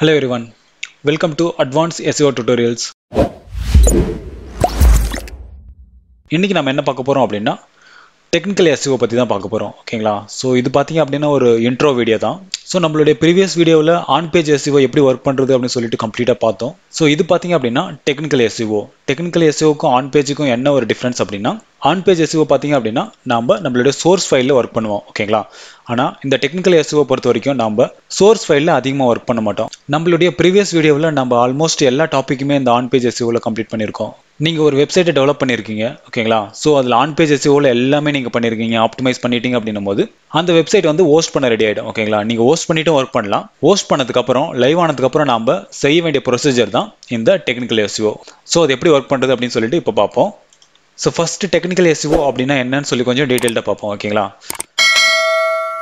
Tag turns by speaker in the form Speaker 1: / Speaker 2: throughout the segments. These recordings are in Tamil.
Speaker 1: Hello Hello everyone, welcome to Advanced SEO Tutorials. இன்றைக்கி நம்ம என்ன பார்க்க போகிறோம் அப்படின்னா டெக்னிக்கல் எஸ்இஓ பற்றி தான் பார்க்க போகிறோம் ஓகேங்களா ஸோ இது பார்த்தீங்க அப்படின்னா ஒரு இன்ட்ரோ வீடியோ தான் ஸோ நம்மளுடைய ப்ரீவியஸ் வீடியோவில் ஆன் பேஜ் எஸ்இஓ எப்படி ஒர்க் பண்ணுறது அப்படின்னு சொல்லிட்டு கம்ப்ளீட்டாக பார்த்தோம் ஸோ இது பார்த்தீங்க அப்படின்னா டெக்னிக்கல் எஸ்இஓ டெக்னிக்கல் எஸ்இஓக்கும் ஆன் பேஜுக்கும் என்ன ஒரு டிஃப்ரென்ஸ் அப்படின்னா ஆன் பேஜ் எஸ்ஓ பார்த்தீங்க அப்படின்னா நம்ம நம்மளுடைய சோர்ஸ் ஃபைலில் ஒர்க் பண்ணுவோம் ஓகேங்களா ஆனால் இந்த டெக்னிக்கல் எஸ்ஓ பொறுத்த வரைக்கும் நம்ம சோர்ஸ் ஃபைலில் அதிகமாக ஒர்க் பண்ண மாட்டோம் நம்மளுடைய ப்ரீவியஸ் வீடியோவில் நம்ம ஆல்மோஸ்ட் எல்லா டாப்பிக்குமே இந்த ஆன் பேஜ் எஸ்ஓவில் கம்ப்ளீட் பண்ணியிருக்கோம் நீங்கள் ஒரு வெப்சைட்டை டெவலப் பண்ணியிருக்கீங்க ஓகேங்களா ஸோ அதில் ஆன் பேஜ் எஸ்ஓவில் எல்லாமே நீங்கள் பண்ணியிருக்கீங்க ஆப்டிமைஸ் பண்ணிட்டீங்க அப்படின்னும் போது அந்த வெப்சைட் வந்து ஹோஸ்ட் பண்ண ரெடி ஆகிடும் ஓகேங்களா நீங்கள் ஹோஸ்ட் பண்ணிவிட்டு ஒர்க் பண்ணலாம் ஹோஸ்ட் பண்ணதுக்கப்புறம் லைவ் ஆனதுக்கப்புறம் நாம் செய்ய வேண்டிய ப்ரொசீஜர் தான் இந்த டெக்னிக்கல் எஸ்ஓ ஸோ அது எப்படி ஒர்க் பண்ணுறது அப்படின்னு சொல்லிட்டு இப்போ பார்ப்போம் ஸோ ஃபஸ்ட்டு டெக்னிக்கல் எஸ்இஓ அப்படின்னா என்னன்னு சொல்லி கொஞ்சம் டீட்டெயில்டாக பார்ப்போம் ஓகேங்களா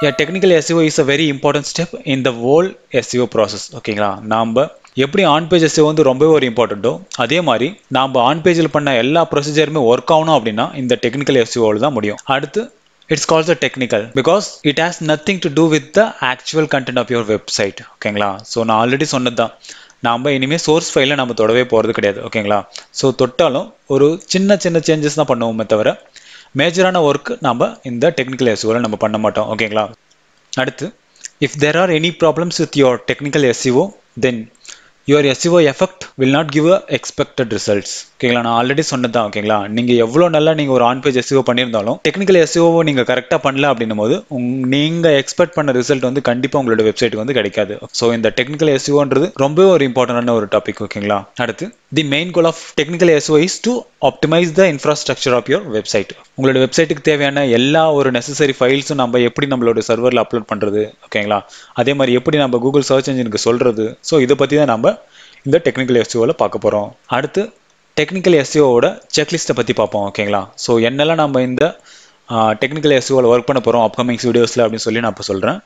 Speaker 1: yeah technical SEO is a very important step in the whole SEO process ஓகேங்களா நாம் எப்படி ஆன் பேஜ் எஸ்இஓ வந்து ரொம்பவே ஒரு இம்பார்ட்டண்ட்டோ அதே மாதிரி நாம் ஆன் பேஜில் பண்ண எல்லா ப்ரொசீஜருமே ஒர்க் ஆகணும் அப்படின்னா இந்த டெக்னிக்கல் e எஸ்இஓவில் தான் முடியும் அடுத்து it's calls a technical because it has nothing to do with the actual content of your website ஓகேங்களா ஸோ நான் ஆல்ரெடி சொன்னது தான் நாம் இனிமேல் சோர்ஸ் ஃபைலை நம்ம தொடவே போகிறது கிடையாது ஓகேங்களா ஸோ தொட்டாலும் ஒரு சின்ன சின்ன சேஞ்சஸ் தான் பண்ணுவோமே தவிர மேஜரான ஒர்க் நாம் இந்த டெக்னிக்கல் எஸ்யூவில் நம்ம பண்ண மாட்டோம் ஓகேங்களா அடுத்து if there are any problems with your technical SEO then your SEO effect will not give a expected results ஓகேங்களா நான் ஆல்ரெடி சொன்னதான் ஓகேங்களா நீங்கள் எவ்வளோ நல்லா நீங்கள் ஒரு ஆன் பேஜ் எஸ்இஓ பண்ணியிருந்தாலும் டெக்னிக்கல் எஸ்இஓவோ நீங்கள் கரெக்டாக பண்ணல அப்படின்னும் போது நீங்கள் எக்ஸ்பெக்ட் பண்ண ரிசல்ட் வந்து கண்டிப்பாக உங்களோட வெப்சைட்டுக்கு வந்து கிடைக்காது ஸோ இந்த டெக்னிக்கல் எஸ்இஓன்றது e ரொம்ப ஒரு இம்பார்ட்டண்டான ஒரு டாபிக் ஓகேங்களா அடுத்து the main goal of technical SEO is to optimize the infrastructure of your website உங்களோட வெப்சைட்டுக்கு தேவையான எல்லா ஒரு நெசசரி ஃபைல்ஸும் நம்ம எப்படி நம்மளோட சர்வரில் அப்லோட் பண்ணுறது ஓகேங்களா அதே மாதிரி எப்படி நம்ம கூகுள் சர்ச் இன்ஜினுக்கு சொல்கிறது ஸோ இதை பற்றி தான் நம்ம இந்த டெக்னிக்கல் e எஸ்டிஓவில் பார்க்க போகிறோம் அடுத்து டெக்னிக்கல் எஸ்டிஓவோட செக்லிஸ்ட்டை பற்றி பார்ப்போம் ஓகேங்களா ஸோ என்னெல்லாம் நம்ம இந்த டெக்னிக்கல் எஸ்டிஓவில் ஒர்க் பண்ண போகிறோம் அப்கமிங்ஸ் வீடியோஸில் அப்படின்னு சொல்லி நான் இப்போ சொல்கிறேன்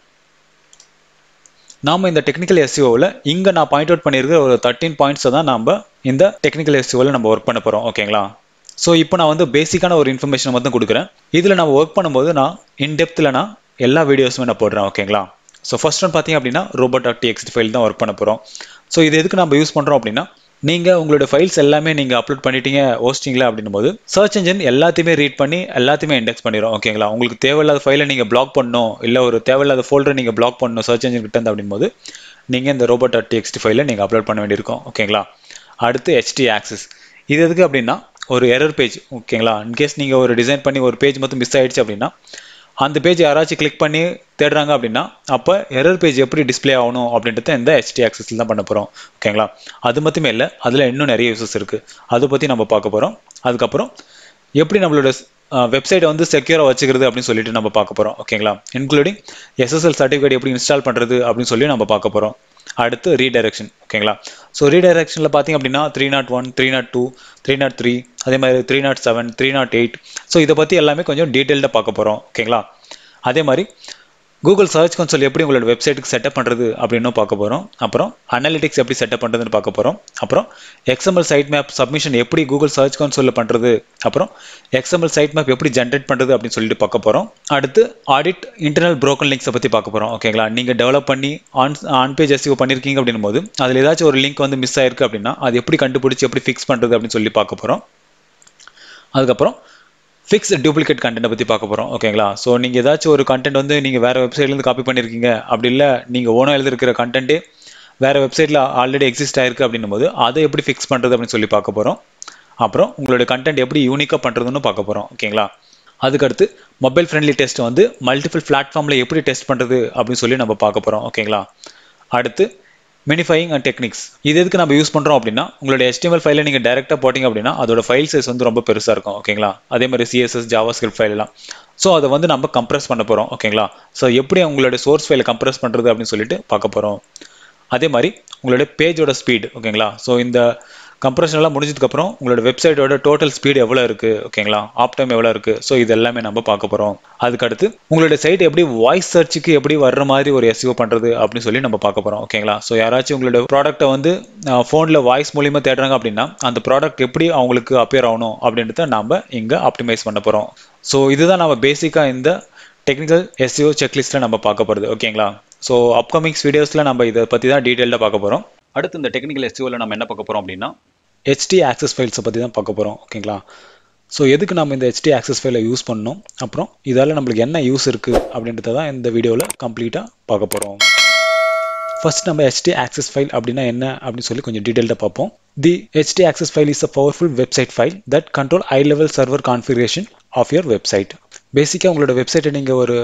Speaker 1: நாம் இந்த டெக்னிக்கல் எஸ்டிஓவில் இங்கே நான் பாயிண்ட் அவுட் பண்ணியிருக்கிற ஒரு தேர்ட்டின் பாயிண்ட்ஸை தான் e நம்ம இந்த டெக்னிக்கல் எஸ்டிஓவில் நம்ம ஒர்க் பண்ண போகிறோம் ஓகேங்களா ஸோ இப்போ நான் வந்து பேசிக்கான ஒரு இன்ஃபர்மேஷன் மட்டும் கொடுக்குறேன் இதில் நம்ம ஒர்க் பண்ணும்போது நான் இன்டெப்த்தில் நான் எல்லா வீடியோஸுமே நான் போடுறேன் ஓகேங்களா ஸோ ஃபஸ்ட் ஒன் பார்த்தீங்க அப்படின்னா ரோபோட் டாட் எக்ஸ்ட் ஃபைல் தான் ஒர்க் பண்ண போகிறோம் ஸோ இது எதுக்கு நம்ம யூஸ் பண்ணுறோம் அப்படின்னா நீங்கள் உங்களோட ஃபைல்ஸ் எல்லாமே நீங்கள் அப்லோட் பண்ணிட்டீங்க ஹோஸ்டிங்கில் அப்படின்னும் போது சர்ச் இன்ஜின் எல்லாத்தையுமே ரீட் பண்ணி எல்லாத்தையுமே இண்டெக்ஸ் பண்ணிடும் ஓகேங்களா உங்களுக்கு தேவையில்லாத ஃபைலை நீங்கள் பிளாக் பண்ணணும் இல்லை ஒரு தேவையில்லாத ஃபோல்டரை நீங்கள் பிளாக் பண்ணணும் சர்ச் இன்ஜின் கிட்ட இருந்து அப்படின்போது நீங்கள் இந்த ரோபோட் டாட் டிஎக்ஸ்டி ஃபைலை நீங்கள் அப்லோட் பண்ண வேண்டியிருக்கும் ஓகேங்களா அடுத்து ஹெச்டி ஆக்சஸ் இது எதுக்கு அப்படின்னா ஒரு எரர் பேஜ் ஓகேங்களா இன்கேஸ் நீங்கள் ஒரு டிசைன் பண்ணி ஒரு பேஜ் மட்டும் மிஸ் ஆகிடுச்சு அப்படின்னா அந்த பேஜ் யாராச்சும் கிளிக் பண்ணி தேடுறாங்க அப்படின்னா அப்போ எரர் பேஜ் எப்படி டிஸ்பிளே ஆகணும் அப்படின்றத இந்த ஹெச்டி ஆக்சஸில் தான் பண்ண போகிறோம் ஓகேங்களா அது மட்டுமே இல்லை அதில் இன்னும் நிறைய யூசஸ் இருக்குது அதை பற்றி நம்ம பார்க்க போகிறோம் அதுக்கப்புறம் எப்படி நம்மளோட வெப்சைட்டை வந்து செக்யூராக வச்சுக்கிறது அப்படின்னு சொல்லிட்டு நம்ம பார்க்க போகிறோம் ஓகேங்களா இன்க்ளூடிங் எஸ்எஸ்எல் சர்டிஃபிகேட் எப்படி இன்ஸ்டால் பண்ணுறது அப்படின்னு சொல்லி நம்ம பார்க்க போகிறோம் அடுத்து ரீடைரக்ஷன் ஓகேங்களா ஸோ ரீடைரக்ஷனில் பார்த்திங்க அப்படின்னா three not one three not two three not three அதே மாதிரி three not seven three not eight so இதை பற்றி எல்லாமே கொஞ்சம் டீட்டெயில்டாக பார்க்க போகிறோம் ஓகேங்களா அதே மாதிரி கூகுள் சர்ச் கன்சோல் எப்படி உங்களோட வெப்சைட்டுக்கு செட்டப் பண்ணுறது அப்படின்னு பார்க்க போகிறோம் அப்புறம் அனாலிட்டிக்ஸ் எப்படி செட்டப் பண்ணுறதுன்னு பார்க்க போகிறோம் அப்புறம் எக்ஸ்எம்எல் சைட் மேப் சப்மிஷன் எப்படி கூகுள் சர்ச் கன்சோலில் பண்ணுறது அப்புறம் எக்ஸ்எம்எல் சைட் மேப் எப்படி ஜென்ரேட் பண்ணுறது அப்படின்னு சொல்லிட்டு பார்க்க போகிறோம் அடுத்து ஆடிட் இன்டர்னல் ப்ரோக்கன் லிங்க்ஸை பற்றி பார்க்க போகிறோம் ஓகேங்களா நீங்கள் டெவலப் பண்ணி ஆன் ஆன் பேஜ் எஸ்இஓ பண்ணியிருக்கீங்க அப்படின் போது அதில் ஏதாச்சும் ஒரு லிங்க் வந்து மிஸ் ஆயிருக்கு அப்படின்னா அது எப்படி கண்டுபிடிச்சி எப்படி ஃபிக்ஸ் பண்ணுறது அப்படின்னு சொல்லி பார்க்க போகிறோம் அதுக்கப்புறம் ஃபிக்ஸ்ட் டூப்ளிகேட் கண்டென்ட்டை பற்றி பார்க்க போகிறோம் ஓகேங்களா ஸோ நீங்கள் ஏதாச்சும் ஒரு கண்டென்ட் வந்து நீங்கள் வேறு வெப்சைட்லேருந்து காப்பி பண்ணியிருக்கீங்க அப்படி இல்லை நீங்கள் ஓனாக எழுதிருக்கிற கண்டென்ட்டு வேறு வெப்சைட்டில் ஆல்ரெடி எக்ஸிஸ்ட் ஆயிருக்கு அப்படின்னும் போது அதை எப்படி ஃபிக்ஸ் பண்ணுறது அப்படின்னு சொல்லி பார்க்க போகிறோம் அப்புறம் உங்களுடைய கண்டென்ட் எப்படி யூனிக்காக பண்ணுறதுன்னு பார்க்க போகிறோம் ஓகேங்களா அதுக்கடுத்து மொபைல் ஃப்ரெண்ட்லி டெஸ்ட் வந்து மல்டிபிள் பிளாட்ஃபார்மில் எப்படி டெஸ்ட் பண்ணுறது அப்படின்னு சொல்லி நம்ம பார்க்க போகிறோம் ஓகேங்களா அடுத்து மெனிஃபைங் அண்ட் டெக்னிக்ஸ் இது எதுக்கு நம்ம யூஸ் பண்ணுறோம் அப்படின்னா உங்களுடைய எஸ்டிஎம்எல் ஃபைலை நீங்கள் டேரெக்டாக போட்டிங்க அப்படின்னா அதோட ஃபைல் சைஸ் வந்து ரொம்ப பெருசாக இருக்கும் ஓகேங்களா அதே மாதிரி சிஎஸ்எஸ் ஜாவா ஸ்கிரிப்ட் ஃபைலெலாம் ஸோ அதை வந்து நம்ம கம்ப்ரெஸ் பண்ண போகிறோம் ஓகேங்களா ஸோ எப்படி உங்களுடைய சோர்ஸ் ஃபைலை கம்ப்ரெஸ் பண்ணுறது அப்படின்னு சொல்லிட்டு பார்க்க போகிறோம் அதே மாதிரி உங்களுடைய பேஜோட ஸ்பீட் ஓகேங்களா ஸோ இந்த கம்ப்ரஷன்லாம் முடிஞ்சதுக்கப்புறம் உங்களோட வெப்சைட்டோட டோட்டல் ஸ்பீடு எவ்வளோ இருக்குது ஓகேங்களா ஆப்டம் எவ்வளோ இருக்குது ஸோ இது எல்லாமே நம்ம பார்க்க போகிறோம் அதுக்கடுத்து உங்களோட சைட் எப்படி வாய்ஸ் சர்ச்சுக்கு எப்படி வர்ற மாதிரி ஒரு எஸ்இஓ e பண்ணுறது அப்படின்னு சொல்லி நம்ம பார்க்க போகிறோம் ஓகேங்களா ஸோ யாராச்சும் உங்களோட ப்ராடக்ட்டை வந்து ஃபோனில் வாய்ஸ் மூலியமாக தேடுறாங்க அப்படின்னா அந்த ப்ராடக்ட் எப்படி அவங்களுக்கு அப்பியர் ஆகணும் அப்படின்றத நாம் இங்கே ஆப்டிமைஸ் பண்ண போகிறோம் ஸோ இதுதான் நம்ம பேசிக்காக இந்த டெக்னிக்கல் எஸ்இஓ செக்லிஸ்ட்டில் நம்ம பார்க்க போகிறது ஓகேங்களா ஸோ அப்கமிங்ஸ் வீடியோஸில் நம்ம இதை பற்றி தான் டீட்டெயிலாக பார்க்க போகிறோம் அடுத்து இந்த டெக்னிக்கல் e எஸ்இஓவில் நம்ம என்ன பார்க்க போகிறோம் அப்படின்னா ஹெச்டி ஆக்சஸ் ஃபைல்ஸை பற்றி தான் பார்க்க போகிறோம் ஓகேங்களா ஸோ எதுக்கு நம்ம இந்த ஹெச்டி ஆக்சஸ் ஃபைலை யூஸ் பண்ணணும் அப்புறம் இதால் நம்மளுக்கு என்ன யூஸ் இருக்குது அப்படின்றத தான் இந்த வீடியோவில் கம்ப்ளீட்டாக பார்க்க போகிறோம் ஃபர்ஸ்ட் நம்ம ஹெச்டி ஆக்சஸ் ஃபைல் அப்படின்னா என்ன அப்படின்னு சொல்லி கொஞ்சம் டீட்டெயில்டாக பார்ப்போம் the HT access file is a powerful website file that control high level server configuration of your website பேசிக்காக உங்களோட வெப்சைட்டை நீங்கள் ஒரு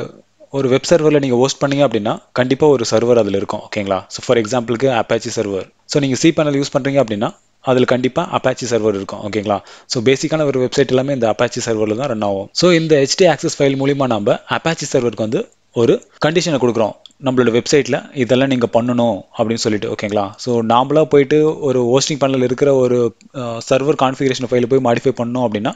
Speaker 1: ஒரு வெப் சர்வரில் நீங்கள் ஹோஸ்ட் பண்ணீங்க அப்படின்னா கண்டிப்பாக ஒரு சர்வர் அதில் இருக்கும் ஓகேங்களா ஸோ ஃபார் எக்ஸாம்பிளுக்கு அப்பாச்சி சர்வர் ஸோ நீங்கள் சி பேனல் யூஸ் பண்ணுறீங்க அப்படின்னா அதில் கண்டிப்பாக அப்பாச்சி சர்வர் இருக்கும் ஓகேங்களா ஸோ பேசிக்கான ஒரு வெப்சைட் எல்லாமே இந்த அப்பாச்சி சர்வரில் தான் ரன் ஆகும் ஸோ இந்த ஹெச்டி ஆக்சஸ் ஃபைல் மூலிமா நம்ம அப்பாச்சி சர்வருக்கு வந்து ஒரு கண்டிஷனை கொடுக்குறோம் நம்மளோட வெப்சைட்டில் இதெல்லாம் நீங்கள் பண்ணணும் அப்படின்னு சொல்லிட்டு ஓகேங்களா ஸோ நாமளாக போயிட்டு ஒரு ஹோஸ்டிங் பேனலில் இருக்கிற ஒரு சர்வர் கான்ஃபிகரேஷன் ஃபைல் போய் மாடிஃபை பண்ணோம் அப்படின்னா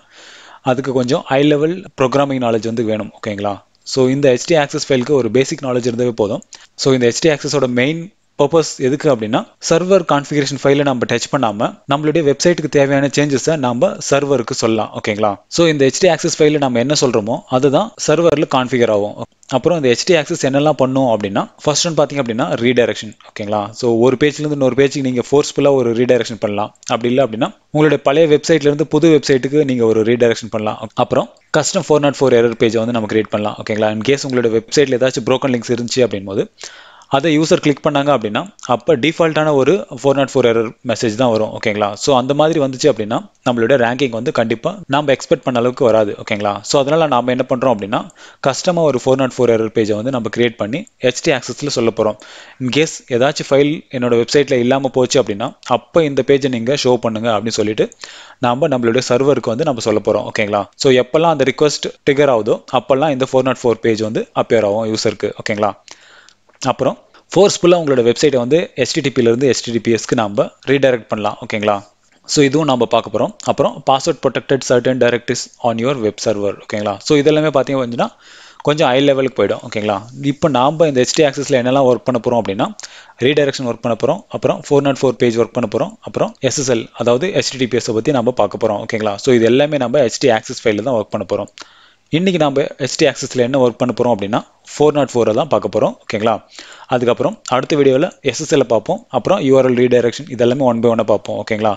Speaker 1: அதுக்கு கொஞ்சம் ஹை லெவல் ப்ரோக்ராமிங் நாலேஜ் வந்து வேணும் ஓகேங்களா ஸோ இந்த ஹெச்டி ஆக்சஸ் ஃபைலுக்கு ஒரு பேசிக் நாலேஜ் இருந்தவே போதும் ஸோ இந்த ஹெச்டி ஆக்சஸோட மெயின் பர்பஸ் எதுக்கு அப்படின்னா சர்வர் கான்ஃபிகரேஷன் ஃபைலை நம்ம டச் பண்ணாமல் நம்மளுடைய வெப்சைட்டுக்கு தேவையான சேஞ்சஸை நம்ம சர்வருக்கு சொல்லலாம் ஓகேங்களா ஸோ இந்த ஹெச்டி ஆக்சஸ் ஃபைலில் நம்ம என்ன சொல்கிறோமோ அதுதான் சர்வரில் கான்ஃபிகர் ஆகும் அப்புறம் இந்த ஹெச்டி ஆக்சஸ் என்னெல்லாம் பண்ணும் அப்படின்னா ஃபர்ஸ்ட் ஒன் பார்த்தீங்க அப்படின்னா ரீடைரக்ஷன் ஓகேங்களா ஸோ ஒரு பேஜ்லேருந்து இன்னொரு பேஜுக்கு நீங்கள் ஃபோர்ஸ்ஃபுல்லாக ஒரு ரீடைரக்ஷன் பண்ணலாம் அப்படி இல்லை அப்படின்னா உங்களுடைய பழைய வெப்சைட்லேருந்து புது வெப்சைட்டுக்கு நீங்கள் ஒரு ரீடைரக்ஷன் பண்ணலாம் அப்புறம் custom four not four error பேஜை வந்து நம்ம கிரியேட் பண்ணலாம் ஓகேங்களா இன் கேஸ் உங்களோட வெப்சைட்டில் ஏதாச்சும் ப்ரோக்கன் லிங்க்ஸ் இருந்துச்சு அப்படின்போது அதை யூசர் கிளிக் பண்ணாங்க அப்படின்னா அப்போ டிஃபால்ட்டான ஒரு four not four error message தான் வரும் ஓகேங்களா ஸோ அந்த மாதிரி வந்துச்சு அப்படின்னா நம்மளோட ரேங்கிங் வந்து கண்டிப்பாக நம்ம எக்ஸ்பெக்ட் பண்ண அளவுக்கு வராது ஓகேங்களா ஸோ அதனால் நாம் என்ன பண்ணுறோம் அப்படின்னா கஸ்டமாக ஒரு ஃபோர் நாட் ஃபோர் எரர் பேஜை வந்து நம்ம கிரியேட் பண்ணி ஹெச்டி ஆக்சஸில் சொல்ல போகிறோம் இன்கேஸ் ஏதாச்சும் ஃபைல் என்னோட வெப்சைட்டில் இல்லாமல் போச்சு அப்படின்னா அப்போ இந்த பேஜை நீங்கள் ஷோ பண்ணுங்கள் அப்படின்னு சொல்லிட்டு நாம் நம்மளுடைய சர்வருக்கு வந்து நம்ம சொல்ல போகிறோம் ஓகேங்களா ஸோ எப்போல்லாம் அந்த ரிக்வஸ்ட் ட்ரிகர் ஆகுதோ அப்போல்லாம் இந்த ஃபோர் நாட் ஃபோர் பேஜ் வந்து அப்பியர் ஆகும் யூசருக்கு ஓகேங்களா அப்புறம் ஃபோர்ஸ்ஃபுல்லாக உங்களோட வெப்சைட்டை வந்து எஸ்டிடிபியிலேருந்து எஸ்டிடிபிஎஸ்க்கு நம்ம ரீடைரக்ட் பண்ணலாம் ஓகேங்களா ஸோ இதுவும் நம்ம பார்க்க போகிறோம் அப்புறம் password protected certain directories on your web server ஓகேங்களா ஸோ இதெல்லாமே பார்த்தீங்க அப்படின்னா கொஞ்சம் ஹை லெவலுக்கு போயிடும் ஓகேங்களா இப்போ நாம் இந்த ஹெச்டி ஆக்சஸில் என்னெல்லாம் ஒர்க் பண்ண போகிறோம் அப்படின்னா ரீடைரக்ஷன் ஒர்க் பண்ண போகிறோம் அப்புறம் four not four page work பண்ண போகிறோம் அப்புறம் எஸ்எஸ்எல் அதாவது ஹெச்டிடிபிஎஸை பற்றி நம்ம பார்க்க போகிறோம் ஓகேங்களா ஸோ இது எல்லாமே நம்ம ஹெச்டி ஆக்சஸ் ஃபைலில் தான் ஒர்க் பண்ண போகிறோம் இன்றைக்கி நாம் எஸ்டி ஆக்சஸில் என்ன ஒர்க் பண்ண போகிறோம் அப்படின்னா ஃபோர் நாட் ஃபோரை தான் பார்க்க போகிறோம் ஓகேங்களா அதுக்கப்புறம் அடுத்த வீடியோவில் எஸ்எஸ்எல் பார்ப்போம் அப்புறம் யூஆர்எல் ரீடைரக்ஷன் இதெல்லாமே ஒன் பை ஒன்னாக பார்ப்போம் ஓகேங்களா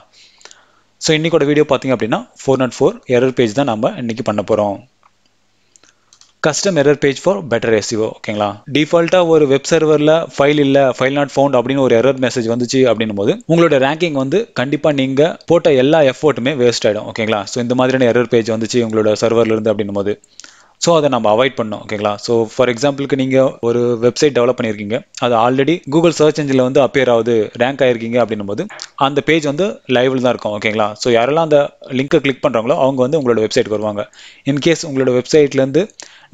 Speaker 1: ஸோ இன்றைக்கோட வீடியோ பார்த்திங்க அப்படின்னா four not four error page தான் நம்ம இன்றைக்கி பண்ண போகிறோம் custom error page for better SEO ஓகேங்களா டிஃபால்ட்டாக ஒரு வெப் சர்வரில் ஃபைல் இல்லை ஃபைல் நாட் ஃபவுண்ட் அப்படின்னு ஒரு எரர் மெசேஜ் வந்துச்சு அப்படின்னும் போது உங்களோட ரேங்கிங் வந்து கண்டிப்பாக நீங்கள் போட்ட எல்லா எஃபோர்ட்டுமே வேஸ்ட் ஆகிடும் ஓகேங்களா ஸோ இந்த மாதிரியான எரர் பேஜ் வந்துச்சு உங்களோட சர்வர்லேருந்து அப்படின்னும் போது ஸோ அதை நம்ம அவாய்ட் பண்ணோம் ஓகேங்களா ஸோ ஃபார் எக்ஸாம்பிளுக்கு நீங்கள் ஒரு வெப்சைட் டெவலப் பண்ணியிருக்கீங்க அது ஆல்ரெடி கூகுள் சர்ச் இன்ஜினில் வந்து அப்பியர் ஆகுது ரேங்க் ஆகிருக்கீங்க அப்படின்னும் போது அந்த பேஜ் வந்து லைவில் தான் இருக்கும் ஓகேங்களா ஸோ யாரெல்லாம் அந்த லிங்க்கை கிளிக் பண்ணுறாங்களோ அவங்க வந்து உங்களோட வெப்சைட்டுக்கு வருவாங்க இன்கேஸ் உங்களோட வெப்சைட்லேருந்து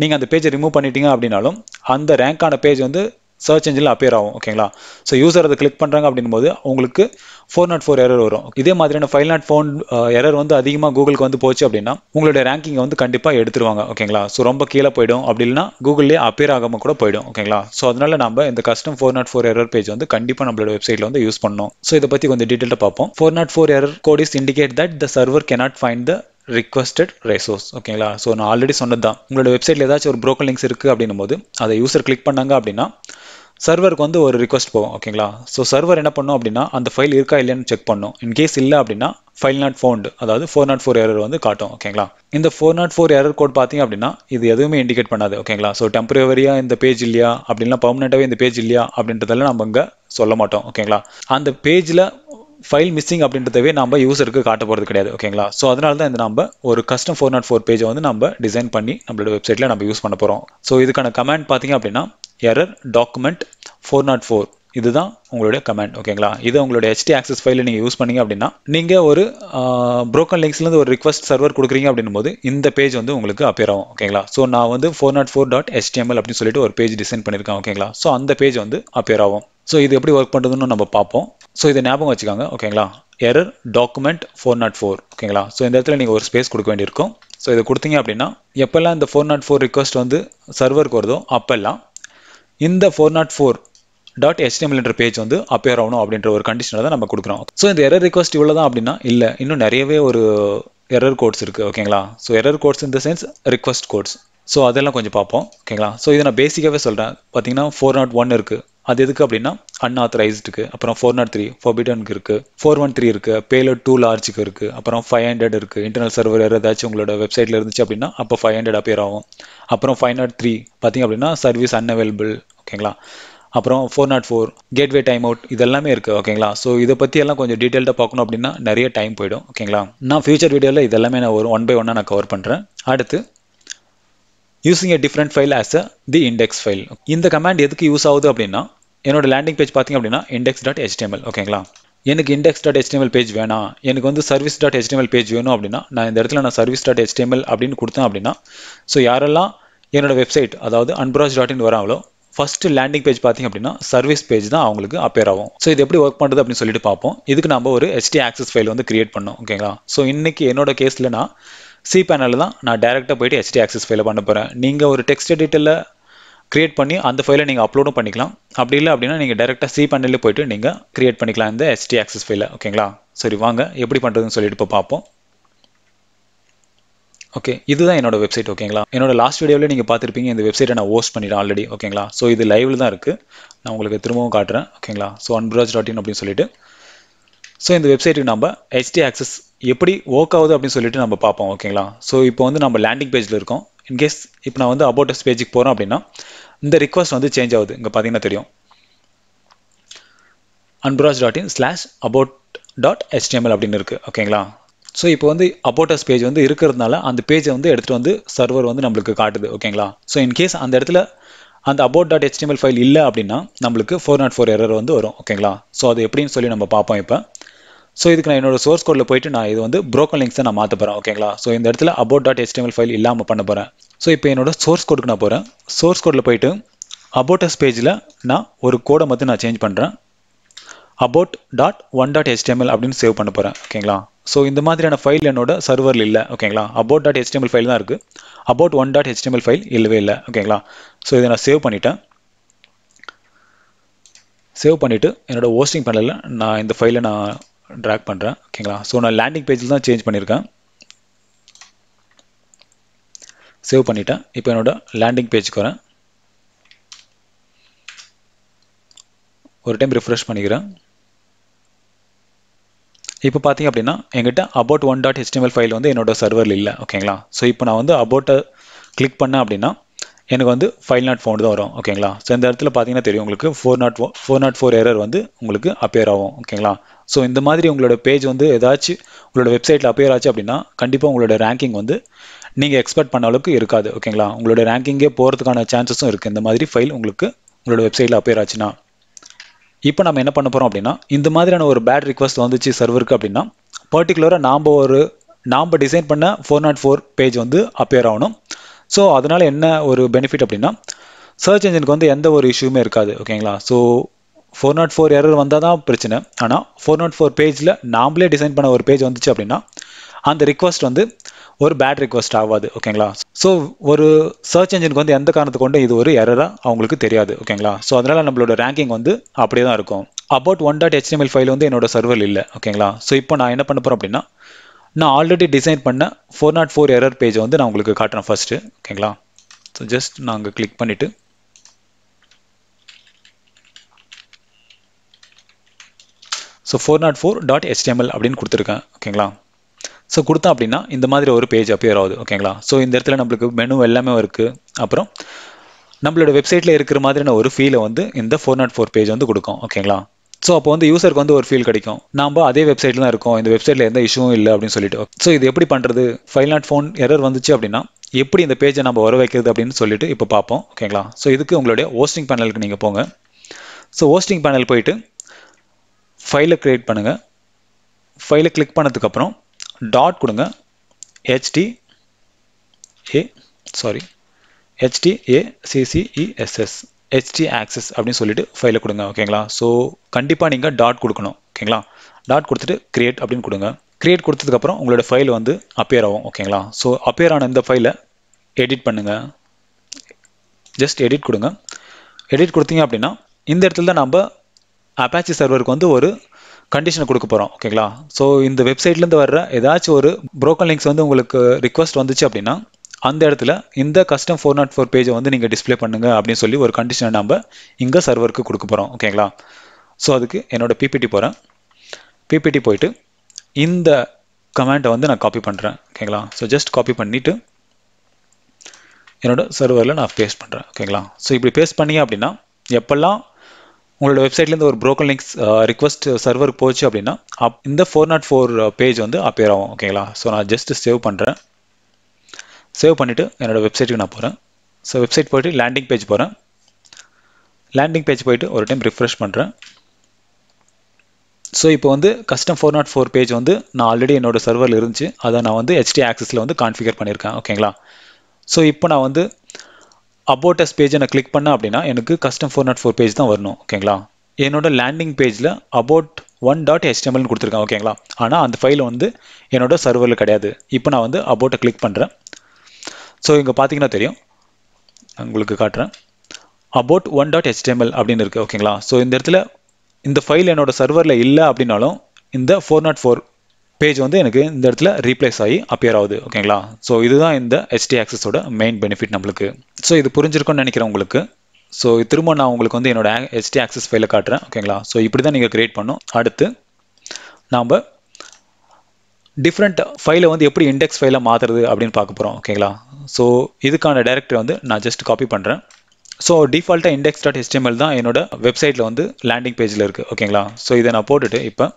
Speaker 1: நீங்கள் அந்த பேஜை ரிமூவ் பண்ணிட்டீங்க அப்படின்னாலும் அந்த ரேங்கான பேஜ் வந்து சர்ச் இன்ஜினில் அப்பியர் ஆகும் ஓகேங்களா ஸோ யூசர் அதை கிளிக் பண்ணுறாங்க அப்படின் போது உங்களுக்கு ஃபோர் நாட் ஃபோர் எரர் வரும் இதே மாதிரியான ஃபைவ் நாட் ஃபோன் எரர் வந்து அதிகமாக கூகுளுக்கு வந்து போச்சு அப்படின்னா உங்களுடைய ரேங்கிங்கை வந்து கண்டிப்பாக எடுத்துருவாங்க ஓகேங்களா ஸோ ரொம்ப கீழே போயிடும் அப்படி இல்லைனா கூகுள்லேயே அப்பியர் ஆகாமல் கூட போயிடும் ஓகேங்களா ஸோ அதனால நம்ம இந்த custom four not four error page வந்து கண்டிப்பாக நம்மளோட வெப்சைட்டில் வந்து யூஸ் பண்ணணும் ஸோ இதை பற்றி கொஞ்சம் டீட்டெயிலாக பார்ப்போம் four not four error code is indicate that the server cannot find the requested resource ஓகேங்களா ஸோ நான் ஆல்ரெடி சொன்னது தான் உங்களோட வெப்சைட்டில் ஏதாச்சும் ஒரு ப்ரோக்கர் லிங்க்ஸ் இருக்குது அப்படின்னும் போது அதை யூசர் கிளிக் பண்ணாங்க அப்படின்னா சர்வருக்கு வந்து ஒரு ரிக்வஸ்ட் போகும் ஓகேங்களா ஸோ சர்வர் என்ன பண்ணும் அப்படின்னா அந்த ஃபைல் இருக்கா இல்லையான்னு செக் பண்ணும் இன்கேஸ் இல்லை அப்படின்னா ஃபைல் நாட் ஃபவுண்டு அதாவது ஃபோர் நாட் ஃபோர் ஏரர் வந்து காட்டும் ஓகேங்களா இந்த four not four error code பார்த்தீங்க அப்படின்னா இது எதுவுமே இண்டிகேட் பண்ணாது ஓகேங்களா ஸோ டெம்பரவரியாக இந்த பேஜ் இல்லையா அப்படின்லாம் பர்மனெண்ட்டாகவே இந்த பேஜ் இல்லையா அப்படின்றதெல்லாம் நம்ம இங்கே சொல்ல மாட்டோம் ஓகேங்களா அந்த பேஜில் ஃபைல் மிஸ்ஸிங் அப்படின்றதவே நம்ம யூசருக்கு காட்ட போகிறது கிடையாது ஓகேங்களா ஸோ அதனால தான் இந்த நம்ம ஒரு கஸ்டம் ஃபோர் நாட் ஃபோர் பேஜை வந்து நம்ம டிசைன் பண்ணி நம்மளோட வெப்சைட்டில் நம்ம யூஸ் பண்ண போகிறோம் ஸோ இதுக்கான கமெண்ட் பார்த்தீங்க அப்படின்னா error document four not four இதுதான் உங்களுடைய கமெண்ட் ஓகேங்களா இது உங்களுடைய ஹெச்டி ஆக்சஸ் ஃபைலில் நீங்கள் யூஸ் பண்ணீங்க அப்படின்னா நீங்கள் ஒரு ப்ரோக்கன் லிங்க்ஸ்லேருந்து ஒரு ரிக்வஸ்ட் சர்வர் கொடுக்குறீங்க அப்படின்னும் போது இந்த பேஜ் வந்து உங்களுக்கு அப்பியர் ஆகும் ஓகேங்களா ஸோ நான் வந்து four not four dot HTML அப்படின்னு சொல்லிட்டு ஒரு பேஜ் டிசைன் பண்ணியிருக்கேன் ஓகேங்களா ஸோ அந்த பேஜ் வந்து அப்பியர் ஆகும் ஸோ இது எப்படி ஒர்க் பண்ணுறதுன்னு நம்ம பார்ப்போம் ஸோ இதை ஞாபகம் வச்சுக்காங்க ஓகேங்களா error document four not four ஓகேங்களா ஸோ இந்த இடத்துல நீங்கள் ஒரு ஸ்பேஸ் கொடுக்க வேண்டியிருக்கும் ஸோ இதை கொடுத்தீங்க அப்படின்னா எப்போல்லாம் இந்த ஃபோர் நாட் ஃபோர் ரிக்வஸ்ட் வந்து சர்வருக்கு வருதோ அப்போல்லாம் இந்த ஃபோர் நாட் ஃபோர் டாட் ஹெச்டிஎம்எல்ன்ற பேஜ் வந்து அப்பேர் ஆகணும் அப்படின்ற ஒரு கண்டிஷனில் தான் நம்ம கொடுக்குறோம் ஸோ இந்த எரர் ரிக்வஸ்ட் இவ்வளோ தான் அப்படின்னா இல்லை இன்னும் நிறையவே ஒரு எரர் கோட்ஸ் இருக்குது ஓகேங்களா ஸோ எரர் கோட்ஸ் இந்த சென்ஸ் ரிக்வஸ்ட் கோட்ஸ் ஸோ அதெல்லாம் கொஞ்சம் பார்ப்போம் ஓகேங்களா ஸோ இதை நான் பேசிக்காகவே சொல்கிறேன் பார்த்தீங்கன்னா ஃபோர் நாட் oh ஒன் இருக்குது அது எதுக்கு அப்படின்னா அன்ஆத்தரைஸ்டுக்கு அப்புறம் ஃபோர் நாட் த்ரீ ஃபோபிடனுக்கு இருக்குது ஃபோர் ஒன் த்ரீ இருக்குது பேலர் டூ லார்ஜுக்கு இருக்குது அப்புறம் ஃபைவ் ஹண்ட்ரட் இருக்குது இன்டர்னல் சர்வர் ஏதாச்சும் உங்களோட வெப்சைட்டில் இருந்துச்சு அப்படின்னா அப்போ ஃபைவ் ஹண்ட்ரட் அப்பியர் ஆகும் அப்புறம் ஃபைவ் நாட் oh த்ரீ பார்த்தீங்க அப்படின்னா சர்வீஸ் அன்அவைலபிள் ஓகேங்களா அப்புறம் four not four gateway time out இதெல்லாமே இருக்குது ஓகேங்களா ஸோ இதை பற்றி எல்லாம் கொஞ்சம் டீட்டெயில்டாக பார்க்கணும் அப்படின்னா நிறைய டைம் போயிடும் ஓகேங்களா நான் ஃபியூச்சர் வீடியோவில் இதெல்லாமே நான் ஒரு ஒன் பை ஒன்னாக நான் கவர் பண்ணுறேன் அடுத்து using a different file as a the index file இந்த கமாண்ட் எதுக்கு யூஸ் ஆகுது அப்படின்னா என்னோட லேண்டிங் பேஜ் பார்த்திங்க அப்படின்னா இண்டெக்ஸ் டாட் ஹெச்டிஎம்எல் ஓகேங்களா எனக்கு இண்டெக்ஸ் டாட் ஹெச்டிஎம்எல் பேஜ் வேணாம் எனக்கு வந்து சர்வீஸ் டாட் ஹெச்டிஎம்எல் பேஜ் வேணும் அப்படின்னா நான் இந்த இடத்துல நான் சர்வீஸ் டாட் ஹெச்டிஎம்எல் அப்படின்னு கொடுத்தேன் அப்படின்னா ஸோ யாரெல்லாம் என்னோட வெப்சைட் அதாவது அன்ப்ராஜ் டாட் இன் வராங்களோ ஃபஸ்ட்டு லேண்டிங் பேஜ் பார்த்திங்க அப்படின்னா சர்வீஸ் பேஜ் தான் அவங்களுக்கு அப்பேர் ஆகும் ஸோ இது எப்படி ஒர்க் பண்ணுறது அப்படின்னு சொல்லிட்டு பார்ப்போம் இதுக்கு நம்ம ஒரு ஹெச்டி ஆக்சஸ் ஃபைல் வந்து கிரியேட் பண்ணோம் ஓகேங்களா ஸோ இன்றைக்கி என்னோட கேஸில் நான் சி பேனலில் தான் நான் டேரெக்டாக போயிட்டு ஹெச்டி ஆக்சஸ் ஃபைலை பண்ண போகிறேன் நீங்கள் ஒரு டெக்ஸ்ட் எடிட்டரில் கிரியேட் பண்ணி அந்த ஃபைலை நீங்கள் அப்லோடும் பண்ணிக்கலாம் அப்படி இல்லை அப்படின்னா நீங்கள் டேரெக்டாக சி பேனலில் போய்ட்டு நீங்கள் கிரியேட் பண்ணிக்கலாம் இந்த எஸ்டி ஆக்சஸ் ஃபைலை ஓகேங்களா சரி வாங்க எப்படி பண்ணுறதுன்னு சொல்லிட்டு இப்போ பார்ப்போம் ஓகே இதுதான் என்னோட வெப்சைட் ஓகேங்களா என்னோட லாஸ்ட் வீடியோவில் நீங்கள் பார்த்துருப்பீங்க இந்த வெப்சைட்டை நான் ஓஸ்ட் பண்ணிடுறேன் ஆல்ரெடி ஓகேங்களா ஸோ இது லைவில் தான் இருக்குது நான் உங்களுக்கு திரும்பவும் காட்டுறேன் ஓகேங்களா ஸோ அன்பிராஜ் டாட் இன் அப்படின்னு சொல்லிட்டு ஸோ இந்த வெப்சைட்டுக்கு நம்ம ஹெச்டி ஆக்சஸ் எப்படி ஒர்க் ஆகுது அப்படின்னு சொல்லிட்டு நம்ம பார்ப்போம் ஓகேங்களா ஸோ இப்போ வந்து நம்ம லேண்டிங் பேஜில் இருக்கோம் இன்கேஸ் இப்போ நான் வந்து அபோட்டஸ் பேஜுக்கு போகிறேன் அப்படின்னா இந்த ரிக்வஸ்ட் வந்து சேஞ்ச் ஆகுது இங்கே பார்த்தீங்கன்னா தெரியும் Anburaj dot in slash about dot HTML அப்படின்னு இருக்குது ஓகேங்களா ஸோ இப்போ வந்து அப்போட்டஸ் பேஜ் வந்து இருக்கிறதுனால அந்த பேஜை வந்து எடுத்துகிட்டு வந்து சர்வர் வந்து நம்மளுக்கு காட்டுது ஓகேங்களா ஸோ இன்கேஸ் அந்த இடத்துல அந்த அபோட் டாட் ஹெச்டிஎம்எல் ஃபைல் இல்லை அப்படின்னா நம்மளுக்கு ஃபோர் நாட் ஃபோர் எரர் வந்து வரும் ஓகேங்களா ஸோ அது எப்படின்னு சொல்லி நம்ம பார்ப்போம் இப்போ ஸோ இதுக்கு நான் என்னோட சோர்ஸ் கோடில் போயிட்டு நான் இது வந்து ப்ரோக்கன் லிங்க்ஸை நான் மாற்ற போகிறேன் ஓகேங்களா ஸோ இந்த இடத்துல அபோட் டாட் எஸ்டிஎம்எல் ஃபைல் இல்லாமல் பண்ண போகிறேன் ஸோ இப்போ என்னோட சோர்ஸ் கோடுக்கு நான் போகிறேன் சோர்ஸ் கோடில் போயிட்டு அபோட்டஸ் பேஜில் நான் ஒரு கோடை மட்டும் நான் சேஞ்ச் பண்ணுறேன் about dot one dot HTML அப்படின்னு சேவ் பண்ண போகிறேன் ஓகேங்களா ஸோ இந்த மாதிரியான ஃபைல் என்னோட சர்வரில் இல்லை ஓகேங்களா அபோட் டாட் எஸ்டிஎம்எல் ஃபைல் தான் இருக்குது about one dot HTML file இல்லவே இல்லை ஓகேங்களா ஸோ இதை நான் சேவ் பண்ணிட்டேன் சேவ் பண்ணிவிட்டு என்னோடய ஹோஸ்டிங் பேனலில் நான் இந்த ஃபைலை நான் ட்ராக் பண்ணுறேன் ஓகேங்களா ஸோ நான் லேண்டிங் பேஜில் தான் சேஞ்ச் பண்ணியிருக்கேன் சேவ் பண்ணிட்டேன் இப்போ என்னோடய லேண்டிங் பேஜுக்கு வரேன் ஒரு டைம் ரிஃப்ரெஷ் பண்ணிக்கிறேன் இப்போ பார்த்திங்க அப்படின்னா எங்கிட்ட about one dot HTML file வந்து என்னோட சர்வரில் இல்லை ஓகேங்களா ஸோ இப்போ நான் வந்து அபவுட்டை கிளிக் பண்ணேன் அப்படின்னா எனக்கு வந்து ஃபைல் நாட் ஃபவுண்டு தான் வரும் ஓகேங்களா ஸோ இந்த இடத்துல பார்த்தீங்கன்னா தெரியும் உங்களுக்கு four not four four not four error வந்து உங்களுக்கு அப்பேர் ஆகும் ஓகேங்களா ஸோ இந்த மாதிரி உங்களோட பேஜ் வந்து ஏதாச்சும் உங்களோட வெப்சைட்டில் அப்பேர் ஆச்சு அப்படின்னா கண்டிப்பாக உங்களோட ரேங்கிங் வந்து நீங்கள் எக்ஸ்பெக்ட் பண்ண அளவுக்கு இருக்காது ஓகேங்களா உங்களோட ரேங்கிங்கே போகிறதுக்கான சான்சஸும் இருக்குது இந்த மாதிரி ஃபைல் உங்களுக்கு உங்களோட வெப்சைட்டில் அப்பேர் ஆச்சுன்னா இப்போ நம்ம என்ன பண்ண போகிறோம் அப்படின்னா இந்த மாதிரியான ஒரு பேட் ரிக்வஸ்ட் வந்துச்சு சர்வருக்கு அப்படின்னா பர்டிகுலராக நாம் ஒரு நாம் டிசைன் பண்ண ஃபோர் நாட் ஃபோர் பேஜ் வந்து அப்பேர் ஆகணும் ஸோ அதனால் என்ன ஒரு பெனிஃபிட் அப்படின்னா சர்ச் இன்ஜினுக்கு வந்து எந்த ஒரு இஷ்யூமே இருக்காது ஓகேங்களா so four not four error வந்தால் தான் பிரச்சனை ஆனால் ஃபோர் நாட் ஃபோர் பேஜில் நாம்ளே டிசைன் பண்ண ஒரு பேஜ் வந்துச்சு அப்படின்னா அந்த ரிக்வஸ்ட் வந்து ஒரு பேட் ரிக்வஸ்ட் ஆகாது ஓகேங்களா ஸோ ஒரு சர்ச் இன்ஜினுக்கு வந்து எந்த காரணத்து கொண்டு இது ஒரு எரராக அவங்களுக்கு தெரியாது ஓகேங்களா ஸோ அதனால் நம்மளோட ரேங்கிங் வந்து அப்படியே தான் இருக்கும் about one dot HTML file வந்து என்னோட சர்வர் இல்லை ஓகேங்களா ஸோ இப்போ நான் என்ன பண்ண போகிறேன் அப்படின்னா நான் ஆல்ரெடி டிசைன் பண்ண ஃபோர் நாட் ஃபோர் எரர் பேஜை வந்து நான் உங்களுக்கு காட்டுறேன் ஃபர்ஸ்ட்டு ஓகேங்களா ஸோ ஜஸ்ட் நான் அங்கே கிளிக் பண்ணிவிட்டு so four not four dot HTML அப்படின்னு கொடுத்துருக்கேன் ஓகேங்களா ஸோ கொடுத்தா அப்படின்னா இந்த மாதிரி ஒரு பேஜ் அப்பியர் ஆகுது ஓகேங்களா ஸோ இந்த இடத்துல நம்மளுக்கு மெனு எல்லாமே இருக்குது அப்புறம் நம்மளோட வெப்சைட்டில் இருக்கிற மாதிரியான ஒரு ஃபீலை வந்து இந்த ஃபோர் நாட் ஃபோர் பேஜ் வந்து கொடுக்கும் ஓகேங்களா ஸோ அப்போ வந்து யூசருக்கு வந்து ஒரு ஃபீல் கிடைக்கும் நம்ம அதே வெப்சைட்டில் தான் இருக்கோம் இந்த வெப்சைட்டில் எந்த இஷ்யூவும் இல்லை அப்படின்னு சொல்லிட்டு ஸோ இது எப்படி பண்ணுறது ஃபைல் நாட் ஃபோன் எரர் வந்துச்சு அப்படின்னா எப்படி இந்த பேஜை நம்ம வர வைக்கிறது அப்படின்னு சொல்லிட்டு இப்போ பார்ப்போம் ஓகேங்களா ஸோ இதுக்கு உங்களுடைய ஹோஸ்டிங் பேனலுக்கு நீங்கள் போங்க ஸோ ஹோஸ்டிங் பேனல் போயிட்டு ஃபைலை கிரியேட் பண்ணுங்கள் ஃபைலை கிளிக் பண்ணதுக்கப்புறம் டாட் கொடுங்க HT A sorry HT CCESS HT access அப்படின்னு சொல்லிட்டு ஃபைலை கொடுங்க ஓகேங்களா ஸோ கண்டிப்பாக நீங்கள் டாட் கொடுக்கணும் ஓகேங்களா டாட் கொடுத்துட்டு கிரியேட் அப்படின்னு கொடுங்க கிரியேட் கொடுத்ததுக்கப்புறம் உங்களோட ஃபைல் வந்து அப்பியர் ஆகும் ஓகேங்களா ஸோ அப்பியர் ஆன இந்த ஃபைலை எடிட் பண்ணுங்கள் ஜஸ்ட் எடிட் கொடுங்க எடிட் கொடுத்தீங்க அப்படின்னா இந்த இடத்துல தான் நம்ம அப்பாச்சி சர்வருக்கு வந்து ஒரு கண்டிஷனை கொடுக்க போகிறோம் ஓகேங்களா ஸோ இந்த வெப்சைட்லேருந்து வர்ற ஏதாச்சும் ஒரு ப்ரோக்கன் லிங்க்ஸ் வந்து உங்களுக்கு ரிக்வஸ்ட் வந்துச்சு அப்படின்னா அந்த இடத்துல இந்த கஸ்டம் ஃபோர் நாட் ஃபோர் பேஜை வந்து நீங்கள் டிஸ்பிளே பண்ணுங்கள் அப்படின்னு சொல்லி ஒரு கண்டிஷனை நம்ம இங்கே சர்வருக்கு கொடுக்க போகிறோம் ஓகேங்களா ஸோ அதுக்கு என்னோட பிபிடி போகிறேன் பிபிடி போயிட்டு இந்த கமெண்ட்டை வந்து நான் காப்பி பண்ணுறேன் ஓகேங்களா ஸோ ஜஸ்ட் காப்பி பண்ணிவிட்டு என்னோட சர்வரில் நான் பேஸ்ட் பண்ணுறேன் ஓகேங்களா ஸோ இப்படி பேஸ்ட் பண்ணி அப்படின்னா எப்போல்லாம் உங்களோட வெப்சைட்லேருந்து ஒரு ப்ரோக்கன் லிங்க்ஸ் ரிக்வஸ்ட் சர்வருக்கு போச்சு அப்படின்னா அப் இந்த ஃபோர் நாட் ஃபோர் பேஜ் வந்து அப்பேர் ஆகும் ஓகேங்களா ஸோ நான் ஜஸ்ட் சேவ் பண்ணுறேன் சேவ் பண்ணிவிட்டு என்னோடய வெப்சைட்டுக்கு நான் போகிறேன் ஸோ வெப்சைட் போய்ட்டு லேண்டிங் பேஜ் போகிறேன் லேண்டிங் பேஜ் போயிட்டு ஒரு டைம் ரிஃப்ரெஷ் பண்ணுறேன் ஸோ இப்போ வந்து custom four not four page வந்து நான் ஆல்ரெடி என்னோடய சர்வரில் இருந்துச்சு அதை நான் வந்து ஹெச்டி ஆக்சஸில் வந்து கான்ஃபிகர் பண்ணியிருக்கேன் ஓகேங்களா ஸோ இப்போ நான் வந்து அபோட்டஸ் பேஜை நான் கிளிக் பண்ணேன் அப்படின்னா எனக்கு custom four not four page தான் வரணும் ஓகேங்களா என்னோடய லேண்டிங் பேஜில் அபோட் ஒன் டாட் ஹெச்டிஎம்எல்னு கொடுத்துருக்கேன் ஓகேங்களா ஆனால் அந்த ஃபைல் வந்து என்னோடய சர்வரில் கிடையாது இப்போ நான் வந்து அபோட்டை கிளிக் பண்ணுறேன் ஸோ இங்கே பார்த்தீங்கன்னா தெரியும் உங்களுக்கு காட்டுறேன் அபவுட் ஒன் டாட் ஹெச்டிஎம்எல் அப்படின்னு இருக்குது ஓகேங்களா ஸோ இந்த இடத்துல இந்த ஃபைல் என்னோட சர்வரில் இல்லை அப்படின்னாலும் இந்த ஃபோர் நாட் ஃபோர் பேஜ் வந்து எனக்கு இந்த இடத்துல ரீப்ளேஸ் ஆகி அப்பியர் ஆகுது ஓகேங்களா ஸோ இதுதான் இந்த ஹெச்டி ஆக்சஸோட மெயின் பெனிஃபிட் நம்மளுக்கு ஸோ இது புரிஞ்சிருக்கோன்னு நினைக்கிறேன் உங்களுக்கு ஸோ திரும்ப நான் உங்களுக்கு வந்து என்னோட ஹெச்டி ஆக்சஸ் ஃபைலை காட்டுறேன் ஓகேங்களா ஸோ இப்படி தான் நீங்கள் க்ரியேட் பண்ணும் அடுத்து நாம் டிஃப்ரெண்ட் ஃபைலை வந்து எப்படி இண்டெக்ஸ் ஃபைலாக மாற்றுறது அப்படின்னு பார்க்க போகிறோம் ஓகேங்களா ஸோ இதுக்கான டைரக்டர் வந்து நான் ஜஸ்ட் காப்பி பண்ணுறேன் ஸோ டிஃபால்ட்டாக இண்டெக்ஸ் டாட் ஹெச்டிஎம்எல் தான் என்னோட வெப்சைட்டில் வந்து லேண்டிங் பேஜில் இருக்குது ஓகேங்களா ஸோ இதை நான் போட்டுட்டு இப்போ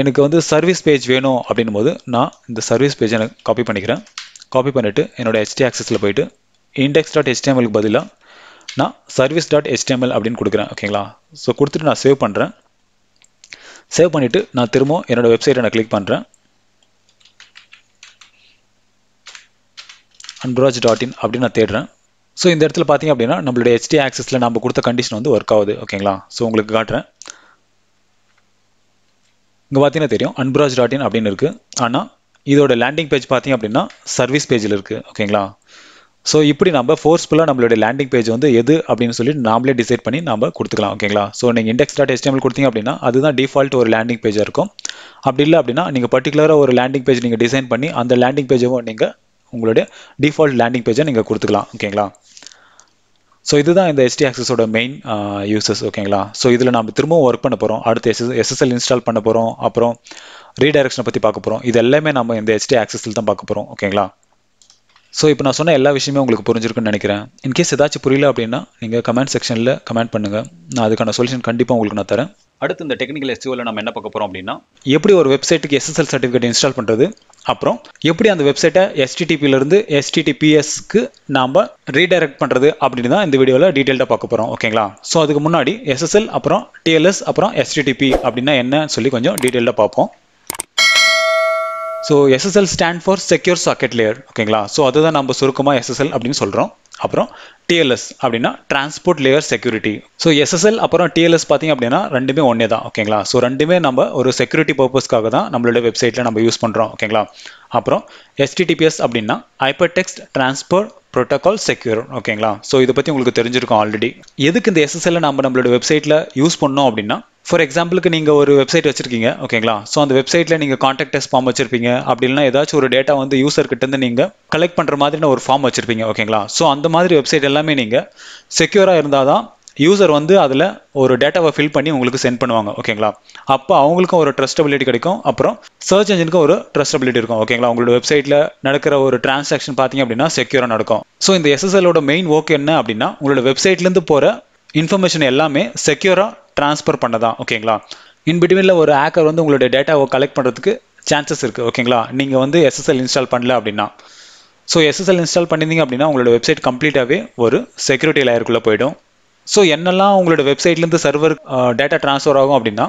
Speaker 1: எனக்கு வந்து சர்வீஸ் பேஜ் வேணும் அப்படின்னும் போது நான் இந்த சர்வீஸ் பேஜை எனக்கு காப்பி பண்ணிக்கிறேன் காப்பி பண்ணிவிட்டு என்னோட ஹெச்டி ஆக்சஸில் போயிட்டு இண்டெக்ஸ் டாட் ஹெச்டிஎம்எலுக்கு பதிலாக நான் சர்வீஸ் டாட் ஹெச்டிஎம்எல் அப்படின்னு கொடுக்குறேன் ஓகேங்களா ஸோ கொடுத்துட்டு நான் சேவ் பண்ணுறேன் சேவ் பண்ணிவிட்டு நான் திரும்பவும் என்னோடய வெப்சைட்டை நான் கிளிக் பண்ணுறேன் அன்ப்ராஜ் டாட் இன் அப்படின்னு நான் தேடுறேன் ஸோ இந்த இடத்துல பார்த்தீங்க அப்படின்னா நம்மளுடைய ஹெச்டி ஆக்சஸில் நம்ம கொடுத்த கண்டிஷன் வந்து ஒர்க் ஆகுது ஓகேங்களா ஸோ உங்களுக்கு காட்டுறேன் இங்கே பார்த்தீங்கன்னா தெரியும் அன்ப்ராஜ் டாட் இன் அப்படின்னு இருக்குது ஆனால் இதோட லேண்டிங் பேஜ் பார்த்தீங்க அப்படின்னா சர்வீஸ் பேஜில் இருக்குது ஓகேங்களா ஸோ இப்படி நம்ம ஃபோர்ஸ்ஃபுல்லாக நம்மளுடைய லேண்டிங் பேஜ் வந்து எது அப்படின்னு சொல்லி நாமளே டிசைட் பண்ணி நம்ம கொடுத்துக்கலாம் ஓகேங்களா ஸோ நீங்கள் இண்டெக்ஸ் டாட் எஸ்டிஎம்எல் கொடுத்தீங்க அப்படின்னா அதுதான் டிஃபால்ட் ஒரு லேண்டிங் பேஜ் இருக்கும் அப்படி இல்லை அப்படின்னா நீங்கள் பர்டிகுலராக ஒரு லேண்டிங் பேஜ் நீங்கள் டிசைன் பண்ணி அந்த லேண்டிங் பேஜவும் நீங்கள் உங்களுடைய டிஃபால்ட் லேண்டிங் பேஜை நீங்கள் கொடுத்துக்கலாம் ஓகேங்களா ஸோ இதுதான் இந்த எஸ்டி ஆக்சஸோட மெயின் யூசஸ் ஓகேங்களா ஸோ இதில் நம்ம திரும்பவும் ஒர்க் பண்ண போகிறோம் அடுத்து எஸ் எஸ்எஸ்எல் இன்ஸ்டால் பண்ண போகிறோம் அப்புறம் ரீடைரக்ஷனை பற்றி பார்க்க போகிறோம் இது எல்லாமே நம்ம இந்த எஸ்டி ஆக்சஸில் தான் பார்க்க போகிறோம் ஓகேங்களா ஸோ இப்போ நான் சொன்ன எல்லா விஷயமே உங்களுக்கு புரிஞ்சிருக்குன்னு நினைக்கிறேன் இன்கேஸ் ஏதாச்சும் புரியல அப்படின்னா நீங்கள் கமெண்ட் செக்ஷனில் கமெண்ட் பண்ணுங்கள் நான் அதுக்கான சொல்யூஷன் கண்டிப்பாக உங்களுக்கு நான் தரேன் அடுத்து இந்த டெக்னிக்கல் எஸ்டிவில் நம்ம என்ன பார்க்க போகிறோம் அப்படின்னா எப்படி ஒரு வெப்சைட்டுக்கு எஸ்எஸ்எல் சர்டிஃபிகேட் இன்ஸ்டால் பண்ணுறது அப்புறம் எப்படி அந்த வெப்சைட்டை எஸ்டிடிபியிலிருந்து எஸ்டிடிபிஎஸ்க்கு நாம் ரீடைரக்ட் பண்ணுறது அப்படின்னு தான் இந்த வீடியோவில் டீட்டெயில்டாக பார்க்க போகிறோம் ஓகேங்களா ஸோ அதுக்கு முன்னாடி எஸ்எஸ்எல் அப்புறம் டிஎல்எஸ் அப்புறம் எஸ்டிடிபி அப்படின்னா என்னன்னு சொல்லி கொஞ்சம் டீட்டெயிலாக பார்ப்போம் so SSL stand for secure socket layer ஓகேங்களா ஸோ அதை தான் நம்ம சுருக்கமாக எஸ்எஸ்எல் அப்படின்னு சொல்கிறோம் அப்புறம் டிஎல்எஸ் அப்படின்னா transport layer security so SSL அப்புறம் டிஎல்எஸ் பார்த்திங்க அப்படின்னா ரெண்டுமே ஒன்றே தான் ஓகேங்களா ஸோ ரெண்டுமே நம்ம ஒரு செக்யூரிட்டி பர்பஸ்க்காக தான் நம்மளோட வெப்சைட்டில் நம்ம யூஸ் பண்ணுறோம் ஓகேங்களா அப்புறம் எஸ்டிடிபிஎஸ் அப்படின்னா hyper text transport protocol secure ஓகேங்களா ஸோ இதை பற்றி உங்களுக்கு தெரிஞ்சிருக்கும் ஆல்ரெடி எதுக்கு இந்த எஸ்எஸ்எல்லை நம்ம நம்மளோட வெப்சைட்டில் யூஸ் பண்ணோம் அப்படின்னா ஃபார் எக்ஸாம்பிளுக்கு நீங்கள் ஒரு வெப்சைட் வச்சுருக்கீங்க ஓகேங்களா ஸோ அந்த வெப்சைட்டில் நீங்கள் காண்டாக்ட் டெஸ்ட் ஃபார்ம் வச்சிருப்பீங்க அப்படின்னா ஏதாச்சும் ஒரு டேட்டா வந்து யூசர்கிட்டேருந்து நீங்கள் கலெக்ட் பண்ணுற மாதிரின ஒரு ஃபார்ம் வச்சுருப்பீங்க ஓகேங்களா ஸோ அந்த மாதிரி வெப்சைட் எல்லாமே நீங்கள் செக்யூராக இருந்தால் தான் யூசர் வந்து அதில் ஒரு டேட்டாவை ஃபில் பண்ணி உங்களுக்கு சென்ட் பண்ணுவாங்க ஓகேங்களா அப்போ அவங்களுக்கும் ஒரு ட்ரஸ்டபிலிட்டி கிடைக்கும் அப்புறம் சர்ச் என்ஜினுக்கும் ஒரு ட்ரஸ்டபிலிட்டி இருக்கும் ஓகேங்களா உங்களோட வெப்சைட்டில் நடக்கிற ஒரு டிரான்சாக்ஷன் பார்த்தீங்க அப்படின்னா செக்யூராக நடக்கும் ஸோ இந்த எஸ்எஸ்எலோட மெயின் ஒர்க் என்ன அப்படின்னா உங்களோட வெப்சைட்லேருந்து போகிற இன்ஃபர்மேஷன் எல்லாமே செக்யூராக ட்ரான்ஸ்ஃபர் பண்ணதான் ஓகேங்களா இன்பிட்வீனில் ஒரு ஹேக்கர் வந்து உங்களுடைய டேட்டாவை கலெக்ட் பண்ணுறதுக்கு சான்சஸ் இருக்குது ஓகேங்களா நீங்கள் வந்து எஸ்எஸ்எல் இன்ஸ்டால் பண்ணல அப்படின்னா ஸோ எஸ்எஸ்எல் இன்ஸ்டால் பண்ணியிருந்தீங்க அப்படின்னா உங்களோட வெப்சைட் கம்ப்ளீட்டாகவே ஒரு செக்யூரிட்டி லேயருக்குள்ளே போயிடும் ஸோ என்னெல்லாம் உங்களோட வெப்சைட்லேருந்து சர்வர் டேட்டா ட்ரான்ஸ்ஃபர் ஆகும் அப்படின்னா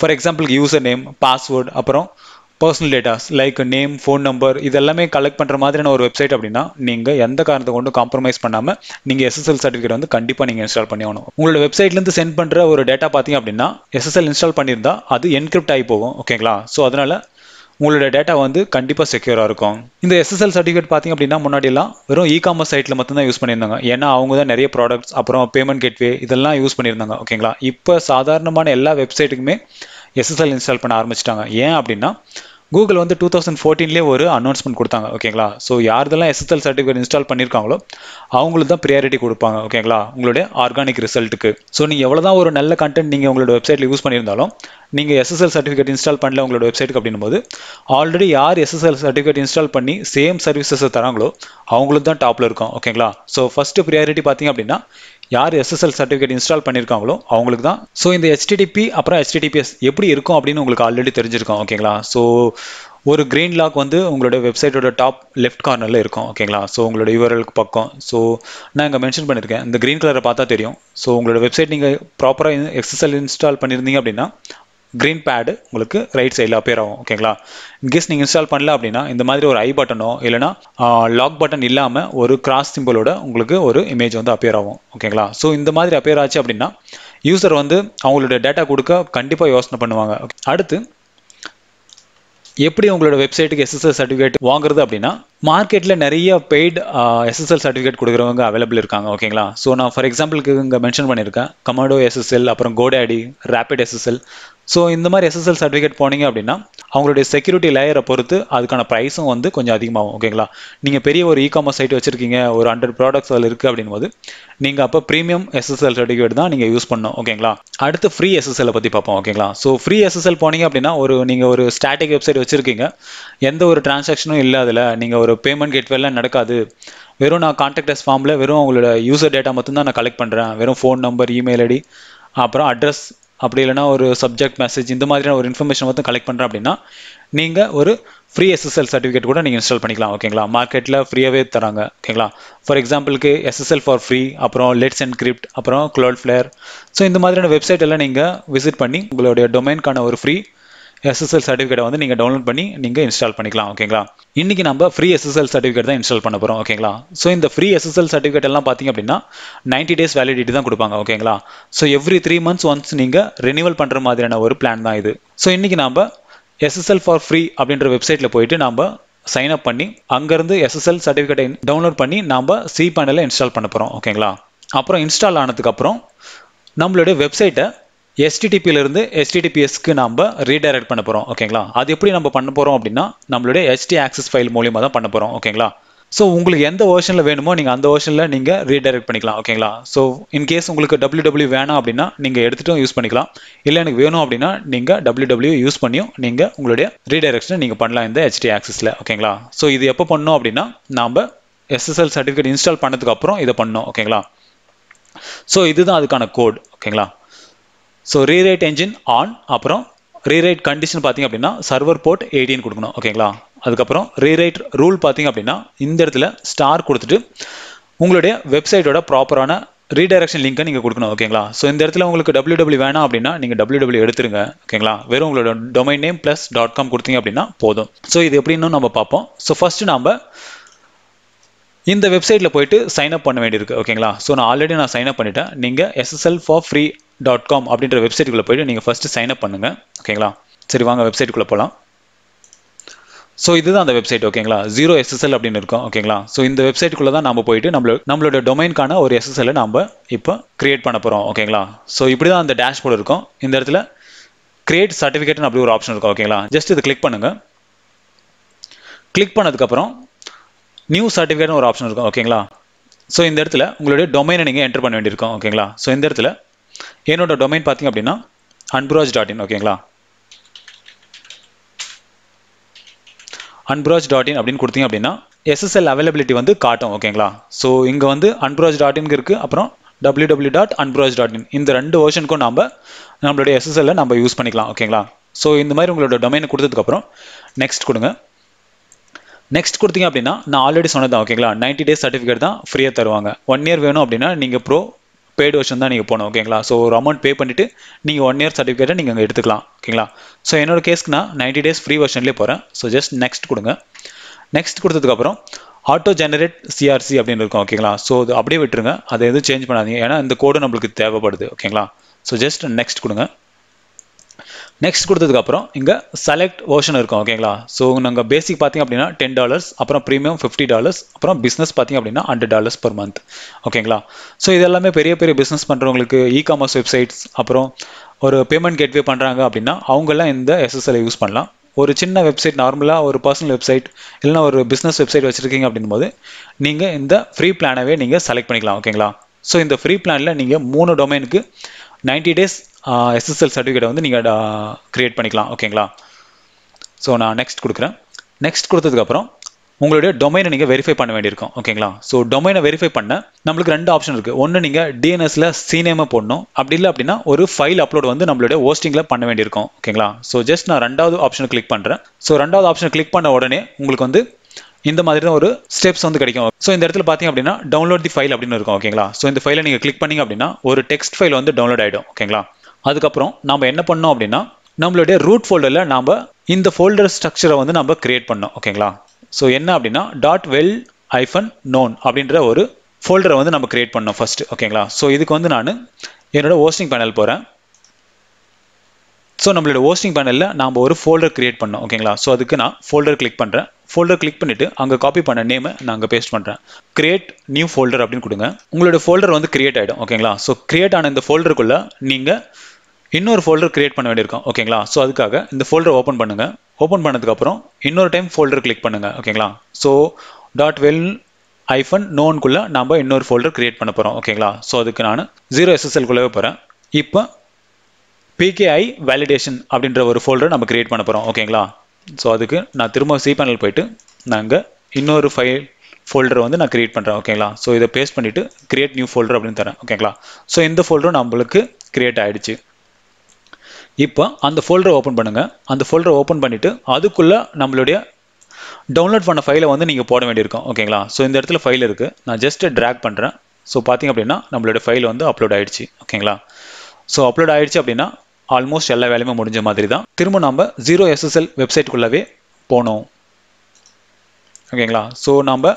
Speaker 1: ஃபார் எக்ஸாம்பிளுக்கு யூசர் நேம் பாஸ்வேர்டு அப்புறம் personal datas like name phone number இதெல்லாமே கலெக்ட் பண்ணுற மாதிரியான ஒரு வெப்சைட் அப்படின்னா நீங்கள் எந்த காரணத்தை கொண்டு காம்ப்ரமைஸ் பண்ணாமல் நீங்கள் எஸ்எஸ்எல் சர்டிஃபிகேட் வந்து கண்டிப்பாக நீங்கள் இன்ஸ்டால் பண்ணி ஆகணும் உங்களோட வெப்சைட்லேருந்து சென்ட் பண்ணுற ஒரு டேட்டா பார்த்தீங்க அப்படின்னா எஸ்எஸ்எல் இன்ஸ்டால் பண்ணியிருந்தா அது என்கிரிப்ட் ஆகி போகும் ஓகேங்களா ஸோ அதனால் உங்களோட டேட்டா வந்து கண்டிப்பாக செக்யூராக இருக்கும் இந்த எஸ்எஸ்எல் சர்டிஃபிகேட் பார்த்திங்க அப்படின்னா முன்னாடிலாம் வெறும் இ காமர்ஸ் சைட்டில் மட்டும்தான் யூஸ் பண்ணியிருந்தாங்க ஏன்னா அவங்க தான் நிறைய ப்ராடக்ட்ஸ் அப்புறம் பேமெண்ட் கேட்வே இதெல்லாம் யூஸ் பண்ணியிருந்தாங்க ஓகேங்களா இப்போ சாதாரணமான எல்லா வெப்சைட்டுக்குமே எஸ்எஸ்எல் இன்ஸ்டால் பண்ண ஆரம்பிச்சிட்டாங்க ஏன் அப்படின்னா கூகுள் வந்து டூ தௌசண்ட் ஃபோர்டீன்லேயே ஒரு அனௌன்ஸ்மெண்ட் கொடுத்தாங்க ஓகேங்களா ஸோ யார்தெல்லாம் எஸ்எஸ்எல் சர்டிஃபிகேட் இன்ஸ்டால் பண்ணியிருக்காங்களோ அவங்களுக்கு தான் ப்ரியாரிட்டி கொடுப்பாங்க ஓகேங்களா உங்களுடைய ஆர்கானிக் ரிசல்ட்டுக்கு ஸோ நீங்கள் எவ்வளோ தான் ஒரு நல்ல கண்டென்ட் நீங்கள் உங்களோட வெப்சைட்டில் யூஸ் பண்ணியிருந்தாலும் நீங்கள் எஸ்எஸ்எல் சர்டிஃபிகேட் இன்ஸ்டால் பண்ணல உங்களோட வெப்சைட்டுக்கு அப்படின்னும்போது ஆல்ரெடி யார் எஸ்எஸ்எல் சர்டிஃபிகேட் இன்ஸ்டால் பண்ணி சேம் சர்வீசஸை தராங்களோ அவங்களுக்கு தான் டாப்பில் இருக்கும் ஓகேங்களா ஸோ ஃபஸ்ட்டு ப்ரியாரிட்டி பார்த்தீங்க அப்படின்னா யார் எஸ்எஸ்எல் சர்டிஃபிகேட் இன்ஸ்டால் பண்ணியிருக்காங்களோ அவங்களுக்கு தான் ஸோ இந்த ஹெச்டிடிபி அப்புறம் ஹெச்டிடிபிஎஸ் எப்படி இருக்கும் அப்படின்னு உங்களுக்கு ஆல்ரெடி தெரிஞ்சிருக்கோம் ஓகேங்களா ஸோ ஒரு க்ரீன் லாக் வந்து உங்களோட வெப்சைட்டோட டாப் லெஃப்ட் கார்னரில் இருக்கும் ஓகேங்களா ஸோ உங்களோட யூஆர்எலுக்கு பக்கம் ஸோ நான் இங்கே மென்ஷன் பண்ணியிருக்கேன் இந்த க்ரீன் கலரை பார்த்தா தெரியும் ஸோ உங்களோட வெப்சைட் நீங்கள் ப்ராப்பராக எக்ஸசல் இன்ஸ்டால் பண்ணியிருந்தீங்க அப்படின்னா க்ரீன் பேடு உங்களுக்கு ரைட் சைடில் அப்பியர் ஆகும் ஓகேங்களா இன்கேஸ் நீங்கள் இன்ஸ்டால் பண்ணல அப்படின்னா இந்த மாதிரி ஒரு ஐ பட்டனோ இல்லைனா லாக் பட்டன் இல்லாமல் ஒரு கிராஸ் சிம்பிளோட உங்களுக்கு ஒரு இமேஜ் வந்து அப்பியர் ஆகும் ஓகேங்களா ஸோ இந்த மாதிரி அப்பியர் ஆச்சு அப்படின்னா யூசர் வந்து அவங்களோட டேட்டா கொடுக்க கண்டிப்பாக யோசனை பண்ணுவாங்க அடுத்து எப்படி உங்களோட வெப்சைட்டுக்கு எஸ்எஸ்எல் சர்டிஃபிகேட் வாங்குறது அப்படின்னா மார்க்கெட்டில் நிறைய பெய்ட் எஸ்எஸ்எல் சர்டிஃபிகேட் கொடுக்குறவங்க அவைலபிள் இருக்காங்க ஓகேங்களா ஸோ நான் ஃபார் எக்ஸாம்பிளுக்கு இங்கே மென்ஷன் பண்ணியிருக்கேன் கமாடோ எஸ்எஸ்எல் அப்புறம் கோடாடி ரேபிட் எஸ்எஸ்எல் ஸோ இந்த மாதிரி எஸ்எஸ்எல் சர்டிஃபிகேட் போனீங்க அப்படின்னா அவங்களுடைய செக்யூரிட்டி லேயரை பொறுத்து அதுக்கான ப்ரைஸும் வந்து கொஞ்சம் அதிகமாகும் ஓகேங்களா நீங்கள் பெரிய ஒரு இ காமர்ஸ் சைட் வச்சுருக்கீங்க ஒரு ஹண்ட்ரட் ப்ராடக்ட்ஸ் அதில் இருக்குது அப்படின் போது நீங்கள் அப்போ ப்ரீமியம் எஸ்எஸ்எல் சர்டிஃபிகேட் தான் நீங்கள் யூஸ் பண்ணணும் ஓகேங்களா அடுத்து ஃப்ரீ எஸ்எஸ்எல்லை பற்றி பார்ப்போம் ஓகேங்களா ஸோ ஃப்ரீ எஸ்எஸ்எல் போனீங்க அப்படின்னா ஒரு நீங்கள் ஒரு ஸ்டாட்டிக் வெப்சைட் வச்சுருக்கீங்க எந்த ஒரு டிரான்சாக்ஷனும் இல்லை அதில் நீங்கள் ஒரு பேமெண்ட் கெட்வேலாம் நடக்காது வெறும் நான் கான்டாக்டர்ஸ் ஃபார்மில் வெறும் அவங்களோட யூசர் டேட்டா மட்டும்தான் நான் கலெக்ட் பண்ணுறேன் வெறும் ஃபோன் நம்பர் இமெயில் ஐடி அப்புறம் அட்ரஸ் அப்படி இல்லைனா ஒரு சப்ஜெக்ட் மெசேஜ் இந்த மாதிரியான ஒரு இன்ஃபர்மேஷன் மட்டும் கலெக்ட் பண்ணுறேன் அப்படின்னா நீங்கள் ஒரு ஃப்ரீ எஸ்எஸ்எல் சர்டிஃபிகேட் கூட நீங்கள் இன்ஸ்டால் பண்ணிக்கலாம் ஓகேங்களா மார்க்கெட்டில் ஃப்ரீயாகவே தராங்க ஓகேங்களா ஃபார் எக்ஸாம்பிளுக்கு எஸ்எஸ்எல் ஃபார் ஃப்ரீ அப்புறம் லெட்ஸ் அண்ட் கிரிப்ட் அப்புறம் க்ளோட் ஃப்ளேர் ஸோ இந்த மாதிரியான வெப்சைட் எல்லாம் நீங்கள் விசிட் பண்ணி உங்களுடைய டொமைன்கான ஒரு ஃப்ரீ எஸ்எஸ்எல் சர்டிஃபிகேட்டை வந்து நீங்கள் டவுன்லோட் பண்ணி நீங்கள் இன்ஸ்டால் பண்ணிக்கலாம் ஓகேங்களா இன்னைக்கு நம்ம ஃப்ரீ எஸ்எஸ்எல் சர்டிஃபிகேட் தான் இன்ஸ்டால் பண்ண போறோம் ஓகேங்களா ஸோ இந்த ஃப்ரீ எஸ்எஸ்எல் சர்டிஃபிகேட் எல்லாம் பாத்தீங்க அப்படின்னா நைன்ட்டி டேஸ் வேலிடிட்டி தான் கொடுப்பாங்க ஓகேங்களா so every three months once நீங்கள் ரினியூவல் பண்ணுற மாதிரியான ஒரு பிளான் தான் இது ஸோ இன்னைக்கு நம்ம எஸ்எஸ்எல் ஃபார் ஃப்ரீ அப்படின்ற வெப்சைட்டில் போயிட்டு நம்ம சைன் அப் பண்ணி அங்கேருந்து எஸ்எஸ்எல் சர்டிஃபிகேட்டை டவுன்லோட் பண்ணி நம்ம சி பேனலில் இன்ஸ்டால் பண்ண போகிறோம் ஓகேங்களா அப்புறம் இன்ஸ்டால் ஆனதுக்கப்புறம் நம்மளுடைய வெப்சைட்டை எஸ்டிடிபியிலிருந்து எஸ்டிடிபிஎஸ்க்கு நம்ம ரீடைரக்ட் பண்ண போகிறோம் ஓகேங்களா அது எப்படி நம்ம பண்ண போகிறோம் அப்படின்னா நம்மளுடைய எஸ்டி ஆக்சஸ் ஃபைல் மூலியமாக தான் பண்ண போகிறோம் ஓகேங்களா ஸோ உங்களுக்கு எந்த வேர்ஷனில் வேணுமோ நீங்கள் அந்த வேர்ஷனில் நீங்கள் ரீடைரக்ட் பண்ணிக்கலாம் ஓகேங்களா ஸோ இன்கேஸ் உங்களுக்கு டபிள்யூ டபிள்யூ வேணும் அப்படின்னா நீங்கள் எடுத்துகிட்டும் யூஸ் பண்ணிக்கலாம் இல்லை எனக்கு வேணும் அப்படின்னா நீங்கள் டபிள்யூ டபிள்யூ யூஸ் பண்ணியும் நீங்கள் உங்களுடைய ரீடைரக்ஷனை நீங்கள் பண்ணலாம் இந்த ஹெச்டி ஆக்சஸில் ஓகேங்களா ஸோ இது எப்போ பண்ணோம் அப்படின்னா நாம் எஸ்எஸ்எல் சர்டிஃபிகேட் இன்ஸ்டால் பண்ணதுக்கப்புறம் இதை பண்ணோம் ஓகேங்களா ஸோ இதுதான் அதுக்கான கோட் ஓகேங்களா ஸோ ரீரைட் என்ஜின் ஆன் அப்புறம் ரீரைட் கண்டிஷன் பார்த்தீங்க அப்படின்னா சர்வர் போர்ட் எயிட்டின்னு கொடுக்கணும் ஓகேங்களா அதுக்கப்புறம் ரீரைட் ரூல் பார்த்தீங்க அப்படின்னா இந்த இடத்துல ஸ்டார் கொடுத்துட்டு உங்களுடைய வெப்சைட்டோட ப்ராப்பரான ரீடைரக்ஷன் லிங்கை நீங்கள் கொடுக்கணும் ஓகேங்களா ஸோ இந்த இடத்துல உங்களுக்கு டபிள்யூ டபிள்யூ e வேணாம் அப்படின்னா நீங்கள் டபிள்யூ டபிள்யூ e எடுத்துருங்க ஓகேங்களா வெறும் உங்களோட domain name plus dot com கொடுத்தீங்க அப்படின்னா போதும் ஸோ இது எப்படின்னு நம்ம பார்ப்போம் ஸோ ஃபஸ்ட்டு நம்ம இந்த வெப்சைட்டில் போயிட்டு சைன் அப் பண்ண வேண்டியிருக்கு ஓகேங்களா ஸோ நான் ஆல்ரெடி நான் சைன் அப் பண்ணிட்டேன் நீங்கள் SSL for free dot com அப்படின்ற வெப்சைட்டுக்குள்ளே போயிட்டு நீங்கள் ஃபஸ்ட்டு சைன் அப் பண்ணுங்கள் ஓகேங்களா சரி வாங்க வெப்சைட்டுக்குள்ளே போகலாம் ஸோ இதுதான் அந்த வெப்சைட் ஓகேங்களா ஜீரோ எஸ்எஸ்எல் அப்படின்னு இருக்கும் ஓகேங்களா ஸோ இந்த வெப்சைட்டுக்குள்ளே தான் நம்ம போயிட்டு நம்மள நம்மளோட டொமைன்கான ஒரு எஸ்எஸ்எல்லை நம்ம இப்போ கிரியேட் பண்ண போகிறோம் ஓகேங்களா ஸோ இப்படி தான் அந்த டேஷ்போர்டு இருக்கும் இந்த இடத்துல கிரியேட் சர்டிஃபிகேட்னு அப்படி ஒரு ஆப்ஷன் இருக்கும் ஓகேங்களா ஜஸ்ட் இது கிளிக் பண்ணுங்கள் கிளிக் பண்ணதுக்கப்புறம் நியூ சர்டிஃபிகேட்னு ஒரு ஆப்ஷன் இருக்கும் ஓகேங்களா ஸோ இந்த இடத்துல உங்களுடைய டொமைனை நீங்கள் என்டர் பண்ண வேண்டியிருக்கும் ஓகேங்களா ஸோ இந்த இடத்துல என்னோட டொமைன் பார்த்திங்க அப்படின்னா அன்புராஜ் டாட் இன் ஓகேங்களா அன்புராஜ் டாட் இன் அப்படின்னு கொடுத்தீங்க அப்படின்னா எஸ்எஸ்எல் அவைலபிலிட்டி வந்து காட்டும் ஓகேங்களா ஸோ இங்கே வந்து அன்புராஜ் டாட் இன் இருக்குது அப்புறம் W W dot Anburaj dot in இந்த ரெண்டு வேர்ஷனுக்கும் நம்ம நம்மளுடைய எஸ்எஸ்எல்ல நம்ம யூஸ் பண்ணிக்கலாம் ஓகேங்களா ஸோ இந்த மாதிரி உங்களோட டொமைனை கொடுத்ததுக்கப்புறம் நெக்ஸ்ட் கொடுங்க நெக்ஸ்ட் கொடுத்தீங்க அப்படின்னா நான் ஆல்ரெடி சொன்னதான் ஓகேங்களா நைன்டி டேஸ் சர்டிஃபிகேட் தான் ஃப்ரீயாக தருவாங்க ஒன் இயர் வேணும் அப்படின்னா நீங்கள் ப்ரோ பெய்டு வருஷன் தான் நீங்கள் போகணும் ஓகேங்களா ஸோ ஒரு அமௌண்ட் பே பண்ணிவிட்டு நீங்கள் ஒன் இயர் சர்டிஃபிகேட்டை நீங்கள் அங்கே எடுத்துக்கலாம் ஓகேங்களா ஸோ என்னோட கேஸ்க்கு நான் நைன்டி டேஸ் ஃப்ரீ வருஷன்லேயே போகிறேன் ஸோ ஜஸ்ட் நெக்ஸ்ட் கொடுங்க நெக்ஸ்ட் கொடுத்ததுக்கப்புறம் ஆட்டோ ஜெனரேட் சிஆர்சி அப்படின்னு இருக்கும் ஓகேங்களா ஸோ அது அப்படியே விட்டுருங்க அதை எதுவும் சேஞ்ச் பண்ணாதீங்க ஏன்னா இந்த கோடு நம்மளுக்கு தேவைப்படுது ஓகேங்களா ஸோ ஜஸ்ட் நெக்ஸ்ட் கொடுங்க நெக்ஸ்ட் கொடுத்ததுக்கப்புறம் இங்கே செலக்ட் ஓஷன் இருக்கும் ஓகேங்களா ஸோ நாங்கள் பேசிக் பார்த்தீங்க அப்படின்னா டென் டாலர்ஸ் அப்புறம் ப்ரீமியம் ஃபிஃப்டி டாலர்ஸ் அப்புறம் பிஸ்னஸ் பார்த்தீங்க அப்படின்னா ஹண்ட்ரட் டாலர்ஸ் பர் மந்த் ஓகேங்களா ஸோ இது எல்லாமே பெரிய பெரிய பிஸ்னஸ் பண்ணுறவங்களுக்கு இ காமர்ஸ் வெப்சைட்ஸ் அப்புறம் ஒரு பேமெண்ட் கேட்வே பண்ணுறாங்க அப்படின்னா அவங்கெல்லாம் இந்த எஸ்எஸ்எல் யூஸ் பண்ணலாம் ஒரு சின்ன வெப்சைட் நார்மலாக ஒரு பர்சனல் வெப்சைட் இல்லைன்னா ஒரு பிஸ்னஸ் வெப்சைட் வச்சுருக்கீங்க அப்படின் போது நீங்கள் இந்த ஃப்ரீ பிளானவே நீங்கள் செலக்ட் பண்ணிக்கலாம் ஓகேங்களா ஸோ இந்த ஃப்ரீ பிளானில் நீங்கள் மூணு டொமைனுக்கு நைன்ட்டி டேஸ் எஸ்எஸ்எல் சர்டிஃபிகேட்டை வந்து நீங்கள் க்ரியேட் uh, பண்ணிக்கலாம் ஓகேங்களா ஸோ நான் நெக்ஸ்ட் கொடுக்குறேன் நெக்ஸ்ட் கொடுத்ததுக்கப்புறம் உங்களுடைய டொமைனை நீங்கள் வெரிஃபை பண்ண வேண்டியிருக்கும் ஓகேங்களா ஸோ டொமைனை வெரிஃபை பண்ண நம்மளுக்கு ரெண்டு ஆப்ஷன் இருக்குது ஒன்று நீங்கள் டிஎன்எஸில் சீனேமை போடணும் அப்படி இல்லை அப்படின்னா ஒரு ஃபைல் அப்லோட் வந்து நம்மளுடைய ஹோஸ்டிங்கில் பண்ண வேண்டியிருக்கும் ஓகேங்களா ஸோ ஜஸ்ட் நான் ரெண்டாவது ஆப்ஷனை கிளிக் பண்ணுறேன் ஸோ ரெண்டாவது ஆப்ஷனை கிளிக் பண்ண உடனே உங்களுக்கு வந்து இந்த மாதிரி தான் ஒரு ஸ்டெப்ஸ் வந்து கிடைக்கும் ஸோ இந்த இடத்துல பார்த்தீங்க அப்படின்னா டவுன்லோட் தி ஃபைல் அப்படின்னு இருக்கும் ஓகேங்களா ஸோ இந்த ஃபைலை நீங்கள் கிளிக் பண்ணிங்க அப்படின்னா ஒரு டெக்ஸ்ட் ஃபைல் வந்து டவுன்லோட் ஆகிடும் ஓகேங்களா அதுக்கப்புறம் நம்ம என்ன பண்ணோம் அப்படின்னா நம்மளுடைய ரூட் ஃபோல்டரில் நாம் இந்த ஃபோல்டர் ஸ்ட்ரக்சரை வந்து நம்ம கிரியேட் பண்ணோம் ஓகேங்களா ஸோ என்ன அப்படின்னா டாட் வெல் ஐஃபன் நோன் அப்படின்ற ஒரு ஃபோல்டரை வந்து நம்ம கிரியேட் பண்ணோம் ஃபஸ்ட்டு ஓகேங்களா ஸோ இதுக்கு வந்து நான் என்னோட ஹோஸ்டிங் பேனல் போகிறேன் ஸோ நம்மளோட ஹோஸ்டிங் பேனலில் நாம் ஒரு ஃபோல்டர் கிரியேட் பண்ணோம் ஓகேங்களா ஸோ அதுக்கு நான் ஃபோல்டர் கிளிக் பண்ணுறேன் ஃபோல்டர் கிளிக் பண்ணிவிட்டு அங்கே காப்பி பண்ண நேமை நான் அங்கே பேஸ்ட் பண்ணுறேன் கிரியேட் நியூ ஃபோல்டர் அப்படின்னு கொடுங்க உங்களோட ஃபோல்டர் வந்து கிரியேட் ஆகிடும் ஓகேங்களா ஸோ கிரியேட் ஆன இந்த ஃபோல்டருக்குள்ளே நீங்கள் இன்னொரு ஃபோல்டர் கிரியேட் பண்ண வேண்டியிருக்கோம் ஓகேங்களா ஸோ அதுக்காக இந்த ஃபோல்டர் ஓப்பன் பண்ணுங்கள் ஓப்பன் பண்ணதுக்கப்புறம் இன்னொரு டைம் ஃபோல்டர் கிளிக் பண்ணுங்கள் ஓகேங்களா ஸோ டாட் வெல் ஐஃபன் நோன்குள்ளே நம்ம இன்னொரு ஃபோல்டர் கிரியேட் பண்ண போகிறோம் ஓகேங்களா ஸோ அதுக்கு நான் ஜீரோ குள்ளவே போகிறேன் இப்போ பிகேஐ வேலிடேஷன் அப்படின்ற ஒரு ஃபோல்டரை நம்ம கிரியேட் பண்ண போகிறோம் ஓகேங்களா ஸோ அதுக்கு நான் திரும்ப சி பேனல் போயிட்டு நாங்கள் இன்னொரு ஃபைல் ஃபோல்டரை வந்து நான் கிரியேட் பண்ணுறேன் ஓகேங்களா ஸோ இதை பேஸ்ட் பண்ணிவிட்டு கிரியேட் நியூ ஃபோல்டர் அப்படின்னு தரேன் ஓகேங்களா ஸோ இந்த ஃபோல்டரும் நம்மளுக்கு கிரியேட் ஆகிடுச்சு இப்போ அந்த ஃபோல்டரை ஓப்பன் பண்ணுங்கள் அந்த ஃபோல்டரை ஓப்பன் பண்ணிவிட்டு அதுக்குள்ளே நம்மளுடைய டவுன்லோட் பண்ண ஃபைலை வந்து நீங்கள் போட வேண்டியிருக்கும் ஓகேங்களா ஸோ இந்த இடத்துல ஃபைல் இருக்குது நான் ஜஸ்ட்டு ட்ராக் பண்ணுறேன் ஸோ பார்த்தீங்க அப்படின்னா நம்மளோட ஃபைல் வந்து அப்லோட் ஆகிடுச்சு ஓகேங்களா ஸோ அப்லோட் ஆகிடுச்சு அப்படின்னா ஆல்மோஸ்ட் எல்லா வேலையுமே முடிஞ்ச மாதிரி தான் திரும்ப நம்ம ஜீரோ எஸ்எஸ்எல் வெப்சைட்டுக்குள்ளவே போனோம் ஓகேங்களா ஸோ நம்ம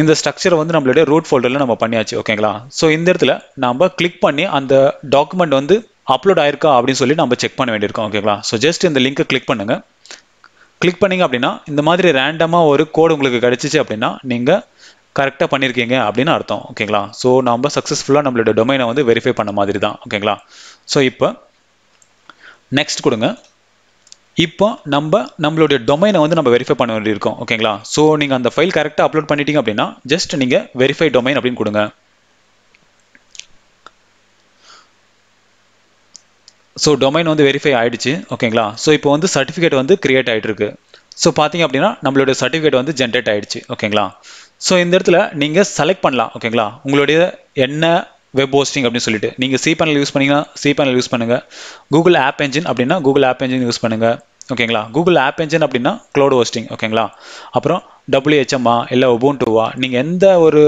Speaker 1: இந்த ஸ்ட்ரக்சரை வந்து நம்மளுடைய ரூட் ஃபோல்டரில் நம்ம பண்ணியாச்சு ஓகேங்களா ஸோ இந்த இடத்துல நம்ம கிளிக் பண்ணி அந்த டாக்குமெண்ட் வந்து அப்லோட் ஆயிருக்கா அப்படின்னு சொல்லி நம்ம செக் பண்ண வேண்டியிருக்கோம் ஓகேங்களா ஸோ ஜஸ்ட் இந்த லிங்க்கை கிளிக் பண்ணுங்கள் கிளிக் பண்ணிங்க அப்படின்னா இந்த மாதிரி ரேண்டமாக ஒரு கோடு உங்களுக்கு கிடச்சிச்சு அப்படின்னா நீங்கள் கரெக்டாக பண்ணியிருக்கீங்க அப்படின்னு அர்த்தம் ஓகேங்களா ஸோ நம்ம சக்ஸஸ்ஃபுல்லாக நம்மளுடைய டொமைனை வந்து வெரிஃபை பண்ண மாதிரி தான் ஓகேங்களா ஸோ இப்போ நெக்ஸ்ட் கொடுங்க இப்போ நம்ம நம்மளுடைய டொமைனை வந்து நம்ம வெரிஃபை பண்ண வேண்டியிருக்கோம் ஓகேங்களா ஸோ நீங்கள் அந்த ஃபைல் கரெக்டாக அப்லோட் பண்ணிட்டீங்க அப்படின்னா ஜஸ்ட் நீங்கள் வெரிஃபை டொமைன் அப்படின்னு கொடுங்க ஸோ டொமைன் வந்து வெரிஃபை ஆகிடுச்சு ஓகேங்களா ஸோ இப்போ வந்து சர்டிஃபிகேட் வந்து கிரியேட் ஆகிட்டுருக்கு ஸோ பார்த்தீங்க அப்படின்னா நம்மளுடைய சர்டிஃபிகேட் வந்து ஜென்ரேட் ஆகிடுச்சு ஓகேங்களா ஸோ இந்த இடத்துல நீங்கள் செலக்ட் பண்ணலாம் ஓகேங்களா உங்களுடைய என்ன வெப் ஹோஸ்டிங் அப்படின்னு சொல்லிட்டு நீங்கள் சி பேனல் யூஸ் பண்ணிங்கன்னா சி பேனல் யூஸ் பண்ணுங்கள் கூகுள் ஆப் என்ஜின் அப்படின்னா கூகுள் ஆப் என்ஜின் யூஸ் பண்ணுங்கள் ஓகேங்களா கூகுள் ஆப் என்ஜின் அப்படின்னா க்ளவுட் ஹோஸ்டிங் ஓகேங்களா அப்புறம் டபிள்யூஹெச்எம்மா இல்லை ஒபோன்டூவா நீங்கள் எந்த ஒரு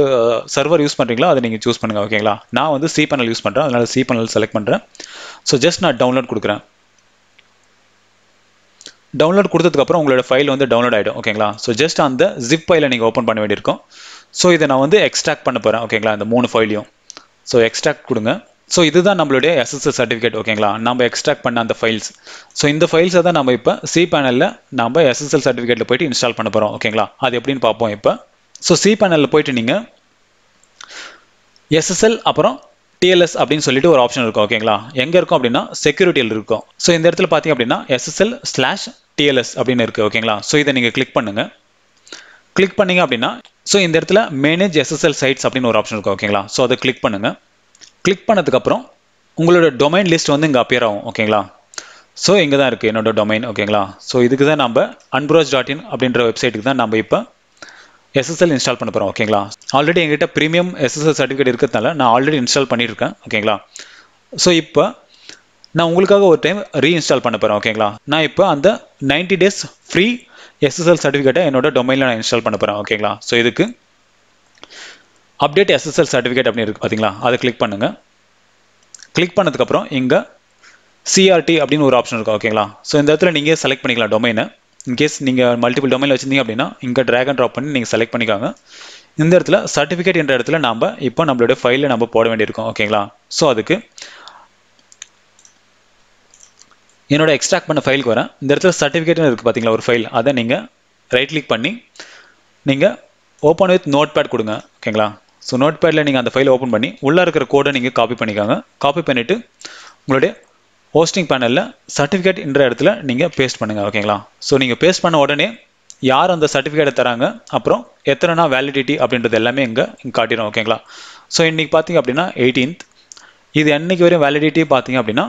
Speaker 1: சர்வர் யூஸ் பண்ணுறீங்களோ அதை நீங்கள் சூஸ் பண்ணுங்கள் ஓகேங்களா நான் வந்து சி பேனல் யூஸ் பண்ணுறேன் அதனால் சி பேனல் செலக்ட் பண்ணுறேன் ஸோ ஜஸ்ட் நான் டவுன்லோட் கொடுக்குறேன் டவுன்லோட் கொடுத்ததுக்கப்புறம் உங்களோட ஃபைல் வந்து டவுன்லோட் ஆகிடும் ஓகேங்களா ஸோ ஜஸ்ட் அந்த ஜிப் ஃபைலை நீங்கள் ஓப்பன் பண்ண வேண்டியிருக்கும் ஸோ இதை நான் வந்து எக்ஸ்ட்ராக்ட் பண்ண போகிறேன் ஓகேங்களா இந்த மூணு ஃபைலையும் ஸோ எக்ஸ்ட்ராக்ட் கொடுங்க ஸோ இதுதான் நம்மளுடைய எஸ்எஸ்எஸ் சர்டிஃபிகேட் ஓகேங்களா நம்ம எக்ஸ்ட்ராக்ட் பண்ண அந்த ஃபைல்ஸ் ஸோ இந்த ஃபைல்ஸை தான் நம்ம இப்போ சி பேனலில் நம்ம எஸ்எஸ்எல் சர்டிஃபிகேட்டில் போயிட்டு இன்ஸ்டால் பண்ண போகிறோம் ஓகேங்களா அது எப்படின்னு பார்ப்போம் இப்போ ஸோ சி பேனலில் போயிட்டு நீங்கள் எஸ்எஸ்எல் அப்புறம் டிஎல்எஸ் அப்படின்னு சொல்லிட்டு ஒரு ஆப்ஷன் இருக்கும் ஓகேங்களா எங்கே இருக்கும் அப்படின்னா செக்யூரிட்டியில் இருக்கும் ஸோ இந்த இடத்துல பார்த்தீங்க அப்படின்னா எஸ்எஸ்எல் ஸ்லாஷ் டிஎல்எஸ் அப்படின்னு இருக்குது ஓகேங்களா ஸோ இதை நீங்கள் கிளிக் பண்ணுங்கள் கிளிக் பண்ணிங்க அப்படின்னா ஸோ இந்த இடத்துல மேனேஜ் எஸ்எஸ்எல் சைட்ஸ் அப்படின்னு ஒரு ஆப்ஷன் இருக்கும் ஓகேங்களா ஸோ அதை கிளிக் பண்ணுங்கள் கிளிக் பண்ணதுக்கப்புறம் உங்களோட டொமைன் லிஸ்ட் வந்து இங்கே அப்பியர் ஆகும் ஓகேங்களா ஸோ இங்கே தான் இருக்குது என்னோட டொமைன் ஓகேங்களா ஸோ இதுக்கு தான் நம்ம அன்ப்ரோஸ் டாட் இன் அப்படின்ற வெப்சைட்டுக்கு தான் நம்ம இப்போ எஸ்எஸ்எல் இன்ஸ்டால் பண்ண போகிறோம் ஓகேங்களா ஆல்ரெடி எங்கிட்ட ப்ரீமியம் எஸ்எஸ்எல் சர்டிஃபிகேட் இருக்கிறதுனால நான் ஆல்ரெடி இன்ஸ்டால் பண்ணியிருக்கேன் ஓகேங்களா ஸோ இப்போ நான் உங்களுக்காக ஒரு டைம் ரீஇன்ஸ்டால் பண்ண போகிறேன் ஓகேங்களா நான் இப்போ அந்த நைன்டி டேஸ் ஃப்ரீ எஸ்எஸ்எல் சர்டிஃபிகேட்டை என்னோட டொமைனில் நான் இன்ஸ்டால் பண்ண போகிறேன் ஓகேங்களா ஸோ இதுக்கு அப்டேட் எஸ்எஸ்எல் சர்டிஃபிகேட் அப்படின்னு இருக்குது பார்த்தீங்களா அதை கிளிக் பண்ணுங்கள் கிளிக் பண்ணதுக்கப்புறம் இங்கே சிஆர்டி அப்படின்னு ஒரு ஆப்ஷன் இருக்கும் ஓகேங்களா ஸோ இந்த இடத்துல நீங்கள் செலக்ட் பண்ணிக்கலாம் டொமைனை இன்கேஸ் நீங்கள் மல்டிபிள் டொமைனில் வச்சுருந்தீங்க அப்படின்னா இங்கே ட்ராக் அண்ட் ட்ராப் பண்ணி நீங்கள் செலக்ட் பண்ணிக்காங்க இந்த இடத்துல சர்டிஃபிகேட் என்ற இடத்துல நம்ம இப்போ நம்மளுடைய ஃபைலில் நம்ம போட வேண்டியிருக்கோம் ஓகேங்களா ஸோ அதுக்கு என்னோட எக்ஸ்ட்ராக்ட் பண்ண ஃபைலுக்கு வரேன் இந்த இடத்துல சர்டிஃபிகேட்னு இருக்குது பார்த்தீங்களா ஒரு ஃபைல் அதை நீங்கள் ரைட் கிளிக் பண்ணி நீங்கள் ஓப்பன் வித் நோட் பேட் கொடுங்க ஓகேங்களா ஸோ நோட் பேடில் நீங்கள் அந்த ஃபைல் ஓப்பன் பண்ணி உள்ளே இருக்கிற கோடை நீங்கள் காப்பி பண்ணிக்காங்க காப்பி பண்ணிவிட்டு உங்களுடைய ஹோஸ்டிங் பேனலில் சர்டிஃபிகேட் என்ற இடத்துல நீங்கள் பேஸ்ட் பண்ணுங்கள் ஓகேங்களா ஸோ நீங்கள் பேஸ்ட் பண்ண உடனே யார் அந்த சர்டிஃபிகேட்டை தராங்க அப்புறம் எத்தனை நாள் வேலிடிட்டி அப்படின்றது எல்லாமே இங்கே காட்டிடும் ஓகேங்களா ஸோ இன்றைக்கி பார்த்தீங்க அப்படின்னா எயிட்டீன்த் இது என்றைக்கு வரையும் வேலிடிட்டி பார்த்தீங்க அப்படின்னா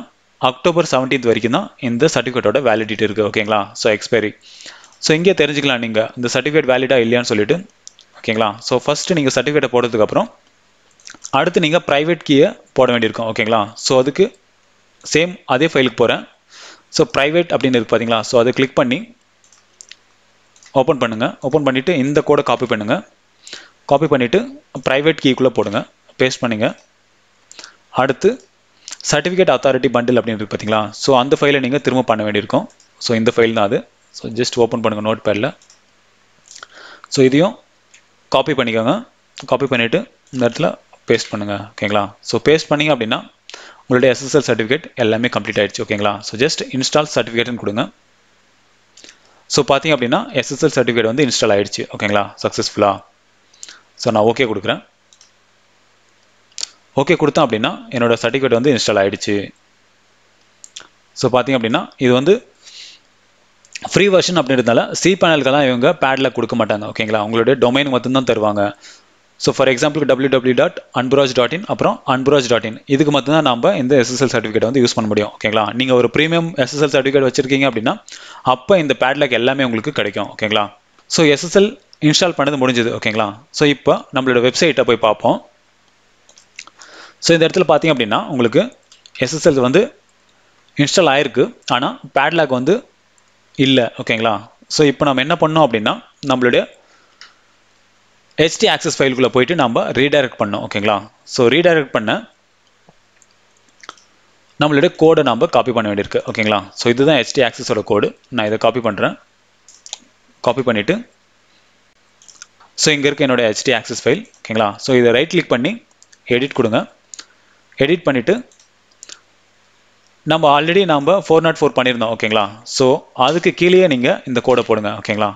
Speaker 1: அக்டோபர் செவன்டீன்த் வரைக்கும் தான் இந்த சர்டிஃபிகேட்டோட வேலிடிட்டி இருக்குது ஓகேங்களா ஸோ எக்ஸ்பைரி ஸோ இங்கே தெரிஞ்சுக்கலாம் நீங்கள் இந்த சர்டிஃபிகேட் வேலிடாக இல்லையான்னு சொல்லிட்டு ஓகேங்களா ஸோ ஃபஸ்ட்டு நீங்கள் சர்டிஃபிகேட்டை போட்டதுக்கப்புறம் அடுத்து நீங்கள் ப்ரைவேட் கீயை போட வேண்டியிருக்கோம் ஓகேங்களா ஸோ அதுக்கு சேம் அதே ஃபைலுக்கு போகிறேன் ஸோ ப்ரைவேட் அப்படின்னு இருக்குது பார்த்தீங்களா ஸோ அதை கிளிக் பண்ணி ஓப்பன் பண்ணுங்கள் ஓப்பன் பண்ணிவிட்டு இந்த கோடை காப்பி பண்ணுங்கள் காப்பி பண்ணிவிட்டு ப்ரைவேட் கீக்குள்ளே போடுங்க பேஸ்ட் பண்ணுங்கள் அடுத்து சர்டிஃபிகேட் அத்தாரிட்டி பண்டில் அப்படின்னு இருக்கு பார்த்தீங்களா ஸோ அந்த ஃபைலை நீங்கள் திரும்ப பண்ண வேண்டியிருக்கும் ஸோ இந்த ஃபைல் தான் அது ஸோ ஜஸ்ட் ஓப்பன் பண்ணுங்கள் நோட் பேடில் ஸோ இதையும் காப்பி பண்ணிக்கோங்க காப்பி பண்ணிவிட்டு இந்த இடத்துல பேஸ்ட் பண்ணுங்கள் ஓகேங்களா ஸோ பேஸ்ட் பண்ணிங்க அப்படின்னா உங்களுடைய எஸ்எஸ்எல் சர்டிஃபிகேட் எல்லாமே கம்ப்ளீட் ஆகிடுச்சு ஓகேங்களா ஸோ ஜஸ்ட் இன்ஸ்டால் சர்டிஃபிகேட்டுன்னு கொடுங்க ஸோ பார்த்தீங்க அப்படின்னா எஸ்எஸ்எல் சர்டிஃபிகேட் வந்து இன்ஸ்டால் ஆகிடுச்சு ஓகேங்களா சக்ஸஸ்ஃபுல்லாக ஸோ நான் ஓகே கொடுக்குறேன் ஓகே கொடுத்தோம் அப்படின்னா என்னோடய சர்டிஃபிகேட் வந்து இன்ஸ்டால் ஆகிடுச்சு ஸோ பார்த்தீங்க அப்படின்னா இது வந்து ஃப்ரீ வெர்ஷன் அப்படின்றதுனால சி பேனல்கெல்லாம் இவங்க பேடில் கொடுக்க மாட்டாங்க ஓகேங்களா உங்களுடைய டொமைன் மட்டும்தான் தருவாங்க so for example W W dot Anburaj dot in அப்புறம் அன்புராஜ் டாட் இன் இதுக்கு மட்டும்தான் நம்ம இந்த எஸ்எஸ்எல் சர்டிஃபிகேட் வந்து யூஸ் பண்ண முடியும் ஓகேங்களா நீங்கள் ஒரு ப்ரீமியம் எஸ்எஸ்எல் சர்டிஃபிகேட் வச்சிருக்கீங்க அப்படின்னா அப்போ இந்த பேட்லாக் எல்லாமே உங்களுக்கு கிடைக்கும் ஓகேங்களா ஸோ எஸ்எஸ்எல் இன்ஸ்டால் பண்ணது முடிஞ்சது ஓகேங்களா ஸோ இப்போ நம்மளோட வெப்சைட்டை போய் பார்ப்போம் ஸோ இந்த இடத்துல பார்த்தீங்க அப்படின்னா உங்களுக்கு எஸ்எஸ்எல் வந்து இன்ஸ்டால் ஆயிருக்கு ஆனால் பேட்லாக் வந்து இல்லை ஓகேங்களா ஸோ இப்போ நம்ம என்ன பண்ணோம் அப்படின்னா நம்மளுடைய ஹெச்டி ஆக்சஸ் ஃபைலுக்குள்ளே போயிட்டு நம்ம ரீடைரக்ட் பண்ணோம் ஓகேங்களா ஸோ ரீடைரக்ட் பண்ண நம்மளுடைய கோடை நம்ம காப்பி பண்ண வேண்டியிருக்கு ஓகேங்களா ஸோ இதுதான் ஹெச்டி ஆக்சஸோட கோடு நான் இதை காப்பி பண்ணுறேன் காப்பி பண்ணிவிட்டு ஸோ இங்கே இருக்க என்னோடய ஹெச்டி ஆக்சஸ் ஃபைல் ஓகேங்களா ஸோ இதை ரைட் கிளிக் பண்ணி எடிட் கொடுங்க எடிட் பண்ணிவிட்டு நம்ம ஆல்ரெடி நம்ம ஃபோர் நாட் ஃபோர் பண்ணியிருந்தோம் ஓகேங்களா ஸோ அதுக்கு கீழேயே நீங்கள் இந்த கோடை போடுங்க ஓகேங்களா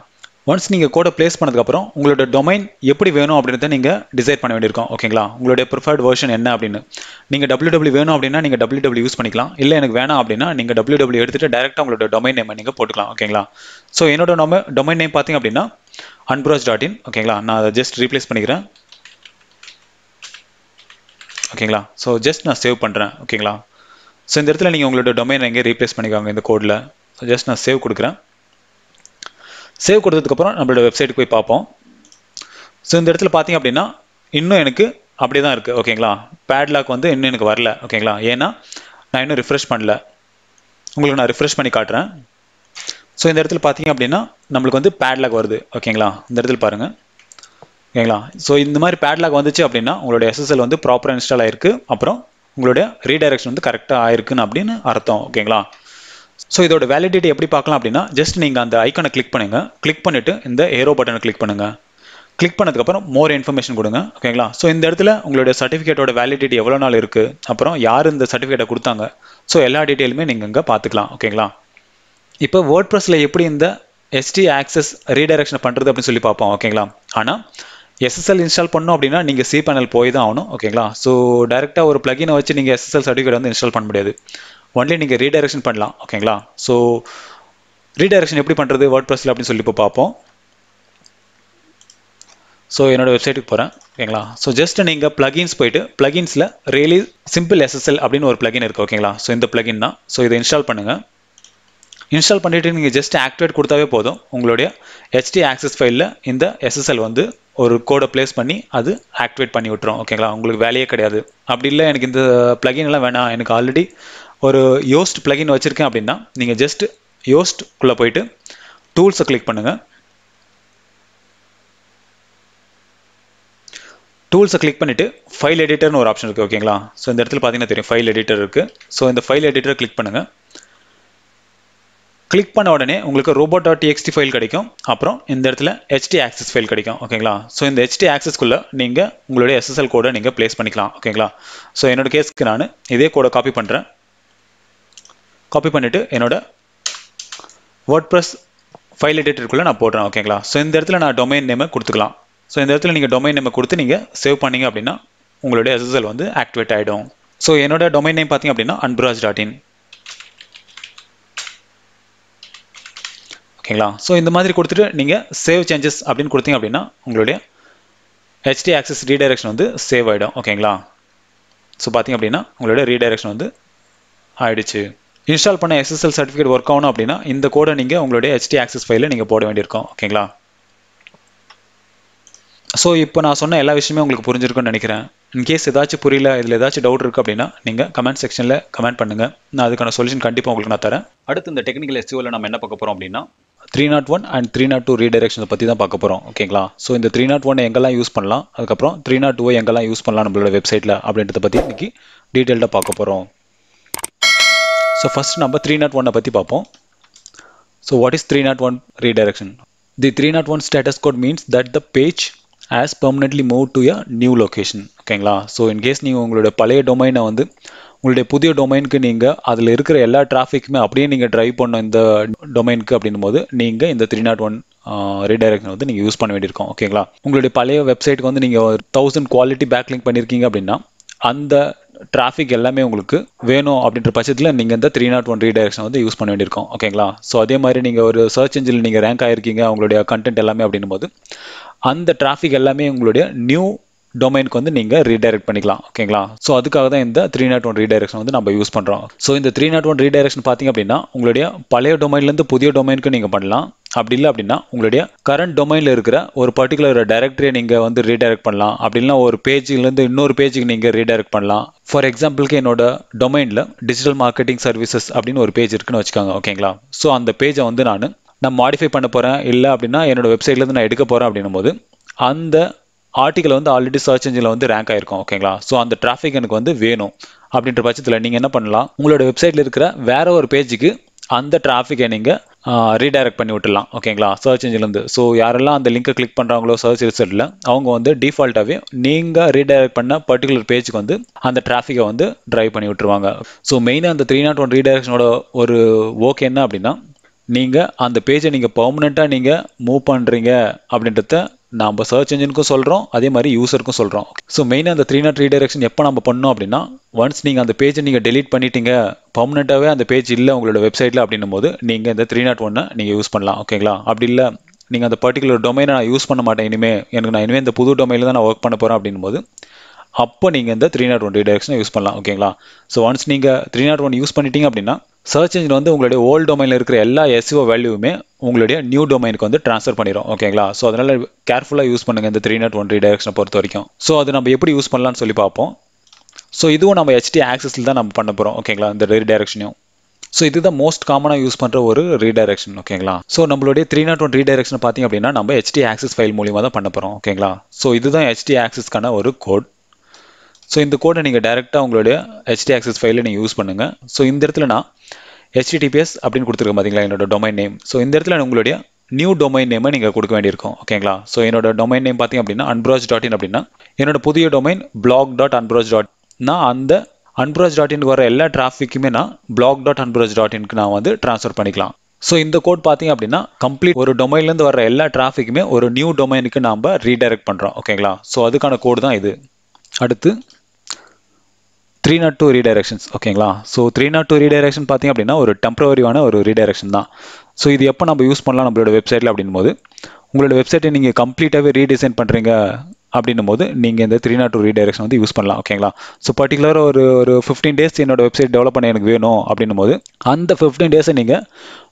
Speaker 1: ஒன்ஸ் நீங்கள் கோடை பிளேஸ் பண்ணதுக்கப்புறம் உங்களோட டொமைன் எப்படி வேணும் அப்படின்றத நீங்கள் டிசைட் பண்ண வேண்டியிருக்கோம் ஓகேங்களா உங்களுடைய ப்ரிஃபர்ட் வேர்ஷன் என்ன அப்படின்னு நீங்கள் டபிள்யூ வேணும் அப்படின்னா நீங்கள் டபிள்யூ யூஸ் பண்ணிக்கலாம் இல்லை எனக்கு வேணாம் அப்படின்னா நீங்கள் டபிள்யூ எடுத்துட்டு டேரெக்டாக உங்களோட டொமைன் நேம் நீங்கள் போட்டுக்கலாம் ஓகேங்களா ஸோ என்னோட நம்ம டொமைன் நேம் பார்த்தீங்க அப்படின்னா அன்ப்ரோஸ் டாட் இன் ஓகேங்களா நான் அதை ஜஸ்ட் ரீப்ளேஸ் பண்ணிக்கிறேன் ஓகேங்களா ஸோ ஜஸ்ட் நான் சேவ் பண்ணுறேன் ஓகேங்களா ஸோ இந்த இடத்துல நீங்கள் உங்களோட டொமைனை எங்கே ரீப்ளேஸ் பண்ணிக்கோங்க இந்த கோடில் ஸோ ஜஸ்ட் நான் சேவ் கொடுக்குறேன் சேவ் கொடுத்ததுக்கப்புறம் நம்மளோட வெப்சைட்டுக்கு போய் பார்ப்போம் ஸோ இந்த இடத்துல பார்த்தீங்க அப்படின்னா இன்னும் எனக்கு அப்படி தான் இருக்குது ஓகேங்களா பேட்லாக் வந்து இன்னும் எனக்கு வரல ஓகேங்களா ஏன்னா நான் இன்னும் ரிஃப்ரெஷ் பண்ணல உங்களுக்கு நான் ரிஃப்ரெஷ் பண்ணி காட்டுறேன் ஸோ இந்த இடத்துல பார்த்தீங்க அப்படின்னா நம்மளுக்கு வந்து பேட்லாக் வருது ஓகேங்களா இந்த இடத்துல பாருங்கள் ஓகேங்களா ஸோ இந்த மாதிரி பேட்லாக் வந்துச்சு அப்படின்னா உங்களுடைய எஸ்எஸ்எல் வந்து ப்ராப்பராக இன்ஸ்டால் ஆயிருக்கு அப்புறம் உங்களுடைய ரீடைரக்ஷன் வந்து கரெக்டாக ஆயிருக்குன்னு அப்படின்னு அர்த்தம் ஓகேங்களா ஸோ இதோட வேலிடிட்டி எப்படி பார்க்கலாம் அப்படின்னா ஜஸ்ட் நீங்கள் அந்த ஐக்கனை கிளிக் பண்ணுங்கள் கிளிக் பண்ணிவிட்டு இந்த ஏரோ பட்டனை கிளிக் பண்ணுங்கள் கிளிக் பண்ணதுக்கப்புறம் மோர் இன்ஃபர்மேஷன் கொடுங்க ஓகேங்களா ஸோ இந்த இடத்துல உங்களுடைய சர்டிஃபிகேட்டோட வேலிடிட்டி எவ்வளோ நாள் இருக்குது அப்புறம் யார் இந்த சர்டிஃபிகேட்டை கொடுத்தாங்க ஸோ எல்லா டீட்டெயிலுமே நீங்கள் இங்கே பார்த்துக்கலாம் ஓகேங்களா இப்போ வேர்ட் ப்ரெஸில் எப்படி இந்த எஸ்டி ஆக்சஸ் ரீடைரக்ஷன் பண்ணுறது அப்படின்னு சொல்லி பார்ப்போம் ஓகேங்களா ஆனால் எஸ்எஸ்எல் இன்ஸ்டால் பண்ணோம் அப்படின்னா நீங்கள் சி பேனல் போய் தான் ஆகணும் ஓகேங்களா ஸோ டேரெக்டாக ஒரு பிளகினை வச்சு நீங்கள் எஸ்எஸ்எல் சர்டிஃபிகேட் வந்து இன்ஸ்டால் பண்ண முடியாது ஒன்லி நீங்கள் ரீடைரக்ஷன் பண்ணலாம் ஓகேங்களா ஸோ ரீடைரக்ஷன் எப்படி பண்ணுறது வேர்ட் ப்ரெஸில் அப்படின்னு சொல்லி இப்போ பார்ப்போம் ஸோ என்னோடய வெப்சைட்டுக்கு போகிறேன் ஓகேங்களா ஸோ ஜஸ்ட் நீங்கள் ப்ளகின்ஸ் போயிட்டு ப்ளகின்ஸில் ரியலி சிம்பிள் எஸ்எஸ்எல் அப்படின்னு ஒரு ப்ளகின் இருக்குது ஓகேங்களா ஸோ இந்த ப்ளகின் தான் ஸோ இதை இன்ஸ்டால் பண்ணுங்கள் இன்ஸ்டால் பண்ணிவிட்டு நீங்கள் ஜஸ்ட் ஆக்டிவேட் கொடுத்தாவே போதும் உங்களுடைய ஹெச்டி ஆக்சஸ் ஃபைலில் இந்த எஸ்எஸ்எல் வந்து ஒரு கோடை ப்ளேஸ் பண்ணி அது ஆக்டிவேட் பண்ணி விட்டுரும் ஓகேங்களா உங்களுக்கு வேலையே கிடையாது அப்படி இல்லை எனக்கு இந்த ப்ளகின் எல்லாம் வேணாம் எனக்கு ஆல்ரெடி ஒரு யோஸ்ட் ப்ளகின் வச்சுருக்கேன் அப்படின்னா நீங்கள் ஜஸ்ட் யோஸ்ட்குள்ளே போயிட்டு டூல்ஸை கிளிக் பண்ணுங்கள் டூல்ஸை கிளிக் பண்ணிவிட்டு ஃபைல் எடிட்டர்னு ஒரு ஆப்ஷன் இருக்குது ஓகேங்களா ஸோ இந்த இடத்துல பார்த்தீங்கன்னா தெரியும் ஃபைல் எடிட்டர் இருக்குது ஸோ இந்த ஃபைல் எடிட்டரை கிளிக் பண்ணுங்கள் கிளிக் பண்ண உடனே உங்களுக்கு ரோபோ டாட் எக்ஸ்டி ஃபைல் கிடைக்கும் அப்புறம் இந்த இடத்துல ஹெச்டி ஆக்சஸ் ஃபைல் கிடைக்கும் ஓகேங்களா ஸோ இந்த ஹெச்டி ஆக்சஸ்க்குள்ளே நீங்கள் உங்களுடைய எஸ்எஸ்எல் கோடை நீங்கள் பிளேஸ் பண்ணிக்கலாம் ஓகேங்களா ஸோ என்னோட கேஸ்க்கு நான் இதே கோடை காப்பி பண்ணுறேன் காப்பி பண்ணிவிட்டு என்னோட வேர்ட் ப்ரெஸ் ஃபைல் எடிட்டருக்குள்ளே நான் போடுறேன் ஓகேங்களா ஸோ இந்த இடத்துல நான் டொமைன் நேமை கொடுத்துக்கலாம் ஸோ இந்த இடத்துல நீங்கள் டொமைன் நேமை கொடுத்து நீங்கள் சேவ் பண்ணிங்க அப்படின்னா உங்களுடைய எஸ்எஸ்எல் வந்து ஆக்டிவேட் ஆகிடும் ஸோ என்னோட டொமைன் நேம் பார்த்திங்க அப்படின்னா அன்புராஜ் டாட் இன் ஓகேங்களா ஸோ இந்த மாதிரி கொடுத்துட்டு நீங்கள் சேவ் சேஞ்சஸ் அப்படின்னு கொடுத்தீங்க அப்படின்னா உங்களுடைய ஹெச்டி ஆக்சஸ் ரீடைரக்ஷன் வந்து சேவ் ஆகிடும் ஓகேங்களா ஸோ பார்த்தீங்க அப்படின்னா உங்களுடைய ரீடைரக்ஷன் வந்து ஆயிடுச்சு இன்ஸ்டால் பண்ண எஸ்எஸ்எல் சர்டிஃபிகேட் ஒர்க் ஆகணும் அப்படின்னா இந்த கோடை நீங்கள் உங்களுடைய ஹெச்டி ஆக்சஸ் ஃபைலில் நீங்கள் போட வேண்டியிருக்கோம் ஓகேங்களா ஸோ இப்போ நான் சொன்ன எல்லா விஷயமே உங்களுக்கு புரிஞ்சிருக்கும்னு நினைக்கிறேன் இன்கேஸ் ஏதாச்சும் புரியல இதில் ஏதாச்சும் டவுட் இருக்குது அப்படின்னா நீங்கள் கமெண்ட் செக்ஷனில் கமெண்ட் பண்ணுங்கள் நான் அதுக்கான சொல்யூஷன் கண்டிப்பாக உங்களுக்கு நான் தரேன் அடுத்து இந்த டெக்னிக்கல் எஸ்டியூவில் நம்ம என்ன பார்க்க போகிறோம் அப்படின்னா three not one and three not two ரீடைரக்ஷனை பற்றி தான் பார்க்க போகிறோம் ஓகேங்களா ஸோ இந்த த்ரீ நாட் ஒன் எங்கெல்லாம் யூஸ் பண்ணலாம் அதுக்கப்புறம் த்ரீ நாட் டூ எங்கெல்லாம் யூஸ் பண்ணலாம் நம்மளோட வெப்சைட்டில் அப்படின்றத பற்றி இன்றைக்கி டீட்டெயில்டாக பார்க்க போகிறோம் ஸோ ஃபஸ்ட் நம்ம த்ரீ நாட் ஒன்னை பற்றி பார்ப்போம் so what is three not one redirection the three not one status code means that the page has permanently move to a new location ஓகேங்களா ஸோ இன்கேஸ் நீங்கள் உங்களோட பழைய டொமைனை வந்து உங்களுடைய புதிய டொமைனுக்கு நீங்கள் அதில் இருக்கிற எல்லா டிராஃபிக்குமே அப்படியே நீங்கள் ட்ரைவ் பண்ண இந்த டொமைனுக்கு அப்படின்னும் போது நீங்கள் இந்த த்ரீ நாட் ஒன் ரீடைரக்ஷன் வந்து நீங்கள் யூஸ் பண்ண வேண்டியிருக்கோம் ஓகேங்களா உங்களுடைய பழைய வெப்சைட்டுக்கு வந்து நீங்கள் தௌசண்ட் குவாலிட்டி பேக்லிங் பண்ணியிருக்கீங்க அப்படின்னா அந்த டிராஃபிக் எல்லாமே உங்களுக்கு வேணும் அப்படின்ற பட்சத்தில் நீங்கள் இந்த த்ரீ நாட் ஒன் ரீடைரக்ஷன் வந்து யூஸ் பண்ண வேண்டியிருக்கோம் ஓகேங்களா ஸோ அதே மாதிரி நீங்கள் ஒரு சர்ச் இன்ஜினில் நீங்கள் ரேங்க் ஆகிருக்கீங்க உங்களுடைய கண்டென்ட் எல்லாமே அப்படின்னும் போது அந்த டிராஃபிக் எல்லாமே உங்களுடைய நியூ டொமைனுக்கு வந்து நீங்கள் ரீடைரக்ட் பண்ணிக்கலாம் ஓகேங்களா ஸோ அதுக்காக தான் இந்த த்ரீ நாட் ஒன் ரீடைரக்ஷன் வந்து நம்ம யூஸ் பண்ணுறோம் ஸோ இந்த த்ரீ நாட் ஒன் ரீடைரக்ஷன் பார்த்தீங்க அப்படின்னா உங்களுடைய பழைய டொமைன்லேருந்து புதிய டொமைனுக்கு நீங்கள் பண்ணலாம் அப்படி இல்லை அப்படின்னா உங்களுடைய கரண்ட் டொமைனில் இருக்கிற ஒரு பர்டிகுலர் டைரக்டரியை நீங்கள் வந்து ரீடைரக்ட் பண்ணலாம் அப்படின்னா ஒரு பேஜ்லேருந்து இன்னொரு பேஜுக்கு நீங்கள் ரீடைரக்ட் பண்ணலாம் ஃபார் எக்ஸாம்பிளுக்கு என்னோட டொமைனில் டிஜிட்டல் மார்க்கெட்டிங் சர்வீசஸ் அப்படின்னு ஒரு பேஜ் இருக்குன்னு வச்சுக்கோங்க ஓகேங்களா ஸோ அந்த பேஜை வந்து நான் நான் மாடிஃபை பண்ண போகிறேன் இல்லை அப்படின்னா என்னோட வெப்சைட்லேருந்து நான் எடுக்க போகிறேன் அப்படின்னும் போது அந்த ஆர்டிக்கல் வந்து ஆல்ரெடி சர்ச் இன்ஜினில் வந்து ரேங்க் ஆயிருக்கும் ஓகேங்களா ஸோ அந்த டிராஃபிக் எனக்கு வந்து வேணும் அப்படின்ற பட்சத்தில் நீங்கள் என்ன பண்ணலாம் உங்களோட வெப்சைட்டில் இருக்கிற வேற ஒரு பேஜுக்கு அந்த டிராஃபிக்கை நீங்கள் ரீடைரக்ட் பண்ணி விட்டுலாம் ஓகேங்களா சர்ச் இன்ஜின்லேருந்து ஸோ யாரெல்லாம் அந்த லிங்கை கிளிக் பண்ணுறாங்களோ சர்ச் ரிசல்ட்டில் அவங்க வந்து டிஃபால்ட்டாகவே நீங்கள் ரீடைரக்ட் பண்ண பர்டிகுலர் பேஜுக்கு வந்து அந்த டிராஃபிக்கை வந்து ட்ரைவ் பண்ணி விட்டுருவாங்க ஸோ மெயினாக அந்த த்ரீ நாட் ஒன் ரீடைரக்ஷனோட ஒரு ஓகே என்ன அப்படின்னா நீங்கள் அந்த பேஜை நீங்கள் பர்மனெண்ட்டாக நீங்கள் மூவ் பண்ணுறீங்க அப்படின்றத நம்ம சர்ச் இன்ஜினுக்கும் சொல்கிறோம் அதே மாதிரி யூசருக்கும் சொல்கிறோம் ஸோ மெயினாக அந்த த்ரீ நாட் ரீடைரக்ஷன் எப்போ நம்ம பண்ணோம் அப்படின்னா ஒன்ஸ் நீங்கள் அந்த பேஜை நீங்கள் டெலிட் பண்ணிட்டீங்க பர்மனெண்ட்டாகவே அந்த பேஜ் இல்லை உங்களோட வெப்சைட்டில் அப்படின்னும் போது நீங்கள் இந்த த்ரீ நாட் ஒன்னை நீங்கள் யூஸ் பண்ணலாம் ஓகேங்களா அப்படி இல்லை நீங்கள் அந்த பர்டிகுலர் டொமைனை நான் யூஸ் பண்ண மாட்டேன் இனிமேல் எனக்கு நான் இனிமேல் இந்த புது டொமைனில் தான் நான் ஒர்க் பண்ண போகிறேன் அப்படின்னும் போது அப்போ நீங்கள் இந்த த்ரீ நாட் ஒன் ரீடைரக்ஷனை யூஸ் பண்ணலாம் ஓகேங்களா ஸோ ஒன்ஸ் நீங்கள் த்ரீ நாட் ஒன் யூஸ் பண்ணிட்டீங்க அப்படின்னா சர்ச் இன்ஜின் வந்து உங்களுடைய ஓல்டு டொமைனில் இருக்கிற எல்லா எஸ்ஓ வேல்யூவுமே உங்களுடைய நியூ டொமைனுக்கு வந்து ட்ரான்ஸ்ஃபர் பண்ணிடும் ஓகேங்களா ஸோ அதனால் கேர்ஃபுல்லாக யூஸ் பண்ணுங்கள் இந்த த்ரீ நாட் ஒன் டைரக்ஷனை பொறுத்த வரைக்கும் ஸோ அது நம்ம எப்படி யூஸ் பண்ணலாம்னு சொல்லி பார்ப்போம் ஸோ இதுவும் நம்ம ஹெச்டி ஆக்சஸில் தான் நம்ம பண்ண போகிறோம் ஓகேங்களா இந்த ரீடைரக்ஷனையும் ஸோ இதுதான் மோஸ்ட் காமனாக யூஸ் பண்ணுற ஒரு ரீடைரக்ஷன் ஓகேங்களா ஸோ நம்மளுடைய த்ரீ நாட் ஒன் ரீடைரக்ஷன் பார்த்திங்க அப்படின்னா நம்ம ஹெச்டி ஆக்சஸ் ஃபைல் மூலியமாக தான் பண்ண போகிறோம் ஓகேங்களா ஸோ இதுதான் ஹெச்டி ஆக்சஸ்க்கான ஒரு கோட் ஸோ இந்த கோடை நீங்கள் டேரெக்டாக உங்களுடைய ஹெச்டி ஆக்சஸ் ஃபைலில் நீங்கள் யூஸ் பண்ணுங்கள் ஸோ இந்த இடத்துல நான் ஹெச்டிடிபிஎஸ் அப்படின்னு கொடுத்துருக்கேன் பார்த்தீங்களா என்னோட டொமைன் நேம் ஸோ இந்த இடத்துல உங்களுடைய நியூ டொமைன் நேமை நீங்கள் கொடுக்க வேண்டியிருக்கும் ஓகேங்களா ஸோ என்னோட டொமைன் நேம் பார்த்தீங்க அப்படின்னா அன்ப்ராஜ் டாட் இன் அப்படின்னா என்னோட புதிய domain blog dot Anburaj dot நான் அந்த அன்ப்ராஜ் டாட் இன் வர எல்லா டிராஃபிக்குமே நான் பிளாக் டாட் அன்ப்ராஜ் டாட் இன்க்கு நான் வந்து ட்ரான்ஸ்ஃபர் பண்ணிக்கலாம் ஸோ இந்த கோட் பார்த்தீங்க அப்படின்னா கம்ப்ளீட் ஒரு டொமைன்லேருந்து வர எல்லா டிராஃபிக்குமே ஒரு நியூ டொமைனுக்கு நாம் ரீடைரக்ட் பண்ணுறோம் ஓகேங்களா ஸோ அதுக்கான கோடு தான் இது அடுத்து 302 redirections டூ ஓகேங்களா ஸோ 302 redirection டூ பார்த்திங்க அப்படின்னா ஒரு டெம்பரவரியான ஒரு ரீடைரக்ஷன் தான் ஸோ இது எப்போ நம்ம யூஸ் பண்ணலாம் நம்மளோட வெப்சைட்டில் அப்படின் போது உங்களோட வெப்சைட்டை நீங்கள் கம்ப்ளீட்டாகவே ரீடிசைன் பண்ணுறீங்க அப்படின்னும் போது நீங்கள் இந்த த்ரீ நாட் டூ ரீடைரக்ஷன் வந்து யூஸ் பண்ணலாம் ஓகேங்களா ஸோ பர்டிகுலராக ஒரு ஒரு ஃபிஃப்டீன் டேஸ் என்னோட வெப்சைட் டெவலப் பண்ண எனக்கு வேணும் அப்படின்னும் போது அந்த ஃபிஃப்டீன் டேஸை நீங்கள்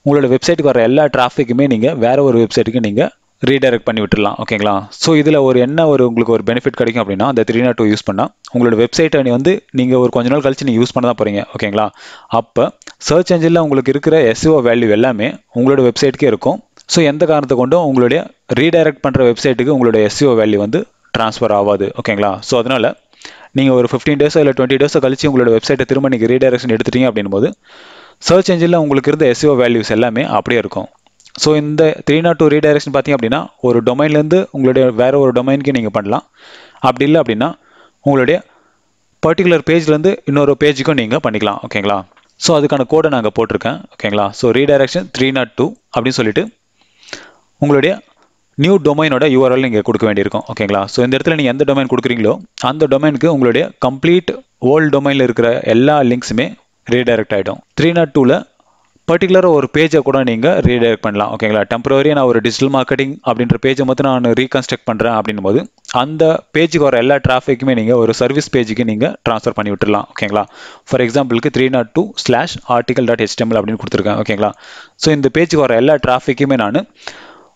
Speaker 1: உங்களோட வெப்சைட்டுக்கு வர எல்லா டிராஃபிக்குமே நீங்கள் வேறு ஒரு வெப்சைட்டுக்கு நீங்கள் ரீடைரக்ட் பண்ணி விட்டுடலாம் ஓகேங்களா ஸோ இதில் ஒரு என்ன ஒரு உங்களுக்கு ஒரு பெனிஃபிட் கிடைக்கும் அப்படின்னா அந்த த்ரீ நாட் டூ யூஸ் பண்ணால் உங்களோட வெப்சைட்டை அணி வந்து நீங்கள் ஒரு கொஞ்ச நாள் கழிச்சு நீங்கள் யூஸ் பண்ண தான் போகிறீங்க ஓகேங்களா அப்போ சர்ச் என்ஜினில் உங்களுக்கு இருக்கிற எஸ்ஓ வேல்யூ e எல்லாமே உங்களோட வெப்சைட்டுக்கே இருக்கும் ஸோ எந்த காரணத்தை கொண்டும் உங்களுடைய ரீடைரக்ட் பண்ணுற வெப்சைட்டுக்கு உங்களுடைய எஸ்இஓ வேல்யூ e வந்து ட்ரான்ஸ்ஃபர் ஆகாது ஓகேங்களா ஸோ அதனால் நீங்கள் ஒரு ஃபிஃப்டீன் டேஸோ இல்லை டுவெண்ட்டி டேஸோ கழிச்சு உங்களோட வெப்சைட்டை திரும்ப நீங்கள் ரீடைரக்ஷன் எடுத்துட்டீங்க அப்படின்போது சர்ச் என்ஜினில் உங்களுக்கு இருந்த எஸ்இஓ வேல்யூஸ் எல்லாமே அப்படியே இருக்கும் ஸோ இந்த த்ரீ நாட் டூ ரீடைரக்ஷன் பார்த்தீங்க அப்படின்னா ஒரு டொமைன்லேருந்து உங்களுடைய வேறு ஒரு டொமைனுக்கு நீங்கள் பண்ணலாம் அப்படி இல்லை அப்படின்னா உங்களுடைய பர்டிகுலர் பேஜ்லேருந்து இன்னொரு பேஜுக்கும் நீங்கள் பண்ணிக்கலாம் ஓகேங்களா ஸோ அதுக்கான கோடை நாங்கள் போட்டிருக்கேன் ஓகேங்களா so redirection three not two அப்படின்னு சொல்லிட்டு உங்களுடைய நியூ டொமைனோட யூஆர்எல் நீங்கள் கொடுக்க வேண்டியிருக்கும் ஓகேங்களா ஸோ இந்த இடத்துல நீங்கள் எந்த டொமைன் கொடுக்குறீங்களோ அந்த டொமைனுக்கு உங்களுடைய கம்ப்ளீட் ஓல்டு டொமைனில் இருக்கிற எல்லா லிங்க்ஸுமே ரீடைரக்ட் ஆகிடும் த்ரீ நாட் டூவில் பர்டிகுலராக ஒரு பேஜை கூட நீங்கள் ரீடைரக்ட் பண்ணலாம் ஓகேங்களா டெம்பரவரி நான் ஒரு டிஜிட்டல் மார்க்கெட்டிங் அப்படின்ற பேஜை மட்டும் நான் ரீகன்ஸ்ட்ரக்ட் பண்ணுறேன் அப்படின்னும் போது அந்த பேஜுக்கு வர எல்லா டிராஃபிக்குமே நீங்கள் ஒரு சர்வீஸ் பேஜுக்கு நீங்கள் ட்ரான்ஸ்ஃபர் பண்ணி விட்டுலாம் ஓகேங்களா ஃபார் எக்ஸாம்பிளுக்கு three not two slash article dot HTML அப்படின்னு கொடுத்துருக்கேன் ஓகேங்களா ஸோ இந்த பேஜுக்கு வர எல்லா டிராஃபிக்குமே நான்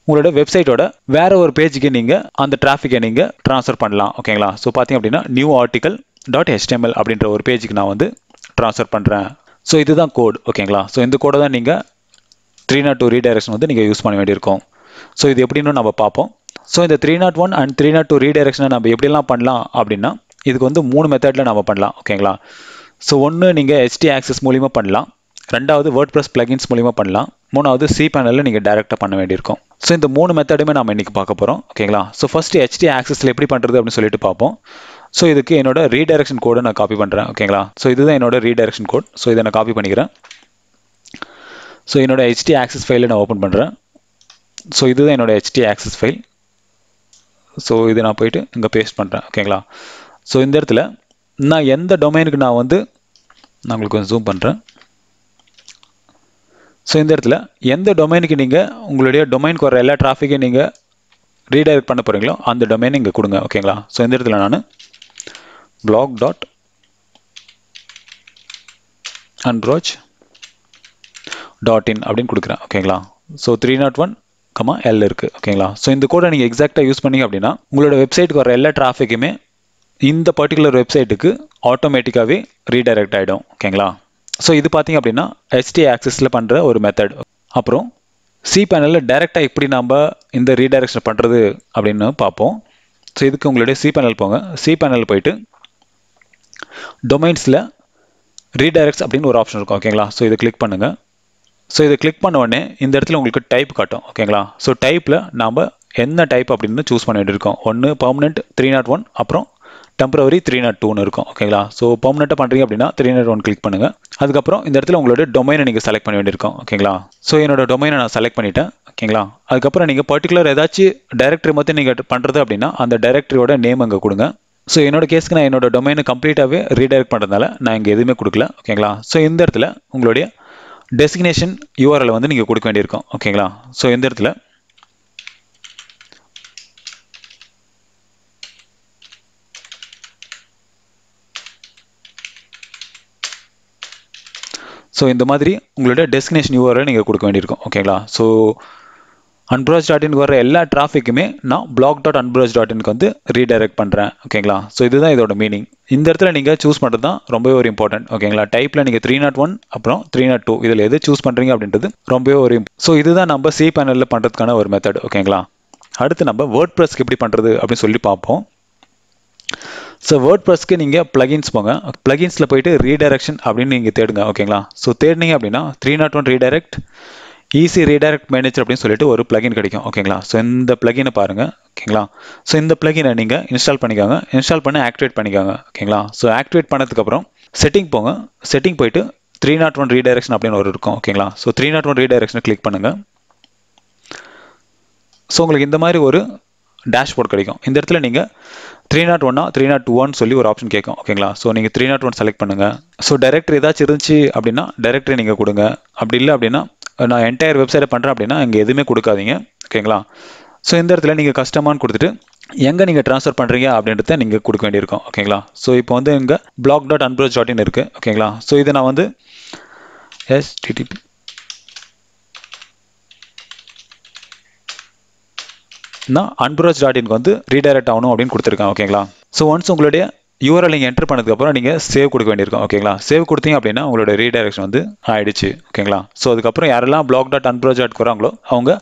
Speaker 1: உங்களோட வெப்சைட்டோட வேற ஒரு பேஜுக்கு நீங்கள் அந்த டிராஃபிக்கை நீங்கள் ட்ரான்ஸ்ஃபர் பண்ணலாம் ஓகேங்களா ஸோ பார்த்தீங்க அப்படின்னா நியூ ஆர்டிகல் டாட் ஹெச்டிஎம்எல் அப்படின்ற ஒரு பேஜுக்கு நான் வந்து ட்ரான்ஸ்ஃபர் பண்ணுறேன் ஸோ இதுதான் கோட் ஓகேங்களா ஸோ இந்த கோடை தான் நீங்கள் த்ரீ நாட் டூ ரீடைரக்ஷன் வந்து நீங்கள் யூஸ் பண்ண வேண்டியிருக்கும் ஸோ இது எப்படின்னு நம்ம பார்ப்போம் ஸோ இந்த three not one and three not two ரீடைரக்ஷனை நம்ம எப்படிலாம் பண்ணலாம் அப்படின்னா இதுக்கு வந்து மூணு மெத்தடில் நம்ம பண்ணலாம் ஓகேங்களா ஸோ ஒன்று நீங்கள் ஹெச்டி ஆக்சஸ் மூலிமா பண்ணலாம் ரெண்டாவது வேர்ட் ப்ரெஸ் பிளகின்ஸ் மூலிமா பண்ணலாம் மூணாவது சி பேனலில் நீங்கள் டேரெக்டாக பண்ண வேண்டியிருக்கும் ஸோ இந்த மூணு மெத்தடுமே நம்ம இன்றைக்கி பார்க்க போகிறோம் ஓகேங்களா ஸோ ஃபஸ்ட்டு ஹெச்டி ஆக்சஸில் எப்படி பண்ணுறது அப்படின்னு சொல்லிட்டு பார்ப்போம் ஸோ இதுக்கு என்னோட ரீடைரக்ஷன் கோடை நான் காப்பி பண்ணுறேன் ஓகேங்களா ஸோ இதுதான் என்னோட ரீடைரக்ஷன் கோட் ஸோ இதை நான் காப்பி பண்ணிக்கிறேன் ஸோ என்னோட ஹெச்டி ஆக்சஸ் ஃபைலை நான் ஓப்பன் பண்ணுறேன் ஸோ இதுதான் என்னோட ஹெச்டி ஆக்சஸ் ஃபைல் ஸோ இதை நான் போயிட்டு இங்கே பேஸ்ட் பண்ணுறேன் ஓகேங்களா ஸோ இந்த இடத்துல நான் எந்த டொமைனுக்கு நான் வந்து நான் உங்களுக்கு கொஞ்சம் ஜூம் பண்ணுறேன் ஸோ இந்த இடத்துல எந்த டொமைனுக்கு நீங்கள் உங்களுடைய டொமைனுக்கு வர எல்லா டிராஃபிக்கையும் நீங்கள் ரீடைரக்ட் பண்ண போகிறீங்களோ அந்த டொமைன் இங்கே கொடுங்க ஓகேங்களா ஸோ இந்த இடத்துல நான் block dot unbroach dot in அப்படின்னு கொடுக்குறேன் ஓகேங்களா so three not one comma L இருக்குது ஓகேங்களா ஸோ இந்த கோடை நீங்கள் எக்ஸாக்டாக யூஸ் பண்ணீங்க அப்படின்னா உங்களோட வெப்சைட்டுக்கு வர எல்லா டிராஃபிக்குமே இந்த பர்டிகுலர் வெப்சைட்டுக்கு ஆட்டோமேட்டிக்காகவே ரீடைரக்ட் ஆகிடும் ஓகேங்களா ஸோ இது பார்த்தீங்க அப்படின்னா ஹெச்டி ஆக்சஸில் பண்ணுற ஒரு மெத்தட் அப்புறம் சி பேனலில் டைரெக்டாக எப்படி நம்ம இந்த ரீடைரக்ஷன் பண்ணுறது அப்படின்னு பார்ப்போம் ஸோ இதுக்கு உங்களுடைய சி பேனல் போங்க சி பேனல் போயிட்டு டொமைன்ஸில் ரீடைரக்ட்ஸ் அப்படின்னு ஒரு ஆப்ஷன் இருக்கும் ஓகேங்களா ஸோ இதை கிளிக் பண்ணுங்கள் ஸோ இதை கிளிக் பண்ண உடனே இந்த இடத்துல உங்களுக்கு டைப் காட்டும் ஓகேங்களா ஸோ டைப்பில் நாம் என்ன டைப் அப்படின்னு சூஸ் பண்ண வேண்டியிருக்கோம் ஒன்று பர்மனெண்ட் த்ரீ நாட் ஒன் அப்புறம் டெம்பரவரி த்ரீ நாட் டூன்னு இருக்கும் ஓகேங்களா ஸோ பர்மனெண்ட்டாக பண்ணுறீங்க அப்படின்னா த்ரீ நாட் ஒன் கிளிக் பண்ணுங்கள் அதுக்கப்புறம் இந்த இடத்துல உங்களோட டொமைனை நீங்கள் செலக்ட் பண்ண வேண்டியிருக்கோம் ஓகேங்களா ஸோ என்னோட டொமைனை நான் செலக்ட் பண்ணிட்டேன் ஓகேங்களா அதுக்கப்புறம் நீங்கள் பர்டிகுலர் ஏதாச்சும் டைரக்டரி மட்டும் நீங்கள் பண்ணுறது அப்படின்னா அந்த டைரக்டரியோட நேம் அங்கே கொடுங்க ஸோ என்னோட கேஸ்க்கு நான் என்னோட டொமைனை கம்ப்ளீட்டாகவே ரீடைரக்ட் பண்ணுறதுனால நான் இங்கே எதுவுமே கொடுக்கல ஓகேங்களா ஸோ இந்த இடத்துல உங்களுடைய டெசிக்னேஷன் யூஆர்எல் வந்து நீங்கள் கொடுக்க வேண்டியிருக்கும் ஓகேங்களா ஸோ இந்த இடத்துல ஸோ இந்த மாதிரி உங்களுடைய டெஸ்டினேஷன் யூஆர்எல் நீங்கள் கொடுக்க வேண்டியிருக்கும் ஓகேங்களா ஸோ அன்ப்ரோச் டாட் இன் வர எல்லா டிராஃபிக்குமே நான் பிளாக் டாட் அன்ப்ரோச் டாட் இன்க்கு வந்து ரீடைரக்ட் பண்ணுறேன் ஓகேங்களா ஸோ இதுதான் இதோட மீனிங் இந்த இடத்துல நீங்கள் சூஸ் பண்ணுறது தான் ரொம்பவே ஒரு இம்பார்ட்டன்ட் ஓகேங்களா டைப்பில் நீங்கள் த்ரீ நாட் ஒன் அப்புறம் த்ரீ நாட் டூ இதில் எது சூஸ் பண்ணுறீங்க அப்படின்றது ரொம்பவே ஒரு ஸோ இதுதான் நம்ம சி பேனலில் பண்ணுறதுக்கான ஒரு மெத்தட் ஓகேங்களா அடுத்து நம்ம வேர்ட் ப்ரெஸ்க்கு எப்படி பண்ணுறது அப்படின்னு சொல்லி பார்ப்போம் ஸோ வேர்ட் ப்ரெஸ்க்கு நீங்கள் ப்ளகின்ஸ் போங்க ப்ளகின்ஸில் போயிட்டு ரீடைரக்ஷன் அப்படின்னு நீங்கள் தேடுங்க ஓகேங்களா ஸோ தேடினீங்க அப்படின்னா three not one redirect easy redirect manager அப்படின்னு சொல்லிட்டு ஒரு பிளகின் கிடைக்கும் ஓகேங்களா ஸோ இந்த பிளகினை பாருங்கள் ஓகேங்களா ஸோ இந்த பிளகினை நீங்கள் இன்ஸ்டால் பண்ணிக்காங்க இன்ஸ்டால் பண்ணி ஆக்டிவேட் பண்ணிக்காங்க ஓகேங்களா ஸோ ஆக்டிவேட் பண்ணதுக்கப்புறம் செட்டிங் போங்க செட்டிங் போயிட்டு த்ரீ நாட் ஒன் ரீடைரக்ஷன் அப்படின்னு ஒரு இருக்கும் ஓகேங்களா ஸோ த்ரீ நாட் ஒன் ரீடைரக்ஷனை கிளிக் பண்ணுங்கள் ஸோ உங்களுக்கு இந்த மாதிரி ஒரு டேஷ்போர்ட் கிடைக்கும் இந்த இடத்துல நீங்கள் த்ரீ நாட் ஒன்னா த்ரீ நாட் டூ ஒன் சொல்லி ஒரு ஆப்ஷன் கேட்கும் ஓகேங்களா ஸோ நீங்கள் த்ரீ நாட் ஒன் செலக்ட் பண்ணுங்கள் ஸோ டேரக்டர் ஏதாச்சும் இருந்துச்சு அப்படின்னா டேரக்டரை நீங்கள் கொடுங்க அப்படி இல்லை அப்படின்னா நான் என்டையர் வெப்சைட்டை பண்ணுறேன் அப்படின்னா இங்கே எதுவுமே கொடுக்காதீங்க ஓகேங்களா ஸோ இந்த இடத்துல நீங்கள் கஸ்டமானு கொடுத்துட்டு எங்கே நீங்கள் ட்ரான்ஸ்ஃபர் பண்ணுறீங்க அப்படின்றத நீங்கள் கொடுக்க வேண்டியிருக்கும் ஓகேங்களா ஸோ இப்போ வந்து இங்கே blog dot Anburaj dot in இருக்குது ஓகேங்களா ஸோ இதை நான் வந்து எஸ் டிடிபி நான் அன்ப்ரோச் டாட் இன்க்கு வந்து ரீடைரக்ட் ஆகணும் அப்படின்னு கொடுத்துருக்கேன் ஓகேங்களா ஸோ ஒன்ஸ் உங்களுடைய யூஆர்எல் நீங்கள் என்டர் பண்ணதுக்கப்புறம் நீங்கள் சேவ் கொடுக்க வேண்டியிருக்கும் ஓகேங்களா சேவ் கொடுத்தீங்க அப்படின்னா உங்களோட ரீடைரக்ஷன் வந்து ஆயிடுச்சு ஓகேங்களா ஸோ அதுக்கப்புறம் யாரெல்லாம் பிளாக் டாட் அன்ப்ரோஜ் டாட் வராங்களோ அவங்க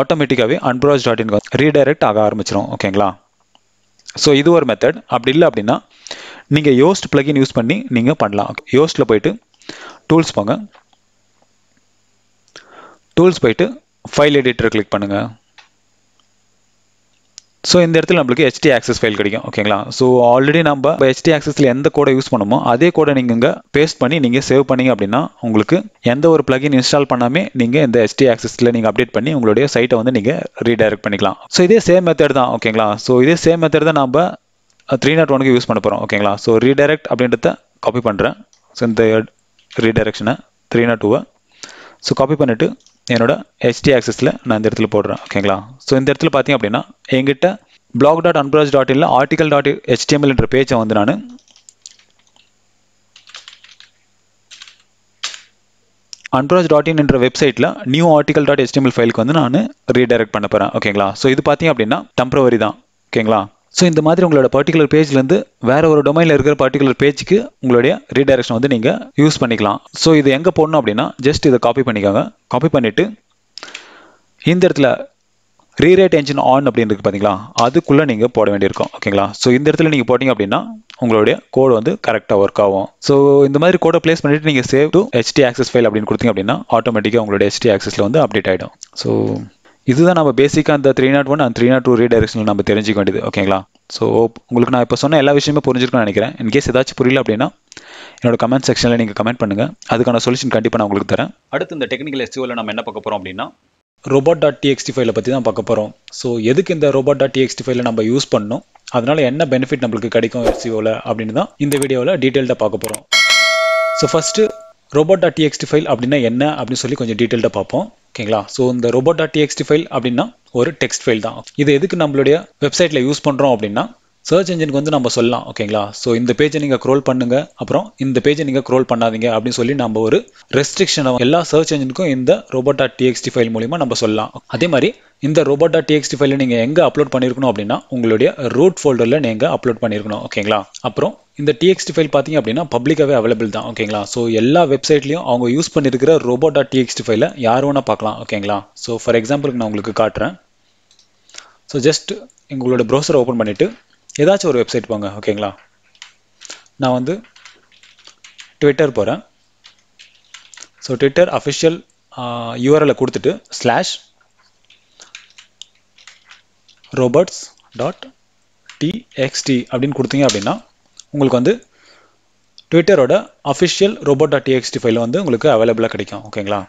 Speaker 1: ஆட்டோமேட்டிக்காகவே அன்ப்ரோஜ் டாட் இன் ரீடைரக்ட் ஆக ஆரம்பிச்சிடும் ஓகேங்களா ஸோ இது ஒரு மெத்தட் அப்படி இல்லை அப்படின்னா நீங்கள் யோஸ்ட் பிளகின் யூஸ் பண்ணி நீங்கள் பண்ணலாம் யோஸ்ட்டில் போயிட்டு டூல்ஸ் போங்க டூல்ஸ் போயிட்டு ஃபைல் எடிட்டர் கிளிக் பண்ணுங்கள் ஸோ இந்த இடத்துல நம்மளுக்கு ஹெச்டி ஆக்சஸ் ஃபைல் கிடைக்கும் ஓகேங்களா ஸோ ஆல்ரெடி நம்ம ஹெச்டி ஆக்சஸில் எந்த கோடை யூஸ் பண்ணுமோ அதே கோடை நீங்கள் இங்கே பேஸ்ட் பண்ணி நீங்கள் சேவ் பண்ணீங்க அப்படின்னா உங்களுக்கு எந்த ஒரு பிளகின் இன்ஸ்டால் பண்ணாமே நீங்கள் இந்த ஹெச்டி ஆக்சஸில் நீங்கள் அப்டேட் பண்ணி உங்களுடைய சைட்டை வந்து நீங்கள் ரீடைரக்ட் பண்ணிக்கலாம் ஸோ இதே சேம் மெத்தட் தான் ஓகேங்களா ஸோ இதே சேம் மெத்தட் தான் நம்ம த்ரீ நாட் ஒனுக்கு யூஸ் பண்ண போகிறோம் ஓகேங்களா ஸோ ரீடைரக்ட் அப்படின்றத காப்பி பண்ணுறேன் ஸோ இந்த ரீடைரக்ஷனை த்ரீ நாட் டூவை ஸோ காப்பி பண்ணிவிட்டு என்னோட ஹெச்டி ஆக்சஸில் நான் இந்த இடத்துல போடுறேன் ஓகேங்களா ஸோ இந்த இடத்துல பார்த்தீங்க அப்படின்னா எங்கிட்ட பிளாக் டாட் அன்பிராஜ் டாட் இல்லை ஆர்டிகல் டாட் என்ற பேஜை வந்து நான் அன்ப்ராஜ் டாட் இன் என்ற வெப்சைட்டில் நியூ ஆர்டிகல் டாட் ஹெச்டிஎம்எல் ஃபைலுக்கு வந்து நான் ரீடைரக்ட் பண்ண போகிறேன் ஓகேங்களா ஸோ இது பார்த்தீங்க அப்படின்னா டெம்பரவரி தான் ஓகேங்களா ஸோ இந்த மாதிரி உங்களோட பர்டிகுலர் பேஜ்லேருந்து வேறு ஒரு டொமைனில் இருக்கிற பர்டிகுலர் பேஜுக்கு உங்களுடைய ரீடைரக்ஷன் வந்து நீங்கள் யூஸ் பண்ணிக்கலாம் ஸோ இது எங்கே போடணும் அப்படின்னா ஜஸ்ட் இதை காப்பி பண்ணிக்கோங்க காப்பி பண்ணிவிட்டு இந்த இடத்துல ரீரேட் என்ஜின் ஆன் அப்படின்னு இருக்குது பார்த்தீங்களா அதுக்குள்ளே நீங்கள் போட வேண்டியிருக்கும் ஓகேங்களா ஸோ இந்த இடத்துல நீங்கள் போட்டிங்க அப்படின்னா உங்களுடைய கோடு வந்து கரெக்டாக ஒர்க் ஆகும் ஸோ இந்த மாதிரி கோடை பிளேஸ் பண்ணிவிட்டு நீங்கள் save to HT access file அப்படின்னு கொடுத்தீங்க அப்படின்னா ஆட்டோமேட்டிக்காக உங்களுடைய ஹெச்டி ஆக்சஸில் வந்து அப்டேட் ஆகிடும் ஸோ இதுதான் நம்ம பேசிக்காக அந்த த்ரீ நாட் ஒன் அந்த த்ரீ நாட் டூ ரீடைரக்ஷனில் நம்ம தெரிஞ்சுக்க வேண்டியது ஓகேங்களா ஸோ உங்களுக்கு நான் இப்போ சொன்ன எல்லா விஷயமே புரிஞ்சிருக்குன்னு நினைக்கிறேன் இன்கேஸ் ஏதாச்சும் புரியல அப்படின்னா என்னோட கமெண்ட் செக்ஷனில் நீங்கள் கமெண்ட் பண்ணுங்கள் அதுக்கான சொல்யூஷன் கண்டிப்பாக நான் உங்களுக்கு தரேன் அடுத்து இந்த டெக்னிக்கல் எஸ்டிஓவில் நம்ம என்ன பார்க்க போகிறோம் அப்படின்னா ரோபோட் டாட் டிஎக்ஸ்டி ஃபைவ்ல பற்றி தான் பார்க்க போகிறோம் ஸோ எதுக்கு இந்த ரோபோட் டாட் டிஎக்ஸ்டி ஃபைவ்ல நம்ம யூஸ் பண்ணணும் அதனால் என்ன பெனிஃபிட் நம்மளுக்கு கிடைக்கும் எஸ்டிஓவில் அப்படின்னு தான் இந்த வீடியோவில் டீட்டெயில்டாக பார்க்க போகிறோம் so first robot dot TXT file அப்படின்னா என்ன அப்படின்னு சொல்லி கொஞ்சம் டீட்டெயில்டாக பார்ப்போம் ஓகேங்களா ஸோ இந்த ரோபோட் டாட் டிஎக்ஸ்டி ஃபைல் அப்படின்னா ஒரு டெக்ஸ்ட் ஃபைல் தான் இது எதுக்கு நம்மளுடைய வெப்சைட்டில் யூஸ் பண்ணுறோம் அப்படின்னா சர்ச் இன்ஜினுக்கு வந்து நம்ம சொல்லலாம் ஓகேங்களா ஸோ இந்த பேஜை நீங்கள் க்ரோல் பண்ணுங்க அப்புறம் இந்த பேஜை நீங்கள் க்ரோல் பண்ணாதீங்க அப்படின்னு சொல்லி நம்ம ஒரு ரெஸ்ட்ரிக்ஷனை எல்லா சர்ச் இன்ஜினுக்கும் இந்த ரோபோட்டா டிஎக்ஸ்டி ஃபைல் மூலிமா நம்ம சொல்லலாம் அதே மாதிரி இந்த ரோபோட்டா டிஎக்ஸ்டி ஃபைலை நீங்கள் எங்கே அப்லோட் பண்ணியிருக்கணும் அப்படின்னா உங்களுடைய ரூட் ஃபோல்டரில் நீங்கள் அப்லோட் பண்ணியிருக்கணும் ஓகேங்களா அப்புறம் இந்த டிஎக்ஸ்டி ஃபைல் பார்த்தீங்க அப்படின்னா பப்ளிக்காகவே அவைலபிள் தான் ஓகேங்களா ஸோ எல்லா வெப்சைட்லையும் அவங்க யூஸ் பண்ணியிருக்கிற ரோபோ டாட் டிஎக்ஸ்டி ஃபைலை யார் வேணால் பார்க்கலாம் ஓகேங்களா ஸோ ஃபார் எக்ஸாம்பிளுக்கு நான் உங்களுக்கு காட்டுறேன் ஸோ ஜஸ்ட் எங்களோட ப்ரௌசரை ஓப்பன் பண்ணிவிட்டு ஏதாச்சும் ஒரு வெப்சைட் போங்க ஓகேங்களா நான் வந்து ட்விட்டர் போகிறேன் ஸோ ட்விட்டர் அஃபிஷியல் யூஆர்எல்ல கொடுத்துட்டு ஸ்லாஷ் ரோபர்ட்ஸ் டாட் டிஎக்ஸ்டி அப்படின்னு கொடுத்தீங்க அப்படின்னா உங்களுக்கு வந்து ட்விட்டரோட official robot dot TXT file வந்து உங்களுக்கு அவைலபிளாக கிடைக்கும் ஓகேங்களா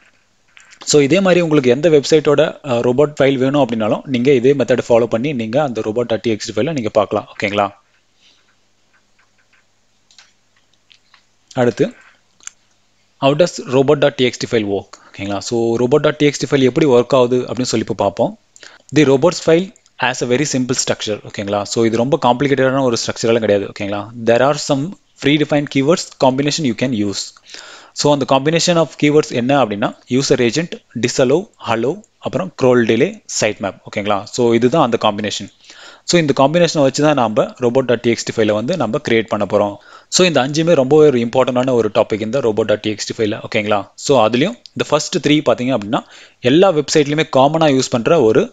Speaker 1: ஸோ இதே மாதிரி உங்களுக்கு எந்த வெப்சைட்டோட ரோபோட் ஃபைல் வேணும் அப்படின்னாலும் நீங்கள் இதே மெத்தட் ஃபாலோ பண்ணி நீங்கள் அந்த ரோபோட் டாட் டிஎக்ஸ்டி ஃபைலை நீங்கள் பார்க்கலாம் ஓகேங்களா அடுத்து how does robot dot TXT file work ஓகேங்களா so robot dot TXT file எப்படி ஒர்க் ஆகுது அப்படின்னு சொல்லி இப்போ பார்ப்போம் the robots file as a very simple structure ஓகேங்களா ஸோ இது ரொம்ப காம்ப்ளிகேட்டடான ஒரு ஸ்ட்ரக்சரெல்லாம் கிடையாது ஓகேங்களா there are some predefined keywords combination you can use so அந்த காம்பினேஷன் ஆஃப் கீவேர்ட்ஸ் என்ன அப்படின்னா யூசர் ஏஜென்ட் டிஸ்அலோ ஹலோ அப்புறம் க்ரோல் டிலே சைட் மேப் ஓகேங்களா ஸோ இதுதான் அந்த காம்பினேஷன் ஸோ இந்த காம்பினேஷனை வச்சு தான் நம்ம ரோபோட் டாட் டிஎக்ஸ்டி ஃபைவ்ல வந்து நம்ம கிரியேட் பண்ண போகிறோம் ஸோ இந்த அஞ்சுமே ரொம்ப ஒரு இம்பார்ட்டண்டான ஒரு டாபிக் இந்த ரோபோட் டாட் டிஎக்ஸ்டி ஃபைவ்ல ஓகேங்களா ஸோ அதுலேயும் இந்த ஃபர்ஸ்ட் த்ரீ பார்த்தீங்க அப்படின்னா எல்லா வெப்சைட்லையுமே காமனாக யூஸ் பண்ணுற ஒரு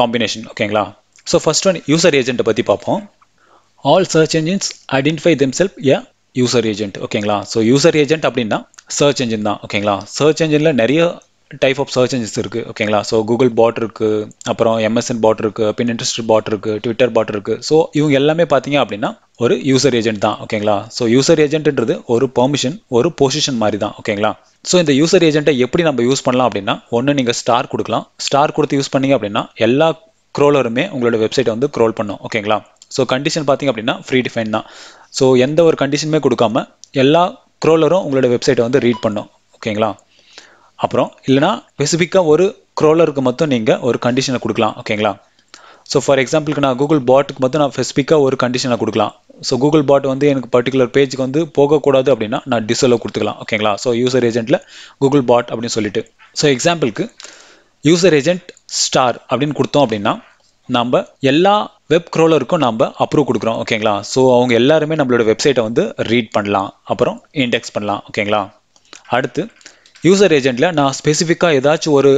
Speaker 1: காம்பினேஷன் ஓகேங்களா ஸோ ஃபர்ஸ்ட் ஒன் யூசர் ஏஜென்ட்டை பற்றி பார்ப்போம் all search engines identify them self a user agent ஓகேங்களா ஸோ யூசர் ஏஜென்ட் அப்படின்னா சர்ச் என்ஜின் தான் ஓகேங்களா சர்ச் என்ஜினில் நிறைய டைப் ஆஃப் சர்ச் என்ஜின்ஸ் இருக்குது ஓகேங்களா ஸோ கூகுள் பாட் இருக்குது அப்புறம் எம்எஸ்என் பாட் இருக்குது பின் இன்ட்ரெஸ்ட் பாட் இருக்குது ட்விட்டர் பாட் இருக்குது ஸோ இவங்க எல்லாமே பார்த்தீங்க அப்படின்னா ஒரு யூசர் ஏஜென்ட் தான் ஓகேங்களா ஸோ யூசர் ஏஜென்ட்ன்றது ஒரு பெர்மிஷன் ஒரு பொசிஷன் மாதிரி தான் ஓகேங்களா ஸோ இந்த யூசர் ஏஜென்ட்டை எப்படி நம்ம யூஸ் பண்ணலாம் அப்படின்னா ஒன்று நீங்கள் ஸ்டார் கொடுக்கலாம் ஸ்டார் கொடுத்து யூஸ் பண்ணீங்க அப்படின்னா எல்லா க்ரோலருமே உங்களோட வெப்சைட்டை வந்து க்ரோல் பண்ணும் ஓகேங்களா ஸோ கண்டிஷன் பார்த்தீங்க அப்படின்னா ஃப்ரீ டிஃபைன் தான் ஸோ எந்த ஒரு கண்டிஷனுமே கொடுக்காம எல்லா க்ரோலரும் உங்களோட வெப்சைட்டை வந்து ரீட் பண்ணும் ஓகேங்களா அப்புறம் இல்லைனா ஸ்பெசிஃபிக்காக ஒரு க்ரோலருக்கு மட்டும் நீங்கள் ஒரு கண்டிஷனை கொடுக்கலாம் ஓகேங்களா ஸோ ஃபார் எக்ஸாம்பிளுக்கு நான் கூகுள் பாட்டுக்கு மட்டும் நான் ஸ்பெசிஃபிக்காக ஒரு கண்டிஷனை கொடுக்கலாம் ஸோ கூகுள் பாட் வந்து எனக்கு பர்டிகுலர் பேஜுக்கு வந்து போகக்கூடாது அப்படின்னா நான் டிஸ்எலோ கொடுத்துக்கலாம் ஓகேங்களா ஸோ யூசர் ஏஜென்ட்டில் கூகுள் பாட் அப்படின்னு சொல்லிட்டு ஸோ எக்ஸாம்பிளுக்கு யூசர் ஏஜென்ட் ஸ்டார் அப்படின்னு கொடுத்தோம் அப்படின்னா நம்ம எல்லா வெப் க்ரோலருக்கும் நம்ம அப்ரூவ் கொடுக்குறோம் ஓகேங்களா ஸோ அவங்க எல்லாருமே நம்மளோட வெப்சைட்டை வந்து ரீட் பண்ணலாம் அப்புறம் இண்டெக்ஸ் பண்ணலாம் ஓகேங்களா அடுத்து யூசர் ஏஜென்ட்டில் நான் ஸ்பெசிஃபிக்காக ஏதாச்சும் ஒரு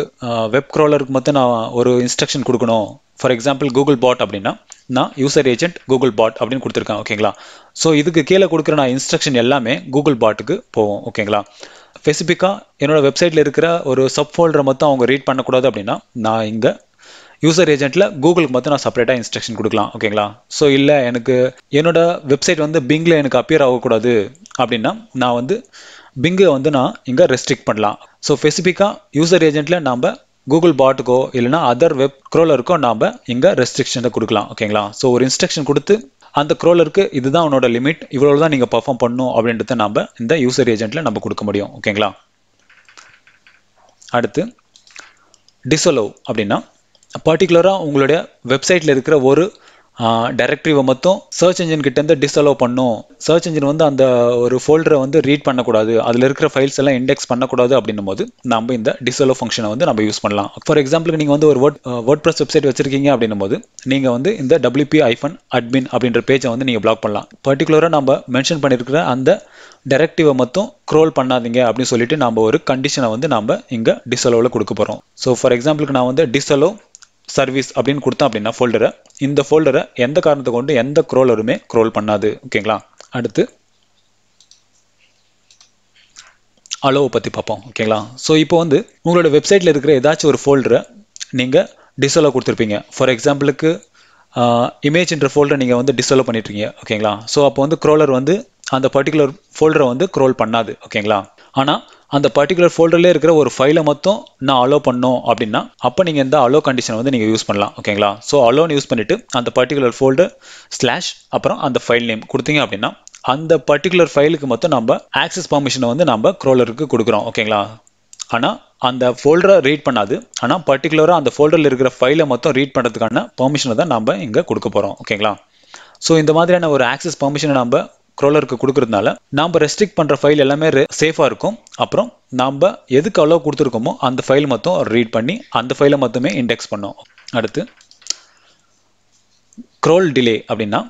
Speaker 1: வெப் க்ரோலருக்கு மட்டும் நான் ஒரு இன்ஸ்ட்ரக்ஷன் கொடுக்கணும் ஃபார் எக்ஸாம்பிள் கூகுள் பாட் அப்படின்னா நான் யூசர் ஏஜென்ட் கூகுள் பாட் அப்படின்னு கொடுத்துருக்கேன் ஓகேங்களா ஸோ இதுக்கு கீழே கொடுக்குற நான் இன்ஸ்ட்ரக்ஷன் எல்லாமே கூகுள் பாட்டுக்கு போவோம் ஓகேங்களா ஸ்பெசிஃபிக்காக என்னோடய வெப்சைட்டில் இருக்கிற ஒரு சப் ஃபோல்டரை மட்டும் அவங்க ரீட் பண்ணக்கூடாது அப்படின்னா நான் இங்கே யூசர் ஏஜென்ட்டில் கூகுளுக்கு மட்டும் நான் செப்பரேட்டாக இன்ஸ்ட்ரக்ஷன் கொடுக்கலாம் ஓகேங்களா ஸோ இல்லை எனக்கு என்னோட வெப்சைட் வந்து பிங்கில் எனக்கு அப்பியர் ஆகக்கூடாது அப்படின்னா நான் வந்து பிங்கை வந்து நான் இங்கே ரெஸ்ட்ரிக்ட் பண்ணலாம் ஸோ ஸ்பெசிஃபிக்காக யூசர் ஏஜென்ட்டில் நம்ம கூகுள் பாட்டுக்கோ இல்லைனா அதர் வெப் க்ரோலருக்கோ நாம் இங்கே ரெஸ்ட்ரிக்ஷனை கொடுக்கலாம் ஓகேங்களா ஸோ ஒரு இன்ஸ்ட்ரக்ஷன் கொடுத்து அந்த க்ரோலருக்கு இதுதான் உன்னோட லிமிட் இவ்வளோ தான் நீங்கள் பர்ஃபார்ம் பண்ணணும் அப்படின்றத நாம் இந்த யூசர் ஏஜென்ட்டில் நம்ம கொடுக்க முடியும் ஓகேங்களா அடுத்து டிசலோவ் அப்படின்னா பர்டிகுலராக உங்களுடைய வெப்சைட்டில் இருக்கிற ஒரு டைரக்டிவை மட்டும் சர்ச் இன்ஜின் கிட்டேருந்து டிஸ்அலோ பண்ணும் சர்ச் இன்ஜின் வந்து அந்த ஒரு ஃபோல்டரை வந்து ரீட் பண்ணக்கூடாது அதில் இருக்கிற ஃபைல்ஸ் எல்லாம் இண்டெக்ஸ் பண்ணக்கூடாது அப்படின்னும் போது நம்ம இந்த டிஸ்அலோ ஃபங்க்ஷனை வந்து நம்ம யூஸ் பண்ணலாம் ஃபார் எக்ஸாம்பிளுக்கு நீங்கள் வந்து ஒரு வேர்ட் ப்ரெஸ் வெப்சைட் வச்சிருக்கீங்க அப்படின்னும் போது நீங்கள் வந்து இந்த டபிள்யூபி ஐஃபன் அட்மின் அப்படின்ற பேஜை வந்து நீங்கள் பிளாக் பண்ணலாம் பர்டிகுலராக நம்ம மென்ஷன் பண்ணியிருக்கிற அந்த டைரக்டிவை மட்டும் க்ரோல் பண்ணாதீங்க அப்படின்னு சொல்லிட்டு நம்ம ஒரு கண்டிஷனை வந்து நம்ம இங்கே டிஸ்அலோவில் கொடுக்க போகிறோம் ஸோ ஃபார் எக்ஸாம்பிளுக்கு நான் வந்து டிஸ்அலோ சர்வீஸ் அப்படின்னு கொடுத்தா அப்படின்னா ஃபோல்டரை இந்த ஃபோல்டரை எந்த காரணத்தை கொண்டு எந்த க்ரோலருமே க்ரோல் பண்ணாது ஓகேங்களா அடுத்து அளவு பற்றி பார்ப்போம் ஓகேங்களா ஸோ இப்போ வந்து உங்களோட வெப்சைட்டில் இருக்கிற ஏதாச்சும் ஒரு ஃபோல்டரை நீங்கள் டிஸ்அலோ கொடுத்துருப்பீங்க ஃபார் எக்ஸாம்பிளுக்கு இமேஜ்ன்ற ஃபோல்டரை நீங்கள் வந்து டிஸ்அலோ பண்ணிட்டுருக்கீங்க ஓகேங்களா ஸோ அப்போ வந்து க்ரோலர் வந்து அந்த பர்டிகுலர் ஃபோல்டரை வந்து க்ரோல் பண்ணாது ஓகேங்களா ஆனால் அந்த பர்டிகுலர் ஃபோல்டர்லேயே இருக்கிற ஒரு ஃபைலை மட்டும் நான் அலோ பண்ணோம் அப்படின்னா அப்போ நீங்கள் இந்த அலோ கண்டிஷனை வந்து நீங்கள் யூஸ் பண்ணலாம் ஓகேங்களா ஸோ அலோன்னு யூஸ் பண்ணிவிட்டு அந்த பர்டிகுலர் ஃபோல்டர் ஸ்லாஷ் அப்புறம் அந்த ஃபைல் நேம் கொடுத்தீங்க அப்படின்னா அந்த பர்டிகுலர் ஃபைலுக்கு மட்டும் நம்ம ஆக்சஸ் பர்மிஷனை வந்து நம்ம க்ரோலருக்கு கொடுக்குறோம் ஓகேங்களா ஆனால் அந்த ஃபோல்டரை ரீட் பண்ணாது ஆனால் பர்டிகுலராக அந்த ஃபோல்டரில் இருக்கிற ஃபைலை மொத்தம் ரீட் பண்ணுறதுக்கான பெர்மிஷனை தான் நம்ம இங்கே கொடுக்க போகிறோம் ஓகேங்களா ஸோ இந்த மாதிரியான ஒரு ஆக்சஸ் பெர்மிஷனை நம்ம க்ரோலருக்கு கொடுக்கறதுனால நாம் ரெஸ்ட்ரிக்ட் பண்ணுற ஃபைல் எல்லாமே சேஃபாக இருக்கும் அப்புறம் நாம் எதுக்கு அளவு கொடுத்துருக்கோமோ அந்த ஃபைல் மட்டும் ரீட் பண்ணி அந்த ஃபைலை மட்டுமே இண்டெக்ஸ் பண்ணோம் அடுத்து க்ரோல் டிலே அப்படின்னா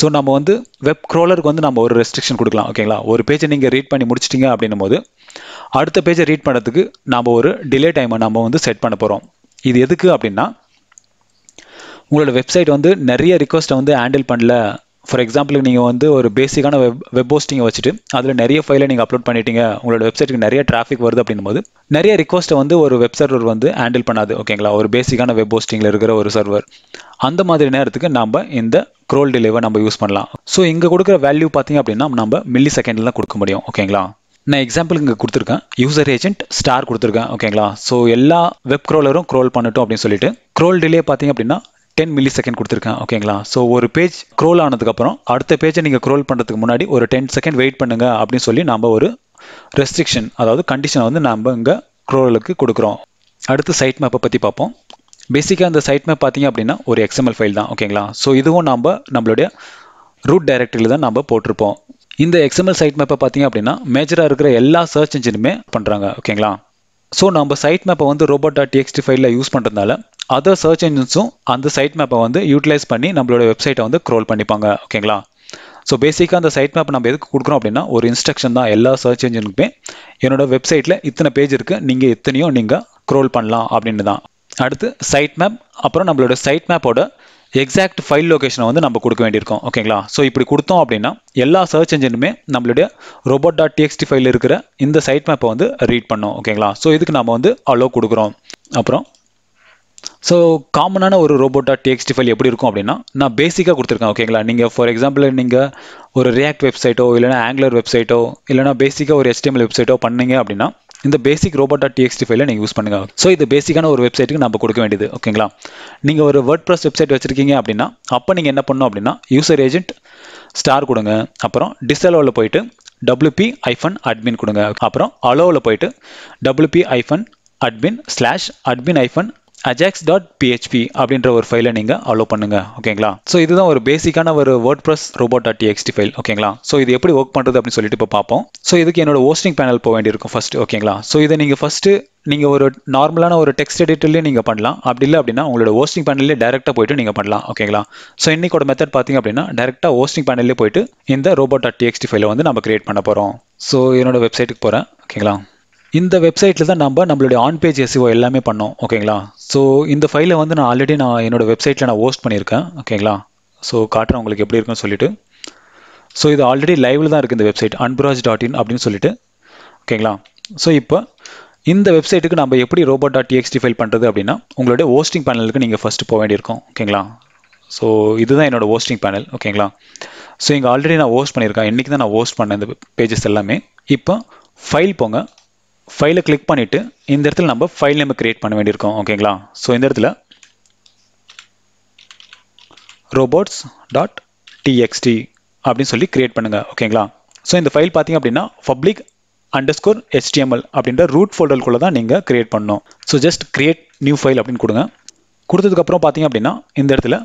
Speaker 1: ஸோ நம்ம வந்து வெப் க்ரோலருக்கு வந்து நம்ம ஒரு ரெஸ்ட்ரிக்ஷன் கொடுக்கலாம் ஓகேங்களா ஒரு பேஜை நீங்கள் ரீட் பண்ணி முடிச்சிட்டிங்க அப்படின்னும் போது அடுத்த பேஜை ரீட் பண்ணுறதுக்கு நாம் ஒரு டிலே டைமை நம்ம வந்து செட் பண்ண போகிறோம் இது எதுக்கு அப்படின்னா உங்களோட வெப்சைட் வந்து நிறைய ரிக்வஸ்ட்டை வந்து ஹேண்டில் பண்ணல ஃபார் எக்ஸாம்பிளுக்கு நீங்கள் வந்து ஒரு பேசிக்கான வெப் வெப் போஸ்டிங்கை வச்சுட்டு அதில் நிறைய ஃபைலை நீங்கள் அப்லோட் பண்ணிட்டீங்க உங்களோட வெப்சைட்டுக்கு நிறைய டிராஃபிக் வருது அப்படிங்கும்போது நிறைய ரிக்வஸ்ட்டை வந்து ஒரு வெப் சர்வர் வந்து ஹேண்டில் பண்ணாது ஓகேங்களா ஒரு பேசிக்கான வெப் போஸ்டிங்கில் இருக்கிற ஒரு சர்வர் அந்த மாதிரி நேரத்துக்கு நம்ம இந்த க்ரோல் டிலேவை நம்ம யூஸ் பண்ணலாம் ஸோ இங்கே கொடுக்குற வேல்யூ பார்த்தீங்க அப்படின்னா நம்ம மில்லி செகண்டில் தான் கொடுக்க முடியும் ஓகேங்களா நான் எக்ஸாம்பிள் இங்கே கொடுத்துருக்கேன் யூசர் ஏஜென்ட் ஸ்டார் கொடுத்துருக்கேன் ஓகேங்களா ஸோ எல்லா வெப் க்ரோலரும் க்ரோல் பண்ணட்டும் அப்படின்னு சொல்லிட்டு க்ரோல் டிலே பார்த்தீங்க அப்படின்னா டென் மில்லி செகண்ட் கொடுத்துருக்கேன் ஓகேங்களா ஸோ ஒரு பேஜ் க்ரோல் ஆனதுக்கப்புறம் அடுத்த பேஜை நீங்கள் க்ரோல் பண்ணுறதுக்கு முன்னாடி ஒரு டென் செகண்ட் வெயிட் பண்ணுங்க அப்படின்னு சொல்லி நம்ம ஒரு ரெஸ்ட்ரிக்ஷன் அதாவது கண்டிஷனை வந்து நம்ம இங்கே க்ரோலுக்கு கொடுக்குறோம் அடுத்து சைட் மேப்பை பற்றி பார்ப்போம் பேசிக்காக அந்த சைட் மேப் பார்த்தீங்க அப்படின்னா ஒரு எக்ஸ்எம்எல் ஃபைல் தான் ஓகேங்களா ஸோ இதுவும் நம்ம நம்மளுடைய ரூட் டைரக்டரியில் தான் நம்ம போட்டிருப்போம் இந்த எக்ஸ்எம்எல் சைட் மேப்பை பார்த்தீங்க அப்படின்னா மேஜராக இருக்கிற எல்லா சர்ச் இன்ஜினுமே பண்ணுறாங்க ஓகேங்களா ஸோ நம்ம சைட் மேப்பை வந்து ரோபோட் டாட் டிஎக்ஸ்டி ஃபைலில் யூஸ் பண்ணுறதுனால அதர் சர்ச் என்ஜின்ஸும் அந்த சைட் மேப்பை வந்து யூட்டிலைஸ் பண்ணி நம்மளோட வெப்சைட்டை வந்து க்ரோல் பண்ணிப்பாங்க ஓகேங்களா ஸோ பேசிக்காக அந்த சைட் மேப் நம்ம எதுக்கு கொடுக்குறோம் அப்படின்னா ஒரு இன்ஸ்ட்ரக்ஷன் தான் எல்லா சர்ச் என்ஜினுக்குமே என்னோட வெப்சைட்டில் இத்தனை பேஜ் இருக்குது நீங்கள் எத்தனையோ நீங்கள் க்ரோல் பண்ணலாம் அப்படின்னு தான் அடுத்து சைட் மேப் அப்புறம் நம்மளோட சைட் மேப்போட எக்ஸாக்ட் ஃபைல் லொக்கேஷனை வந்து நம்ம கொடுக்க வேண்டியிருக்கோம் ஓகேங்களா ஸோ இப்படி கொடுத்தோம் அப்படின்னா எல்லா சர்ச் என்ஜினுமே நம்மளுடைய ரோபோட் டாட் டிஎக்ஸ்டி ஃபைல் இருக்கிற இந்த சைட் மேப்பை வந்து ரீட் பண்ணோம் ஓகேங்களா ஸோ இதுக்கு நம்ம வந்து அலோ கொடுக்குறோம் அப்புறம் ஸோ காமனான ஒரு ரோபோட்டா டிஎக்ஸ்டி ஃபைல் எப்படி இருக்கும் அப்படின்னா நான் பேசிக்காக கொடுத்துருக்கேன் ஓகேங்களா நீங்கள் ஃபார் எக்ஸாம்பிள் நீங்கள் ஒரு ரியாக்ட் வெப்சைட்டோ இல்லைனா ஆங்குலர் வெப்சைட்டோ இல்லைனா பேசிக்காக ஒரு எஸ்டிஎம்எல் வெப்சைட்டோ பண்ணீங்க அப்படின்னா இந்த பேசிக் ரோபோட்டா டிஎக்ஸ்டி ஃபைலை நீங்கள் யூஸ் பண்ணுங்கள் ஸோ இது பேசிக்கான ஒரு வெப்சைட்டுக்கு நம்ம கொடுக்க வேண்டியது ஓகேங்களா நீங்கள் ஒரு வேர்ட் ப்ரெஸ் வெப்சைட் வச்சுருக்கீங்க அப்படின்னா அப்போ நீங்கள் என்ன பண்ணணும் அப்படின்னா யூசர் ஏஜென்ட் ஸ்டார் கொடுங்க அப்புறம் டிஸ்அலோவில் போயிட்டு டபிள்யூபி ஐஃபன் அட்மின் கொடுங்க அப்புறம் அலோவில் போயிட்டு டபிள்யூபி ஐஃபன் அட்மின் ஸ்லாஷ் அட்மின் ஐஃபன் ajax.php டாட் பிஹெச்பி அப்படின்ற ஒரு ஃபைலை நீங்கள் அலோ பண்ணுங்க ஓகேங்களா ஸோ இதுதான் ஒரு பேசிக்கான ஒரு WordPress robot dot TXT file ஓகேங்களா ஸோ இது எப்படி ஒர்க் பண்ணுறது அப்படின்னு சொல்லிட்டு இப்போ பார்ப்போம் ஸோ இதுக்கு என்னோட ஹோஸ்டிங் பேனல் போக வேண்டியிருக்கும் ஃபர்ஸ்ட் ஓகேங்களா ஸோ இதை நீங்கள் ஃபஸ்ட்டு நீங்கள் ஒரு நார்மலான ஒரு டெக்ஸ்ட் எடிட்டர்லேயே நீங்கள் பண்ணலாம் அப்படி இல்லை அப்படின்னா உங்களோட ஹோஸ்டிங் பேனல்லே டேரெக்டாக போயிட்டு நீங்கள் பண்ணலாம் ஓகேங்களா ஸோ இன்னைக்கோட மெத்தட் பார்த்தீங்க அப்படின்னா டேரெக்டாக ஹோஸ்டிங் பேனல்லே போயிட்டு இந்த ரோபோட் டாட் டிஎக்ஸ்டி ஃபைலை வந்து நம்ம கிரியேட் பண்ண போகிறோம் ஸோ என்னோட வெப்சைட்டுக்கு போகிறேன் ஓகேங்களா இந்த வெப்சைட்டில் தான் நம்ம நம்மளுடைய ஆன் பேஜ் எஸ்இஓ எல்லாமே பண்ணோம் ஓகேங்களா ஸோ இந்த ஃபைலை வந்து நான் ஆல்ரெடி நான் என்னோடய வெப்சைட்டில் நான் ஹோஸ்ட் பண்ணியிருக்கேன் ஓகேங்களா ஸோ காட்டுறேன் உங்களுக்கு எப்படி இருக்குன்னு சொல்லிட்டு ஸோ இது ஆல்ரெடி லைவில் தான் இருக்குது இந்த வெப்சைட் அன்புராஜ் டாட் இன் அப்படின்னு சொல்லிட்டு ஓகேங்களா ஸோ இப்போ இந்த வெப்சைட்டுக்கு நம்ம எப்படி ரோபோட் டாட் டிஎக்ஸ்டி ஃபைல் பண்ணுறது அப்படின்னா உங்களுடைய ஹோஸ்டிங் பேனலுக்கு நீங்கள் ஃபஸ்ட்டு போக வேண்டியிருக்கும் ஓகேங்களா ஸோ இதுதான் என்னோடய ஹோஸ்டிங் பேனல் ஓகேங்களா ஸோ இங்கே ஆல்ரெடி நான் ஹோஸ்ட் பண்ணியிருக்கேன் இன்றைக்கி தான் நான் ஹோஸ்ட் பண்ணேன் இந்த பேஜஸ் எல்லாமே இப்போ ஃபைல் போங்க ஃபைலை கிளிக் பண்ணிவிட்டு இந்த இடத்துல நம்ம ஃபைல் நேம் கிரியேட் பண்ண வேண்டியிருக்கோம் ஓகேங்களா ஸோ இந்த இடத்துல ரோபோட்ஸ் டாட் டிஎக்ஸ்டி அப்படின்னு சொல்லி கிரியேட் பண்ணுங்கள் ஓகேங்களா ஸோ இந்த ஃபைல் பார்த்திங்க அப்படின்னா பப்ளிக் அண்டர்ஸ்கோர் ஹெச்டிஎம்எல் அப்படின்ற ரூட் ஃபோல்டர்குள்ளே தான் நீங்கள் கிரியேட் பண்ணணும் so just create new file அப்படின்னு கொடுங்க கொடுத்ததுக்கப்புறம் பார்த்தீங்க அப்படின்னா இந்த இடத்துல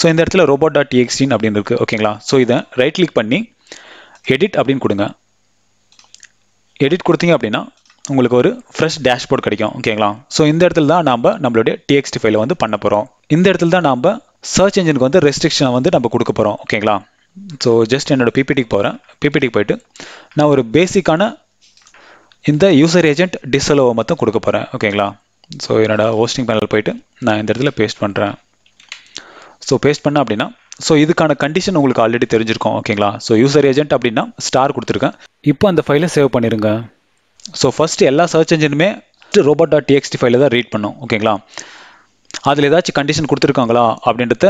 Speaker 1: ஸோ இந்த இடத்துல ரோபோட் டாட் டிஎக்ஸ்டின் அப்படின்னு இருக்குது ஓகேங்களா ஸோ இதை ரைட் கிளிக் பண்ணி எடிட் அப்படின்னு கொடுங்க எடிட் கொடுத்தீங்க அப்படின்னா உங்களுக்கு ஒரு ஃப்ரெஷ் டேஷ்போர்ட் கிடைக்கும் ஓகேங்களா ஸோ இந்த இடத்துல தான் நாம் நம்மளுடைய டிஎக்ஸ்டி ஃபைலை வந்து பண்ண போகிறோம் இந்த இடத்துல தான் நாம் சர்ச் இன்ஜினுக்கு வந்து ரெஸ்ட்ரிக்ஷனை வந்து நம்ம கொடுக்க போகிறோம் ஓகேங்களா ஸோ ஜஸ்ட் என்னோடய பிபிடிக்கு போகிறேன் பிபிடிக்கு போயிட்டு நான் ஒரு பேசிக்கான இந்த யூசர் ஏஜென்ட் டிஸ்அலோவை மட்டும் கொடுக்க போகிறேன் ஓகேங்களா ஸோ என்னோடய ஹோஸ்டிங் பேனல் போயிட்டு நான் இந்த இடத்துல பேஸ்ட் பண்ணுறேன் ஸோ பேஸ்ட் பண்ணேன் அப்படின்னா ஸோ இதுக்கான கண்டிஷன் உங்களுக்கு ஆல்ரெடி தெரிஞ்சிருக்கும் ஓகேங்களா ஸோ யூசர் ஏஜென்ட் அப்படின்னா ஸ்டார் கொடுத்துருக்கேன் இப்போ அந்த ஃபைலை சேவ் பண்ணிடுங்க ஸோ ஃபஸ்ட்டு எல்லா சர்ச் இன்ஜினுமே ரோபோட் டாட் டிஎக்ஸ்டி ஃபைல தான் ரீட் பண்ணும் ஓகேங்களா அதில் ஏதாச்சும் கண்டிஷன் கொடுத்துருக்காங்களா அப்படின்றத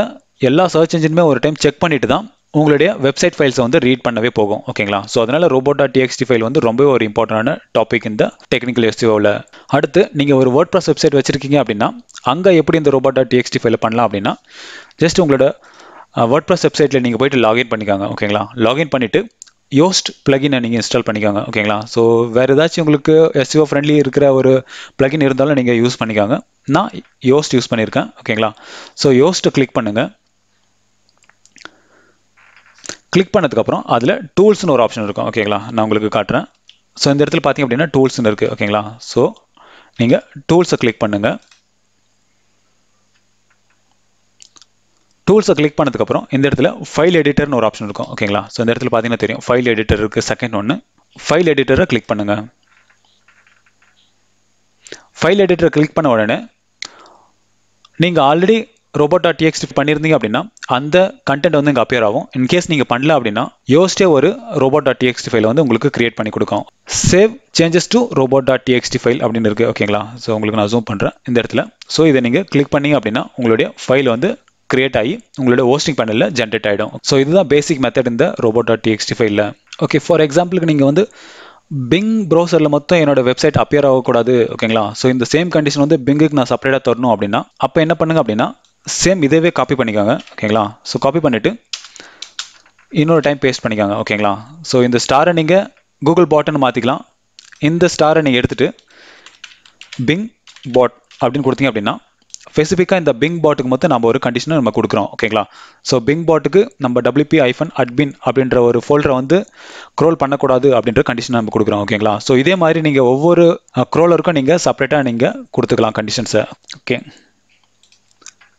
Speaker 1: எல்லா சர்ச் இன்ஜினுமே ஒரு டைம் செக் பண்ணிட்டு தான் உங்களுடைய வெப்சைட் ஃபைல்ஸை வந்து ரீட் பண்ணவே போகும் ஓகேங்களா ஸோ அதனால் ரோபோட் டாட் டிஎக்ஸ்டி ஃபைல் வந்து ரொம்ப ஒரு இம்பார்ட்டண்டான டாபிக் இந்த டெக்னிக்கல் எஸ்டிஓவில் அடுத்து நீங்கள் ஒரு வேர்ட் ப்ராஸ் வெப்சைட் வச்சுருக்கீங்க அப்படின்னா அங்கே எப்படி இந்த ரோபோட் டாட் டிஎக்ஸ்டி ஃபைலை பண்ணலாம் அப்படின்னா ஜஸ்ட் உங்களோட வேர்ட் ப்ராஸ் வெப்சைட்டில் நீங்கள் போய்ட்டு லாகின் பண்ணிக்காங்க ஓகேங்களா லாகின் பண்ணிவிட்டு யோஸ்ட் பிளகினை நீங்கள் இன்ஸ்டால் பண்ணிக்கோங்க ஓகேங்களா ஸோ வேறு ஏதாச்சும் உங்களுக்கு எஸ்சிஓ ஃப்ரெண்ட்லி இருக்கிற ஒரு பிளகின் இருந்தாலும் நீங்கள் யூஸ் பண்ணிக்காங்க நான் யோஸ்ட் யூஸ் பண்ணியிருக்கேன் ஓகேங்களா ஸோ யோஸ்ட்டு கிளிக் பண்ணுங்கள் கிளிக் பண்ணதுக்கப்புறம் அதில் டூல்ஸ்னு ஒரு ஆப்ஷன் இருக்கும் ஓகேங்களா நான் உங்களுக்கு காட்டுறேன் ஸோ இந்த இடத்துல பார்த்தீங்க அப்படின்னா டூல்ஸ்னு இருக்குது ஓகேங்களா ஸோ நீங்கள் டூல்ஸை கிளிக் பண்ணுங்கள் டூல்ஸை கிளிக் பண்ணதுக்கப்புறம் இந்த இடத்துல ஃபைல் எடிட்டர்னு ஒரு ஆப்ஷன் இருக்கும் ஓகேங்களா ஸோ இந்த இடத்துல பார்த்தீங்கன்னா தெரியும் ஃபைல் எடிட்டர் இருக்குது செகண்ட் ஒன்று ஃபைல் எடிட்டரை கிளிக் பண்ணுங்கள் ஃபைல் எடிட்டரை கிளிக் பண்ண உடனே நீங்கள் ஆல்ரெடி ரோபோட் டாட் பண்ணியிருந்தீங்க அப்படின்னா அந்த கண்டென்ட் வந்து இங்கே அப்பியர் ஆகும் இன்கேஸ் நீங்கள் பண்ணல அப்படின்னா யோஸ்டே ஒரு ரோபோட்டா டாட் டிஎக்ஸ்டி ஃபைல் வந்து உங்களுக்கு கிரியேட் பண்ணி கொடுக்கும் save changes to robots dot TXT file அப்படின்னு இருக்குது ஓகேங்களா ஸோ உங்களுக்கு நான் ஜூம் பண்ணுறேன் இந்த இடத்துல ஸோ இதை நீங்கள் கிளிக் பண்ணிங்க அப்படின்னா உங்களுடைய ஃபைல் வந்து கிரியேட் ஆகி உங்களோட ஹோஸ்டிங் பேனலில் ஜென்ரேட் ஆகிடும் ஸோ இதுதான் பேசிக் மெத்தட் இந்த ரோபோ டாட் டிஎக்ஸ்டி ஃபைவ்ல ஓகே ஃபார் எக்ஸாம்பிளுக்கு நீங்கள் வந்து பிங் ப்ரௌசரில் மொத்தம் என்னோட வெப்சைட் அப்பியர் ஆகக்கூடாது ஓகேங்களா ஸோ இந்த சேம் கண்டிஷன் வந்து பிங்குக்கு நான் செப்பரேட்டாக தரணும் அப்படின்னா அப்போ என்ன பண்ணுங்க அப்படின்னா சேம் இதேவே காப்பி பண்ணிக்கோங்க ஓகேங்களா ஸோ காப்பி பண்ணிவிட்டு இன்னொரு டைம் பேஸ்ட் பண்ணிக்கோங்க ஓகேங்களா ஸோ இந்த ஸ்டாரை நீங்கள் கூகுள் பாட்னு மாற்றிக்கலாம் இந்த ஸ்டாரை நீங்கள் எடுத்துகிட்டு பிங் பாட் அப்படின்னு கொடுத்தீங்க அப்படின்னா ஸ்பெசிஃபிக்காக இந்த பிங் பாட்டுக்கு மட்டும் நம்ம ஒரு கண்டிஷனை நம்ம கொடுக்குறோம் ஓகேங்களா ஸோ பிங் பாட்டுக்கு நம்ம டபிள்யூபி ஐஃபன் அட்மின் அப்படின்ற ஒரு ஃபோல்டரை வந்து க்ரோல் பண்ணக்கூடாது அப்படின்ற கண்டிஷன் நம்ம கொடுக்குறோம் ஓகேங்களா ஸோ இதே மாதிரி நீங்கள் ஒவ்வொரு க்ரோலருக்கும் நீங்கள் செப்பரேட்டாக நீங்கள் கொடுத்துக்கலாம் கண்டிஷன்ஸை ஓகே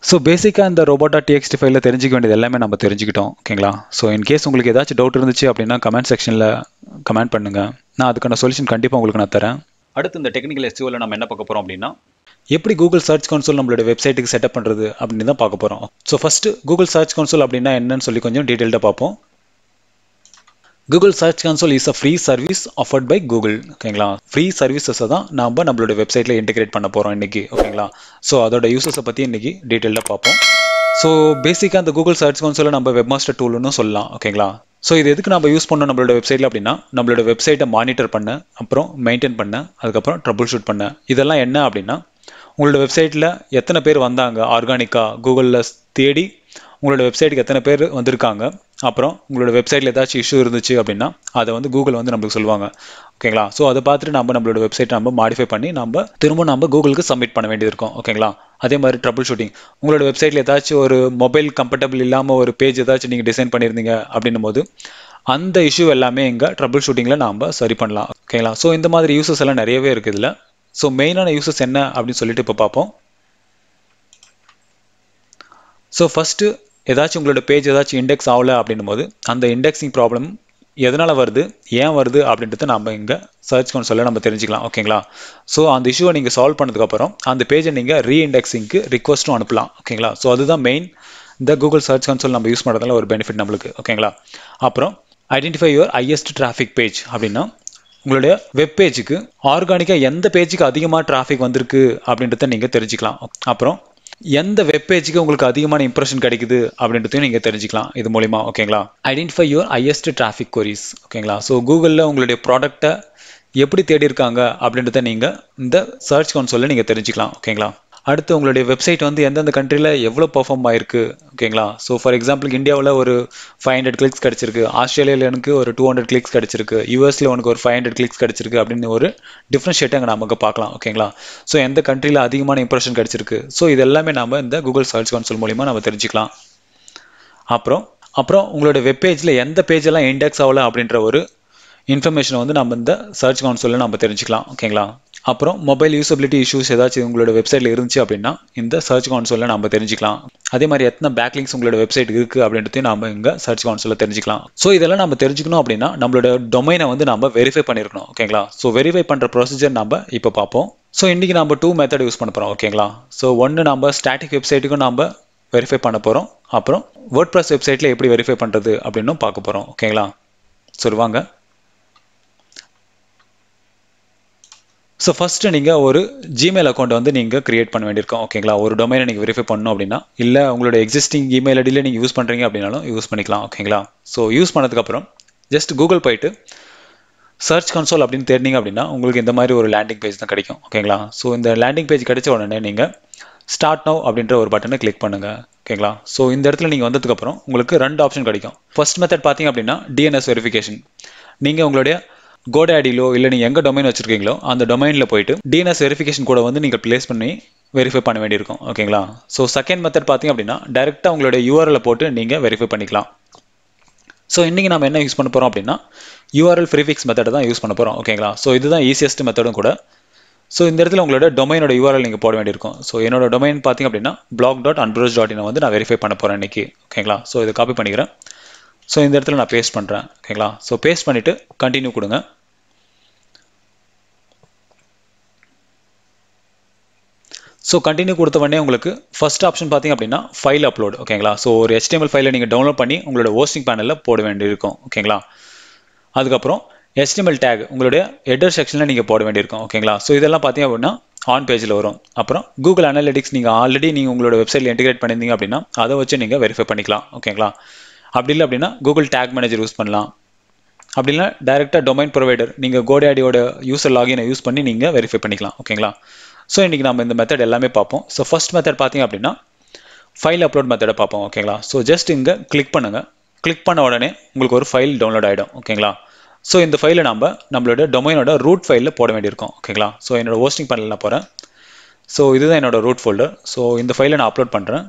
Speaker 1: ஸோ பேசிக்காக இந்த ரோபோட்டா டிஎக்ஸ்டி ஃபைவ்ல தெரிஞ்சிக்க வேண்டியது எல்லாமே நம்ம தெரிஞ்சுக்கிட்டோம் ஓகேங்களா ஸோ இன் கேஸ் உங்களுக்கு ஏதாச்சும் டவுட் இருந்துச்சு அப்படின்னா கமெண்ட் செக்ஷனில் கமெண்ட் பண்ணுங்கள் நான் அதுக்கான சொல்யூஷன் கண்டிப்பாக உங்களுக்கு நான் தரேன் அடுத்து இந்த டெக்னிக்கல் எஸ்டியூவில் நம்ம என்ன பார்க்க போகிறோம் அப்படின்னா எப்படி கூகுள் சர்ச் கன்சோல் நம்மளோட வெப்சைட்டுக்கு செட்டப் பண்ணுறது அப்படின்னு தான் பார்க்க போகிறோம் so first Google search console அப்படின்னா என்னன்னு சொல்லி கொஞ்சம் டீட்டெயில்டாக பார்ப்போம் Google search console is a free service offered by Google ஓகேங்களா ஃப்ரீ சர்வீசஸை தான் நாம் நம்மளோட வெப்சைட்டில் இன்டிகிரேட் பண்ண போகிறோம் இன்றைக்கி ஓகேங்களா ஸோ அதோட யூசஸை பற்றி இன்றைக்கி டீட்டெயிலாக பார்ப்போம் ஸோ பேசிக்காக அந்த கூகுள் சர்ச் கன்சோலை நம்ம வெப்மாஸ்டர் டூல்னு சொல்லலாம் ஓகேங்களா ஸோ இது எதுக்கு நம்ம யூஸ் பண்ணோம் நம்மளோட வெப்சைட்டில் அப்படின்னா நம்மளோட வெப்சைட்டை மானிட்டர் பண்ண அப்புறம் மெயின்டைன் பண்ண அதுக்கப்புறம் ட்ரபுள் ஷூட் பண்ண இதெல்லாம் என்ன அப்படின்னா உங்களோட வெப்சைட்டில் எத்தனை பேர் வந்தாங்க ஆர்கானிக்காக கூகுளில் தேடி உங்களோட வெப்சைட்டுக்கு எத்தனை பேர் வந்திருக்காங்க அப்புறம் உங்களோட வெப்சைட்டில் ஏதாச்சும் இஷ்யூ இருந்துச்சு அப்படின்னா அதை வந்து கூகுள் வந்து நம்மளுக்கு சொல்லுவாங்க ஓகேங்களா ஸோ அதை பார்த்துட்டு நம்ம நம்மளோட வெப்சைட்டை நம்ம மாடிஃபை பண்ணி நம்ம திரும்ப நம்ம கூகுளுக்கு சப்மிட் பண்ண வேண்டியது இருக்கும் ஓகேங்களா அதே மாதிரி ட்ரபுள் ஷூட்டிங் உங்களோட வெப்சைட்டில் ஏதாச்சும் ஒரு மொபைல் கம்ஃபர்டபுள் இல்லாமல் ஒரு பேஜ் ஏதாச்சும் நீங்கள் டிசைன் பண்ணியிருந்தீங்க அப்படின்னும் போது அந்த இஷ்யூ எல்லாமே இங்கே ட்ரபுள் ஷூட்டிங்கில் நாம் சரி பண்ணலாம் ஓகேங்களா ஸோ இந்த மாதிரி யூசஸ் எல்லாம் நிறையவே இருக்குது இதில் ஸோ மெயினான யூசஸ் என்ன அப்படின்னு சொல்லிட்டு இப்போ பார்ப்போம் ஸோ ஃபஸ்ட்டு ஏதாச்சும் உங்களோட பேஜ் ஏதாச்சும் இண்டெக்ஸ் ஆகலை அப்படின்னும் போது அந்த இண்டெக்ஸிங் ப்ராப்ளம் எதனால் வருது ஏன் வருது அப்படின்றத நம்ம இங்கே சர்ச் சொல்ல நம்ம தெரிஞ்சுக்கலாம் ஓகேங்களா ஸோ அந்த இஷ்யூவை நீங்கள் சால்வ் பண்ணதுக்கப்புறம் அந்த பேஜை நீங்கள் ரீஇண்டெக்ஸிங்க்கு ரிக்வஸ்ட்டும் அனுப்பலாம் ஓகேங்களா ஸோ அதுதான் மெயின் இந்த கூகுள் சர்ச் கன்சோல் நம்ம யூஸ் பண்ணுறதுனால ஒரு பெனிஃபிட் நம்மளுக்கு ஓகேங்களா அப்புறம் identify your highest traffic page அப்படின்னா உங்களுடைய வெப் பேஜுக்கு ஆர்கானிக்காக எந்த பேஜுக்கு அதிகமாக டிராஃபிக் வந்திருக்கு அப்படின்றத நீங்கள் தெரிஞ்சுக்கலாம் அப்புறம் எந்த வெப் பேஜுக்கு உங்களுக்கு அதிகமான இம்ப்ரெஷன் கிடைக்குது அப்படின்றதையும் நீங்கள் தெரிஞ்சுக்கலாம் இது மூலிமா ஓகேங்களா identify your highest traffic queries ஓகேங்களா ஸோ கூகுளில் உங்களுடைய ப்ராடக்ட்டை எப்படி தேடி இருக்காங்க அப்படின்றத நீங்கள் இந்த சர்ச் கன்சோலில் நீங்கள் தெரிஞ்சுக்கலாம் ஓகேங்களா அடுத்து உங்களுடைய வெப்சைட் வந்து எந்தெந்த கண்ட்ரியில் எவ்வளோ பர்ஃபார்ம் ஆயிருக்கு ஓகேங்களா ஸோ ஃபார் எக்ஸாம்பிள் இந்தியாவில் ஒரு ஃபைவ் ஹண்ட்ரட் கிளிக்ஸ் கிடச்சிருக்கு ஆஸ்திரேலியாவில் எனக்கு ஒரு டூ ஹண்ட்ரட் கிளிக்ஸ் கிடச்சிருக்கு யூஎஸில் உனக்கு ஒரு ஃபைவ் ஹண்ட்ரட் கிளிக்ஸ் கிடச்சிருக்கு அப்படின்னு ஒரு டிஃப்ரென்ஷியேட் அங்கே நமக்கு பார்க்கலாம் ஓகேங்களா ஸோ எந்த கண்ட்ரியில் அதிகமான இம்ப்ரெஷன் கிடச்சிருக்கு ஸோ இது எல்லாமே நம்ம இந்த கூகுள் சர்ச் கன்சோல் மூலிமா நம்ம தெரிஞ்சுக்கலாம் அப்புறம் அப்புறம் உங்களோட பேஜில் எந்த பேஜெல்லாம் இண்டெக்ஸ் ஆகலை அப்படின்ற ஒரு இன்ஃபர்மேஷனை வந்து நம்ம இந்த சர்ச் கவுன்சிலில் நம்ம தெரிஞ்சுக்கலாம் ஓகேங்களா அப்புறம் மொபைல் யூசபிலிட்டி இஷ்யூஸ் ஏதாச்சும் உங்களோட வெப்சைட்டில் இருந்துச்சு அப்படின்னா இந்த சர்ச் கான்சோலில் நம்ம தெரிஞ்சிக்கலாம் அதே மாதிரி எத்தனை பேக்லிங்ஸ் உங்களோட வெப்சைட் இருக்குது அப்படின்றதையும் நம்ம இங்கே சர்ச் கான்சோலில் தெரிஞ்சிக்கலாம் ஸோ இதெல்லாம் நம்ம தெரிஞ்சுக்கணும் அப்படின்னா நம்மளோட டொமைனை வந்து நம்ம வெரிஃபை பண்ணிருக்கணும் ஓகேங்களா ஸோ வெரிஃபை பண்ணுற ப்ரொசீஜர் நம்ம இப்போ பார்ப்போம் ஸோ இன்றைக்கி நம்ம டூ மெத்தட் யூஸ் பண்ண போகிறோம் ஓகேங்களா ஸோ ஒன்று நம்ம ஸ்டாட்டிக் வெப்சைட்டுக்கும் நம்ம வெரிஃபை பண்ண போகிறோம் அப்புறம் வேர்ட் ப்ரெஸ் வெப்சைட்டில் எப்படி வெரிஃபை பண்ணுறது அப்படின்னும் பார்க்க போகிறோம் ஓகேங்களா சொல்லுவாங்க ஸோ ஃபஸ்ட்டு நீங்கள் ஒரு ஜிமெயில் அக்கௌண்ட் வந்து நீங்கள் க்ரியேட் பண்ண வேண்டியிருக்கோம் ஓகேங்களா ஒரு டொமைனை நீங்கள் வெரிஃபை பண்ணணும் அப்படின்னா இல்லை உங்களோட எக்ஸிஸ்டிங் இமெயில் ஐடியில் நீங்கள் யூஸ் பண்ணுறீங்க அப்படின்னாலும் யூஸ் பண்ணிக்கலாம் ஓகேங்களா ஸோ யூஸ் பண்ணதுக்கப்புறம் ஜஸ்ட் கூகுள் போயிட்டு சர்ச் கன்சோல் அப்படின்னு தேடினீங்க அப்படின்னா உங்களுக்கு இந்த மாதிரி ஒரு லேண்டிங் பேஜ் தான் கிடைக்கும் ஓகேங்களா ஸோ இந்த லேண்டிங் பேஜ் கிடைச்ச உடனே நீங்கள் ஸ்டார்ட் நவ் அப்படின்ற ஒரு பட்டனை கிளிக் பண்ணுங்கள் ஓகேங்களா ஸோ இந்த இடத்துல நீங்கள் வந்ததுக்கப்புறம் உங்களுக்கு ரெண்டு ஆப்ஷன் கிடைக்கும் ஃபர்ஸ்ட் மெத்தட் பார்த்தீங்க அப்படின்னா டிஎன்எஸ் வெரிஃபிகேஷன் நீங்கள் உங்களுடைய கோடாடிலோ இல்லை நீங்கள் எங்கே டொமைன் வச்சுருக்கீங்களோ அந்த டொமைனில் போயிட்டு டிஎன்எஸ் வெரிஃபிகேஷன் கூட வந்து நீங்கள் ப்ளேஸ் பண்ணி வெரிஃபை பண்ண வேண்டியிருக்கும் ஓகேங்களா ஸோ செகண்ட் மெத்தட் பார்த்திங்க அப்படின்னா டேரெக்டாக உங்களுடைய யூஆர்எல் போட்டு நீங்கள் வெரிஃபை பண்ணிக்கலாம் ஸோ இன்றைக்கி நம்ம என்ன யூஸ் பண்ண போகிறோம் அப்படின்னா யூஆர்எல் ஃப்ரீஃபிக்ஸ் மெத்தடை தான் யூஸ் பண்ண போகிறோம் ஓகேங்களா ஸோ இதுதான் ஈஸியஸ்ட் மெத்தடும் கூட ஸோ இந்த இடத்துல உங்களோட டொமைனோட யூஆர்எல் நீங்கள் போட வேண்டியிருக்கும் ஸோ என்னோட டொமைன் பார்த்திங்க அப்படின்னா பிளாக் டாட் அன்ப்ரோஸ் டாட் இனை வந்து நான் வெரிஃபை பண்ண போகிறேன் இன்றைக்கி ஓகேங்களா ஸோ இதை காப்பி பண்ணிக்கிறேன் ஸோ இந்த இடத்துல நான் பேஸ்ட் பண்ணுறேன் ஓகேங்களா ஸோ பேஸ்ட் பண்ணிவிட்டு கண்டினியூ கொடுங்க ஸோ கண்டினியூ கொடுத்த உடனே உங்களுக்கு ஃபஸ்ட் ஆப்ஷன் பார்த்தீங்க அப்படின்னா ஃபைல் அப்லோட் ஓகேங்களா ஸோ ஒரு ஹெச்டிஎம்எல் ஃபைலை நீங்கள் டவுன்லோட் பண்ணி உங்களோட ஹோஸ்டிங் பேனலில் போட வேண்டியிருக்கும் ஓகேங்களா அதுக்கப்புறம் ஹெச்டிஎம்எல் டேக் உங்களுடைய ஹெட்டர் செக்ஷனில் நீங்கள் போட வேண்டியிருக்கும் ஓகேங்களா ஸோ இதெல்லாம் பார்த்தீங்க அப்படின்னா ஆன் பேஜில் வரும் அப்புறம் கூகுள் அனாலிட்டிக்ஸ் நீங்கள் ஆல்ரெடி நீங்கள் உங்களோட வெப்சைட்டில் இன்டிகிரேட் பண்ணியிருந்தீங்க அப்படின்னா அதை வச்சு நீங்கள் வெரிஃபை பண்ணிக்கலாம் ஓகேங்களா அப்படி இல்லை அப்படின்னா கூகுள் டேக் மேனேஜர் யூஸ் பண்ணலாம் அப்படின்னா டைரெக்டாக டொமைன் ப்ரொவைடர் நீங்கள் கோடாடியோட யூசர் லாகினை யூஸ் பண்ணி நீங்கள் வெரிஃபை பண்ணிக்கலாம் ஓகேங்களா ஸோ இன்றைக்கி நம்ம இந்த மெத்தட் எல்லாமே பார்ப்போம் ஸோ ஃபஸ்ட் மெத்தட் பார்த்தீங்க அப்படின்னா ஃபைல் அப்லோட் மெத்தடை பார்ப்போம் ஓகேங்களா ஸோ ஜஸ்ட் இங்கே கிளிக் பண்ணுங்கள் கிளிக் பண்ண உடனே உங்களுக்கு ஒரு ஃபைல் டவுன்லோட் ஆகிடும் ஓகேங்களா ஸோ இந்த ஃபைலை நம்ம நம்மளோட டொமைனோட ரூட் ஃபைலில் போட வேண்டியிருக்கோம் ஓகேங்களா ஸோ என்னோட ஹோஸ்டிங் பண்ணல நான் போகிறேன் ஸோ இதுதான் என்னோடய ரூட் ஃபோல்டர் ஸோ இந்த ஃபைலை நான் அப்லோட் பண்ணுறேன்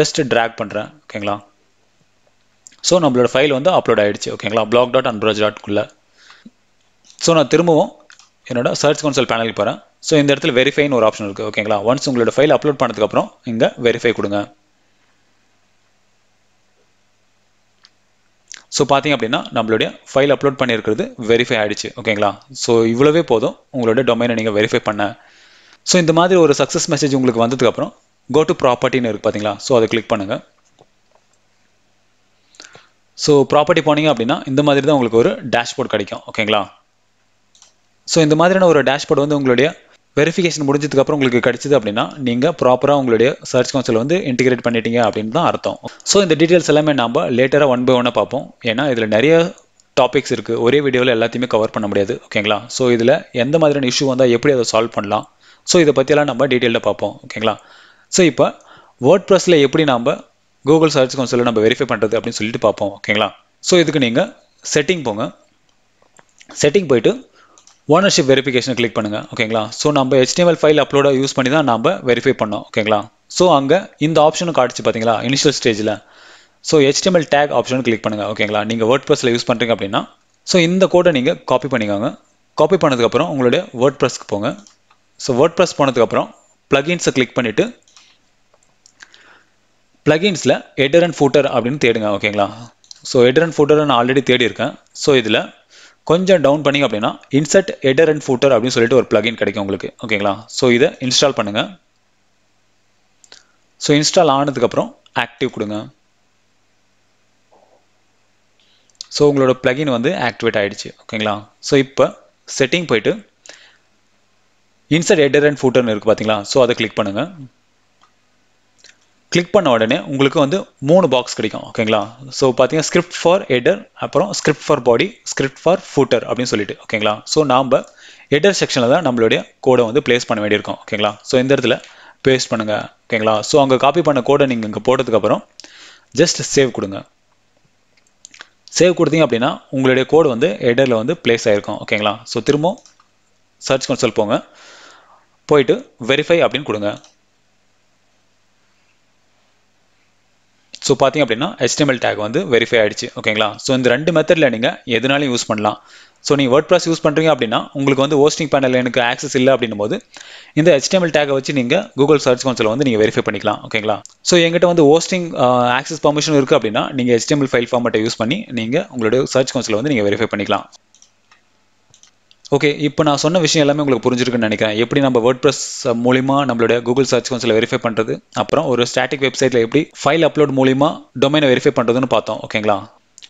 Speaker 1: ஜஸ்ட்டு ட்ராக் பண்ணுறேன் ஓகேங்களா ஸோ நம்மளோட ஃபைல் வந்து அப்லோட் ஆகிடுச்சு ஓகேங்களா பிளாக் டாட் அண்ட் டாட் குள்ளே ஸோ நான் திரும்பவும் என்னோட சர்ச் கன்சோல் பேனலுக்கு போகிறேன் ஸோ இந்த இடத்துல வெரிஃபைன்னு ஒரு ஆப்ஷன் இருக்குது ஓகேங்களா ஒன்ஸ் உங்களோட ஃபைல் அப்லோட் பண்ணதுக்கப்புறம் இங்கே வெரிஃபை கொடுங்க ஸோ பார்த்தீங்க அப்படின்னா நம்மளுடைய ஃபைல் அப்லோட் பண்ணியிருக்கிறது வெரிஃபை ஆகிடுச்சு ஓகேங்களா ஸோ இவ்வளவே போதும் உங்களோட டொமைனை நீங்கள் வெரிஃபை பண்ண ஸோ இந்த மாதிரி ஒரு சக்ஸஸ் மெசேஜ் உங்களுக்கு வந்ததுக்கப்புறம் கோ டு ப்ராப்பர்ட்டின்னு இருக்குது பார்த்தீங்களா ஸோ அதை கிளிக் பண்ணுங்கள் ஸோ ப்ராப்பர்ட்டி போனீங்க அப்படின்னா இந்த மாதிரி தான் உங்களுக்கு ஒரு டேஷ்போர்ட் கிடைக்கும் ஓகேங்களா ஸோ இந்த மாதிரியான ஒரு டேஷ்போர்ட் வந்து உங்களுடைய வெரிஃபிகேஷன் முடிஞ்சதுக்கப்புறம் உங்களுக்கு கிடைச்சது அப்படின்னா நீங்கள் ப்ராப்பராக உங்களுடைய சர்ச் கவுன்சில் வந்து இன்டிகிரேட் பண்ணிட்டீங்க அப்படின்னு தான் அர்த்தம் ஸோ இந்த டீட்டெயில்ஸ் எல்லாமே நாம் லேட்டராக ஒன் பை ஒன்னாக பார்ப்போம் ஏன்னா இதில் நிறைய டாபிக்ஸ் இருக்குது ஒரே வீடியோவில் எல்லாத்தையுமே கவர் பண்ண முடியாது ஓகேங்களா ஸோ இதில் எந்த மாதிரியான இஷ்யூ வந்தால் எப்படி அதை சால்வ் பண்ணலாம் ஸோ இதை பற்றியெல்லாம் நம்ம டீட்டெயிலில் பார்ப்போம் ஓகேங்களா ஸோ இப்போ வேர்ட் ப்ரெஸில் எப்படி நாம் கூகுள் சர்ச் கன்சோலில் நம்ம வெரிஃபை பண்ணுறது அப்படின்னு சொல்லிட்டு பார்ப்போம் ஓகேங்களா ஸோ இதுக்கு நீங்கள் செட்டிங் போங்க செட்டிங் போயிட்டு ஓனர்ஷிப் வெரிஃபிகேஷன் கிளிக் பண்ணுங்கள் ஓகேங்களா ஸோ நம்ம ஹெச்டிஎம்எல் ஃபைல் அப்லோட யூஸ் பண்ணி தான் நம்ம வெரிஃபை பண்ணோம் ஓகேங்களா ஸோ அங்கே இந்த ஆப்ஷனும் காட்டுச்சு பார்த்தீங்களா இனிஷியல் ஸ்டேஜில் so HTML tag option click பண்ணுங்கள் ஓகேங்களா நீங்கள் வேர்ட் ப்ரெஸில் யூஸ் பண்ணுறீங்க அப்படின்னா ஸோ இந்த கோடை நீங்கள் காப்பி பண்ணிக்கோங்க காப்பி பண்ணதுக்கப்புறம் உங்களுடைய வேர்ட் ப்ரெஸ்க்கு போங்க ஸோ வேர்ட் ப்ரெஸ் போனதுக்கப்புறம் ப்ளகின்ஸை கிளிக் பண்ணிவிட்டு பிளகின்ஸில் ஹெட்டர் அண்ட் ஃபூட்டர் அப்படின்னு தேடுங்க ஓகேங்களா ஸோ ஹெட்டர் அண்ட் ஃபூட்டர் நான் ஆல்ரெடி தேடி இருக்கேன் ஸோ இதில் கொஞ்சம் டவுன் பண்ணிங்க அப்படின்னா இன்சர்ட் ஹெட்டர் அண்ட் ஃபூட்டர் அப்படின்னு சொல்லிட்டு ஒரு ப்ளகின் கிடைக்கும் உங்களுக்கு ஓகேங்களா ஸோ இதை இன்ஸ்டால் பண்ணுங்கள் ஸோ இன்ஸ்டால் ஆனதுக்கப்புறம் ஆக்டிவ் கொடுங்க ஸோ உங்களோட ப்ளகின் வந்து ஆக்டிவேட் ஆகிடுச்சு ஓகேங்களா ஸோ இப்போ செட்டிங் போயிட்டு இன்சர்ட் ஹெட்டர் அண்ட் ஃபூட்டர்னு இருக்குது பார்த்தீங்களா ஸோ அதை கிளிக் பண்ணுங்கள் கிளிக் பண்ண உடனே உங்களுக்கு வந்து மூணு பாக்ஸ் கிடைக்கும் ஓகேங்களா ஸோ பார்த்தீங்கன்னா ஸ்கிரிப்ட் ஃபார் ஹெடர் அப்புறம் script for body script for footer அப்படின்னு சொல்லிட்டு ஓகேங்களா ஸோ நாம் ஹெடர் செக்ஷனில் தான் நம்மளுடைய கோடை வந்து பிளேஸ் பண்ண வேண்டியிருக்கோம் ஓகேங்களா ஸோ இந்த இடத்துல பேஸ்ட் பண்ணுங்கள் ஓகேங்களா ஸோ அங்கே காப்பி பண்ண கோடை நீங்கள் இங்கே போட்டதுக்கப்புறம் ஜஸ்ட் சேவ் கொடுங்க சேவ் கொடுத்தீங்க அப்படின்னா உங்களுடைய கோடு வந்து ஹெடரில் வந்து பிளேஸ் ஆகிருக்கும் ஓகேங்களா ஸோ திரும்பவும் சர்ச் கன்சல் போங்க போயிட்டு வெரிஃபை அப்படின்னு கொடுங்க ஸோ பார்த்தீங்க அப்படின்னா ஹெச்டிஎம்எல் டேக் வந்து வெரிஃபை ஆயிடுச்சு ஓகேங்களா ஸோ இந்த ரெண்டு மெத்தடில் நீங்கள் எதுனாலும் யூஸ் பண்ணலாம் ஸோ நீங்கள் வேர்ட் ப்ராஸ் யூஸ் பண்ணுறீங்க அப்படின்னா உங்களுக்கு வந்து ஹோஸ்டிங் பேனல் எனக்கு ஆக்சஸ் இல்லை அப்படின்னும் போது இந்த ஹெச்டிஎம்எல் டேக்கை வச்சு நீங்கள் கூகுள் சர்ச் கவுன்சில் வந்து நீங்கள் வெரிஃபை பண்ணிக்கலாம் ஓகேங்களா ஸோ எங்கிட்ட வந்து ஹோஸ்டிங் ஆக்சஸ் பர்மிஷன் இருக்குது அப்படின்னா நீங்கள் ஹெச்டிஎம்எல் ஃபைல் ஃபார்மேட்டை யூஸ் பண்ணி நீங்கள் உங்களுடைய சர்ச் கவுன்சில் வந்து நீங்கள் வெரிஃபை பண்ணிக்கலாம் ஓகே இப்போ நான் சொன்ன விஷயம் எல்லாமே உங்களுக்கு புரிஞ்சிருக்குன்னு நினைக்கிறேன் எப்படி நம்ம வேர்ட் ப்ரெஸ் மூலிமா நம்மளுடைய கூகுள் சர்ச் கொஞ்சம் வெரிஃபை பண்ணுறது அப்புறம் ஒரு ஸ்டாட்டிக் வெப்சைட்டில் எப்படி ஃபைல் அப்லோட் மூலிமா டொமைனை வெரிஃபை பண்ணுறதுன்னு பார்த்தோம் ஓகேங்களா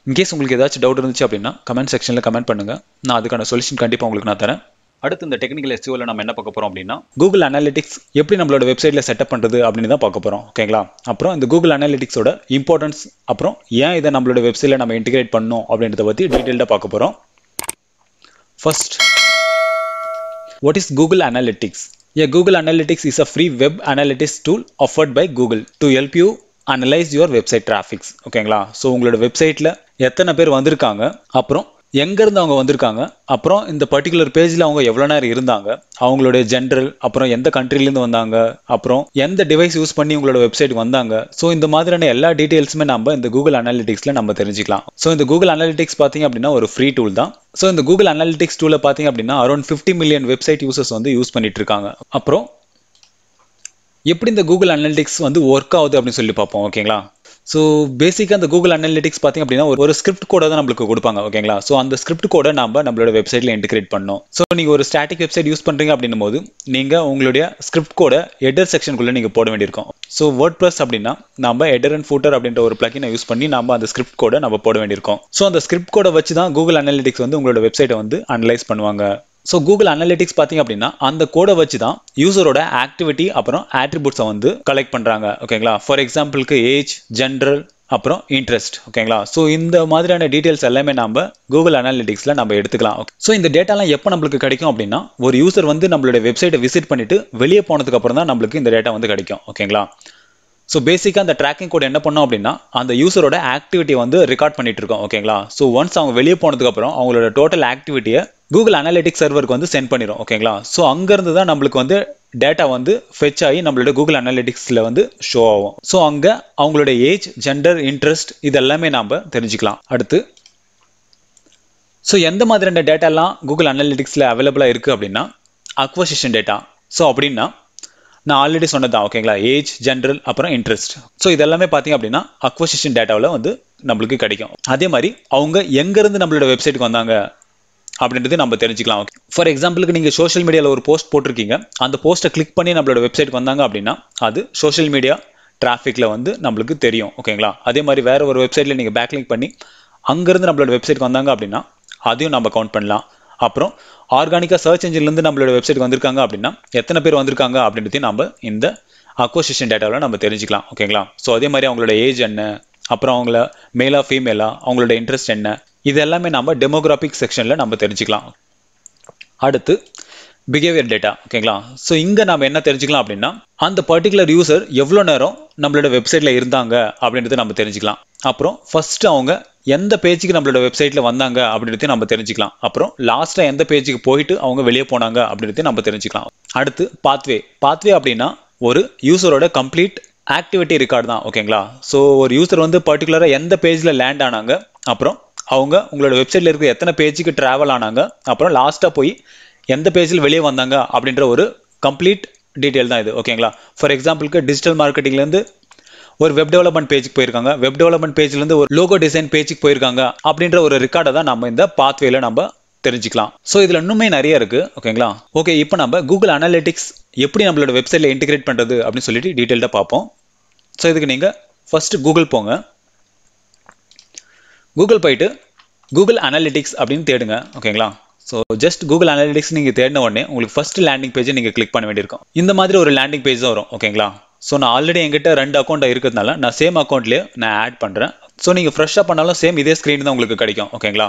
Speaker 1: இன்கேஸ் உங்களுக்கு ஏதாச்சும் டவுட் இருந்துச்சு அப்படின்னா கமெண்ட் செக்ஷனில் கமெண்ட் பண்ணுங்கள் நான் அதுக்கான சொல்யூஷன் கண்டிப்பாக உங்களுக்கு நான் தரேன் அடுத்து இந்த டெக்னிக்கல் e எஸ்டிஓவில் நம்ம என்ன பார்க்க போகிறோம் அப்படின்னா கூகுள் அனாலிட்டிக்ஸ் எப்படி நம்மளோட வெப்சைட்டில் செட்டப் பண்ணுறது அப்படின்னு தான் பார்க்க போகிறோம் ஓகேங்களா அப்புறம் இந்த கூகுள் அனாலிட்டிக்ஸோட இம்பார்ட்டன்ஸ் அப்புறம் ஏன் இதை நம்மளோட வெப்சைட்டில் நம்ம இன்டிகிரேட் பண்ணணும் அப்படின்றத பற்றி டீட்டெயில்டாக பார்க்க போகிறோம் First, what is Google Analytics? Yeah, Google Analytics is a free web analytics tool offered by Google to help you analyse your website traffics ஓகேங்களா ஸோ உங்களோட வெப்சைட்டில் எத்தனை பேர் வந்திருக்காங்க அப்புறம் எங்கேருந்து அவங்க வந்திருக்காங்க அப்புறம் இந்த பர்டிகுலர் பேஜில் அவங்க எவ்வளோ நேரம் இருந்தாங்க அவங்களுடைய ஜென்ரல் அப்புறம் எந்த கண்ட்ரிலேருந்து வந்தாங்க அப்புறம் எந்த டிவைஸ் யூஸ் பண்ணி உங்களோட வெப்சைட் வந்தாங்க ஸோ இந்த மாதிரியான எல்லா டீட்டெயில்ஸுமே நம்ம இந்த கூகுள் அனாலிட்டிக்ஸில் நம்ம தெரிஞ்சுக்கலாம் ஸோ இந்த கூகுள் அனாலிட்டிக்ஸ் பார்த்தீங்க அப்படின்னா ஒரு ஃப்ரீ டூல் தான் ஸோ இந்த கூகுள் அனாலிட்டிக்ஸ் டூலில் பார்த்தீங்க அப்படின்னா around fifty million website users வந்து யூஸ் பண்ணிட்டு இருக்காங்க அப்புறம் எப்படி இந்த கூகுள் அனாலிட்டிக்ஸ் வந்து ஒர்க் ஆகுது அப்படின்னு சொல்லி பார்ப்போம் ஓகேங்களா ஸோ பேசிக்காக அந்த கூகுள் அனலிட்டிக்ஸ் பார்த்திங்க அப்படின்னா ஒரு ஒரு ஸ்கிரிப்ட் கோடை தான் நம்மளுக்கு கொடுப்பாங்க ஓகேங்களா ஸோ அந்த ஸ்கிரிப்ட் கோடை நம்ம நம்மளோட வெப்சைட்டில் இன்டிகிரேட் பண்ணோம் ஸோ நீங்கள் ஒரு ஸ்டாட்டிக் வெப்சைட் யூஸ் பண்ணுறீங்க அப்படின்னும் போது நீங்கள் உங்களுடைய ஸ்கிரிப்ட் கோடை எடர் செக்ஷனுக்குள்ளே நீங்கள் போட வேண்டியிருக்கும் ஸோ வேர்ட் ப்ளஸ் அப்படின்னா நம்ம எடர் அண்ட் ஃபூட்டர் அப்படின்ற ஒரு பிளக்கினை யூஸ் பண்ணி நம்ம அந்த ஸ்கிரிப்ட் கோடை நம்ம போட வேண்டியிருக்கோம் ஸோ அந்த ஸ்கிரிப்ட் கோடை வச்சு தான் கூகுள் அனலிட்டிக்ஸ் வந்து உங்களோட வெப்சைட்டை வந்து அனலைஸ் பண்ணுவாங்க ஸோ கூகுள் அனலிட்டிக்ஸ் பார்த்தீங்க அப்படின்னா அந்த கோடை வச்சு தான் யூசரோட ஆக்டிவிட்டி அப்புறம் ஆட்ரிபியூட்ஸை வந்து கலெக்ட் பண்ணுறாங்க ஓகேங்களா ஃபார் எக்ஸாம்பிளுக்கு ஏஜ் ஜென்ரல் அப்புறம் இன்ட்ரெஸ்ட் ஓகேங்களா ஸோ இந்த மாதிரியான டீட்டெயில்ஸ் எல்லாமே நம்ம கூகுள் அனாலிட்டிக்ஸில் நம்ம எடுத்துக்கலாம் ஓகே ஸோ இந்த டேட்டாலாம் எப்போ நம்மளுக்கு கிடைக்கும் அப்படின்னா ஒரு யூசர் வந்து நம்மளுடைய வெப்சைட்டை விசிட் பண்ணிட்டு வெளியே போனதுக்கு அப்புறம் தான் நம்மளுக்கு இந்த டேட்டா வந்து கிடைக்கும் ஓகேங்களா ஸோ பேசிக்காக அந்த ட்ராக்கிங் கோட் என்ன பண்ணோம் அப்படின்னா அந்த யூசரோட ஆக்டிவிட்டி வந்து ரெக்கார்ட் பண்ணிட்டு இருக்கோம் ஓகேங்களா ஸோ ஒன்ஸ் அவங்க வெளியே போனதுக்கப்புறம் அவங்களோட டோட்டல் ஆக்டிவிட்டியை கூகுள் அனாலிட்டிக் சர்வருக்கு வந்து சென்ட் பண்ணிடும் ஓகேங்களா ஸோ அங்கேருந்து தான் நம்மளுக்கு வந்து டேட்டா வந்து ஃபெச் ஆகி நம்மளோட கூகுள் அனாலிட்டிக்ஸில் வந்து ஷோ ஆகும் ஸோ அங்கே அவங்களோட ஏஜ் ஜெண்டர் இன்ட்ரெஸ்ட் இது எல்லாமே நாம் தெரிஞ்சுக்கலாம் அடுத்து ஸோ எந்த மாதிரியான டேட்டாலாம் கூகுள் அனாலிட்டிக்ஸில் அவைலபிளாக இருக்குது அப்படின்னா அக்வசிஷன் டேட்டா ஸோ அப்படின்னா நான் ஆல்ரெடி சொன்னது தான் ஓகேங்களா ஏஜ் ஜென்ரல் அப்புறம் இன்ட்ரெஸ்ட் ஸோ இதெல்லாமே பார்த்தீங்க அப்படின்னா அக்வசிஷன் டேட்டாவில் வந்து நம்மளுக்கு கிடைக்கும் அதே மாதிரி அவங்க எங்கேருந்து நம்மளோட வெப்சைட்டுக்கு வந்தாங்க அப்படின்றது நம்ம தெரிஞ்சுக்கலாம் ஓகே ஃபார் எக்ஸாம்பிளுக்கு நீங்கள் சோஷியல் மீடியாவில் ஒரு போஸ்ட் போட்டிருக்கீங்க அந்த போஸ்ட்டை கிளிக் பண்ணி நம்மளோட வெப்சைட்டுக்கு வந்தாங்க அப்படின்னா அது சோஷியல் மீடியா டிராஃபிக்கில் வந்து நம்மளுக்கு தெரியும் ஓகேங்களா அதே மாதிரி வேறு ஒரு வெப்சைட்டில் நீங்கள் பேக்லிங் பண்ணி அங்கேருந்து நம்மளோட வெப்சைட்டுக்கு வந்தாங்க அப்படின்னா அதையும் நம்ம கவுண்ட் பண்ணலாம் அப்புறம் ஆர்கானிக்காக சர்ச் இன்ஜின்லேருந்து நம்மளோட வெப்சைட் வந்திருக்காங்க அப்படின்னா எத்தனை பேர் வந்திருக்காங்க அப்படின்றதையும் நம்ம இந்த அக்கோசிஷன் டேட்டாவில் நம்ம தெரிஞ்சுக்கலாம் ஓகேங்களா ஸோ அதே மாதிரி அவங்களோட ஏஜ் என்ன அப்புறம் அவங்கள மேலா ஃபீமேலா அவங்களோட இன்ட்ரெஸ்ட் என்ன இது எல்லாமே நம்ம டெமோகிராஃபிக் செக்ஷனில் நம்ம தெரிஞ்சுக்கலாம் அடுத்து பிஹேவியர் டேட்டா ஓகேங்களா ஸோ இங்கே நம்ம என்ன தெரிஞ்சுக்கலாம் அப்படின்னா அந்த பர்டிகுலர் யூசர் எவ்வளோ நேரம் நம்மளோட வெப்சைட்டில் இருந்தாங்க அப்படின்றத நம்ம தெரிஞ்சுக்கலாம் அப்புறம் ஃபஸ்ட்டு அவங்க எந்த பேஜுக்கு நம்மளோட வெப்சைட்டில் வந்தாங்க அப்படின்றதையும் நம்ம தெரிஞ்சுக்கலாம் அப்புறம் லாஸ்ட்டாக எந்த பேஜுக்கு போயிட்டு அவங்க வெளியே போனாங்க அப்படின்றதையும் நம்ம தெரிஞ்சுக்கலாம் அடுத்து பாத்வே பாத்வே அப்படின்னா ஒரு யூசரோட கம்ப்ளீட் ஆக்டிவிட்டி ரெக்கார்டு தான் ஓகேங்களா ஸோ ஒரு யூசர் வந்து பர்டிகுலராக எந்த பேஜில் லேண்ட் ஆனாங்க அப்புறம் அவங்க உங்களோட வெப்சைட்டில் இருக்கிற எத்தனை பேஜுக்கு ட்ராவல் ஆனாங்க அப்புறம் லாஸ்ட்டாக போய் எந்த பேஜில் வெளியே வந்தாங்க அப்படின்ற ஒரு கம்ப்ளீட் டீட்டெயில் தான் இது ஓகேங்களா ஃபார் எக்ஸாம்பிளுக்கு டிஜிட்டல் மார்க்கெட்டிங்லேருந்து ஒரு வெப் டெவலப்மெண்ட் பேஜுக்கு போயிருக்காங்க வெப் டெவலப்மெண்ட் இருந்து ஒரு லோகோ டிசைன் பேஜுக்கு போயிருக்காங்க அப்படின்ற ஒரு ரெக்கார்டை தான் நம்ம இந்த பாத்வேல நம்ம தெரிஞ்சுக்கலாம் ஸோ இதில் இன்னுமே நிறைய இருக்கு ஓகேங்களா ஓகே இப்போ நம்ம கூகுள் அனாலிட்டிக்ஸ் எப்படி நம்மளோட வெப்சைட்டில் இன்டிகிரேட் பண்ணுறது அப்படின்னு சொல்லிட்டு டீட்டெயில்டாக பார்ப்போம் ஸோ இதுக்கு நீங்கள் ஃபஸ்ட்டு கூகுள் போங்க கூகுள் போயிட்டு கூகுள் அனாலிட்டிக்ஸ் அப்படின்னு தேடுங்க ஓகேங்களா ஸோ ஜஸ்ட் கூகுள் அனாலிட்டிக்ஸ் நீங்கள் தேடின உடனே உங்களுக்கு ஃபஸ்ட் லேண்டிங் பேஜை நீங்கள் கிளிக் பண்ண வேண்டியிருக்கும் இந்த மாதிரி ஒரு லேண்டிங் பேஜ் தான் வரும் ஓகேங்களா ஸோ நான் ஆல்ரெடி என்கிட்ட ரெண்டு அக்கௌண்ட் இருக்கிறதுனால நான் சேம் அக்கௌண்ட்லேயே நான் ஆட் பண்ணுறேன் ஸோ நீங்கள் ஃப்ரெஷ்ஷாக பண்ணாலும் சேம் இதே ஸ்க்ரீன் தான் உங்களுக்கு கிடைக்கும் ஓகேங்களா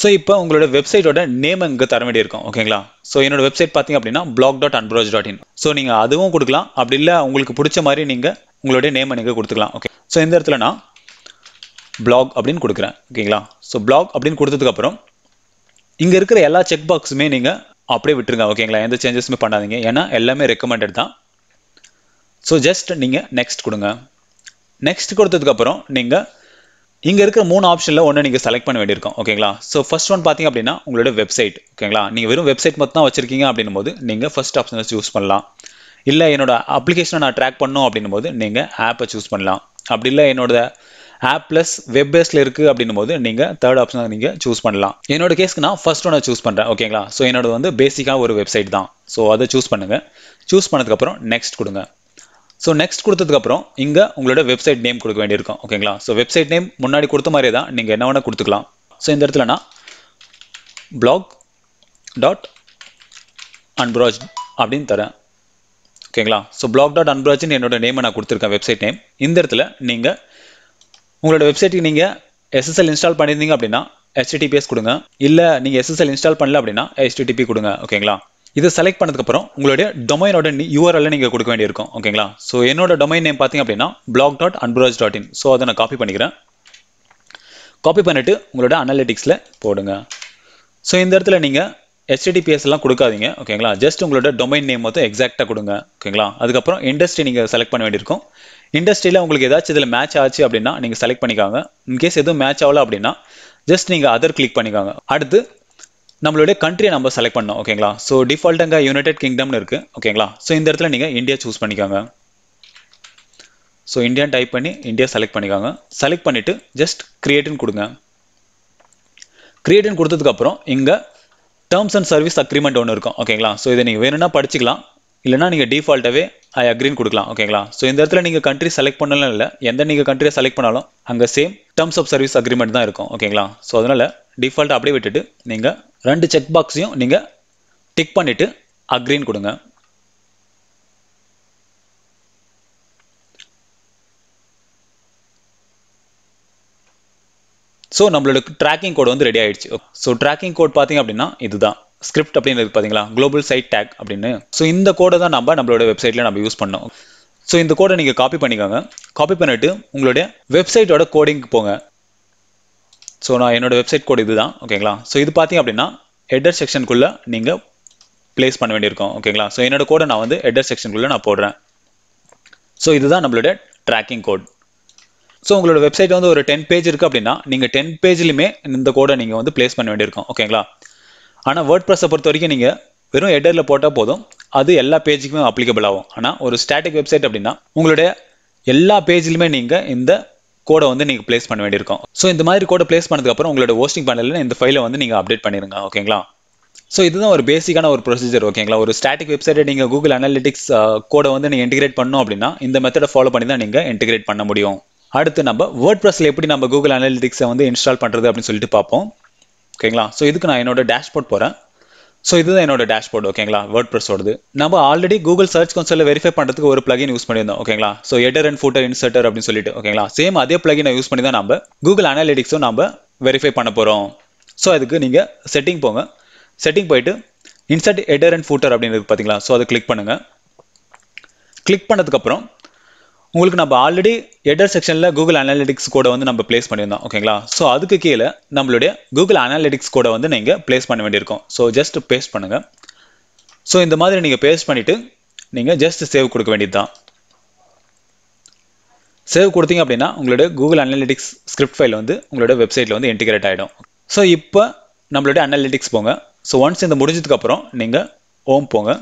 Speaker 1: ஸோ இப்போ உங்களோட வெப்சைட்டோட நேம் இங்கே தர வேண்டியிருக்கும் ஓகேங்களா ஸோ என்னோட வெப்சைட் பார்த்தீங்க அப்படின்னா பிளாக் டாட் அன்ப்ரோஜ் டாட் இன் ஸோ நீங்கள் அதுவும் கொடுக்கலாம் அப்படி இல்லை உங்களுக்கு பிடிச்ச மாதிரி நீங்கள் உங்களுடைய நேமை நீங்கள் கொடுத்துக்கலாம் ஓகே ஸோ இந்த இடத்துல நான் பிளாக் அப்படின்னு கொடுக்குறேன் ஓகேங்களா ஸோ பிளாக் அப்படின்னு கொடுத்ததுக்கப்புறம் இங்கே இருக்கிற எல்லா செக் பாக்ஸுமே நீங்கள் அப்படியே விட்டுருங்க ஓகேங்களா எந்த சேஞ்சஸுமே பண்ணாதீங்க ஏன்னா எல்லாமே ரெக்கமெண்டட் தான் ஸோ ஜஸ்ட் நீங்கள் நெக்ஸ்ட் கொடுங்க நெக்ஸ்ட் கொடுத்ததுக்கப்புறம் நீங்கள் இங்கே இருக்கிற மூணு ஆப்ஷனில் ஒன்று நீங்கள் செலக்ட் பண்ண வேண்டியிருக்கோம் ஓகேங்களா ஸோ ஃபஸ்ட் ஒன் பார்த்தீங்க அப்படின்னா உங்களோட வெப்சைட் ஓகேங்களா நீங்கள் வெறும் வெப்சைட் மட்டும் தான் வச்சிருக்கீங்க அப்படின்னும் போது நீங்கள் ஃபஸ்ட் ஆப்ஷனை சூஸ் பண்ணலாம் இல்லை என்னோட அப்ளிகேஷனை நான் ட்ராக் பண்ணோம் அப்படின்னும் போது நீங்கள் ஆப்பை சூஸ் பண்ணலாம் அப்படி இல்லை என்னோட ஆப் ப்ளஸ் வெப் பேஸில் இருக்குது அப்படின்னும் போது நீங்கள் தேர்ட் ஆப்ஷனை நீங்கள் சூஸ் பண்ணலாம் என்னோட கேஸ்க்கு நான் ஃபர்ஸ்ட் ஒன்று சூஸ் பண்ணுறேன் ஓகேங்களா ஸோ என்னோட வந்து பேசிக்காக ஒரு வெப்சைட் தான் ஸோ அதை சூஸ் பண்ணுங்கள் சூஸ் பண்ணதுக்கப்புறம் நெக்ஸ்ட் கொடுங்க ஸோ நெக்ஸ்ட் கொடுத்ததுக்கப்புறம் இங்கே உங்களோட வெப்சைட் நேம் கொடுக்க வேண்டியிருக்கும் ஓகேங்களா ஸோ வெப்சைட் நேம் முன்னாடி கொடுத்த மாதிரி தான் நீங்கள் என்ன வேணால் கொடுத்துக்கலாம் ஸோ இந்த இடத்துல நான் பிளாக் டாட் அன்ப்ராஜ் அப்படின்னு தரேன் ஓகேங்களா ஸோ பிளாக் டாட் அன்ப்ராஜ்னு என்னோட நேமை நான் கொடுத்துருக்கேன் வெப்சைட் நேம் இந்த இடத்துல நீங்கள் உங்களோட வெப்சைட்டுக்கு நீங்கள் எஸ்எஸ்எல் இன்ஸ்டால் பண்ணியிருந்தீங்க அப்படின்னா ஹெச்டிடிபிஎஸ் கொடுங்க இல்லை நீங்கள் எஸ்எஸ்எல் இன்ஸ்டால் பண்ணல அப்படின்னா ஹெச்டிடிபி கொடுங்க ஓகேங்களா இதை செலக்ட் பண்ணதுக்கப்புறம் உங்களுடைய டொமைனோட யூஆர்எல்ல நீங்கள் கொடுக்க வேண்டியிருக்கும் ஓகேங்களா ஸோ என்னோட டொமைன் நேம் பார்த்தீங்க அப்படின்னா blog dot Anburaj dot in so அதை நான் காப்பி பண்ணிக்கிறேன் காப்பி பண்ணிவிட்டு உங்களோட அனாலிட்டிக்ஸில் போடுங்க ஸோ இந்த இடத்துல நீங்கள் ஹெச்டிடிபிஎஸ் எல்லாம் கொடுக்காதீங்க ஓகேங்களா ஜஸ்ட் உங்களோட டொமைன் நேம் மட்டும் எக்ஸாக்டாக கொடுங்க ஓகேங்களா அதுக்கப்புறம் இண்டஸ்ட்ரி நீங்கள் செலக்ட் பண்ண வேண்டியிருக்கும் இண்டஸ்ட்ரியில் உங்களுக்கு ஏதாச்சும் இதில் மேட்ச் ஆச்சு அப்படின்னா நீங்கள் செலக்ட் பண்ணிக்காங்க இன்கேஸ் எதுவும் மேட்ச் ஆகல அப்படின்னா ஜஸ்ட் நீங்கள் அதர் கிளிக் பண்ணிக்காங்க அடுத்து நம்மளுடைய கண்ட்ரியை நம்ம செலக்ட் பண்ணோம் ஓகேங்களா ஸோ டிஃபால்ட் அங்கே யுனைடெட் கிங்டம்னு இருக்குது ஓகேங்களா ஸோ இந்த இடத்துல நீங்கள் இந்தியா சூஸ் பண்ணிக்கோங்க ஸோ இந்தியா டைப் பண்ணி இந்தியா செலக்ட் பண்ணிக்கோங்க செலக்ட் பண்ணிவிட்டு ஜஸ்ட் க்ரியேட்டுன்னு கொடுங்க க்ரியேட்டுன்னு கொடுத்ததுக்கப்புறம் இங்கே டேர்ம்ஸ் அண்ட் சர்வீஸ் அக்ரிமெண்ட் ஒன்று இருக்கும் ஓகேங்களா ஸோ இதை நீங்கள் வேணும்னா படிச்சிக்கலாம் இல்லைனா நீங்கள் டிஃபால்ட்டாகவே ஐ அக்ரின் கொடுக்கலாம் ஓகேங்களா ஸோ இந்த இடத்துல நீங்கள் கண்ட்ரி செலக்ட் பண்ணலாம் இல்லை எந்த நீங்கள் கண்ட்ரியை செலக்ட் பண்ணாலும் அங்கே same terms of service agreement தான் இருக்கும் ஓகேங்களா ஸோ அதனால் டிஃபால்ட் அப்படியே விட்டுட்டு நீங்கள் ரெண்டு செக் பாக்ஸையும் நீங்கள் டிக் பண்ணிவிட்டு அக்ரின் கொடுங்க ஸோ நம்மளோட ட்ராக்கிங் கோட் வந்து ரெடி ஆகிடுச்சு ஸோ ட்ராக்கிங் கோட் பார்த்தீங்க அப்படின்னா இதுதான் ஸ்கிரிப்ட் அப்படின்னு பார்த்தீங்களா குளோபல் சைட் டேக் அப்படின்னு ஸோ இந்த கோடை தான் நம்ம நம்மளோட வெப்சைட்டில் நம்ம யூஸ் பண்ணோம் ஸோ இந்த கோடை நீங்கள் காப்பி பண்ணிக்கோங்க காப்பி பண்ணிவிட்டு உங்களுடைய வெப்சைட்டோட கோடிங்க்கு போங்க ஸோ நான் என்னோடய வெப்சைட் கோடு இதுதான் ஓகேங்களா ஸோ இது பார்த்தீங்க அப்படின்னா ஹெட்டர் செக்ஷனுக்குள்ளே நீங்கள் பிளேஸ் பண்ண வேண்டியிருக்கோம் ஓகேங்களா ஸோ என்னோட கோடை நான் வந்து ஹெட்டர் செக்ஷனுக்குள்ளே நான் போடுறேன் ஸோ இதுதான் நம்மளுடைய ட்ராக்கிங் கோட் ஸோ உங்களோட வெப்சைட் வந்து ஒரு டென் பேஜ் இருக்குது அப்படின்னா நீங்கள் டென் பேஜ்லையுமே இந்த கோடை நீங்கள் வந்து பிளேஸ் பண்ண வேண்டியிருக்கும் ஓகேங்களா ஆனால் வேர்ட் ப்ரெஸ்ஸை பொறுத்த வரைக்கும் நீங்கள் வெறும் ஹெட்டரில் போட்டால் போதும் அது எல்லா பேஜுக்குமே அப்ளிகபிள் ஆகும் ஆனால் ஒரு ஸ்டாட்டிக் வெப்சைட் அப்படின்னா உங்களுடைய எல்லா பேஜிலுமே நீங்கள் இந்த கோடை வந்து நீங்கள் ப்ளேஸ் பண்ண வேண்டியிருக்கும் ஸோ இந்த மாதிரி கோடை ப்ளேஸ் பண்ணதுக்கப்புறம் உங்களோட ஹோஸ்டிங் பேனலில் இந்த ஃபைலை வந்து நீங்கள் அப்டேட் பண்ணிடுங்க ஓகேங்களா ஸோ இதுதான் ஒரு பேசிக்கான ஒரு ப்ரொசீஜர் ஓகேங்களா ஒரு ஸ்டாட்டிக் வெப்சைட்டை நீங்கள் கூகுள் அனாலிட்டிக்ஸ் கோடை வந்து நீங்கள் இன்டிகிரேட் பண்ணோம் அப்படின்னா இந்த மெத்தடை ஃபாலோ பண்ணி தான் நீங்கள் இன்டிகிரேட் பண்ண முடியும் அடுத்து நம்ம வேர்ட் ப்ரெஸ்ஸில் எப்படி நம்ம கூகுள் அனாலிட்டிக்ஸை வந்து இன்ஸ்டால் பண்ணுறது அப்படின்னு சொல்லிட்டு பார்ப்போம் ஓகேங்களா ஸோ இதுக்கு நான் என்னோட டேஷ்போர்ட் போகிறேன் ஸோ இதுதான் என்னோட டேஷ்போர்ட் ஓகேங்களா வேர்ட் ப்ரெஸோடது நம்ம ஆல்ரெடி கூகுள் சர்ச் கன்சோலில் வெரிஃபை பண்ணுறதுக்கு ஒரு பிளகின் யூஸ் பண்ணியிருந்தோம் ஓகேங்களா so header and footer inserter அப்படின்னு சொல்லிட்டு ஓகேங்களா சேம் அதே பிளகினை யூஸ் பண்ணி தான் நம்ம கூகுள் அனாலிட்டிக்ஸும் நம்ம வெரிஃபை பண்ண போகிறோம் ஸோ அதுக்கு நீங்கள் செட்டிங் போங்க செட்டிங் போயிட்டு இன்சர்ட் எடர் அண்ட் ஃபூட்டர் அப்படின்னு இருக்குது பார்த்தீங்களா ஸோ அதை கிளிக் பண்ணுங்கள் கிளிக் பண்ணதுக்கப்புறம் உங்களுக்கு நம்ம ஆல்ரெடி எடர் செக்ஷனில் கூகுள் அனாலிட்டிக்ஸ் கூட வந்து நம்ம பிளேஸ் பண்ணியிருந்தோம் ஓகேங்களா ஸோ அதுக்கு கீழே நம்மளுடைய கூகுள் அனாலிட்டிக்ஸ் கூட வந்து நீங்கள் பிளேஸ் பண்ண வேண்டியிருக்கும் ஸோ ஜஸ்ட் பேஸ்ட் பண்ணுங்கள் ஸோ இந்த மாதிரி நீங்கள் பேஸ்ட் பண்ணிவிட்டு நீங்கள் ஜஸ்ட் சேவ் கொடுக்க வேண்டியது தான் சேவ் கொடுத்தீங்க அப்படின்னா உங்களுடைய கூகுள் அனாலிட்டிக்ஸ் ஸ்கிரிப்ட் ஃபைல் வந்து உங்களோட வெப்சைட்டில் வந்து இன்டிகிரேட் ஆகிடும் ஸோ இப்போ நம்மளுடைய அனாலிட்டிக்ஸ் போங்க ஸோ ஒன்ஸ் இந்த முடிஞ்சதுக்கப்புறம் நீங்கள் ஓம் போங்க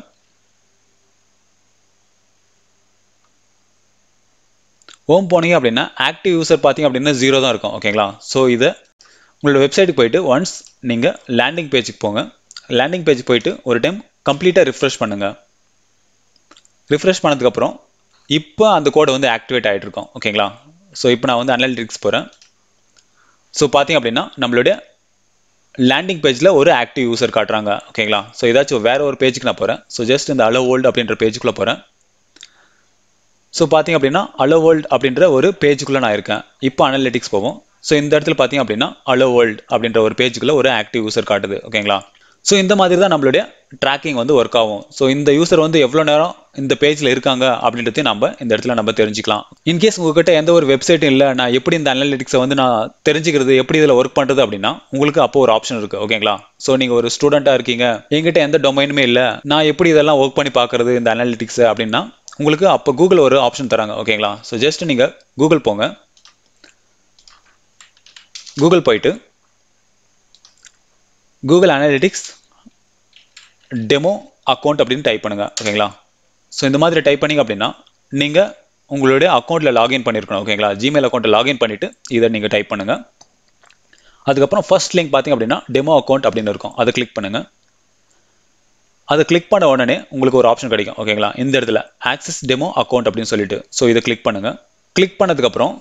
Speaker 1: ஹோம் போனீங்க அப்படின்னா ஆக்டிவ் யூசர் பார்த்தீங்க அப்படின்னா ஜீரோ தான் இருக்கும் ஓகேங்களா ஸோ இதை உங்களோட வெப்சைட்டுக்கு போயிட்டு ஒன்ஸ் நீங்கள் லேண்டிங் பேஜுக்கு போங்க லேண்டிங் பேஜ் போயிட்டு ஒரு டைம் கம்ப்ளீட்டாக ரிஃப்ரெஷ் பண்ணுங்கள் ரிஃப்ரெஷ் பண்ணதுக்கப்புறம் இப்போ அந்த கோடை வந்து ஆக்டிவேட் ஆகிட்டு இருக்கோம் ஓகேங்களா ஸோ இப்போ நான் வந்து அனலிட்டிக்ஸ் போகிறேன் ஸோ பார்த்தீங்க அப்படின்னா நம்மளுடைய லேண்டிங் பேஜில் ஒரு ஆக்டிவ் யூசர் காட்டுறாங்க ஓகேங்களா ஸோ ஏதாச்சும் வேறு ஒரு பேஜுக்கு நான் போகிறேன் ஸோ ஜஸ்ட் இந்த அலோ ஓல்டு அப்படின்ற பேஜுக்குள்ளே போகிறேன் ஸோ பார்த்திங்க அப்படின்னா அலோ வேர்ல்டு அப்படின்ற ஒரு பேஜுக்குள்ளே நான் இருக்கேன் இப்போ அனலிட்டிக்ஸ் போவோம் ஸோ இந்த இடத்துல பார்த்திங்க அப்படின்னா அலோ வேர்ல்டு அப்படின்ற ஒரு பேஜுக்குள்ளே ஒரு ஆக்டிவ் யூசர் காட்டுது ஓகேங்களா ஸோ இந்த மாதிரி தான் நம்மளுடைய ட்ராக்கிங் வந்து ஒர்க் ஆகும் ஸோ இந்த யூசர் வந்து எவ்வளோ நேரம் இந்த பேஜில் இருக்காங்க அப்படின்றதையும் நம்ம இந்த இடத்துல நம்ம தெரிஞ்சுக்கலாம் இன்கேஸ் உங்ககிட்ட எந்த ஒரு வெப்சைட்டும் இல்லை நான் எப்படி இந்த அனலிட்டிக்ஸை வந்து நான் தெரிஞ்சுக்கிறது எப்படி இதில் ஒர்க் பண்ணுறது அப்படின்னா உங்களுக்கு அப்போ ஒரு ஆப்ஷன் இருக்குது ஓகேங்களா ஸோ நீங்கள் ஒரு ஸ்டூடெண்ட்டாக இருக்கீங்க எங்கிட்ட எந்த டொமைனுமே இல்லை நான் எப்படி இதெல்லாம் ஒர்க் பண்ணி பார்க்குறது இந்த அனலிட்டிக்ஸ் அப்படின்னா உங்களுக்கு அப்போ கூகுள் ஒரு ஆப்ஷன் தராங்க ஓகேங்களா ஸோ ஜஸ்ட் நீங்கள் கூகுள் போங்க கூகுள் போயிட்டு கூகுள் அனாலிட்டிக்ஸ் டெமோ அக்கௌண்ட் அப்படின்னு டைப் பண்ணுங்கள் ஓகேங்களா ஸோ இந்த மாதிரி டைப் பண்ணிங்க அப்படின்னா நீங்கள் உங்களுடைய அக்கௌண்ட்டில் லாகின் பண்ணியிருக்கணும் ஓகேங்களா ஜிமெயில் அக்கௌண்ட்டில் லாகின் பண்ணிவிட்டு இதை நீங்கள் டைப் பண்ணுங்கள் அதுக்கப்புறம் ஃபர்ஸ்ட் லிங்க் பார்த்தீங்க அப்படின்னா டெமோ அக்கௌண்ட் அப்படின்னு இருக்கும் அதை கிளிக் பண்ணுங்கள் அதை கிளிக் பண்ண உடனே உங்களுக்கு ஒரு ஆப்ஷன் கிடைக்கும் ஓகேங்களா இந்த இடத்துல ஆக்சஸ் டெமோ அக்கௌண்ட் அப்படின்னு சொல்லிட்டு ஸோ இதை கிளிக் பண்ணுங்கள் கிளிக் பண்ணதுக்கப்புறம்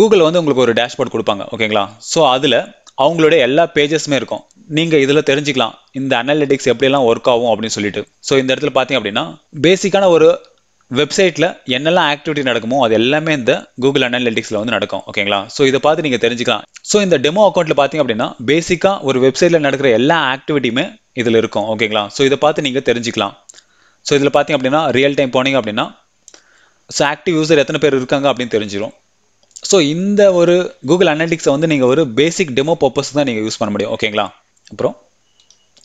Speaker 1: கூகுள் வந்து உங்களுக்கு ஒரு டேஷ்போர்ட் கொடுப்பாங்க ஓகேங்களா ஸோ அதில் அவங்களுடைய எல்லா பேஜஸுமே இருக்கும் நீங்கள் இதில் தெரிஞ்சுக்கலாம் இந்த அனாலிட்டிக்ஸ் எப்படியெல்லாம் ஒர்க் ஆகும் அப்படின்னு சொல்லிட்டு ஸோ இந்த இடத்துல பார்த்தீங்க அப்படின்னா பேசிக்கான ஒரு வெப்சைட்டில் என்னெல்லாம் ஆக்டிவிட்டி நடக்குமோ அது எல்லாமே இந்த கூகுள் அனாலிட்டிக்ஸில் வந்து நடக்கும் ஓகேங்களா ஸோ இதை பார்த்து நீங்கள் தெரிஞ்சுக்கலாம் ஸோ இந்த டெமோ அக்கௌண்ட்டில் பார்த்தீங்க அப்படின்னா பேசிக்காக ஒரு வெப்சைட்டில் நடக்கிற எல்லா ஆக்டிவிட்டியுமே இதில் இருக்கும் ஓகேங்களா ஸோ இதை பார்த்து நீங்கள் தெரிஞ்சுக்கலாம் ஸோ இதில் பார்த்தீங்க அப்படின்னா ரியல் டைம் போனீங்க அப்படின்னா ஸோ ஆக்டிவ் யூசர் எத்தனை பேர் இருக்காங்க அப்படின்னு தெரிஞ்சிடும் ஸோ இந்த ஒரு கூகுள் அனாலிட்டிக்ஸை வந்து நீங்கள் ஒரு பேசிக் டெமோ பர்பஸ் தான் நீங்கள் யூஸ் பண்ண முடியும் ஓகேங்களா அப்புறம்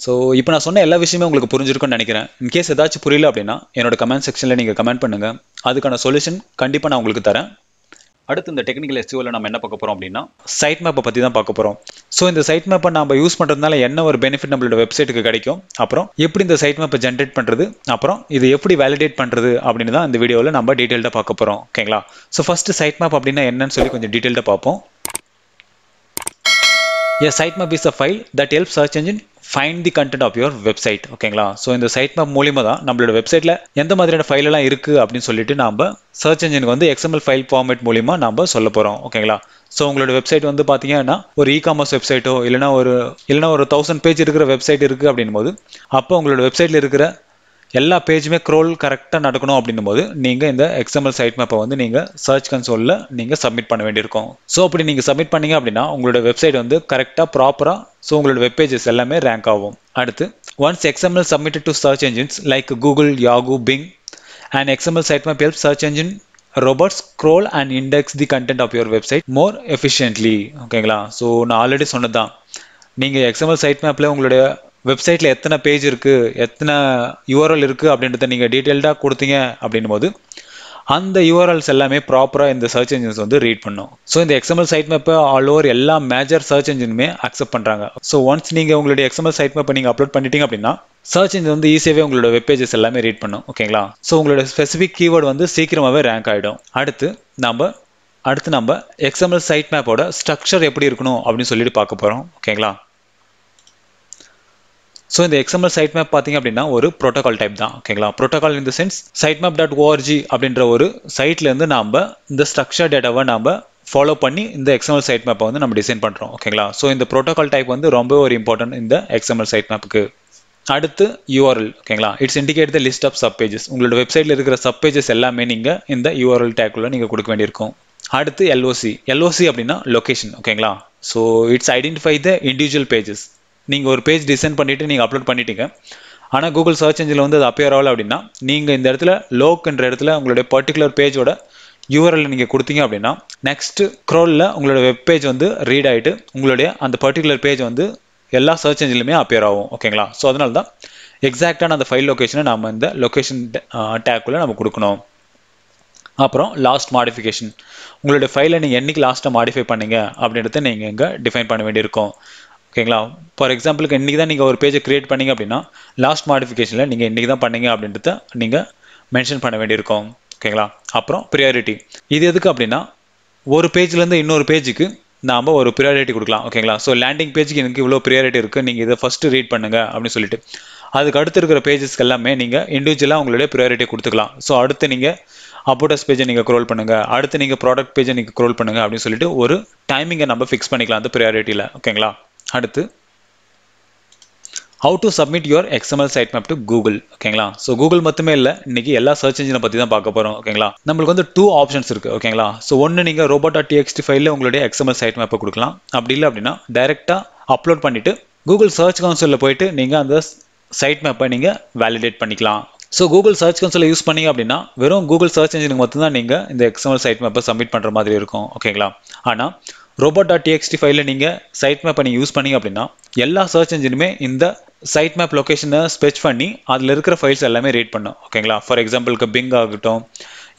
Speaker 1: ஸோ இப்போ நான் சொன்ன எல்லா விஷயமே உங்களுக்கு புரிஞ்சிருக்கும்னு நினைக்கிறேன் இன்கேஸ் ஏதாச்சும் புரியல அப்படின்னா என்னோட கமெண்ட் செக்ஷனில் நீங்கள் கமெண்ட் பண்ணுங்கள் அதுக்கான சொல்யூஷன் கண்டிப்பாக நான் உங்களுக்கு தரேன் அடுத்து இந்த டெக்னிக்கல் எஸ்டிஓவில் நம்ம என்ன பார்க்க போகிறோம் அப்படின்னா சைட் மேப்பை பற்றி தான் பார்க்க போகிறோம் ஸோ இந்த சைட் மேப்பை நம்ம யூஸ் பண்ணுறதுனால என்ன ஒரு பெனிஃபிட் நம்மளோட வெப்சைட்டுக்கு கிடைக்கும் அப்புறம் எப்படி இந்த சைட் மேப்பை ஜென்ரேட் பண்ணுறது அப்புறம் இது எப்படி வேலிடேட் பண்ணுறது அப்படின்னு தான் இந்த வீடியோவில் நம்ம டீட்டெயில்டாக பார்க்க போகிறோம் ஓகேங்களா ஸோ ஃபஸ்ட்டு சைட் மேப் அப்படின்னா என்னன்னு சொல்லி கொஞ்சம் டீட்டெயில்டாக பார்ப்போம் A sitemap is a file that helps search engine find the content of your website ஓகேங்களா ஸோ இந்த சைட் மேப் மூலியமாக தான் நம்மளோட வெப்சைட்டில் எந்த மாதிரியான ஃபைல் எல்லாம் இருக்குது அப்படின்னு சொல்லிட்டு நம்ம சர்ச் இன்ஜினுக்கு வந்து எக்ஸ்எம்எல் ஃபைல் ஃபார்மேட் மூலிமா நம்ம சொல்ல போகிறோம் ஓகேங்களா ஸோ உங்களோட வெப்சைட் வந்து பார்த்தீங்கன்னா ஒரு இ காமர்ஸ் வெப்சைட்டோ இல்லைனா ஒரு இல்லைனா ஒரு தௌசண்ட் பேஜ் இருக்கிற வெப்சைட் இருக்குது அப்படின் போது அப்போ உங்களோட வெப்சைட்டில் இருக்கிற எல்லா பேஜுமே க்ரோல் கரெக்டாக நடக்கணும் அப்படின்னும் போது நீங்கள் இந்த எக்ஸாம்பிள் சைட் மேப்பை வந்து நீங்கள் சர்ச் கன்சோலில் நீங்கள் சப்மிட் பண்ண வேண்டியிருக்கும் ஸோ அப்படி நீங்கள் சப்மிட் பண்ணீங்க அப்படின்னா உங்களோட வெப்சைட் வந்து கரெக்டாக ப்ராப்பராக ஸோ உங்களோட வெப்பேஜஸ் எல்லாமே ரேங்க் ஆகும் அடுத்து once example submitted to search engines like Google Yahoo Bing and example site map help search engine robots crawl and index the content of your website more efficiently ஓகேங்களா ஸோ நான் ஆல்ரெடி தான் நீங்கள் எக்ஸாம்பிள் சைட் மேப்பில் உங்களுடைய வெப்சைட்டில் எத்தனை பேஜ் இருக்குது எத்தனை யூஆர்எல் இருக்குது அப்படின்றத நீங்கள் டீட்டெயில்டாக கொடுத்தீங்க அப்படின் போது அந்த யூஆர்எல்ஸ் எல்லாமே ப்ராப்பராக இந்த சர்ச் என்ஜின்ஸ் வந்து ரீட் பண்ணும் ஸோ இந்த எக்ஸ்எம்எல் சைட் மேப்பை ஆல் ஓவர் எல்லா மேஜர் சர்ச் என்ஜினுமே அக்செப்ட் பண்ணுறாங்க ஸோ ஒன்ஸ் நீங்கள் உங்களுடைய எக்ஸ்எம்எல் சைட் மேப்பை நீங்கள் அப்லோட் பண்ணிட்டீங்க அப்படின்னா சர்ச் இன்ஜின் வந்து ஈஸியாகவே உங்களோட வெப்பேஜஸ் எல்லாமே ரீட் பண்ணும் ஓகேங்களா ஸோ உங்களோட ஸ்பெசிஃபிக் கீவேர்டு வந்து சீக்கிரமாகவே ரேங்க் ஆகிடும் அடுத்து நம்ம அடுத்து நம்ம எக்ஸ்எம்எல் சைட் மேப்போட ஸ்ட்ரக்சர் எப்படி இருக்கணும் அப்படின்னு சொல்லிட்டு பார்க்க போகிறோம் ஓகேங்களா ஸோ இந்த எக்ஸ்எம்எல் சைட் மேப் பார்த்தீங்க அப்படின்னா ஒரு ப்ரோட்டோகால் டைப் தான் ஓகேங்களா ப்ரோட்டோகால் இந்த சென்ஸ் சைட் மேப் டாட் ஓஆர்ஜி அப்படின்ற ஒரு சைட்லேருந்து நாம் இந்த ஸ்ட்ரக்சர் டேட்டாவை நாம் ஃபாலோ பண்ணி இந்த எக்ஸ்எம்எல் சைட் மேப்பை வந்து நம்ம டிசைன் பண்ணுறோம் ஓகேங்களா ஸோ இந்த ப்ரோட்டோகால் டைப் வந்து ரொம்ப ஒரு இம்பார்ட்டன்ட் இந்த எக்ஸ்எம்எல் சைட் மேப்புக்கு அடுத்து யூஆர்எல் ஓகேங்களா it's indicate the list of sub pages உங்களோட வெப்சைட்டில் இருக்கிற சப் பேஜஸ் எல்லாமே நீங்கள் இந்த யூஆர்எல் டேக்குள்ளே நீங்கள் கொடுக்க வேண்டியிருக்கும் அடுத்து எல்ஓசி எல்ஓசி அப்படின்னா லொக்கேஷன் ஓகேங்களா so it's identify the individual pages நீங்கள் ஒரு பேஜ் டிசைன் பண்ணிவிட்டு நீங்கள் அப்லோட் பண்ணிட்டீங்க ஆனால் கூகுள் சர்ச் இன்ஜினில் வந்து அது அப்பியர் ஆகலை அப்படின்னா நீங்கள் இந்த இடத்துல லோக்குன்ற இடத்துல உங்களுடைய பர்டிகுலர் பேஜோட யூஆர்எல் நீங்கள் கொடுத்தீங்க அப்படின்னா நெக்ஸ்ட் க்ரோலில் உங்களோட வெப் பேஜ் வந்து ரீட் ஆகிட்டு உங்களுடைய அந்த பர்டிகுலர் பேஜ் வந்து எல்லா சர்ச் இன்ஜின்லையுமே அப்பியர் ஆகும் ஓகேங்களா ஸோ அதனால தான் எக்ஸாக்டான அந்த ஃபைல் லொக்கேஷனை நம்ம இந்த லொக்கேஷன் டேக்குள்ளே நம்ம கொடுக்கணும் அப்புறம் லாஸ்ட் மாடிஃபிகேஷன் உங்களுடைய ஃபைலை நீங்கள் என்றைக்கு லாஸ்ட்டாக மாடிஃபை பண்ணீங்க அப்படின்றத நீங்கள் இங்கே டிஃபைன் பண்ண வேண்டியிருக்கும் ஓகேங்களா ஃபார் எக்ஸாம்பிளுக்கு இன்றைக்கி தான் நீங்கள் ஒரு பேஜை க்ரியேட் பண்ணிங்க அப்படின்னா லாஸ்ட் மாடிஃபிகேஷனில் நீங்கள் இன்றைக்கி தான் பண்ணீங்க அப்படின்றத நீங்கள் மென்ஷன் பண்ண வேண்டியிருக்கோம் ஓகேங்களா அப்புறம் ப்ரியாரிட்டி இது எதுக்கு அப்படின்னா ஒரு பேஜ்லேருந்து இன்னொரு பேஜுக்கு நாம் ஒரு ப்ரியாரிட்டி கொடுக்கலாம் ஓகேங்களா ஸோ லேண்டிங் பேஜுக்கு எனக்கு இவ்வளோ ப்ரியாரிட்டி இருக்குது நீங்கள் இதை ஃபஸ்ட்டு ரீட் பண்ணுங்கள் அப்படின்னு சொல்லிட்டு அதுக்கு அடுத்து இருக்கிற பேஜஸ்க்கு எல்லாமே நீங்கள் இண்டிவிஜுவலாக உங்களுடைய ப்ரியாரிட்டி கொடுத்துக்கலாம் ஸோ அடுத்து நீங்கள் அபோட்டஸ் பேஜை நீங்கள் க்ரோல் பண்ணுங்கள் அடுத்து நீங்கள் ப்ராடக்ட் பேஜை நீங்கள் க்ரோல் பண்ணுங்கள் அப்படின்னு சொல்லிட்டு ஒரு டைமிங்கை நம்ம ஃபிக்ஸ் பண்ணிக்கலாம் அந்த ப்ரியாரிட்டியில் ஓகேங்களா அடுத்து how to submit your XML site map to Google ஓகேங்களா ஸோ கூகுள் மட்டுமே இல்லை இன்னைக்கு எல்லா சர்ச் இன்ஜினை பற்றி தான் பார்க்க போகிறோம் ஓகேங்களா நம்மளுக்கு வந்து டூ ஆப்ஷன்ஸ் இருக்குது ஓகேங்களா ஸோ ஒன்று நீங்கள் ரோபோட்டா டிஎக்ஸ்டி ஃபைவ்ல உங்களுடைய எக்ஸ்எம்எல் சைட் மேப்பை கொடுக்கலாம் அப்படி இல்லை அப்படின்னா டைரெக்டாக அப்லோட் பண்ணிவிட்டு கூகுள் சர்ச் கவுன்சிலில் போயிட்டு நீங்கள் அந்த சைட் மேப்பை நீங்கள் வேலிடேட் பண்ணிக்கலாம் ஸோ கூகுள் சர்ச் கன்சோலை யூஸ் பண்ணீங்க அப்படின்னா வெறும் கூகுள் சர்ச் இன்ஜினுக்கு மட்டும்தான் நீங்கள் இந்த எக்ஸ்எம்எல் சைட் மேப்பை சப்மிட் பண்ணுற மாதிரி இருக்கும் ஓகேங்களா ஆனால் ரோபோட் டாட் டிஎக்ஸ்டி ஃபைல நீங்கள் சைட் மேப்பை நீங்கள் யூஸ் பண்ணீங்க அப்படின்னா எல்லா சர்ச் என்ஜினுமே இந்த சைட் மேப் லொக்கேஷனை ஸ்பெச் பண்ணி அதில் இருக்கிற ஃபைல்ஸ் எல்லாமே ரீட் பண்ணும் ஓகேங்களா ஃபார் எக்ஸாம்பிளுக்கு பிங் ஆகட்டும்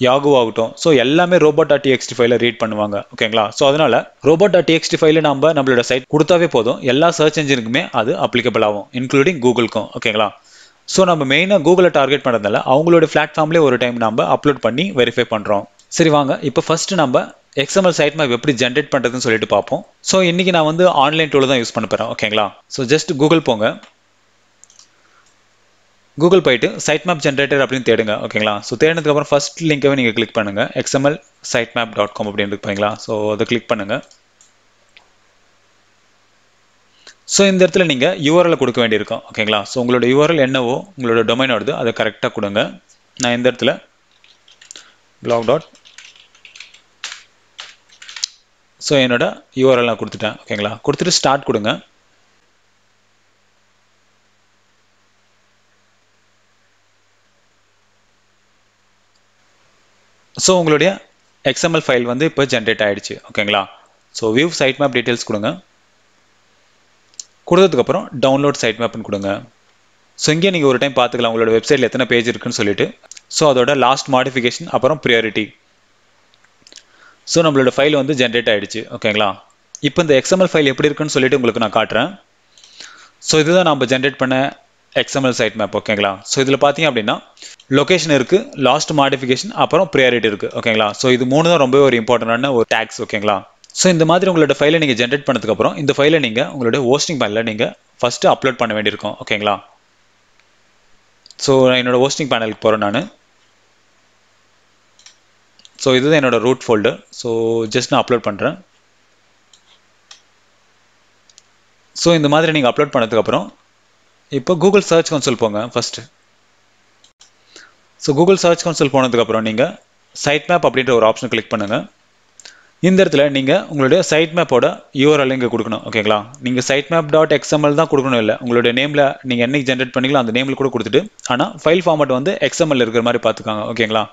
Speaker 1: யாகு ஆகட்டும் ஸோ எல்லாமே ரோபோட் டாட் டிஎக்ஸ்டி ஃபைல ரீட் பண்ணுவாங்க ஓகேங்களா ஸோ அதனால் ரோபோட் டாட் டிஎக்ஸ்டி ஃபைல நம்ம நம்மளோட சைட் கொடுத்தாவே போதும் எல்லா சர்ச் என்ஜினுக்குமே அது அப்ளிகபிள் ஆகும் இன்க்ளூடிங் கூகுளுக்கும் ஓகேங்களா ஸோ நம்ம மெயினாக கூகுளை டார்கெட் பண்ணுறதால அவங்களோட பிளாட்ஃபார்ம்லேயே ஒரு டைம் நம்ம அப்லோட் பண்ணி வெரிஃபை பண்ணுறோம் சரி வாங்க இப்போ ஃபஸ்ட்டு நம்ம எக்ஸ்எம்எல் சைட் மேப் எப்படி ஜென்ரேட் பண்ணுறதுன்னு சொல்லிட்டு பார்ப்போம் ஸோ இன்றைக்கி நான் வந்து ஆன்லைன் டூல தான் யூஸ் பண்ண போகிறேன் ஓகேங்களா ஸோ ஜஸ்ட் கூகுள் போங்க கூகுள் போயிட்டு சைட் மேப் ஜென்ரேட்டர் அப்படின்னு தேடுங்க ஓகேங்களா ஸோ தேடினதுக்கப்புறம் ஃபஸ்ட் லிங்க்கவே நீங்கள் கிளிக் பண்ணுங்கள் XML site map dot com அப்படின்னு போய்ங்களா ஸோ அதை கிளிக் பண்ணுங்கள் ஸோ இந்த இடத்துல நீங்கள் யூஆர்எல் கொடுக்க வேண்டியிருக்கும் ஓகேங்களா ஸோ உங்களோட யூஆர்எல் என்னவோ உங்களோட டொமைன் அதை கரெக்டாக கொடுங்க நான் இந்த இடத்துல பிளாக் டாட் ஸோ என்னோட யூஆர்எல் நான் கொடுத்துட்டேன் ஓகேங்களா கொடுத்துட்டு ஸ்டார்ட் கொடுங்க ஸோ உங்களுடைய எக்ஸ்எம்எல் ஃபைல் வந்து இப்போ ஜென்ரேட் ஆகிடுச்சு ஓகேங்களா so view site map details கொடுங்க கொடுத்ததுக்கப்புறம் டவுன்லோட் சைட் மேப்னு கொடுங்க ஸோ இங்கே நீங்கள் ஒரு டைம் பார்த்துக்கலாம் உங்களோட வெப்சைட்டில் எத்தனை பேஜ் இருக்குன்னு சொல்லிட்டு ஸோ அதோட லாஸ்ட் மாடிஃபிகேஷன் அப்புறம் ப்ரியாரிட்டி ஸோ நம்மளோட ஃபைல் வந்து ஜென்ரேட் ஆகிடுச்சு ஓகேங்களா இப்போ இந்த எக்ஸ்எம்எல் ஃபைல் எப்படி இருக்குன்னு சொல்லிட்டு உங்களுக்கு நான் காட்டுறேன் ஸோ இதுதான் நம்ம ஜென்ரேட் பண்ண எக்ஸ்எம்எல் சைட் மேப் ஓகேங்களா ஸோ இதில் பார்த்தீங்க அப்படின்னா லொக்கேஷன் இருக்குது லாஸ்ட் மாடிஃபிகேஷன் அப்புறம் ப்ரியாரிட்டி இருக்குது ஓகேங்களா ஸோ இது மூணு தான் ரொம்பவே ஒரு இம்பார்ட்டண்டான ஒரு டேக்ஸ் ஓகேங்களா ஸோ இந்த மாதிரி உங்களோட ஃபைலை நீங்கள் ஜென்ரேட் பண்ணதுக்கப்புறம் இந்த ஃபைலை நீங்கள் உங்களோட ஹோஸ்டிங் பேனலில் நீங்கள் ஃபஸ்ட்டு அப்லோட் பண்ண வேண்டியிருக்கும் ஓகேங்களா ஸோ நான் என்னோடய ஹோஸ்டிங் பேனலுக்கு போகிறேன் நான் ஸோ இது என்னோட ரூட் ஃபோல்டர் ஸோ ஜஸ்ட் நான் அப்லோட் பண்ணுறேன் ஸோ இந்த மாதிரி நீங்கள் அப்லோட் பண்ணதுக்கப்புறம் இப்போ கூகுள் சர்ச் கன்சோல் போங்க first so Google search console போனதுக்கப்புறம் நீங்கள் சைட் மேப் அப்படின்ற ஒரு ஆப்ஷன் கிளிக் பண்ணுங்கள் இந்த இடத்துல நீங்கள் உங்களுடைய சைட் மேப்போட யூஆர்எல் இங்கே கொடுக்கணும் ஓகேங்களா நீங்கள் சைட் மேப் டாட் எக்ஸ்எம்எல் தான் கொடுக்கணும் இல்லை உங்களுடைய நேமில் நீங்கள் என்னைக்கு ஜென்ரேட் பண்ணிக்கலாம் அந்த நேமில் கூட கொடுத்துட்டு ஆனால் ஃபைல் ஃபார்மட் வந்து எக்ஸ்எம்எல் இருக்கிற மாதிரி பார்த்துக்காங்க ஓகேங்களா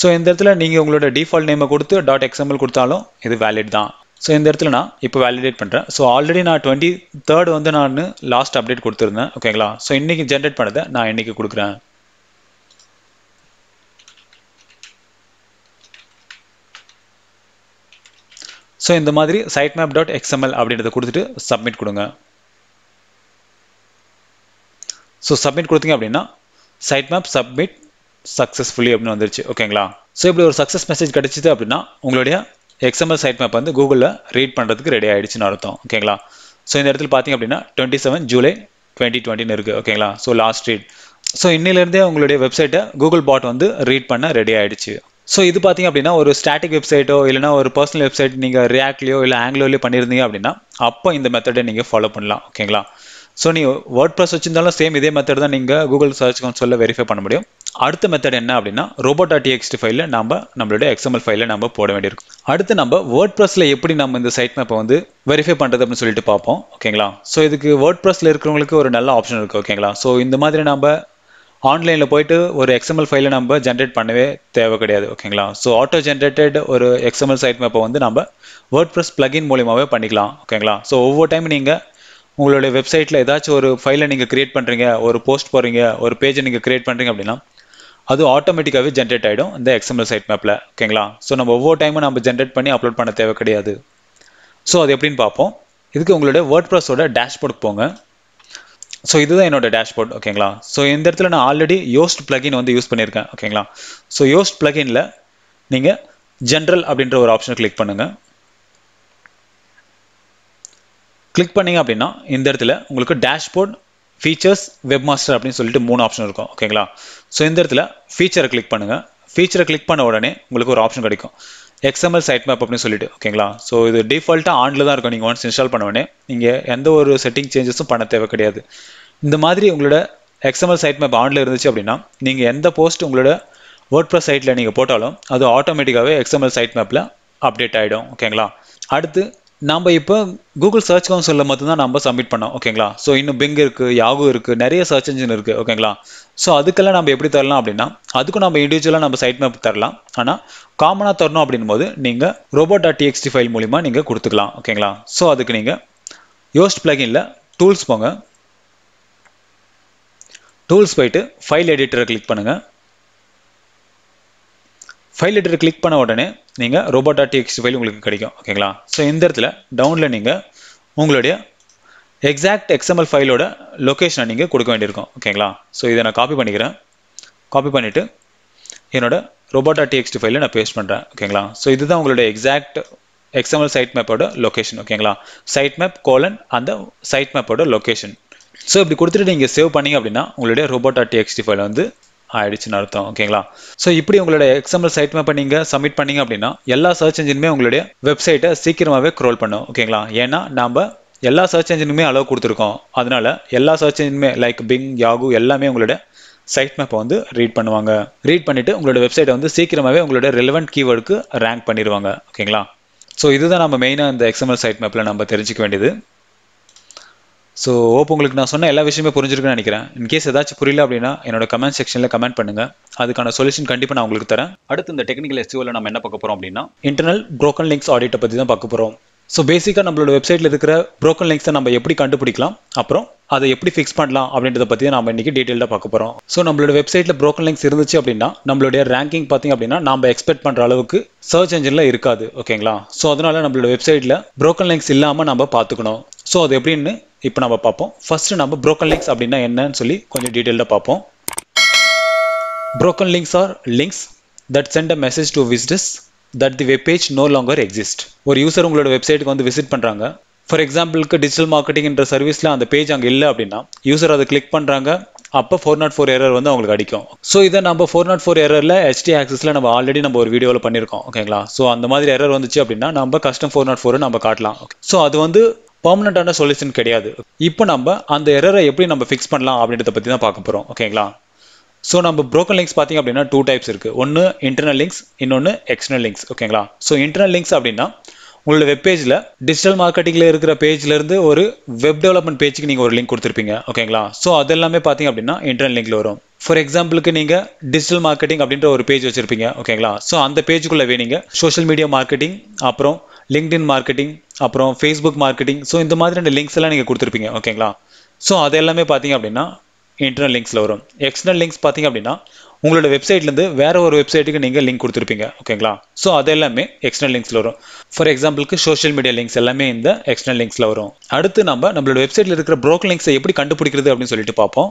Speaker 1: ஸோ இந்த இடத்துல நீங்கள் உங்களோட டிஃபால்ட் நேமை கொடுத்து டாட் எக்ஸ்எம்எல் கொடுத்தாலும் இது வேலிட் தான் ஸோ இந்த இடத்துல நான் இப்போ வேலிடேட் பண்ணுறேன் ஸோ ஆல்ரெடி நான் டுவெண்ட்டி தேர்ட் வந்து நான் லாஸ்ட் அப்டேட் கொடுத்துருந்தேன் ஓகேங்களா ஸோ இன்றைக்கி ஜென்ரேட் பண்ணதை நான் இன்றைக்கி கொடுக்குறேன் ஸோ இந்த மாதிரி சைட் மேப் டாட் எக்ஸ்எம்எல் அப்படின்றத கொடுத்துட்டு சப்மிட் கொடுங்க ஸோ சப்மிட் கொடுத்தீங்க அப்படின்னா சைட் மேப் சப்மிட் சக்ஸஸ்ஃபுல்லி அப்படின்னு வந்துருச்சு ஓகேங்களா ஸோ இப்படி ஒரு சக்ஸஸ் மெசேஜ் கிடைச்சிது அப்படின்னா உங்களுடைய எக்ஸ்எம்எல் சைட் மேப் வந்து கூகுளில் ரீட் பண்ணுறதுக்கு ரெடி ஆகிடுச்சுன்னு அர்த்தம் ஓகேங்களா ஸோ இந்த இடத்துல பார்த்தீங்க அப்படின்னா டுவெண்ட்டி செவன் ஜூலை டுவெண்ட்டி டுவெண்ட்டின்னு இருக்குது ஓகேங்களா ஸோ லாஸ்ட் ரீட் ஸோ இன்னிலேருந்தே உங்களுடைய வெப்சைட்டை கூகுள் பாட் வந்து ரீட் பண்ண ரெடி ஆகிடுச்சு ஸோ இது பார்த்தீங்க அப்படின்னா ஒரு ஸ்டாட்டிக் வெப்சைட்டோ இல்லைனா ஒரு பர்சனல் வெப்சைட் நீங்கள் ரியாக்ட்லையோ இல்லை ஆங்கிலோலையோ பண்ணியிருந்தீங்க அப்படின்னா அப்போ இந்த மெத்தடை நீங்கள் ஃபாலோ பண்ணலாம் ஓகேங்களா ஸோ நீங்கள் வேர்ட் ப்ளஸ் வச்சிருந்தாலும் சேம் இதே மெத்தட் தான் நீங்கள் கூகுள் சர்ச் கவுன்சிலில் வெரிஃபை பண்ண முடியும் அடுத்த மெத்தட் என்ன அப்படின்னா ரோபோட் டாட் எக்ஸ்டி ஃபைலில் நம்ம நம்மளுடைய எக்ஸ்எம்எல் ஃபைலில் நம்ம போட வேண்டியிருக்கும் அடுத்து நம்ம வேர்ட் ப்ரெஸில் எப்படி நம்ம இந்த சைட் மேப்பை வந்து வெரிஃபை பண்ணுறது அப்படின்னு சொல்லிட்டு பார்ப்போம் ஓகேங்களா ஸோ இதுக்கு வேர்ட் ப்ரெஸில் இருக்கிறவங்களுக்கு ஒரு நல்ல ஆப்ஷன் இருக்குது ஓகேங்களா ஸோ இந்த மாதிரி நம்ம ஆன்லைனில் போயிட்டு ஒரு எக்ஸ்எம்எல் ஃபைலை நம்ம ஜென்ரேட் பண்ணவே தேவை கிடையாது ஓகேங்களா ஸோ ஆட்டோ ஜென்ரேட்டட் ஒரு எக்ஸ்எம்எல் சைட் மேப்பை வந்து நம்ம வேர்ட் ப்ரெஸ் பிளகின் மூலியமாகவே பண்ணிக்கலாம் ஓகேங்களா ஸோ ஒவ்வொரு டைம் நீங்கள் உங்களுடைய வெப்சைட்டில் ஏதாச்சும் ஒரு ஃபைலை நீங்கள் க்ரியேட் பண்ணுறீங்க ஒரு போஸ்ட் போகிறீங்க ஒரு பேஜை நீங்கள் க்ரியேட் பண்ணுறீங்க அப்படின்னா அது ஆட்டோமேட்டிக்காகவே ஜென்ரேட் ஆகிடும் இந்த எக்ஸ்எம்எல் சைட் மேப்பில் ஓகேங்களா ஸோ நம்ம ஒவ்வொரு டைமும் நம்ம ஜென்ரேட் பண்ணி அப்லோட் பண்ண தேவை கிடையாது ஸோ அது எப்படின்னு பார்ப்போம் இதுக்கு உங்களுடைய வேர்ட் ப்ளஸோட டேஷ்போர்டுக்கு போங்க ஸோ இதுதான் என்னோட டேஷ்போர்ட் ஓகேங்களா ஸோ இந்த இடத்துல நான் ஆல்ரெடி யோஸ்ட் பிளகின் வந்து யூஸ் பண்ணியிருக்கேன் ஓகேங்களா ஸோ யோஸ்ட் பிளகினில் நீங்கள் ஜென்ரல் அப்படின்ற ஒரு ஆப்ஷனை கிளிக் பண்ணுங்கள் கிளிக் பண்ணிங்க அப்படின்னா இந்த இடத்துல உங்களுக்கு டேஷ்போர்ட் ஃபீச்சர்ஸ் வெப் மாஸ்டர் அப்படின்னு சொல்லிட்டு மூணு ஆப்ஷன் இருக்கும் ஓகேங்களா ஸோ இந்த இடத்துல ஃபீச்சரை கிளிக் பண்ணுங்கள் ஃபீச்சரை கிளிக் பண்ண உடனே உங்களுக்கு ஒரு ஆப்ஷன் கிடைக்கும் எக்ஸ்எம்எல் சைட் மேப் அப்படின்னு சொல்லிட்டு ஓகேங்களா ஸோ இது டிஃபால்ட்டாக ஆனில் தான் இருக்கும் நீங்கள் ஒன்ஸ் இன்ஸ்டால் பண்ண உடனே நீங்கள் எந்த ஒரு செட்டிங் சேஞ்சஸும் பண்ண தேவை கிடையாது இந்த மாதிரி உங்களோட எக்ஸ்எம்எல் சைட் மேப் ஆனில் இருந்துச்சு அப்படின்னா நீங்கள் எந்த போஸ்ட் உங்களோட வேர்ட் ப்ரஸ் சைட்டில் நீங்கள் போட்டாலும் அது ஆட்டோமேட்டிக்காகவே எக்ஸ்எம்எல் சைட் மேப்பில் அப்டேட் ஆகிடும் ஓகேங்களா அடுத்து நம்ம இப்போ கூகுள் சர்ச் கவுன்சிலில் மட்டும்தான் நம்ம சப்மிட் பண்ணோம் ஓகேங்களா ஸோ இன்னும் பிங் இருக்குது யாகு இருக்குது நிறைய சர்ச் இன்ஜின் இருக்குது ஓகேங்களா ஸோ அதுக்கெல்லாம் நம்ம எப்படி தரலாம் அப்படின்னா அதுக்கும் நம்ம இண்டிவிஜுவலாக நம்ம சைட் மேப் தரலாம் ஆனால் காமனாக தரணும் அப்படின் போது நீங்கள் ரோபோட் டாட் டிஎக்ஸ்டி ஃபைல் மூலிமா நீங்கள் கொடுத்துக்கலாம் ஓகேங்களா ஸோ அதுக்கு நீங்கள் யோஸ்ட் பிளகின்ல டூல்ஸ் போங்க டூல்ஸ் போயிட்டு ஃபைல் எடிட்டரை கிளிக் பண்ணுங்கள் ஃபைல் எடிட்டர் கிளிக் பண்ண உடனே நீங்கள் ரோபோ டாட் டிஎக்ஸ் ஃபைல் உங்களுக்கு கிடைக்கும் ஓகேங்களா ஸோ இந்த இடத்துல டவுனில் நீங்கள் உங்களுடைய எக்ஸாக்ட் எக்ஸ்எம்எல் ஃபைலோட லொக்கேஷனை நீங்கள் கொடுக்க வேண்டியிருக்கும் ஓகேங்களா ஸோ இதை நான் காப்பி பண்ணிக்கிறேன் காப்பி பண்ணிவிட்டு என்னோட ரோபோட்டா டிஎக்ஸ்டி ஃபைலில் நான் பேஸ்ட் பண்ணுறேன் ஓகேங்களா ஸோ இதுதான் உங்களுடைய எக்ஸாக்ட் எக்ஸாம்பிள் சைட் மேப்போட லொக்கேஷன் ஓகேங்களா சைட் மேப் கோலன் அந்த சைட் மேப்போட லொக்கேஷன் ஸோ இப்படி கொடுத்துட்டு நீங்கள் சேவ் பண்ணிங்க அப்படின்னா உங்களுடைய ரோபோட்டா டிஎக்ஸ்டி ஃபைல் வந்து ஆயிடுச்சுன்னு அர்த்தம் ஓகேங்களா ஸோ இப்படி உங்களுடைய எக்ஸாம்பிள் சைட் மேப் நீங்கள் சப்மிட் பண்ணீங்க அப்படின்னா எல்லா சர்ச் இன்ஜினுமே உங்களுடைய வெப்சைட்டை சீக்கிரமாகவே க்ரோல் பண்ணும் ஓகேங்களா ஏன்னா நாம் எல்லா சர்ச் இன்ஜினுமே அளவு கொடுத்துருக்கோம் அதனால எல்லா சர்ச் இன்ஜினுமே லைக் பிங் யாகு எல்லாமே உங்களுடைய சைட் மேப்பை வந்து ரீட் பண்ணுவாங்க ரீட் பண்ணிவிட்டு உங்களோட வெப்சைட்டை வந்து சீக்கிரமாகவே உங்களோட ரெலவெண்ட் கீவேர்டுக்கு ரேங்க் பண்ணிடுவாங்க ஓகேங்களா ஸோ இதுதான் நம்ம மெயினாக இந்த எக்ஸ்எம்எல் சைட் மேப்பில் நம்ம தெரிஞ்சிக்க வேண்டியது ஸோ ஓப்போ உங்களுக்கு நான் சொன்ன எல்லா விஷயமே புரிஞ்சிருக்குன்னு நினைக்கிறேன் இன்கேஸ் ஏதாச்சும் புரியல அப்படின்னா என்னோட கமெண்ட் செக்ஷனில் கமெண்ட் பண்ணுங்க அதுக்கான சொல்யூஷன் கண்டிப்பாக நான் உங்களுக்கு தரேன் அடுத்து இந்த டெக்னிக்கல் எஸ்டிஓவில் நம்ம என்ன பார்க்க போகிறோம் அப்படின்னா இன்டர்னல் ப்ரோக்கன் லிங்க்ஸ் ஆடிட்டை பற்றி தான் பார்க்க போகிறோம் ஸோ பேசிக்காக நம்மளோட வெப்சைட்டில் இருக்கிற ப்ரோக்கன் லிங்க்ஸை நம்ம எப்படி கண்டுபிடிக்கலாம் அப்புறம் அதை எப்படி ஃபிக்ஸ் பண்ணலாம் அப்படின்றத பற்றி நம்ம இன்றைக்கி டீட்டெயிலாக பார்க்க போகிறோம் ஸோ நம்மளோட வெப்சைட்டில் ப்ரோக்கன் லிங்க்ஸ் இருந்துச்சு அப்படின்னா நம்மளுடைய ரேங்கிங் பார்த்திங்க அப்படின்னா நம்ம எக்ஸ்பெக்ட் பண்ணுற அளவுக்கு சர்ச் என்ஜினில் இருக்காது ஓகேங்களா ஸோ அதனால் நம்மளோட வெப்சைட்டில் ப்ரோக்கன் லிங்க்ஸ் இல்லாமல் நம்ம பார்த்துக்கணும் ஸோ அது எப்படின்னு இப்போ நம்ம பார்ப்போம் ஃபஸ்ட்டு நம்ம ப்ரோக்கன் லிங்க்ஸ் அப்படின்னா என்னன்னு சொல்லி கொஞ்சம் டீட்டெயிலாக பார்ப்போம் broken links are links that sent a message to visitors that the web page no longer exist ஒரு யூசர் உங்களோட வெப்சைட்டுக்கு வந்து விசிட் பண்ணுறாங்க ஃபார் எக்ஸாம்பிளுக்கு டிஜிட்டல் மார்க்கெட்டிங்ன்ற சர்வீஸில் அந்த பேஜ் அங்கே இல்லை அப்படின்னா யூசர் அதை கிளிக் பண்ணுறாங்க அப்போ ஃபோர் நாட் ஃபோர் எரர் வந்து அவங்களுக்கு அடிக்கும் ஸோ இதை நம்ம ஃபோர் நாட் ஃபோர் எரரில் ஹெச்டி ஆக்சஸில் நம்ம ஆல்ரெடி நம்ம ஒரு வீடியோவில் பண்ணியிருக்கோம் ஓகேங்களா ஸோ அந்த மாதிரி எரர் வந்துச்சு அப்படின்னா நம்ம கஸ்டம் ஃபோர் நாட் ஃபோரை நம்ம காட்டலாம் ஸோ அது வந்து பர்மனண்ட்டான சொல்யூஷன் கிடையாது இப்போ நம்ம அந்த எரரை எப்படி நம்ம ஃபிக்ஸ் பண்ணலாம் அப்படின்றத பற்றி தான் பார்க்க போகிறோம் ஓகேங்களா ஸோ நம்ம ப்ரோக்கன் லிங்க்ஸ் பார்த்திங்க அப்படின்னா டூ டைப்ஸ் இருக்குது ஒன்று இன்டர்னல் லிங்க்ஸ் இன்னொன்று எக்ஸ்டர்னல் லிங்க்ஸ் ஓகேங்களா ஸோ இன்டர்னல் லிங்க்ஸ் அப்படின்னா உங்களோட வெப்பேஜில் டிஜிட்டல் மார்க்கெட்டிங்கில் இருக்கிற பேஜ்லேருந்து ஒரு வெப் டெவலப்மெண்ட் பேஜுக்கு நீங்கள் ஒரு லிங்க் கொடுத்துருப்பீங்க ஓகேங்களா ஸோ அதெல்லாமே பார்த்திங்க அப்படின்னா இன்டர்னல் லிங்க்ல வரும் ஃபார் எக்ஸாம்பிளுக்கு நீங்கள் டிஜிட்டல் மார்க்கெட்டிங் அப்படின்ற ஒரு பேஜ் வச்சுருப்பீங்க ஓகேங்களா ஸோ அந்த பேஜுக்குள்ளே நீங்கள் சோஷியல் மீடியா மார்க்கெட்டிங் அப்புறம் லிங்க்டின் மார்க்கெட்டிங் அப்புறம் ஃபேஸ்புக் மார்க்கெட்டிங் ஸோ இந்த மாதிரி ரெண்டு லிங்க்ஸ் எல்லாம் நீங்கள் கொடுத்துருப்பீங்க ஓகேங்களா ஸோ அதெல்லாமே பார்த்தீங்க அப்படின்னா இன்டர்னல் லிங்க்ஸில் வரும் எக்ஸ்டர்னல் லிங்க்ஸ் பார்த்தீங்க அப்படின்னா உங்களோட வெப்சைட்லேருந்து வேறு ஒரு வெப்சைட்டுக்கு நீங்கள் லிங்க் கொடுத்துருப்பீங்க ஓகேங்களா ஸோ அது எல்லாமே எக்ஸ்டர்னல் லிங்க்ஸில் வரும் ஃபார் எக்ஸாம்பிளுக்கு சோஷியல் மீடியா லிங்க்ஸ் எல்லாமே இந்த எக்ஸ்டர்னல் லிங்க்ஸில் வரும் அடுத்து நம்ம நம்மளோட வெப்சைட்டில் இருக்கிற ப்ரோக்கர் லிங்க்ஸை எப்படி கண்டுபிடிக்கிறது அப்படின்னு சொல்லிட்டு பார்ப்போம்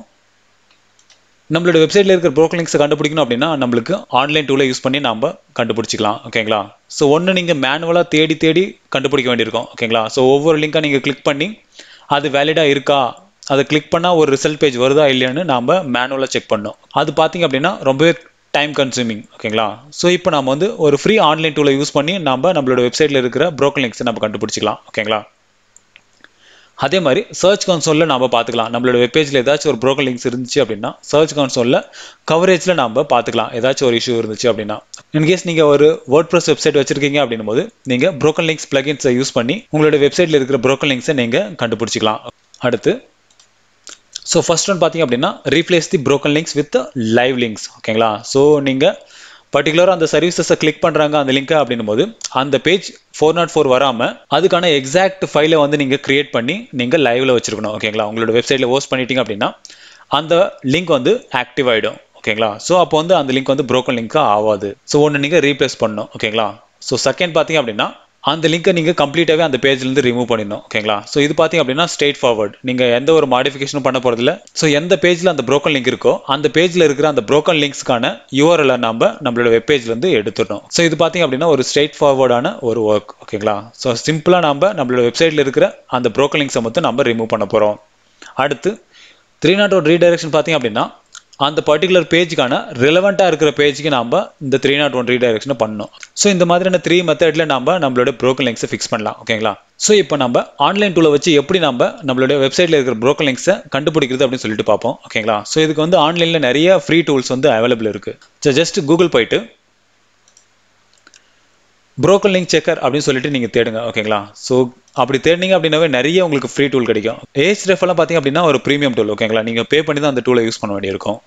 Speaker 1: நம்மளோட வெப்சைட்டில் இருக்கிற ப்ரோக்கர் லிங்க்ஸை கண்டுபிடிக்கணும் அப்படின்னா நம்மளுக்கு ஆன்லைன் டூலை யூஸ் பண்ணி நம்ம கண்டுபிடிச்சிக்கலாம் ஓகேங்களா ஸோ ஒன்று நீங்கள் மேனுவலாக தேடி தேடி கண்டுபிடிக்க வேண்டியிருக்கும் ஓகேங்களா ஸோ ஒவ்வொரு லிங்க்காக நீங்கள் கிளிக் பண்ணி அது வேலிடாக இருக்கா அதை கிளிக் பண்ணால் ஒரு ரிசல்ட் பேஜ் வருதா இல்லையான்னு நாம் மேனுவலாக செக் பண்ணோம் அது பார்த்திங்க அப்படின்னா ரொம்பவே டைம் கன்சூமிங் ஓகேங்களா ஸோ இப்போ நம்ம வந்து ஒரு ஃப்ரீ ஆன்லைன் டூலை யூஸ் பண்ணி நம்ம நம்மளோட வெப்சைட்டில் இருக்கிற ப்ரோக்கர் லிங்க்ஸை நம்ம கண்டுபிடிச்சிக்கலாம் ஓகேங்களா அதே மாதிரி சர்ச் கன்சோலில் நம்ம பார்த்துக்கலாம் நம்மளோட வெப்பேஜில் ஏதாச்சும் ஒரு ப்ரோக்கர் லிங்க்ஸ் இருந்துச்சு அப்படின்னா சர்ச் கன்சோலில் கவரேஜில் நம்ம பார்த்துக்கலாம் ஏதாச்சும் ஒரு இஷ்யூ இருந்துச்சு அப்படின்னா இன்கேஸ் நீங்கள் ஒரு வேர்ட் ப்ரெஸ் வெப்சைட் வச்சிருக்கீங்க அப்படின்போது நீங்கள் ப்ரோக்கர் லிங்க்ஸ் ப்ளகின்ஸை யூஸ் பண்ணி உங்களோட வெப்சைட்டில் இருக்கிற ப்ரோக்கர் லிங்க்ஸை நீங்கள் கண்டுபிடிச்சிக்கலாம் அடுத்து ஸோ ஃபஸ்ட் ஒன் பார்த்தீங்க அப்படின்னா replace the broken links with live links ஓகேங்களா ஸோ நீங்கள் பர்டிகுலராக அந்த சர்வீசஸை கிளிக் பண்ணுறாங்க அந்த லிங்க்கை அப்படின்னும் போது அந்த பேஜ் ஃபோர் நாட் ஃபோர் வராமல் அதுக்கான எக்ஸாக்ட் ஃபைலை வந்து நீங்கள் கிரியேட் பண்ணி நீங்கள் லைவில் வச்சுருக்கணும் ஓகேங்களா உங்களோட வெப்சைட்டில் ஓஸ்ட் பண்ணிட்டீங்க அப்படின்னா அந்த லிங்க் வந்து ஆக்டிவ் ஆகிடும் ஓகேங்களா ஸோ அப்போ வந்து அந்த லிங்க் வந்து ப்ரோக்கன் லிங்க்காக ஆகாது ஸோ ஒன்று நீங்கள் ரீப்ளேஸ் பண்ணணும் ஓகேங்களா ஸோ செகண்ட் பார்த்தீங்க அப்படின்னா அந்த லிங்க்கை நீங்கள் கம்ப்ளீட்டாகவே அந்த பேஜ்லேருந்து ரிமூவ் பண்ணிடணும் ஓகேங்களா ஸோ இது பார்த்திங்க அப்படின்னா ஸ்ட்ரெயிட் ஃபார்வர்ட் நீங்கள் எந்த ஒரு மாடிஃபிகேஷனும் பண்ண போகிறதில்ல ஸோ எந்த பேஜில் அந்த ப்ரோக்கன் லிங்க் இருக்கோ அந்த பேஜில் இருக்கிற அந்த ப்ரோக்கன் லிங்க்ஸ்க்கான யூஆர்எல்லை நம்ம நம்மளோட வெப் பேஜ்லேருந்து எடுத்துடணும் ஸோ இது பார்த்திங்க அப்படின்னா ஒரு ஸ்ட்ரெயிட் ஃபார்வர்டான ஒரு ஒர்க் ஓகேங்களா ஸோ சிம்பிளாக நம்ம நம்மளோட வெப்சைட்டில் இருக்கிற அந்த ப்ரோக்கன் லிங்க்ஸை மட்டும் நம்ம ரிமூவ் பண்ண போகிறோம் அடுத்து த்ரீ நாட் ஒரு ரீடைரக்ஷன் பார்த்திங்க அப்படின்னா அந்த பர்டிகுலர் பேஜுக்கான ரிலவெண்ட்டாக இருக்கிற பேஜுக்கு நம்ம இந்த த்ரீ நாட் ஒன் ரீடைரக்ஷனை பண்ணணும் ஸோ இந்த மாதிரியான த்ரீ மெத்தடில் நம்ம நம்மளோட ப்ரோக்கன் லிங்க்ஸை ஃபிக்ஸ் பண்ணலாம் ஓகேங்களா ஸோ இப்போ நம்ம ஆன்லைன் டூலை வச்சு எப்படி நம்ம நம்மளோட வெப்சைட்டில் இருக்கிற ப்ரோக்கன் லிங்க்ஸை கண்டுபிடிக்கிறது அப்படின்னு சொல்லிட்டு பார்ப்போம் ஓகேங்களா ஸோ இதுக்கு வந்து ஆன்லைனில் நிறைய ஃப்ரீ டூல்ஸ் வந்து அவைலபிள் இருக்குது ஸோ ஜஸ்ட் கூகுள் போயிட்டு புரோக்கர் லிங்க் செக்கர் அப்படின்னு சொல்லிட்டு நீங்கள் தேடுங்க ஓகேங்களா ஸோ அப்படி தேடிங்க அப்படின்னாவே நிறைய உங்களுக்கு ஃப்ரீ டூல் கிடைக்கும் ஏஜ் ரெஃபெல்லாம் பார்த்தீங்க அப்படின்னா ஒரு ப்ரீமியம் டூல் ஓகேங்களா நீங்கள் பே பண்ணி தான் அந்த டூலை யூஸ் பண்ண வேண்டியிருக்கும்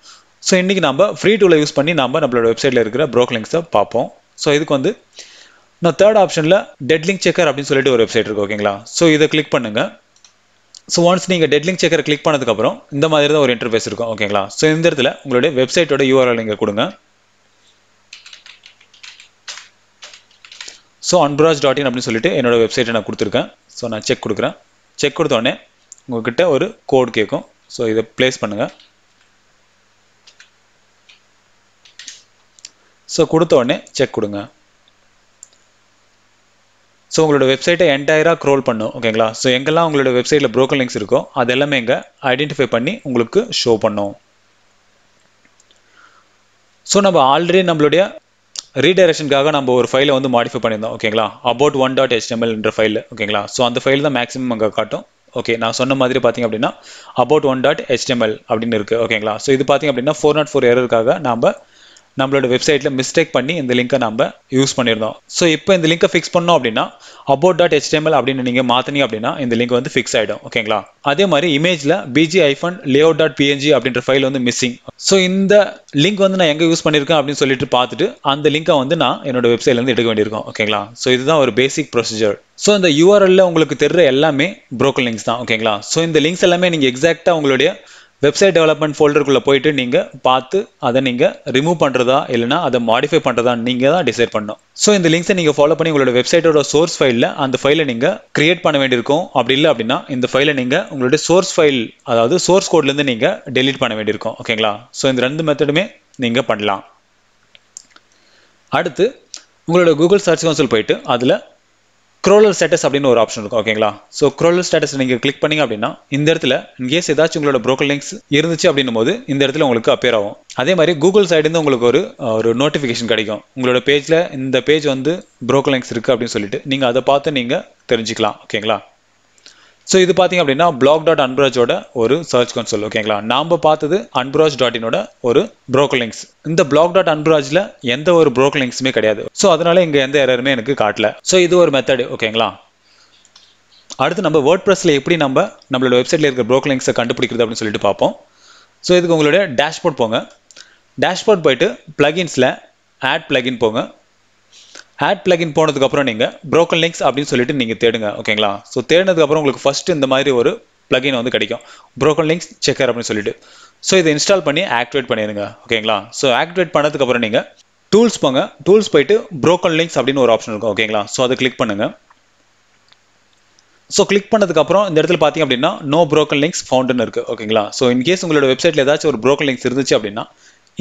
Speaker 1: ஸோ இன்றைக்கி நம்ம ஃப்ரீ டூலை யூஸ் பண்ணி நம்ம நம்மளோட வெப்சைட்டில் இருக்கிற ப்ரோக் லிங்க்ஸை பார்ப்போம் ஸோ இதுக்கு வந்து நான் தேர்ட் ஆப்ஷனில் டெட் லிங்க் செக்கர் அப்படின்னு சொல்லிட்டு ஒரு வெப்சைட் இருக்குது ஓகேங்களா ஸோ இதை கிளிக் பண்ணுங்கள் ஸோ ஒன்ஸ் நீங்கள் டெட்லிங் செக்கரை கிளிக் பண்ணதுக்கப்புறம் இந்த மாதிரி தான் ஒரு இன்டர்ஃபேஸ் இருக்கும் ஓகேங்களா ஸோ இந்த இடத்துல உங்களுடைய வெப்சைட்டோட யூஆர்எல் நீங்கள் கொடுங்க ஸோ அன்பராஜ் டாட் இன் அப்படின்னு சொல்லிட்டு என்னோடய வெப்சைட்டை நான் கொடுத்துருக்கேன் ஸோ நான் செக் கொடுக்குறேன் செக் கொடுத்தோடனே உங்கள்கிட்ட ஒரு கோட் கேட்கும் ஸோ இதை ப்ளேஸ் பண்ணுங்கள் ஸோ கொடுத்தோடனே செக் கொடுங்க ஸோ உங்களோட வெப்சைட்டை என்டையராக க்ரோல் பண்ணும் ஓகேங்களா ஸோ எங்கெல்லாம் உங்களோட வெப்சைட்டில் ப்ரோக்கர் லிங்க்ஸ் இருக்கோ அதெல்லாமே இங்கே ஐடென்டிஃபை பண்ணி உங்களுக்கு ஷோ பண்ணும் ஸோ நம்ம ஆல்ரெடி நம்மளுடைய ரீடைரக்ஷனுக்காக நம்ம ஒரு ஃபைலை வந்து மாடிஃபை பண்ணியிருந்தோம் ஓகேங்களா அபவுட் ஒன் டாட் என்ற ஃபைல் ஓகேங்களா ஸோ அந்த ஃபைல் தான் மேக்ஸிமம் அங்கே காட்டும் ஓகே நான் சொன்ன மாதிரி பார்த்திங்க அப்படின்னா அபவுட் ஒன் டாட் ஹெச்டெம்எல் அப்படின்னு இருக்குது ஓகேங்களா ஸோ இது பார்த்திங்க அப்படின்னா ஃபோர் நாட் ஃபோர் ஏரருக்காக நம்ம நம்மளோட வெப்சைட்டில் மிஸ்டேக் பண்ணி இந்த லிங்கை நம்ம யூஸ் பண்ணியிருந்தோம் ஸோ இப்போ இந்த லிங்கை ஃபிக்ஸ் பண்ணோம் அப்படின்னா அபோட் டாட் ஹெச்டிஎம்எல் அப்படின்னு நீங்கள் மாற்றினீங்க அப்படின்னா இந்த லிங்க் வந்து ஃபிக்ஸ் ஆகிடும் ஓகேங்களா அதே மாதிரி இமேஜில் BG hyphen layout dot PNG அப்படின்ற ஃபைல் வந்து மிஸ்ஸிங் ஸோ இந்த லிங்க் வந்து நான் எங்கே யூஸ் பண்ணியிருக்கேன் அப்படின்னு சொல்லிட்டு பார்த்துட்டு அந்த லிங்கை வந்து நான் என்னோட வெப்சைட்லேருந்து எடுக்க வேண்டியிருக்கோம் ஓகேங்களா ஸோ இதுதான் ஒரு பேசிக் ப்ரொசீஜர் ஸோ இந்த யூஆர்எல்ல உங்களுக்கு தெரிற எல்லாமே ப்ரோக்கர் லிங்க்ஸ் தான் ஓகேங்களா ஸோ இந்த லிங்க்ஸ் எல்லாமே நீங்கள் எக்ஸாக்டாக உங்களுடைய வெப்சைட் டெவலப்மெண்ட் ஃபோல்டருக்குள்ளே போயிட்டு நீங்கள் பார்த்து அதை நீங்கள் ரிமூவ் பண்ணுறதா இல்லைனா அதை மாடிஃபை பண்ணுறதா நீங்கள் தான் டிசைட் பண்ணணும் ஸோ இந்த லிங்க்ஸை நீங்கள் ஃபாலோ பண்ணி உங்களோட வெப்சைட்டோட சோர்ஸ் ஃபைலில் அந்த ஃபைலை நீங்கள் கிரியேட் பண்ண வேண்டியிருக்கும் அப்படி இல்லை அப்படின்னா இந்த ஃபைலை நீங்கள் உங்களுடைய சோர்ஸ் ஃபைல் அதாவது சோர்ஸ் கோட்லேருந்து நீங்கள் டெலீட் பண்ண வேண்டியிருக்கும் ஓகேங்களா ஸோ இந்த ரெண்டு மெத்தடுமே நீங்கள் பண்ணலாம் அடுத்து உங்களோட கூகுள் சர்ச் கவுன்சில் போயிட்டு அதில் க்ரோலல் ஸ்டேட்டஸ் அப்படின்னு ஒரு ஆப்ஷன் இருக்கும் ஓகேங்களா ஸோ க்ரோலல் ஸ்டேட்டஸ் நீங்கள் கிளிக் பண்ணிங்க அப்படின்னா இந்த இடத்துல இன்கேஸ் ஏதாச்சும் உங்களோட ப்ரோக்கர் லிங்க்ஸ் இருந்துச்சு அப்படின்னும் போது இந்த இடத்துல உங்களுக்கு அப்பேர் ஆகும் அதே மாதிரி கூகுள் வந்து உங்களுக்கு ஒரு ஒரு நோட்டிஃபிகேஷன் கிடைக்கும் உங்களோட பேஜில் இந்த பேஜ் வந்து ப்ரோக்கர் லிங்க்ஸ் இருக்குது அப்படின்னு சொல்லிட்டு நீங்கள் அதை பார்த்து நீங்கள் தெரிஞ்சுக்கலாம் ஓகேங்களா ஸோ இது பார்த்தீங்க அப்படின்னா பிளாக் டாட் அன்பிராஜோட ஒரு சர்ச் கன்சோல் ஓகேங்களா நாம் பார்த்தது அன்பிராஜ் டாட் இன்னோட ஒரு ப்ரோக்கர் லிங்க்ஸ் இந்த பிளாக் டாட் அன்பிராஜில் எந்த ஒரு ப்ரோக்கர் லிங்க்ஸுமே கிடையாது ஸோ அதனால இங்கே எந்த எரருமே எனக்கு காட்டல ஸோ இது ஒரு மெத்தடு ஓகேங்களா அடுத்து நம்ம வேர்ட் ப்ரெஸில் எப்படி நம்ம நம்மளோட வெப்சைட்டில் இருக்கிற ப்ரோக்கர் லிங்க்ஸை கண்டுபிடிக்கிறது அப்படின்னு சொல்லிட்டு பார்ப்போம் ஸோ இதுக்கு உங்களுடைய டேஷ்போர்ட் போங்க டேஷ்போர்ட் போயிட்டு ப்ளகின்ஸில் ஆட் ப்ளகின் போங்க ஆட் பிளகின் போனதுக்கப்புறம் நீங்கள் ப்ரோக்கன் லிங்க்ஸ் அப்படின்னு சொல்லிட்டு நீங்கள் தேடுங்க ஓகேங்களா ஸோ தேடினதுக்கப்புறம் உங்களுக்கு ஃபஸ்ட்டு இந்த மாதிரி ஒரு பிளகின் வந்து கிடைக்கும் ப்ரோக்கன் லிங்க்ஸ் செக்கர் அப்படின்னு சொல்லிட்டு ஸோ இதை இன்ஸ்டால் பண்ணி ஆக்டிவேட் பண்ணிடுங்க ஓகேங்களா ஸோ ஆக்டிவேட் பண்ணதுக்கப்புறம் நீங்கள் டூல்ஸ் போங்க டூல்ஸ் போயிட்டு ப்ரோக்கன் லிங்க்ஸ் அப்படின்னு ஒரு ஆப்ஷன் இருக்கும் ஓகேங்களா ஸோ அதை கிளிக் பண்ணுங்கள் ஸோ கிளிக் பண்ணதுக்கப்புறம் இந்த இடத்துல பார்த்தீங்க அப்படின்னா நோ ப்ரோக்கன் லிங்க்ஸ் ஃபவுண்டன் இருக்குது ஓகேங்களா ஸோ இன்கேஸ் உங்களோட வெப்சைட்டில் ஏதாச்சும் ஒரு ப்ரோக்கன் லிங்க்ஸ் இருந்துச்சு அப்படின்னா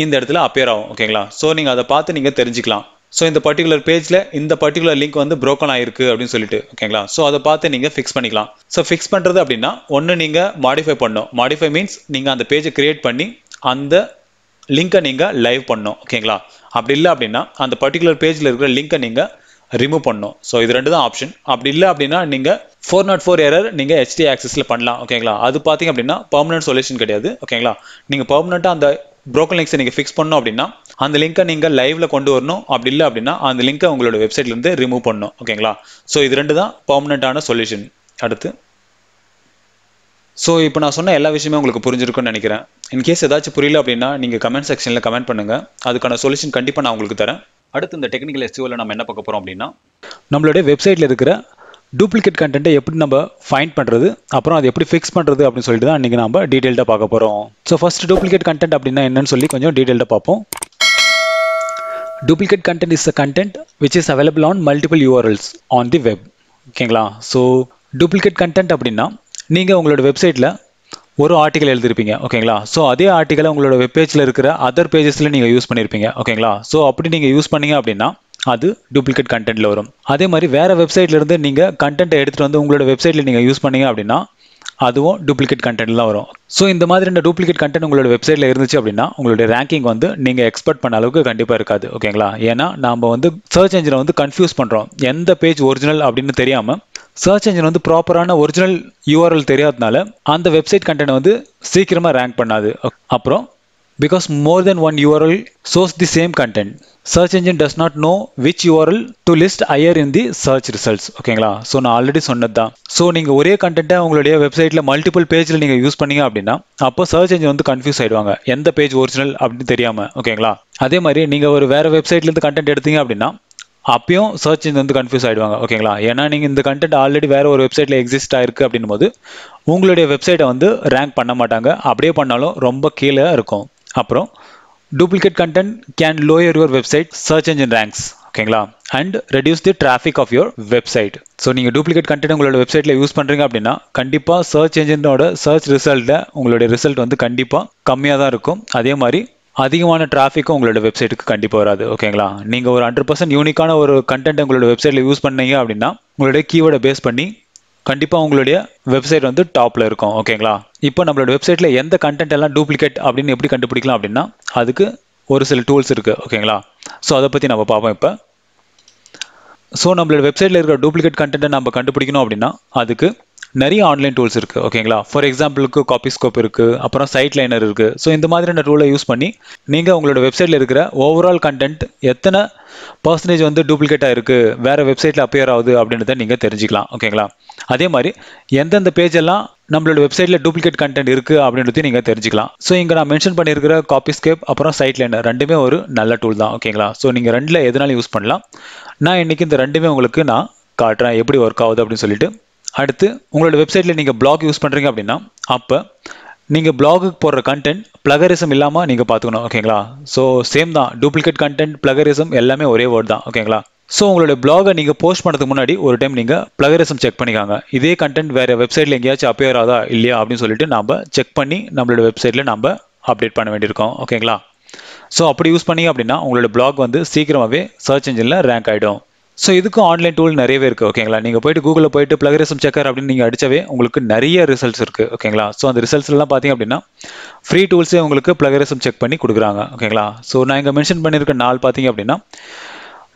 Speaker 1: இந்த இடத்துல அப்பேர் ஆகும் ஓகேங்களா ஸோ நீங்கள் அதை பார்த்து நீங்கள் தெரிஞ்சுக்கலாம் ஸோ இந்த பர்டிகுலர் பேஜில் இந்த பர்டிகுலர் லிங்க் வந்து ப்ரோக்கன் ஆயிருக்கு அப்படின்னு சொல்லிட்டு ஓகேங்களா ஸோ அதை பார்த்து நீங்கள் ஃபிக்ஸ் பண்ணிக்கலாம் ஸோ ஃபிக்ஸ் பண்ணுறது அப்படின்னா ஒன்று நீங்கள் மாடிஃபை பண்ணும் மாடிஃபை மீன்ஸ் நீங்கள் அந்த பேஜை கிரியேட் பண்ணி அந்த லிங்க்கை நீங்கள் லைவ் பண்ணும் ஓகேங்களா அப்படி இல்லை அப்படின்னா அந்த பர்டிகுலர் பேஜில் இருக்கிற லிங்க்கை நீங்கள் ரிமூவ் பண்ணும் ஸோ இது ரெண்டு தான் ஆப்ஷன் அப்படி இல்லை அப்படின்னா நீங்கள் ஃபோர் நாட் ஃபோர் எரர் நீங்கள் ஹெச்டி ஆக்சஸில் பண்ணலாம் ஓகேங்களா அது பார்த்தீங்க அப்படின்னா பர்மனெண்ட் சொல்யூஷன் கிடையாது ஓகேங்களா நீங்கள் பர்மனெண்ட்டாக அந்த ப்ரோக்கன் லிங்க்ஸை நீங்கள் ஃபிக்ஸ் பண்ணணும் அப்படின்னா அந்த லிங்கை நீங்கள் லைவில் கொண்டு வரணும் அப்படி இல்லை அப்படின்னா அந்த லிங்க்கை உங்களோட வெப்சைட்லேருந்து ரிமூவ் பண்ணணும் ஓகேங்களா ஸோ இது ரெண்டு தான் பர்மனெண்ட்டான சொல்யூஷன் அடுத்து ஸோ இப்போ நான் சொன்ன எல்லா விஷயமே உங்களுக்கு புரிஞ்சிருக்கும்னு நினைக்கிறேன் இன்கேஸ் ஏதாச்சும் புரியல அப்படின்னா நீங்கள் கமெண்ட் செக்ஷனில் கமெண்ட் பண்ணுங்கள் அதுக்கான சொல்யூஷன் கண்டிப்பாக நான் உங்களுக்கு தரேன் அடுத்து இந்த டெக்னிக்கல் எஸ்டிஓவில் நம்ம என்ன பார்க்க போகிறோம் அப்படின்னா நம்மளுடைய வெப்சைட்டில் இருக்கிற டூப்ளிகேட் கண்டென்ட்டை எப்படி நம்ம ஃபைண்ட் பண்ணுறது அப்புறம் அதை எப்படி ஃபிக்ஸ் பண்ணுறது அப்படின்னு சொல்லிட்டு தான் நம்ம டீட்டெயில்டாக பார்க்க போகிறோம் ஸோ ஃபஸ்ட் டூப்ளிகேட் கண்டென்ட் அப்படின்னா என்னன்னு சொல்லி கொஞ்சம் டீட்டெயில்டாக பார்ப்போம் duplicate content is a content which is available on multiple URLs on the web ஓகேங்களா ஸோ டூப்ளிகேட் கண்டென்ட் அப்படின்னா நீங்கள் உங்களோட வெப்சைட்டில் ஒரு ஆர்டிக்கல் எழுதிருப்பீங்க ஓகேங்களா ஸோ அதே ஆர்டிக்கலை உங்களோட வெப் பேஜில் இருக்கிற அதர் பேஜஸில் நீங்கள் யூஸ் பண்ணியிருப்பீங்க ஓகேங்களா ஸோ அப்படி நீங்கள் யூஸ் பண்ணீங்க அப்படின்னா அது டூப்ளிகேட் கண்டென்ட்டில் வரும் அதே மாதிரி வேறு வெப்சைட்லேருந்து நீங்கள் கண்டென்ட்டை எடுத்துகிட்டு வந்து உங்களோட வெப்சைட்டில் நீங்கள் யூஸ் பண்ணீங்க அப்படின்னா அதுவும் டூப்ளிகேட் கண்டென்ட் தான் வரும் ஸோ இந்த மாதிரி மாதிரியான டூப்ளிகேட் கண்டென்ட் உங்களோட வெப்சைட்டில் இருந்துச்சு அப்படின்னா உங்களுடைய ரேங்கிங் வந்து நீங்கள் எக்ஸ்பெக்ட் பண்ண அளவுக்கு கண்டிப்பாக இருக்காது ஓகேங்களா ஏன்னா நம்ம வந்து சர்ச் என்ஜினை வந்து கன்ஃபியூஸ் பண்ணுறோம் எந்த பேஜ் ஒரிஜினல் அப்படின்னு தெரியாமல் சர்ச் என்ஜின் வந்து ப்ராப்பரான ஒரிஜினல் யூஆர்எல் தெரியாததுனால அந்த வெப்சைட் கண்டென்ட் வந்து சீக்கிரமாக ரேங்க் பண்ணாது அப்புறம் because more than one URL shows the same content. Search engine does not know which URL to list higher in the search results. ஓகேங்களா ஸோ நான் ஆல்ரெடி சொன்னது தான் ஸோ நீங்கள் ஒரே கண்டென்ட்டை உங்களுடைய வெப்சைட்டில் மல்டிபிள் பேஜில் நீங்கள் யூஸ் பண்ணீங்க அப்படின்னா அப்போ சர்ச் இன்ஜின் வந்து கன்ஃபியூஸ் ஆகிடுவாங்க எந்த பேஜ் ஒரிஜினல் அப்படின்னு தெரியாமல் ஓகேங்களா அதே மாதிரி நீங்கள் ஒரு வேறு வெப்சைட்லேருந்து கண்டென்ட் எடுத்தீங்க அப்படின்னா அப்பயும் சர்ச் இன்ஜின் வந்து கன்ஃபியூஸ் ஆகிடுவாங்க ஓகேங்களா ஏன்னா நீங்கள் இந்த கண்டென்ட் ஆல்ரெடி வேறு ஒரு வெப்சைட்டில் எக்ஸிஸ்ட் ஆயிருக்கு அப்படின்னும் போது உங்களுடைய வெப்சைட்டை வந்து ரேங்க் பண்ண மாட்டாங்க அப்படியே பண்ணாலும் ரொம்ப கீழே இருக்கும் அப்புறம் duplicate content can lower your website search engine ranks ஓகேங்களா and reduce the traffic of your website so நீங்கள் டூப்ளிகேட் கண்டென்ட் உங்களோட வெப்சைட்டில் யூஸ் பண்ணுறீங்க அப்படின்னா கண்டிப்பாக சர்ச் என்ஜினோட சர்ச் ரிசல்ட்டில் உங்களுடைய ரிசல்ட் வந்து கண்டிப்பாக கம்மியாக தான் இருக்கும் அதே மாதிரி அதிகமான டிராஃபிக்கும் உங்களோட வெப்சைட்டுக்கு கண்டிப்பாக வராது ஓகேங்களா நீங்கள் ஒரு ஹண்ட்ரட் பர்சன்ட் யூனிக்கான ஒரு கண்டென்ட் உங்களோட வெப்சைட்டில் யூஸ் பண்ணீங்க அப்படின்னா உங்களுடைய கீவேர்டை பேஸ் பண்ணி கண்டிப்பாக உங்களுடைய வெப்சைட் வந்து டாப்பில் இருக்கும் ஓகேங்களா இப்போ நம்மளோட வெப்சைட்டில் எந்த கண்டென்ட் எல்லாம் டூப்ளிகேட் அப்படின்னு எப்படி கண்டுபிடிக்கலாம் அப்படின்னா அதுக்கு ஒரு சில டூல்ஸ் இருக்குது ஓகேங்களா ஸோ அதை பற்றி நம்ம பார்ப்போம் இப்போ ஸோ நம்மளோட வெப்சைட்டில் இருக்கிற டூப்ளிகேட் கண்டென்ட்டை நம்ம கண்டுபிடிக்கணும் அப்படின்னா அதுக்கு நிறைய ஆன்லைன் டூல்ஸ் இருக்குது ஓகேங்களா ஃபார் எக்ஸாம்பிளுக்கு காப்பி ஸ்கோப் இருக்குது அப்புறம் சைட் லைனர் இருக்குது ஸோ இந்த மாதிரியான டூலை யூஸ் பண்ணி நீங்கள் உங்களோட வெப்சைட்டில் இருக்கிற ஓவரால் கண்டென்ட் எத்தனை பர்சன்டேஜ் வந்து டூப்ளிகேட்டாக இருக்குது வேறு வெப்சைட்டில் அப்பியர் ஆகுது அப்படின்றத நீங்கள் தெரிஞ்சுக்கலாம் ஓகேங்களா அதே மாதிரி எந்தெந்த பேஜ் எல்லாம் நம்மளோட வெப்சைட்டில் டூப்ளிகேட் கண்டென்ட் இருக்குது அப்படின்றதையும் நீங்கள் தெரிஞ்சுக்கலாம் ஸோ இங்கே நான் மென்ஷன் பண்ணியிருக்கிற காப்பி ஸ்கேப் அப்புறம் சைட் லைனர் ரெண்டுமே ஒரு நல்ல டூல் தான் ஓகேங்களா ஸோ நீங்கள் ரெண்டில் எதுனாலும் யூஸ் பண்ணலாம் நான் இன்றைக்கி இந்த ரெண்டுமே உங்களுக்கு நான் காட்டுறேன் எப்படி ஒர்க் ஆகுது அப்படின்னு சொல்லிட்டு அடுத்து உங்களோட வெப்சைட்டில் நீங்கள் பிளாக் யூஸ் பண்ணுறீங்க அப்படின்னா அப்போ நீங்கள் பிளாகுக்கு போடுற கண்டென்ட் பிளகரிசம் இல்லாமல் நீங்கள் பார்த்துக்கணும் ஓகேங்களா ஸோ சேம் தான் டூப்ளிகேட் கண்டென்ட் பிளகரிசம் எல்லாமே ஒரே வேர்ட் தான் ஓகேங்களா ஸோ உங்களுடைய பிளாகை நீங்கள் போஸ்ட் பண்ணுறதுக்கு முன்னாடி ஒரு டைம் நீங்கள் பிளகரிசம் செக் பண்ணிக்காங்க இதே கண்டென்ட் வேறு வெப்சைட்டில் எங்கேயாச்சும் அப்பியர் ஆகுதா இல்லையா அப்படின்னு சொல்லிட்டு நம்ம செக் பண்ணி நம்மளோட வெப்சைட்டில் நம்ம அப்டேட் பண்ண வேண்டியிருக்கோம் ஓகேங்களா ஸோ அப்படி யூஸ் பண்ணி அப்படின்னா உங்களோட பிளாக் வந்து சீக்கிரமாகவே சர்ச் இன்ஜினில் ரேங்க் ஆகிடும் ஸோ இதுக்கும் ஆன்லைன் டூல் நிறையவே இருக்குது ஓகேங்களா நீங்கள் போயிட்டு கூகுளில் போயிட்டு ப்ளகரிசம் செக்கர் அப்படின்னு நீங்கள் அடித்தவே உங்களுக்கு நிறைய ரிசல்ட்ஸ் இருக்குது ஓகேங்களா ஸோ அந்த ரிசல்ட்ஸ்லாம் பார்த்தீங்க அப்படின்னா ஃப்ரீ டூல்ஸே உங்களுக்கு ப்ளகரிசம் செக் பண்ணி கொடுக்குறாங்க ஓகேங்களா ஸோ நான் இங்கே மென்ஷன் பண்ணியிருக்க நாள் பார்த்தீங்க அப்படின்னா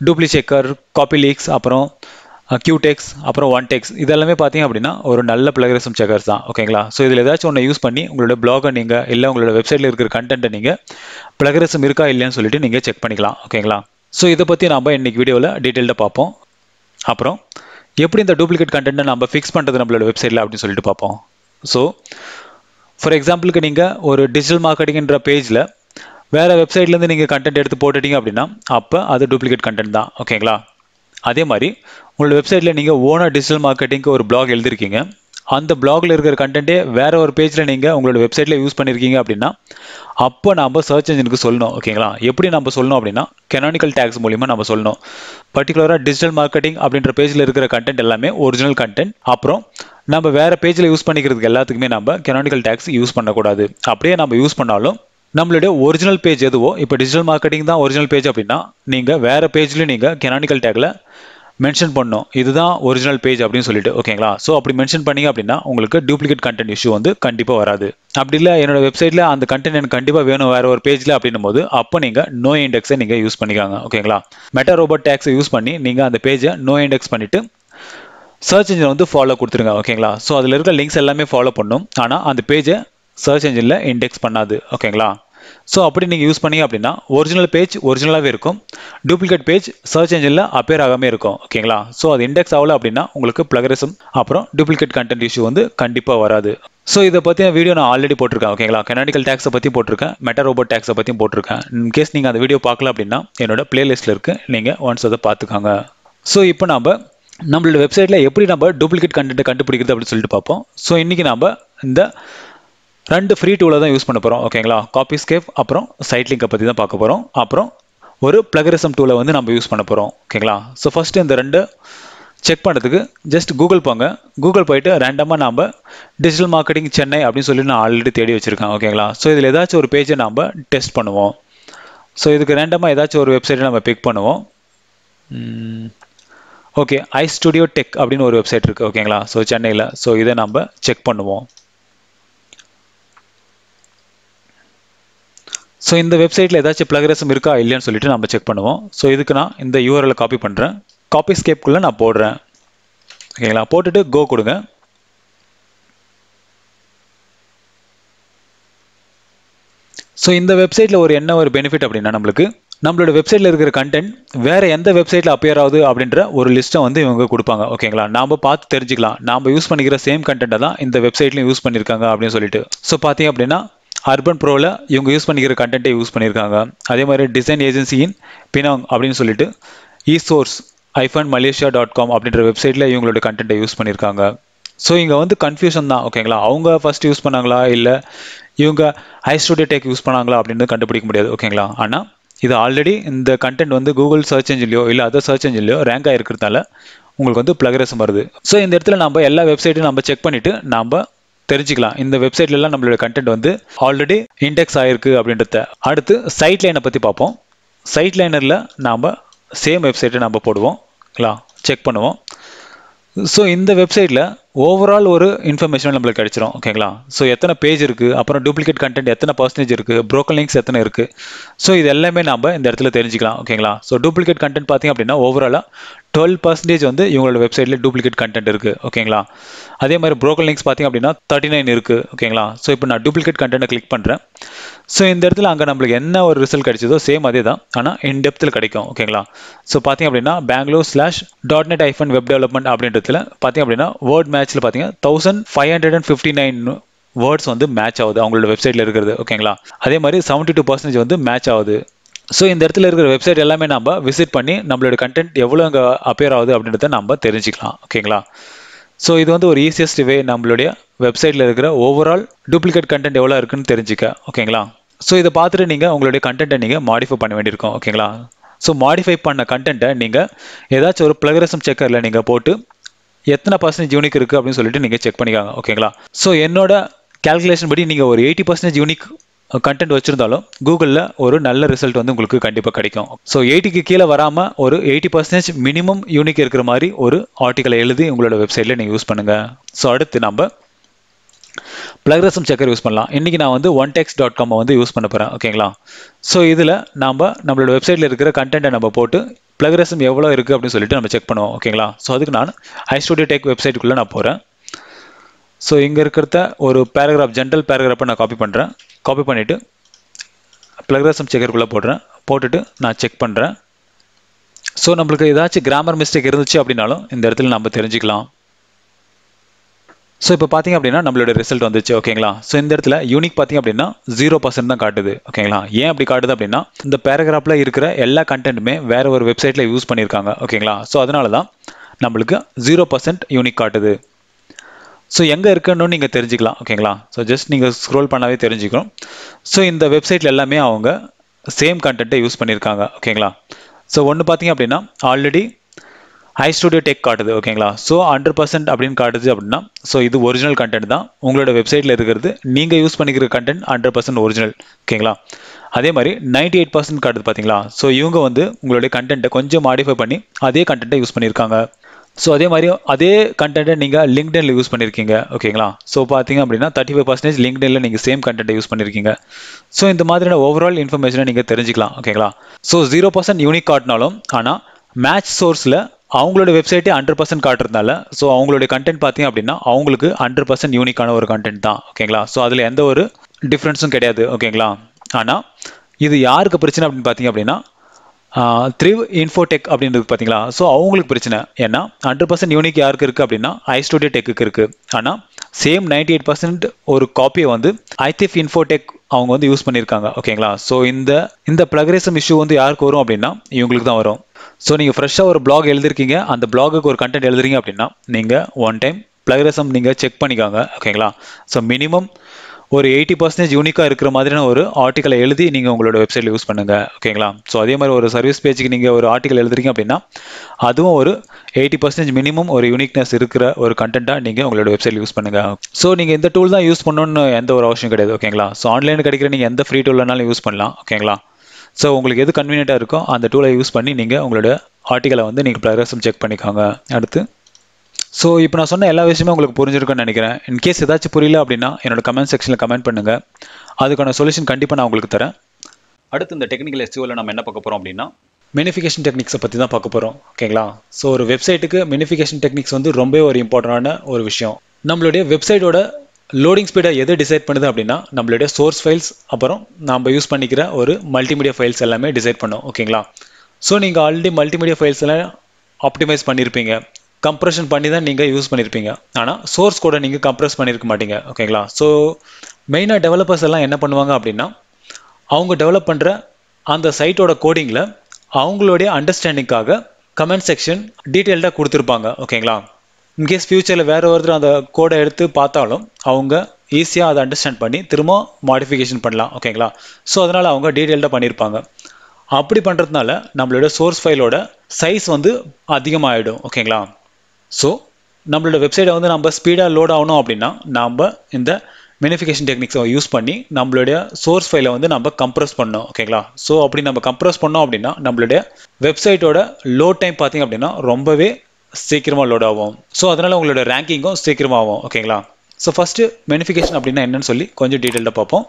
Speaker 1: டூப்ளி செக்கர் காப்பி லீக்ஸ் அப்புறம் டெக்ஸ் அப்புறம் ஒன் டெக்ஸ் இதெல்லாமே பார்த்தீங்க அப்படின்னா ஒரு நல்ல ப்ளகரிசம் செக்கர்ஸ் தான் ஓகேங்களா ஸோ இதில் ஏதாச்சும் ஒன்று யூஸ் பண்ணி உங்களோட பிளாகை நீங்கள் இல்லை உங்களோட வெப்சைட்டில் இருக்கிற கண்டென்ட்டை நீங்கள் ப்ளகரிசம் இருக்கா இல்லையான்னு சொல்லிட்டு நீங்கள் செக் பண்ணிக்கலாம் ஓகேங்களா ஸோ இதை பற்றி நம்ம இன்றைக்கி வீடியோவில் டீட்டெயில்டாக பார்ப்போம் அப்புறம் எப்படி இந்த டூப்ளிகேட் கண்டென்ட்டை நம்ம ஃபிக்ஸ் பண்ணுறது நம்மளோட வெப்சைட்டில் அப்படின்னு சொல்லிட்டு பார்ப்போம் ஸோ ஃபார் எக்ஸாம்பிளுக்கு நீங்கள் ஒரு டிஜிட்டல் மார்க்கெட்டிங்கிற பேஜில் வேறு வெப்சைட்லேருந்து நீங்கள் கண்டென்ட் எடுத்து போட்டுட்டீங்க அப்படின்னா அப்போ அது டூப்ளிகேட் கண்டென்ட் தான் ஓகேங்களா அதே மாதிரி உங்களோட வெப்சைட்டில் நீங்கள் ஓனாக டிஜிட்டல் மார்க்கெட்டிங்க்கு ஒரு பிளாக் எழுதிருக்கீங்க அந்த பிளாகில் இருக்கிற கண்டென்ட்டே வேறு ஒரு பேஜில் நீங்கள் உங்களோட வெப்சைட்டில் யூஸ் பண்ணியிருக்கீங்க அப்படின்னா அப்போ நம்ம சர்ச் இன்ஜினுக்கு சொல்லணும் ஓகேங்களா எப்படி நம்ம சொல்லணும் அப்படின்னா கெனானிக்கல் டேக்ஸ் மூலிமா நம்ம சொல்லணும் பர்டிகுலராக டிஜிட்டல் மார்க்கெட்டிங் அப்படின்ற பேஜில் இருக்கிற கண்டென்ட் எல்லாமே ஒரிஜினல் கண்டென்ட் அப்புறம் நம்ம வேறு பேஜில் யூஸ் பண்ணிக்கிறதுக்கு எல்லாத்துக்குமே நம்ம கெனானிக்கல் டேக்ஸ் யூஸ் பண்ணக்கூடாது அப்படியே நம்ம யூஸ் பண்ணாலும் நம்மளுடைய ஒரிஜினல் பேஜ் எதுவோ இப்போ டிஜிட்டல் மார்க்கெட்டிங் தான் ஒரிஜினல் பேஜ் அப்படின்னா நீங்கள் வேறு பேஜ்லேயும் நீங்கள் கெனானிக்கல் டேக்கில் மென்ஷன் பண்ணோம் இதுதான் ஒரிஜினல் பேஜ் அப்படின்னு சொல்லிட்டு ஓகேங்களா ஸோ அப்படி மென்ஷன் பண்ணீங்க அப்படின்னா உங்களுக்கு டூப்ளிகேட் கண்டென்ட் இஷ்யூ வந்து கண்டிப்பாக வராது அப்படி இல்லை என்னோட வெப்சைட்டில் அந்த கண்டென்ட் எனக்கு கண்டிப்பாக வேணும் வேறு ஒரு பேஜில் அப்படின்னும் போது அப்போ நீங்கள் நோ இண்டெக்ஸை நீங்கள் யூஸ் பண்ணிக்காங்க ஓகேங்களா மெட்டா ரோபோட் டேக்ஸை யூஸ் பண்ணி நீங்கள் அந்த பேஜை நோ இண்டெக்ஸ் பண்ணிவிட்டு சர்ச் இன்ஜின் வந்து ஃபாலோ கொடுத்துருங்க ஓகேங்களா ஸோ அதில் இருக்க லிங்க்ஸ் எல்லாமே ஃபாலோ பண்ணும் ஆனால் அந்த பேஜை சர்ச் இன்ஜினில் இண்டெக்ஸ் பண்ணாது ஓகேங்களா ஸோ அப்படி நீங்கள் யூஸ் பண்ணீங்க அப்படின்னா ஒரிஜினல் பேஜ் ஒரிஜினலாகவே இருக்கும் டூப்ளிகேட் பேஜ் சர்ச் இன்ஜினில் அப்பேர் ஆகாமல் இருக்கும் ஓகேங்களா ஸோ அது இண்டெக்ஸ் ஆகல அப்படின்னா உங்களுக்கு ப்ளகரிசம் அப்புறம் டூப்ளிகேட் கண்டென்ட் இஷ்யூ வந்து கண்டிப்பாக வராது ஸோ இதை பற்றின வீடியோ நான் ஆல்ரெடி போட்டிருக்கேன் ஓகேங்களா கெனாடிக்கல் டேக்ஸை பற்றி போட்டிருக்கேன் மெட்டா ரோபோட் டேக்ஸை பற்றியும் போட்டிருக்கேன் இன்கேஸ் நீங்கள் அந்த வீடியோ பார்க்கல அப்படின்னா என்னோடய பிளேலிஸ்ட்டில் இருக்குது நீங்கள் ஒன்ஸ் அதை பார்த்துக்காங்க ஸோ இப்போ நம்ம நம்மளோட வெப்சைட்டில் எப்படி நம்ம டூப்ளிகேட் கண்டென்ட்டை கண்டுபிடிக்கிறது அப்படின்னு சொல்லிட்டு பார்ப்போம் ஸோ இன்றைக்கி நம்ம இந்த ரெண்டு ஃப்ரீ டூலை தான் யூஸ் பண்ண போகிறோம் ஓகேங்களா காப்பி ஸ்கேப் அப்புறம் சைட் லிங்கை பற்றி தான் பார்க்க போகிறோம் அப்புறம் ஒரு பிளகரிசம் டூலை வந்து நம்ம யூஸ் பண்ண போகிறோம் ஓகேங்களா ஸோ ஃபஸ்ட்டு இந்த ரெண்டு செக் பண்ணுறதுக்கு ஜஸ்ட் கூகுள் போங்க கூகுள் போயிட்டு ரேண்டமாக நம்ம டிஜிட்டல் மார்க்கெட்டிங் சென்னை அப்படின்னு சொல்லி நான் ஆல்ரெடி தேடி வச்சுருக்கேன் ஓகேங்களா ஸோ இதில் ஏதாச்சும் ஒரு பேஜை நம்ம டெஸ்ட் பண்ணுவோம் ஸோ இதுக்கு ரேண்டமாக ஏதாச்சும் ஒரு வெப்சைட்டை நம்ம பிக் பண்ணுவோம் ஓகே ஐ ஸ்டுடியோ டெக் அப்படின்னு ஒரு வெப்சைட் இருக்குது ஓகேங்களா ஸோ சென்னையில் ஸோ இதை நம்ம செக் பண்ணுவோம் ஸோ இந்த வெப்சைட்டில் ஏதாச்சும் பிளகரிசம் இருக்கா இல்லையான்னு சொல்லிட்டு நம்ம செக் பண்ணுவோம் ஸோ இதுக்கு நான் இந்த யூஆர்எல் காப்பி பண்ணுறேன் காப்பி ஸ்கேப்குள்ளே நான் போடுறேன் ஓகேங்களா போட்டுட்டு கோ கொடுங்க ஸோ இந்த வெப்சைட்டில் ஒரு என்ன ஒரு பெனிஃபிட் அப்படின்னா நம்மளுக்கு நம்மளோட வெப்சைட்டில் இருக்கிற கண்டென்ட் வேறு எந்த வெப்சைட்டில் அப்பியர் ஆகுது அப்படின்ற ஒரு லிஸ்ட்டை வந்து இவங்க கொடுப்பாங்க ஓகேங்களா நாம் பார்த்து தெரிஞ்சுக்கலாம் நாம் யூஸ் பண்ணிக்கிற சேம் கண்டென்ட்டை தான் இந்த வெப்சைட்லையும் யூஸ் பண்ணியிருக்காங்க அப்படின்னு சொல்லிட்டு ஸோ பார்த்தீங்க அப்படின்னா அர்பன் ப்ரோவில் இவங்க யூஸ் பண்ணிக்கிற கண்டென்ட்டை யூஸ் பண்ணியிருக்காங்க அதே மாதிரி டிசைன் ஏஜென்சியின் பினாங் அப்படின்னு சொல்லிட்டு esource hyphen Malaysia dot com அப்படின்ற வெப்சைட்டில் இவங்களோட கண்டென்ட்டை யூஸ் பண்ணியிருக்காங்க ஸோ இங்கே வந்து கன்ஃபியூஷன் தான் ஓகேங்களா அவங்க ஃபஸ்ட் யூஸ் பண்ணாங்களா இல்லை இவங்க ஐ ஸ்டூடியோ டேக் யூஸ் பண்ணாங்களா அப்படின்னு கண்டுபிடிக்க முடியாது ஓகேங்களா ஆனால் இது ஆல்ரெடி இந்த கண்டென்ட் வந்து கூகுள் சர்ச் என்ஜின்லையோ இல்லை அதர் சர்ச் என்ஜின்லையோ ரேங்க் ஆகிருக்கிறதுனால உங்களுக்கு வந்து ப்ளகரசம் வருது ஸோ இந்த இடத்துல நம்ம எல்லா வெப்சைட்டும் நம்ம செக் பண்ணிவிட்டு நம்ம தெரிஞ்சுக்கலாம் இந்த வெப்சைட்லலாம் நம்மளோட கண்டென்ட் வந்து ஆல்ரெடி இண்டெக்ஸ் ஆயிருக்கு அப்படின்றத அடுத்து சைட் லைனை பற்றி பார்ப்போம் சைட் லைனரில் நாம் சேம் வெப்சைட்டை நம்ம போடுவோம் செக் பண்ணுவோம் ஸோ இந்த வெப்சைட்டில் ஓவரால் ஒரு இன்ஃபர்மேஷன் நம்மளுக்கு கிடைச்சிரும் ஓகேங்களா ஸோ எத்தனை பேஜ் இருக்குது அப்புறம் டூப்ளிகேட் கண்டென்ட் எத்தனை பர்சன்டேஜ் இருக்குது ப்ரோக்கன் லிங்க்ஸ் எத்தனை இருக்குது ஸோ இது எல்லாமே நம்ம இந்த இடத்துல தெரிஞ்சுக்கலாம் ஓகேங்களா ஸோ டூப்ளிகேட் கண்டென்ட் பார்த்திங்க அப்படின்னா ஓவராலாக டுவெல் பர்சன்டேஜ் வந்து இவங்களோட வெப்சைட்டில் டூப்ளிகேட் கண்டென்ட் இருக்குது ஓகேங்களா அதே மாதிரி ப்ரோக்கன் லிங்க்ஸ் பார்த்திங்க அப்படின்னா தேர்ட்டி நைன் இருக்குது ஓகேங்களா ஸோ இப்போ நான் டூப்ளிகேட் கண்டென்ட் கிளிக் பண்ணுறேன் ஸோ இந்த இடத்துல அங்கே நம்மளுக்கு என்ன ஒரு ரிசல்ட் கிடைச்சதோ சேம் அதே தான் ஆனால் இன் டெப்த்தில் கிடைக்கும் ஓகேங்களா ஸோ பார்த்திங்க அப்படின்னா Bangalore slash dot net hyphen web development அப்படின்றதுல பார்த்திங்க அப்படின்னா வேர்ட் மேட்ச்சில் பார்த்தீங்கன்னா thousand five hundred and fifty nine words வந்து மேட்ச் ஆகுது அவங்களோட வெப்சைட்டில் இருக்கிறது ஓகேங்களா அதே மாதிரி செவன்ட்டி டூ பர்சன்டேஜ் வந்து மேட்ச் ஆகுது ஸோ இந்த இடத்துல இருக்கிற வெப்சைட் எல்லாமே நம்ம விசிட் பண்ணி நம்மளோட கண்டென்ட் எவ்வளோ அங்கே அப்பியர் ஆகுது அப்படின்றத நம்ம தெரிஞ்சுக்கலாம் ஓகேங்களா ஸோ இது வந்து ஒரு ஈஸியஸ்ட் வே நம்மளுடைய வெப்சைட்டில் இருக்கிற ஓவரால் டூப்ளிகேட் கண்டென்ட் எவ்வளோ இருக்குன்னு தெரிஞ்சுக்க ஓகேங்களா ஸோ இதை பார்த்துட்டு நீங்கள் உங்களுடைய கண்டென்ட்டை நீங்கள் மாடிஃபை பண்ண வேண்டியிருக்கும் ஓகேங்களா ஸோ மாடிஃபை பண்ண கண்டென்ட்டை நீங்கள் ஏதாச்சும் ஒரு ப்ளகரசம் செக்கரில் நீங்கள் போட்டு எத்தனை பர்சன்டேஜ் யூனிக் இருக்குது அப்படின்னு சொல்லிட்டு நீங்கள் செக் பண்ணிக்காங்க ஓகேங்களா ஸோ என்னோட கேல்குலேஷன் படி நீங்கள் ஒரு எயிட்டி பர்சன்டேஜ் யூனிக் கண்டென்ட் வச்சுருந்தாலும் கூகுளில் ஒரு நல்ல ரிசல்ட் வந்து உங்களுக்கு கண்டிப்பாக கிடைக்கும் ஸோ எயிட்டிக்கு கீழே வராமல் ஒரு எயிட்டி பர்சன்டேஜ் மினிமம் யூனிக் இருக்கிற மாதிரி ஒரு ஆர்டிக்கலை எழுதி உங்களோட வெப்சைட்டில் நீங்கள் யூஸ் பண்ணுங்கள் ஸோ அடுத்து நம்ம ப்ளக்ரசம் செக்கர் யூஸ் பண்ணலாம் இன்றைக்கி நான் வந்து ஒன் டெக்ஸ் டாட் காமை வந்து யூஸ் பண்ண போகிறேன் ஓகேங்களா ஸோ இதில் நம்ம நம்மளோட வெப்சைட்டில் இருக்கிற கண்டென்ட்டை நம்ம போட்டு ப்ளக்ரசம் எவ்வளோ இருக்குது அப்படின்னு சொல்லிட்டு நம்ம செக் பண்ணுவோம் ஓகேங்களா ஸோ அதுக்கு நான் ஸ்டூடியோ டெக் வெப்சைட்டுக்குள்ளே நான் போகிறேன் ஸோ இங்கே இருக்கிறத ஒரு பேராகிராஃப் ஜென்ரல் பேராகிராஃபை நான் காப்பி பண்ணுறேன் காப்பி பண்ணிவிட்டு ப்ளக்ரசம் செக்கருக்குள்ளே போடுறேன் போட்டுட்டு நான் செக் பண்ணுறேன் ஸோ நம்மளுக்கு ஏதாச்சும் கிராமர் மிஸ்டேக் இருந்துச்சு அப்படின்னாலும் இந்த இடத்துல நம்ம தெரிஞ்சுக்கலாம் ஸோ இப்போ பார்த்திங்க அப்படின்னா நம்மளோட ரிசல்ட் வந்துச்சு ஓகேங்களா ஸோ இந்த இடத்துல யூனிக் பார்த்திங்க அப்படின்னா ஜீரோ பர்சன்ட் தான் காட்டுது ஓகேங்களா ஏன் அப்படி காட்டுது அப்படின்னா இந்த பேராகிராஃபில் இருக்கிற எல்லா கண்டென்ட்டுமே வேறு ஒரு வெப்சைட்டில் யூஸ் பண்ணியிருக்காங்க ஓகேங்களா ஸோ அதனால தான் நம்மளுக்கு ஜீரோ பர்சன்ட் யூனிக் காட்டுது ஸோ எங்கே இருக்குன்னு நீங்கள் தெரிஞ்சுக்கலாம் ஓகேங்களா ஸோ ஜஸ்ட் நீங்கள் ஸ்க்ரோல் பண்ணாவே தெரிஞ்சுக்கிறோம் ஸோ இந்த வெப்சைட்டில் எல்லாமே அவங்க சேம் கண்டென்ட்டை யூஸ் பண்ணியிருக்காங்க ஓகேங்களா ஸோ ஒன்று பார்த்தீங்க அப்படின்னா ஆல்ரெடி ஹை ஸ்டுடியோ டெக் காட்டுது ஓகேங்களா ஸோ ஹண்ட்ரட் பர்சன்ட் அப்படின்னு காட்டுது அப்படின்னா ஸோ இது ஒரிஜினல் கண்டென்ட் தான் உங்களோட வெப்சைட்டில் இருக்கிறது நீங்கள் யூஸ் பண்ணிக்கிற கண்டென்ட் ஹண்ட்ரட் பர்சன்ட் ஒரிஜினல் ஓகேங்களா அதே மாதிரி நைன்டி எயிட் பர்சன்ட் காட்டுது பார்த்தீங்களா ஸோ இவங்க வந்து உங்களுடைய கண்டென்ட்டை கொஞ்சம் மாடிஃபை பண்ணி அதே கண்டென்ட்டை யூஸ் பண்ணியிருக்காங்க ஸோ அதே மாதிரி அதே கண்டென்ட்டை நீங்கள் லிங்க்டனில் யூஸ் பண்ணியிருக்கீங்க ஓகேங்களா ஸோ பார்த்தீங்க அப்படின்னா தேர்ட்டி ஃபைவ் பர்சன்டேஜ் லிங்க்டனில் நீங்கள் சேம் கண்டென்ட்டை யூஸ் பண்ணியிருக்கீங்க ஸோ இந்த மாதிரியான ஓவரால் இன்ஃபர்மேஷனை நீங்கள் தெரிஞ்சுக்கலாம் ஓகேங்களா ஸோ ஜீரோ பர்சன்ட் யூனிக் காட்டினாலும் ஆனால் மேட்ச் சோர்ஸில் அவங்களோட வெப்சைட்டே ஹண்ட்ரட் பர்சன்ட் காட்டுறதுனால ஸோ அவங்களுடைய கண்டென்ட் பார்த்தீங்க அப்படின்னா அவங்களுக்கு ஹண்ட்ரட் பர்சன்ட் யூனிக்கான ஒரு கண்டென்ட் தான் ஓகேங்களா ஸோ அதில் எந்த ஒரு டிஃப்ரென்ஸும் கிடையாது ஓகேங்களா ஆனால் இது யாருக்கு பிரச்சனை அப்படின்னு பார்த்தீங்க அப்படின்னா த்ரிவ் இன்ஃபோடெக் அப்படின்றது பார்த்தீங்களா ஸோ அவங்களுக்கு பிரச்சனை ஏன்னா ஹண்ட்ரட் பர்சன்ட் யூனிக் யாருக்கு இருக்குது அப்படின்னா ஐ ஸ்டூடியோ டெக்கு இருக்குது ஆனால் சேம் நைன்டி எயிட் பர்சன்ட் ஒரு காப்பியை வந்து ஐதிஃப் இன்ஃபோடெக் அவங்க வந்து யூஸ் பண்ணியிருக்காங்க ஓகேங்களா ஸோ இந்த இந்த ப்ளகரிசம் இஷ்யூ வந்து யாருக்கு வரும் அப்படின்னா இவங்களுக்கு தான் வரும் ஸோ நீங்கள் ஃப்ரெஷ்ஷாக ஒரு பிளாக் எழுதிருக்கீங்க அந்த பிளாகுக்கு ஒரு கண்டென்ட் எழுதுறீங்க அப்படின்னா நீங்கள் ஒன் டைம் பிளகரிசம் நீங்கள் செக் பண்ணிக்காங்க ஓகேங்களா ஸோ மினிமம் ஒரு எயிட்டி பர்சன்டேஜ் யூனிக்காக இருக்கிற மாதிரியான ஒரு ஆர்டிக்கலை எழுதி நீங்கள் உங்களோட வெப்சைட்டில் யூஸ் பண்ணுங்கள் ஓகேங்களா ஸோ அதே மாதிரி ஒரு சர்வீஸ் பேஜுக்கு நீங்கள் ஒரு ஆர்டிக்கல் எழுதுறீங்க அப்படின்னா அதுவும் ஒரு எயிட்டி பர்சன்டேஜ் மினிமம் ஒரு யூனிக்னஸ் இருக்கிற ஒரு கண்டென்ட்டாக நீங்கள் உங்களோட வெப்சைட் யூஸ் பண்ணுங்கள் ஸோ நீங்கள் இந்த டூல் தான் யூஸ் பண்ணணும்னு எந்த ஒரு அவசியம் கிடையாது ஓகேங்களா ஸோ ஆன்லைனில் கிடைக்கிற நீங்கள் எந்த ஃப்ரீ டூல் யூஸ் பண்ணலாம் ஓகேங்களா ஸோ உங்களுக்கு எது கன்வீனியண்ட்டாக இருக்கோ அந்த டூலை யூஸ் பண்ணி நீங்கள் உங்களோட ஆர்டிக்கலை வந்து நீங்கள் ப்ளரஸும் செக் பண்ணிக்கோங்க அடுத்து ஸோ இப்போ நான் சொன்ன எல்லா விஷயமும் உங்களுக்கு புரிஞ்சிருக்குன்னு நினைக்கிறேன் இன்கேஸ் ஏதாச்சும் புரியல அப்படின்னா என்னோட கமெண்ட் செக்ஷனில் கமெண்ட் பண்ணுங்கள் அதுக்கான சொல்யூஷன் கண்டிப்பாக நான் உங்களுக்கு தரேன் அடுத்து இந்த டெக்னிக்கல் எஸ்டியூவில் நம்ம என்ன பார்க்க போகிறோம் அப்படின்னா மெனிஃபிகேஷன் டெக்னிக்ஸை பற்றி தான் பார்க்க போகிறோம் ஓகேங்களா ஸோ ஒரு வெப்சைட்டுக்கு மெனிஃபிகேஷன் டெக்னிக்ஸ் வந்து ரொம்ப ஒரு இம்பார்ட்டண்டான ஒரு விஷயம் நம்மளுடைய வெப்சைட்டோட லோடிங் ஸ்பீடை எது டிசைட் பண்ணுது அப்படின்னா நம்மளுடைய சோர்ஸ் ஃபைல்ஸ் அப்புறம் நம்ம யூஸ் பண்ணிக்கிற ஒரு மல்டிமீடியா ஃபைல்ஸ் எல்லாமே டிசைட் பண்ணும் ஓகேங்களா ஸோ நீங்கள் ஆல்ரெடி மல்டிமீடியா ஃபைல்ஸ் எல்லாம் ஆப்டிமைஸ் பண்ணியிருப்பீங்க கம்ப்ரெஷன் பண்ணி தான் நீங்கள் யூஸ் பண்ணியிருப்பீங்க ஆனால் சோர்ஸ் கூட நீங்கள் கம்ப்ரெஸ் பண்ணியிருக்க மாட்டீங்க ஓகேங்களா ஸோ மெயினாக டெவலப்பர்ஸ் எல்லாம் என்ன பண்ணுவாங்க அப்படின்னா அவங்க டெவலப் பண்ணுற அந்த சைட்டோட கோடிங்கில் அவங்களுடைய அண்டர்ஸ்டாண்டிங்காக கமெண்ட் செக்ஷன் டீட்டெயில்டாக கொடுத்துருப்பாங்க ஓகேங்களா இன்கேஸ் ஃப்யூச்சரில் வேறு ஒருத்தர் அந்த கோடை எடுத்து பார்த்தாலும் அவங்க ஈஸியாக அதை அண்டர்ஸ்டாண்ட் பண்ணி திரும்ப மாடிஃபிகேஷன் பண்ணலாம் ஓகேங்களா ஸோ அதனால் அவங்க டீட்டெயில்டாக பண்ணியிருப்பாங்க அப்படி பண்ணுறதுனால நம்மளோட சோர்ஸ் ஃபைலோட சைஸ் வந்து அதிகமாகிடும் ஓகேங்களா ஸோ நம்மளோட வெப்சைட்டை வந்து நம்ம ஸ்பீடாக லோட் ஆகணும் அப்படின்னா நம்ம இந்த மெனிஃபிகேஷன் டெக்னிக்ஸை யூஸ் பண்ணி நம்மளுடைய சோர்ஸ் ஃபைலை வந்து நம்ம கம்ப்ரஸ் பண்ணோம் ஓகேங்களா ஸோ அப்படி நம்ம கம்ப்ரஸ் பண்ணோம் அப்படின்னா நம்மளுடைய வெப்சைட்டோட லோட் டைம் பார்த்திங்க அப்படின்னா ரொம்பவே சீக்கிரமாக லோட் ஆகும் ஸோ அதனால் உங்களோட ரேங்கிங்கும் சீக்கிரமாகும் ஓகேங்களா ஸோ ஃபஸ்ட்டு மெனிஃபிகேஷன் அப்படின்னா என்னன்னு சொல்லி கொஞ்சம் டீட்டெயிலாக பார்ப்போம்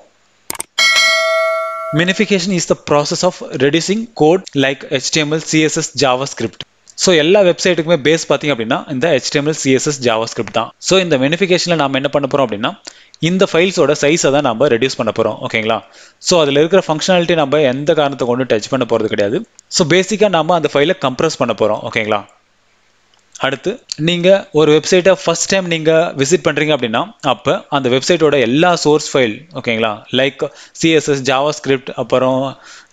Speaker 1: minification is the process of reducing code like HTML CSS JavaScript so எல்லா வெப்சைட்டுக்குமே பேஸ் பார்த்தீங்க அப்படின்னா இந்த ஹெச்டிஎம்எல் சிஎஸ்எஸ் ஜாவா ஸ்கிரிப்ட் தான் ஸோ இந்த மெனிஃபிகேஷனில் நம்ம என்ன பண்ண போகிறோம் அப்படின்னா இந்த ஃபைல்ஸோட சைஸை தான் நம்ம ரெடியூஸ் பண்ண போகிறோம் ஓகேங்களா ஸோ அதில் இருக்கிற ஃபங்க்ஷனாலிட்டி நம்ம எந்த காரணத்தை கொண்டு டச் பண்ண போகிறது கிடையாது ஸோ பேசிக்காக நம்ம அந்த ஃபைலை கம்ப்ரஸ் பண்ண போகிறோம் ஓகேங்களா அடுத்து நீங்கள் ஒரு வெப்சைட்டை ஃபஸ்ட் டைம் நீங்கள் விசிட் பண்ணுறீங்க அப்படின்னா அப்போ அந்த வெப்சைட்டோட எல்லா சோர்ஸ் ஃபைல் ஓகேங்களா லைக் சிஎஸ்எஸ் ஜாவா ஸ்கிரிப்ட் அப்புறம்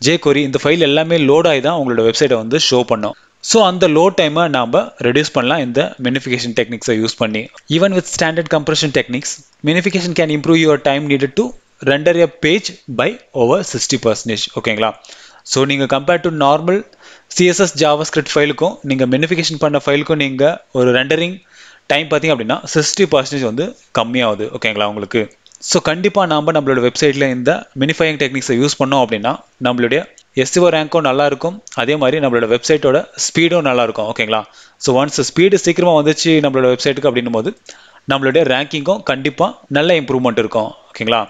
Speaker 1: ஜே கொரி இந்த ஃபைல் எல்லாமே லோட் ஆகி தான் உங்களோட வெப்சைட்டை வந்து ஷோ பண்ணும் ஸோ அந்த லோட் டைமை நாம் ரெடியூஸ் பண்ணலாம் இந்த மினிஃபிகேஷன் டெக்னிக்ஸை யூஸ் பண்ணி even with standard compression techniques minification can improve your time needed to render a page by over sixty percentage ஓகேங்களா ஸோ நீங்கள் compared to normal CSS JavaScript ஃபைலுக்கும் நீங்கள் மெனிஃபிகேஷன் பண்ண ஃபைலுக்கும் நீங்கள் ஒரு ரெண்டரிங் டைம் பார்த்தீங்க அப்படின்னா சிக்ஸ்டி பர்சன்டேஜ் வந்து கம்மியாகுது ஓகேங்களா உங்களுக்கு ஸோ கண்டிப்பாக நாம் நம்மளோட வெப்சைட்டில் இந்த மினிஃபையிங் டெக்னிக்ஸை யூஸ் பண்ணோம் அப்படின்னா நம்மளுடைய எஸ்டிஓ ரேங்க்கும் நல்லாயிருக்கும் அதே மாதிரி நம்மளோட வெப்சைட்டோட ஸ்பீடும் நல்லாயிருக்கும் ஓகேங்களா ஸோ ஒன்ஸ் ஸ்பீடு சீக்கிரமாக வந்துச்சு நம்மளோட வெப்சைட்டுக்கு அப்படின்னும் நம்மளுடைய ரேங்கிங்கும் கண்டிப்பாக நல்ல இம்ப்ரூவ்மெண்ட் இருக்கும் ஓகேங்களா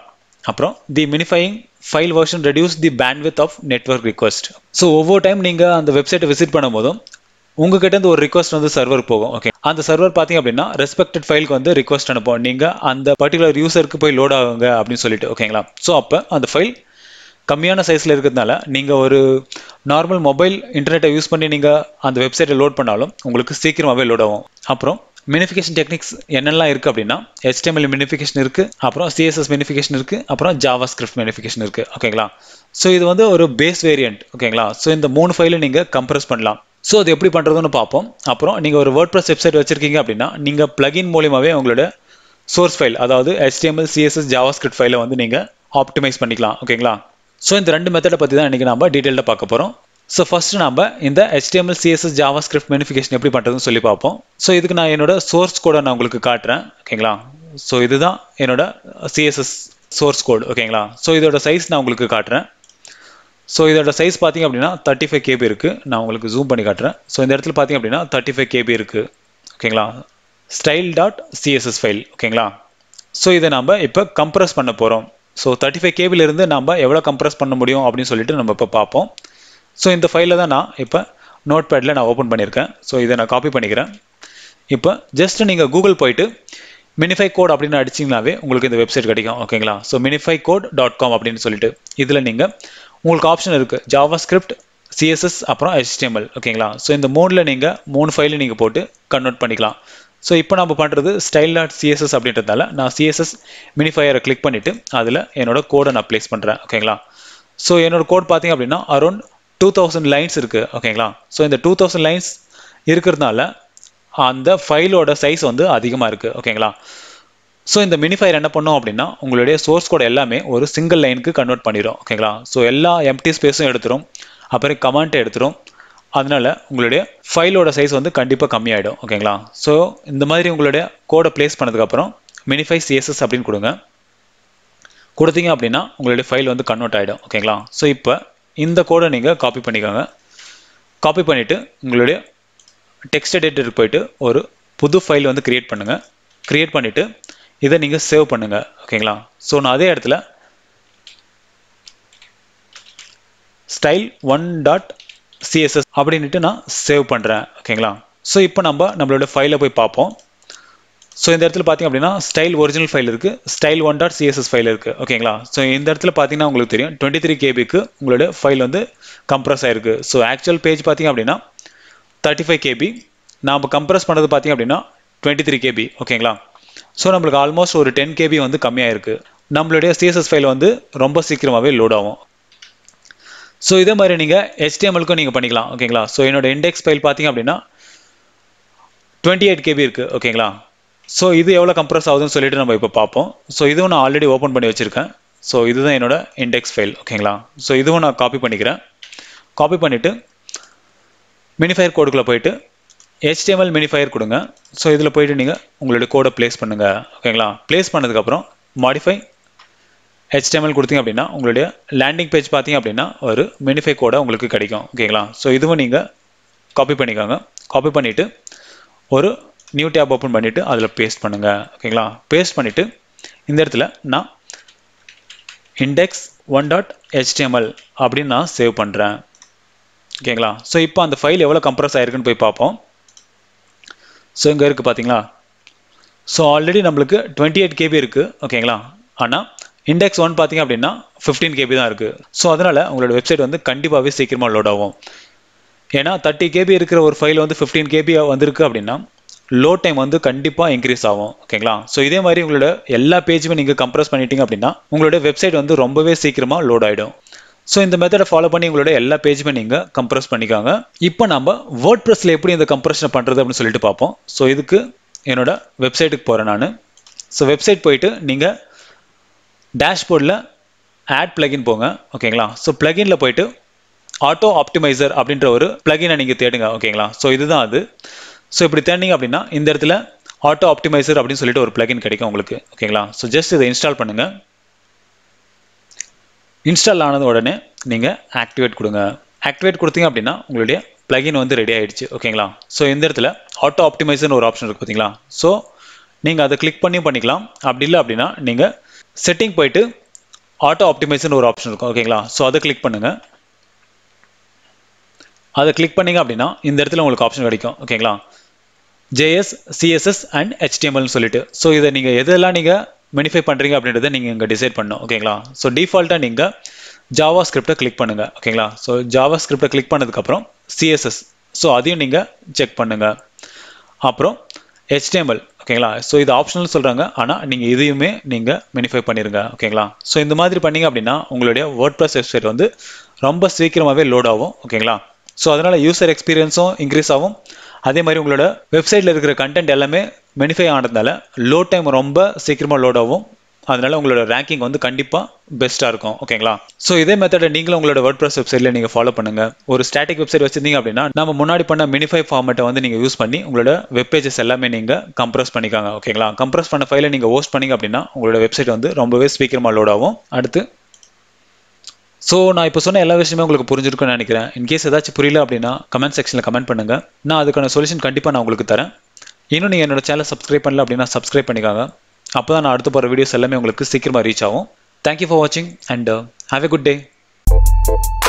Speaker 1: அப்புறம் the minifying file version reduce the bandwidth of network request so ஒவ்வொரு டைம் நீங்கள் அந்த வெப்சைட்டை விசிட் பண்ணும் போதும் உங்ககிட்ட இருந்து ஒரு ரிக்வஸ்ட் வந்து சர்வர் போகும் ஓகே அந்த சர்வர் பார்த்தீங்க அப்படின்னா ரெஸ்பெக்டட் ஃபைலுக்கு வந்து ரிக்வஸ்ட் அனுப்பும் நீங்கள் அந்த பர்டிகுலர் யூசருக்கு போய் லோட் ஆகுங்க அப்படின்னு சொல்லிட்டு ஓகேங்களா ஸோ அப்போ அந்த ஃபைல் கம்மியான சைஸில் இருக்கிறதுனால நீங்கள் ஒரு நார்மல் மொபைல் இன்டர்நெட்டை யூஸ் பண்ணி நீங்கள் அந்த வெப்சைட்டை லோட் பண்ணாலும் உங்களுக்கு சீக்கிரமாகவே லோட் ஆகும் அப்புறம் மினிஃபிகேஷன் டெக்னிக்ஸ் என்னெல்லாம் இருக்குது அப்படின்னா ஹெச்டிஎம்எல் மினிஃபிகேஷன் இருக்குது அப்புறம் சிஎஸ்எஸ் மினிஃபிகேஷன் இருக்குது அப்புறம் ஜாவா ஸ்கிரிப்ட் மினிஃபிகேஷன் இருக்குது ஓகேங்களா ஸோ இது வந்து ஒரு பேஸ் வேரியண்ட் ஓகேங்களா ஸோ இந்த மூணு ஃபைலு நீங்கள் கம்ப்ரஸ் பண்ணலாம் ஸோ அது எப்படி பண்ணுறதுன்னு பார்ப்போம் அப்புறம் நீங்கள் ஒரு வேர்ட் ப்ரெஸ் வெப்சைட் வச்சுருக்கீங்க அப்படின்னா நீங்கள் ப்ளகின் மூலியமாகவே உங்களோட சோர்ஸ் ஃபைல் அதாவது ஹெச்டிஎம்எல் சிஎஸ்எஸ் ஜாவா ஸ்கிரிப்ட் ஃபைலை வந்து நீங்கள் ஆப்டிமைஸ் பண்ணிக்கலாம் ஓகேங்களா ஸோ இந்த ரெண்டு மெத்தடை பற்றி தான் இன்றைக்கி நம்ம டீட்டெயில்டாக பார்க்க போகிறோம் ஸோ ஃபஸ்ட்டு நம்ம இந்த HTML CSS JavaScript minification எப்படி பண்ணுறதுன்னு சொல்லி பார்ப்போம் ஸோ இதுக்கு நான் என்னோட சோர்ஸ் கோடை நான் உங்களுக்கு காட்டுறேன் ஓகேங்களா ஸோ இதுதான் என்னோடய சிஎஸ்எஸ் சோர்ஸ் கோடு ஓகேங்களா ஸோ இதோட சைஸ் நான் உங்களுக்கு காட்டுறேன் ஸோ இதோட சைஸ் பார்த்திங்க அப்படின்னா தேர்ட்டி ஃபைவ் கேபி இருக்குது நான் உங்களுக்கு ஜூம் பண்ணி காட்டுறேன் ஸோ இந்த இடத்துல பார்த்திங்க அப்படின்னா தேர்ட்டி ஃபைவ் கேபி இருக்குது ஓகேங்களா ஸ்டைல் டாட் சிஎஸ்எஸ் ஃபைல் ஓகேங்களா ஸோ இதை நம்ம இப்போ கம்ப்ரஸ் பண்ண போகிறோம் ஸோ தேர்ட்டி ஃபைவ் கேபிலிருந்து நம்ம எவ்வளோ கம்ப்ரஸ் பண்ண முடியும் அப்படின்னு சொல்லிட்டு நம்ம இப்போ பார்ப்போம் ஸோ இந்த ஃபைலில் தான் நான் இப்போ நோட் பேடில் நான் ஓப்பன் பண்ணியிருக்கேன் ஸோ இதை நான் காப்பி பண்ணிக்கிறேன் இப்போ ஜஸ்ட் நீங்கள் கூகுள் போயிட்டு மினிஃபை கோட் அப்படின்னு அடிச்சிங்கனாவே உங்களுக்கு இந்த வெப்சைட் கிடைக்கும் ஓகேங்களா so minify code dot com அப்படின்னு சொல்லிட்டு இதில் நீங்கள் உங்களுக்கு ஆப்ஷன் இருக்குது ஜாவா ஸ்கிரிப்ட் சிஎஸ்எஸ் அப்புறம் ஹெச்டிஎம்எல் ஓகேங்களா ஸோ இந்த மூணில் நீங்கள் மூணு ஃபைலு நீங்கள் போட்டு கன்வெர்ட் பண்ணிக்கலாம் ஸோ இப்போ நம்ம பண்ணுறது ஸ்டைல் டாட் சிஎஸ்எஸ் அப்படின்றதால நான் சிஎஸ்எஸ் மினிஃபையரை கிளிக் பண்ணிவிட்டு அதில் என்னோட கோடை நான் ப்ளேஸ் பண்ணுறேன் ஓகேங்களா ஸோ என்னோட கோட் பார்த்தீங்க அப்படின்னா அரௌண்ட் டூ தௌசண்ட் லைன்ஸ் இருக்குது ஓகேங்களா ஸோ இந்த டூ தௌசண்ட் லைன்ஸ் இருக்கிறதுனால அந்த ஃபைலோட சைஸ் வந்து அதிகமாக இருக்குது ஓகேங்களா ஸோ இந்த மினி ஃபைர் என்ன பண்ணோம் அப்படின்னா உங்களுடைய சோர்ஸ் கோட் எல்லாமே ஒரு சிங்கிள் லைனுக்கு கன்வெர்ட் பண்ணிடும் ஓகேங்களா ஸோ எல்லா எம்டி ஸ்பேஸும் எடுத்துரும் அப்புறம் கமெண்ட் எடுத்துரும் அதனால் உங்களுடைய ஃபைலோட சைஸ் வந்து கண்டிப்பாக கம்மியாயிடும் ஓகேங்களா ஸோ இந்த மாதிரி உங்களுடைய கோடை பிளேஸ் பண்ணதுக்கப்புறம் மினிஃபை சிஎஸ்எஸ் அப்படின்னு கொடுங்க கொடுத்தீங்க அப்படின்னா உங்களுடைய ஃபைல் வந்து கன்வெர்ட் ஆகிடும் ஓகேங்களா ஸோ இப்போ இந்த கோடை நீங்கள் காப்பி பண்ணிக்கோங்க காப்பி பண்ணிவிட்டு உங்களுடைய டெக்ஸ்ட் எடிட்டருக்கு போயிட்டு ஒரு புது ஃபைல் வந்து க்ரியேட் பண்ணுங்கள் க்ரியேட் பண்ணிவிட்டு இதை நீங்கள் சேவ் பண்ணுங்கள் ஓகேங்களா ஸோ நான் அதே இடத்துல ஸ்டைல் ஒன் டாட் சிஎஸ்எஸ் அப்படின்ட்டு நான் சேவ் பண்ணுறேன் ஓகேங்களா ஸோ இப்போ நம்ம நம்மளோட ஃபைலை போய் பார்ப்போம் ஸோ இந்த இடத்துல பார்த்திங்க அப்படின்னா ஸ்டைல் ஒரிஜினல் ஃபைல் இருக்குது style one dot CSS file இருக்குது ஓகேங்களா ஸோ இந்த இடத்துல பார்த்தீங்கன்னா உங்களுக்கு தெரியும் டுவெண்ட்டி த்ரீ கேபிக்கு உங்களோட ஃபைல் வந்து கம்ப்ரஸ் ஆயிருக்கு ஸோ ஆக்சுவல் பேஜ் பார்த்திங்க அப்படின்னா தேர்ட்டி ஃபைவ் கேபி நாம் கம்ப்ரஸ் பண்ணது பார்த்திங்க அப்படின்னா டுவெண்ட்டி த்ரீ கேபி ஓகேங்களா ஸோ நம்மளுக்கு ஆல்மோஸ்ட் ஒரு டென் கேபி வந்து கம்மியாக இருக்குது நம்மளுடைய சிஎஸ்எஸ் ஃபைல் வந்து ரொம்ப சீக்கிரமாகவே லோட் ஆகும் ஸோ இதே மாதிரி நீங்கள் ஹெச்டிஎம்எல்க்கும் நீங்கள் பண்ணிக்கலாம் ஓகேங்களா ஸோ என்னோட இண்டெக்ஸ் ஃபைல் பார்த்திங்க அப்படின்னா டுவெண்ட்டி எயிட் கேபி இருக்குது ஓகேங்களா ஸோ இது எவ்வளோ கம்ப்ரஸ் ஆகுதுன்னு சொல்லிட்டு நம்ம இப்போ பார்ப்போம் ஸோ இதுவும் நான் ஆல்ரெடி ஓப்பன் பண்ணி வச்சுருக்கேன் ஸோ இதுதான் என்னோட இண்டெக்ஸ் ஃபைல் ஓகேங்களா ஸோ இதுவும் நான் காப்பி பண்ணிக்கிறேன் காப்பி பண்ணிவிட்டு மினிஃபயர் கோடுக்குள்ளே போயிட்டு ஹெச்டிஎம்எல் மினிஃபயர் கொடுங்க ஸோ இதில் போயிட்டு நீங்கள் உங்களுடைய கோடை ப்ளேஸ் பண்ணுங்கள் ஓகேங்களா ப்ளேஸ் பண்ணதுக்கப்புறம் மாடிஃபை ஹெச்டிஎம்எல் கொடுத்தீங்க அப்படின்னா உங்களுடைய லேண்டிங் பேஜ் பார்த்தீங்க அப்படின்னா ஒரு மினிஃபை கோடை உங்களுக்கு கிடைக்கும் ஓகேங்களா ஸோ இதுவும் நீங்கள் காப்பி பண்ணிக்கோங்க காப்பி பண்ணிவிட்டு ஒரு நியூ டேப் ஓப்பன் பண்ணிவிட்டு அதில் பேஸ்ட் பண்ணுங்கள் ஓகேங்களா பேஸ்ட் பண்ணிவிட்டு இந்த இடத்துல நான் இண்டெக்ஸ் ஒன் டாட் ஹெச்டிஎம்எல் அப்படின்னு நான் சேவ் பண்ணுறேன் ஓகேங்களா ஸோ இப்போ அந்த ஃபைல் எவ்வளோ கம்ப்ரஸ் ஆகிருக்குன்னு போய் பார்ப்போம் ஸோ இங்கே இருக்குது பார்த்தீங்களா ஸோ ஆல்ரெடி நம்மளுக்கு டுவெண்ட்டி எயிட் கேபி இருக்குது ஓகேங்களா ஆனால் இண்டெக்ஸ் ஒன் பார்த்தீங்க அப்படின்னா ஃபிஃப்டீன் கேபி தான் இருக்குது ஸோ அதனால் உங்களோட வெப்சைட் வந்து கண்டிப்பாகவே சீக்கிரமாக லோட் ஆகும் ஏன்னா தேர்ட்டி கேபி இருக்கிற ஒரு ஃபைல் வந்து ஃபிஃப்டீன் கேபி வந்திருக்கு அப்படின்னா லோ டைம் வந்து கண்டிப்பாக இன்க்ரீஸ் ஆகும் ஓகேங்களா ஸோ இதே மாதிரி உங்களோட எல்லா பேஜுமே நீங்கள் கம்ப்ரஸ் பண்ணிட்டீங்க அப்படின்னா உங்களோட வெப்சைட் வந்து ரொம்பவே சீக்கிரமாக லோட் ஆகிடும் ஸோ இந்த மெத்தடை ஃபாலோ பண்ணி உங்களோட எல்லா பேஜுமே நீங்கள் கம்ப்ரஸ் பண்ணிக்காங்க இப்போ நம்ம வேர்ட் ப்ரெஸில் எப்படி இந்த கம்ப்ரஷனை பண்ணுறது அப்படின்னு சொல்லிட்டு பார்ப்போம் ஸோ இதுக்கு என்னோட வெப்சைட்டுக்கு போகிறேன் நான் ஸோ வெப்சைட் போயிட்டு நீங்கள் டேஷ்போர்டில் ஆட் பிளகின் போங்க ஓகேங்களா ஸோ ப்ளகினில் போயிட்டு ஆட்டோ ஆப்டிமைசர் அப்படின்ற ஒரு ப்ளகினை நீங்கள் தேடுங்க ஓகேங்களா ஸோ இதுதான் அது ஸோ இப்படி தேடிங்க அப்படின்னா இந்த இடத்துல ஆட்டோ ஆப்டிமைசர் அப்படின்னு சொல்லிட்டு ஒரு பிளகின் கிடைக்கும் உங்களுக்கு ஓகேங்களா ஸோ ஜஸ்ட் இதை இன்ஸ்டால் பண்ணுங்கள் இன்ஸ்டால் ஆனது உடனே நீங்கள் ஆக்டிவேட் கொடுங்க ஆக்டிவேட் கொடுத்தீங்க அப்படின்னா உங்களுடைய பிளகின் வந்து ரெடி ஆகிடுச்சு ஓகேங்களா ஸோ இந்த இடத்துல ஆட்டோ ஆப்டிமைசர்னு ஒரு ஆப்ஷன் இருக்குது பார்த்தீங்களா ஸோ நீங்கள் அதை கிளிக் பண்ணி பண்ணிக்கலாம் அப்படி இல்லை அப்படின்னா நீங்கள் செட்டிங் போயிட்டு ஆட்டோ ஆப்டிமைசர்னு ஒரு ஆப்ஷன் இருக்கும் ஓகேங்களா ஸோ அதை கிளிக் பண்ணுங்கள் அதை கிளிக் பண்ணிங்க அப்படின்னா இந்த இடத்துல உங்களுக்கு ஆப்ஷன் கிடைக்கும் ஓகேங்களா ஜேஎஸ் சிஎஸ்எஸ் அண்ட் ஹெச்டிஎம்எல்னு சொல்லிட்டு ஸோ இதை நீங்கள் எதெல்லாம் நீங்கள் மெனிஃபை பண்ணுறீங்க அப்படின்றத நீங்கள் இங்கே டிசைட் பண்ணணும் ஓகேங்களா ஸோ டிஃபால்ட்டாக நீங்கள் ஜாவா ஸ்கிரிப்டை கிளிக் பண்ணுங்கள் ஓகேங்களா ஸோ ஜாவா ஸ்கிரிப்டை கிளிக் பண்ணதுக்கப்புறம் சிஎஸ்எஸ் ஸோ அதையும் நீங்கள் செக் பண்ணுங்கள் அப்புறம் ஹெச்டிஎம்எல் ஓகேங்களா ஸோ இது ஆப்ஷனல் சொல்கிறாங்க ஆனால் நீங்கள் இதையுமே நீங்கள் மெனிஃபை பண்ணிடுங்க ஓகேங்களா ஸோ இந்த மாதிரி பண்ணிங்க அப்படின்னா உங்களுடைய வேர்ட் ப்ளஸ் வெப்சைட் வந்து ரொம்ப சீக்கிரமாகவே லோட் ஓகேங்களா ஸோ அதனால் எக்ஸ்பீரியன்ஸும் இன்க்ரீஸ் ஆகும் அதே மாதிரி உங்களோட வெப்சைட்டில் இருக்கிற கண்டென்ட் எல்லாமே மெனிஃபை ஆனதுனால லோட் டைம் ரொம்ப சீக்கிரமாக லோட் ஆகும் அதனால உங்களோட ரேங்கிங் வந்து கண்டிப்பாக பெஸ்ட்டாக இருக்கும் ஓகேங்களா ஸோ இதே மெத்தடை நீங்களும் உங்களோட வேர்ட் ப்ரெஸ் வெப்சைட்டில் நீங்கள் ஃபாலோ பண்ணுங்கள் ஒரு ஸ்டாட்டிக் வெப்சைட் வச்சுருந்தீங்க அப்படின்னா நம்ம முன்னாடி பண்ண மினிஃபை ஃபார்மெட்டை வந்து நீங்கள் யூஸ் பண்ணி உங்களோட வெப் பேஜஸ் எல்லாமே நீங்கள் கம்ப்ரஸ் பண்ணிக்காங்க ஓகேங்களா கம்ப்ரஸ் பண்ண ஃபைலை நீங்கள் ஹோஸ்ட் பண்ணிங்க அப்படின்னா உங்களோட வெப்சைட் வந்து ரொம்பவே சீக்கிரமாக லோட் ஆகும் அடுத்து ஸோ நான் இப்போ சொன்ன எல்லா விஷயமே உங்களுக்கு புரிஞ்சிருக்குன்னு நினைக்கிறேன் இன்கேஸ் ஏதாச்சும் புரியல அப்படின்னா கமெண்ட் செக்ஷனில் கமெண்ட் பண்ணுங்க நான் அதுக்கான சொல்யூஷன் கண்டிப்பாக நான் உங்களுக்கு தரேன் இன்னும் நீங்கள் என்னோட சேனல் சப்ஸ்கிரைப் பண்ணல அப்படின்னா சப்ஸ்கிரைப் பண்ணிக்காங்க அப்போ தான் நான் அடுத்து போகிற வீடியோஸ் எல்லாமே உங்களுக்கு சீக்கிரமாக ரீச் ஆகும் தேங்க்யூ ஃபார் வாட்சிங் and have a good day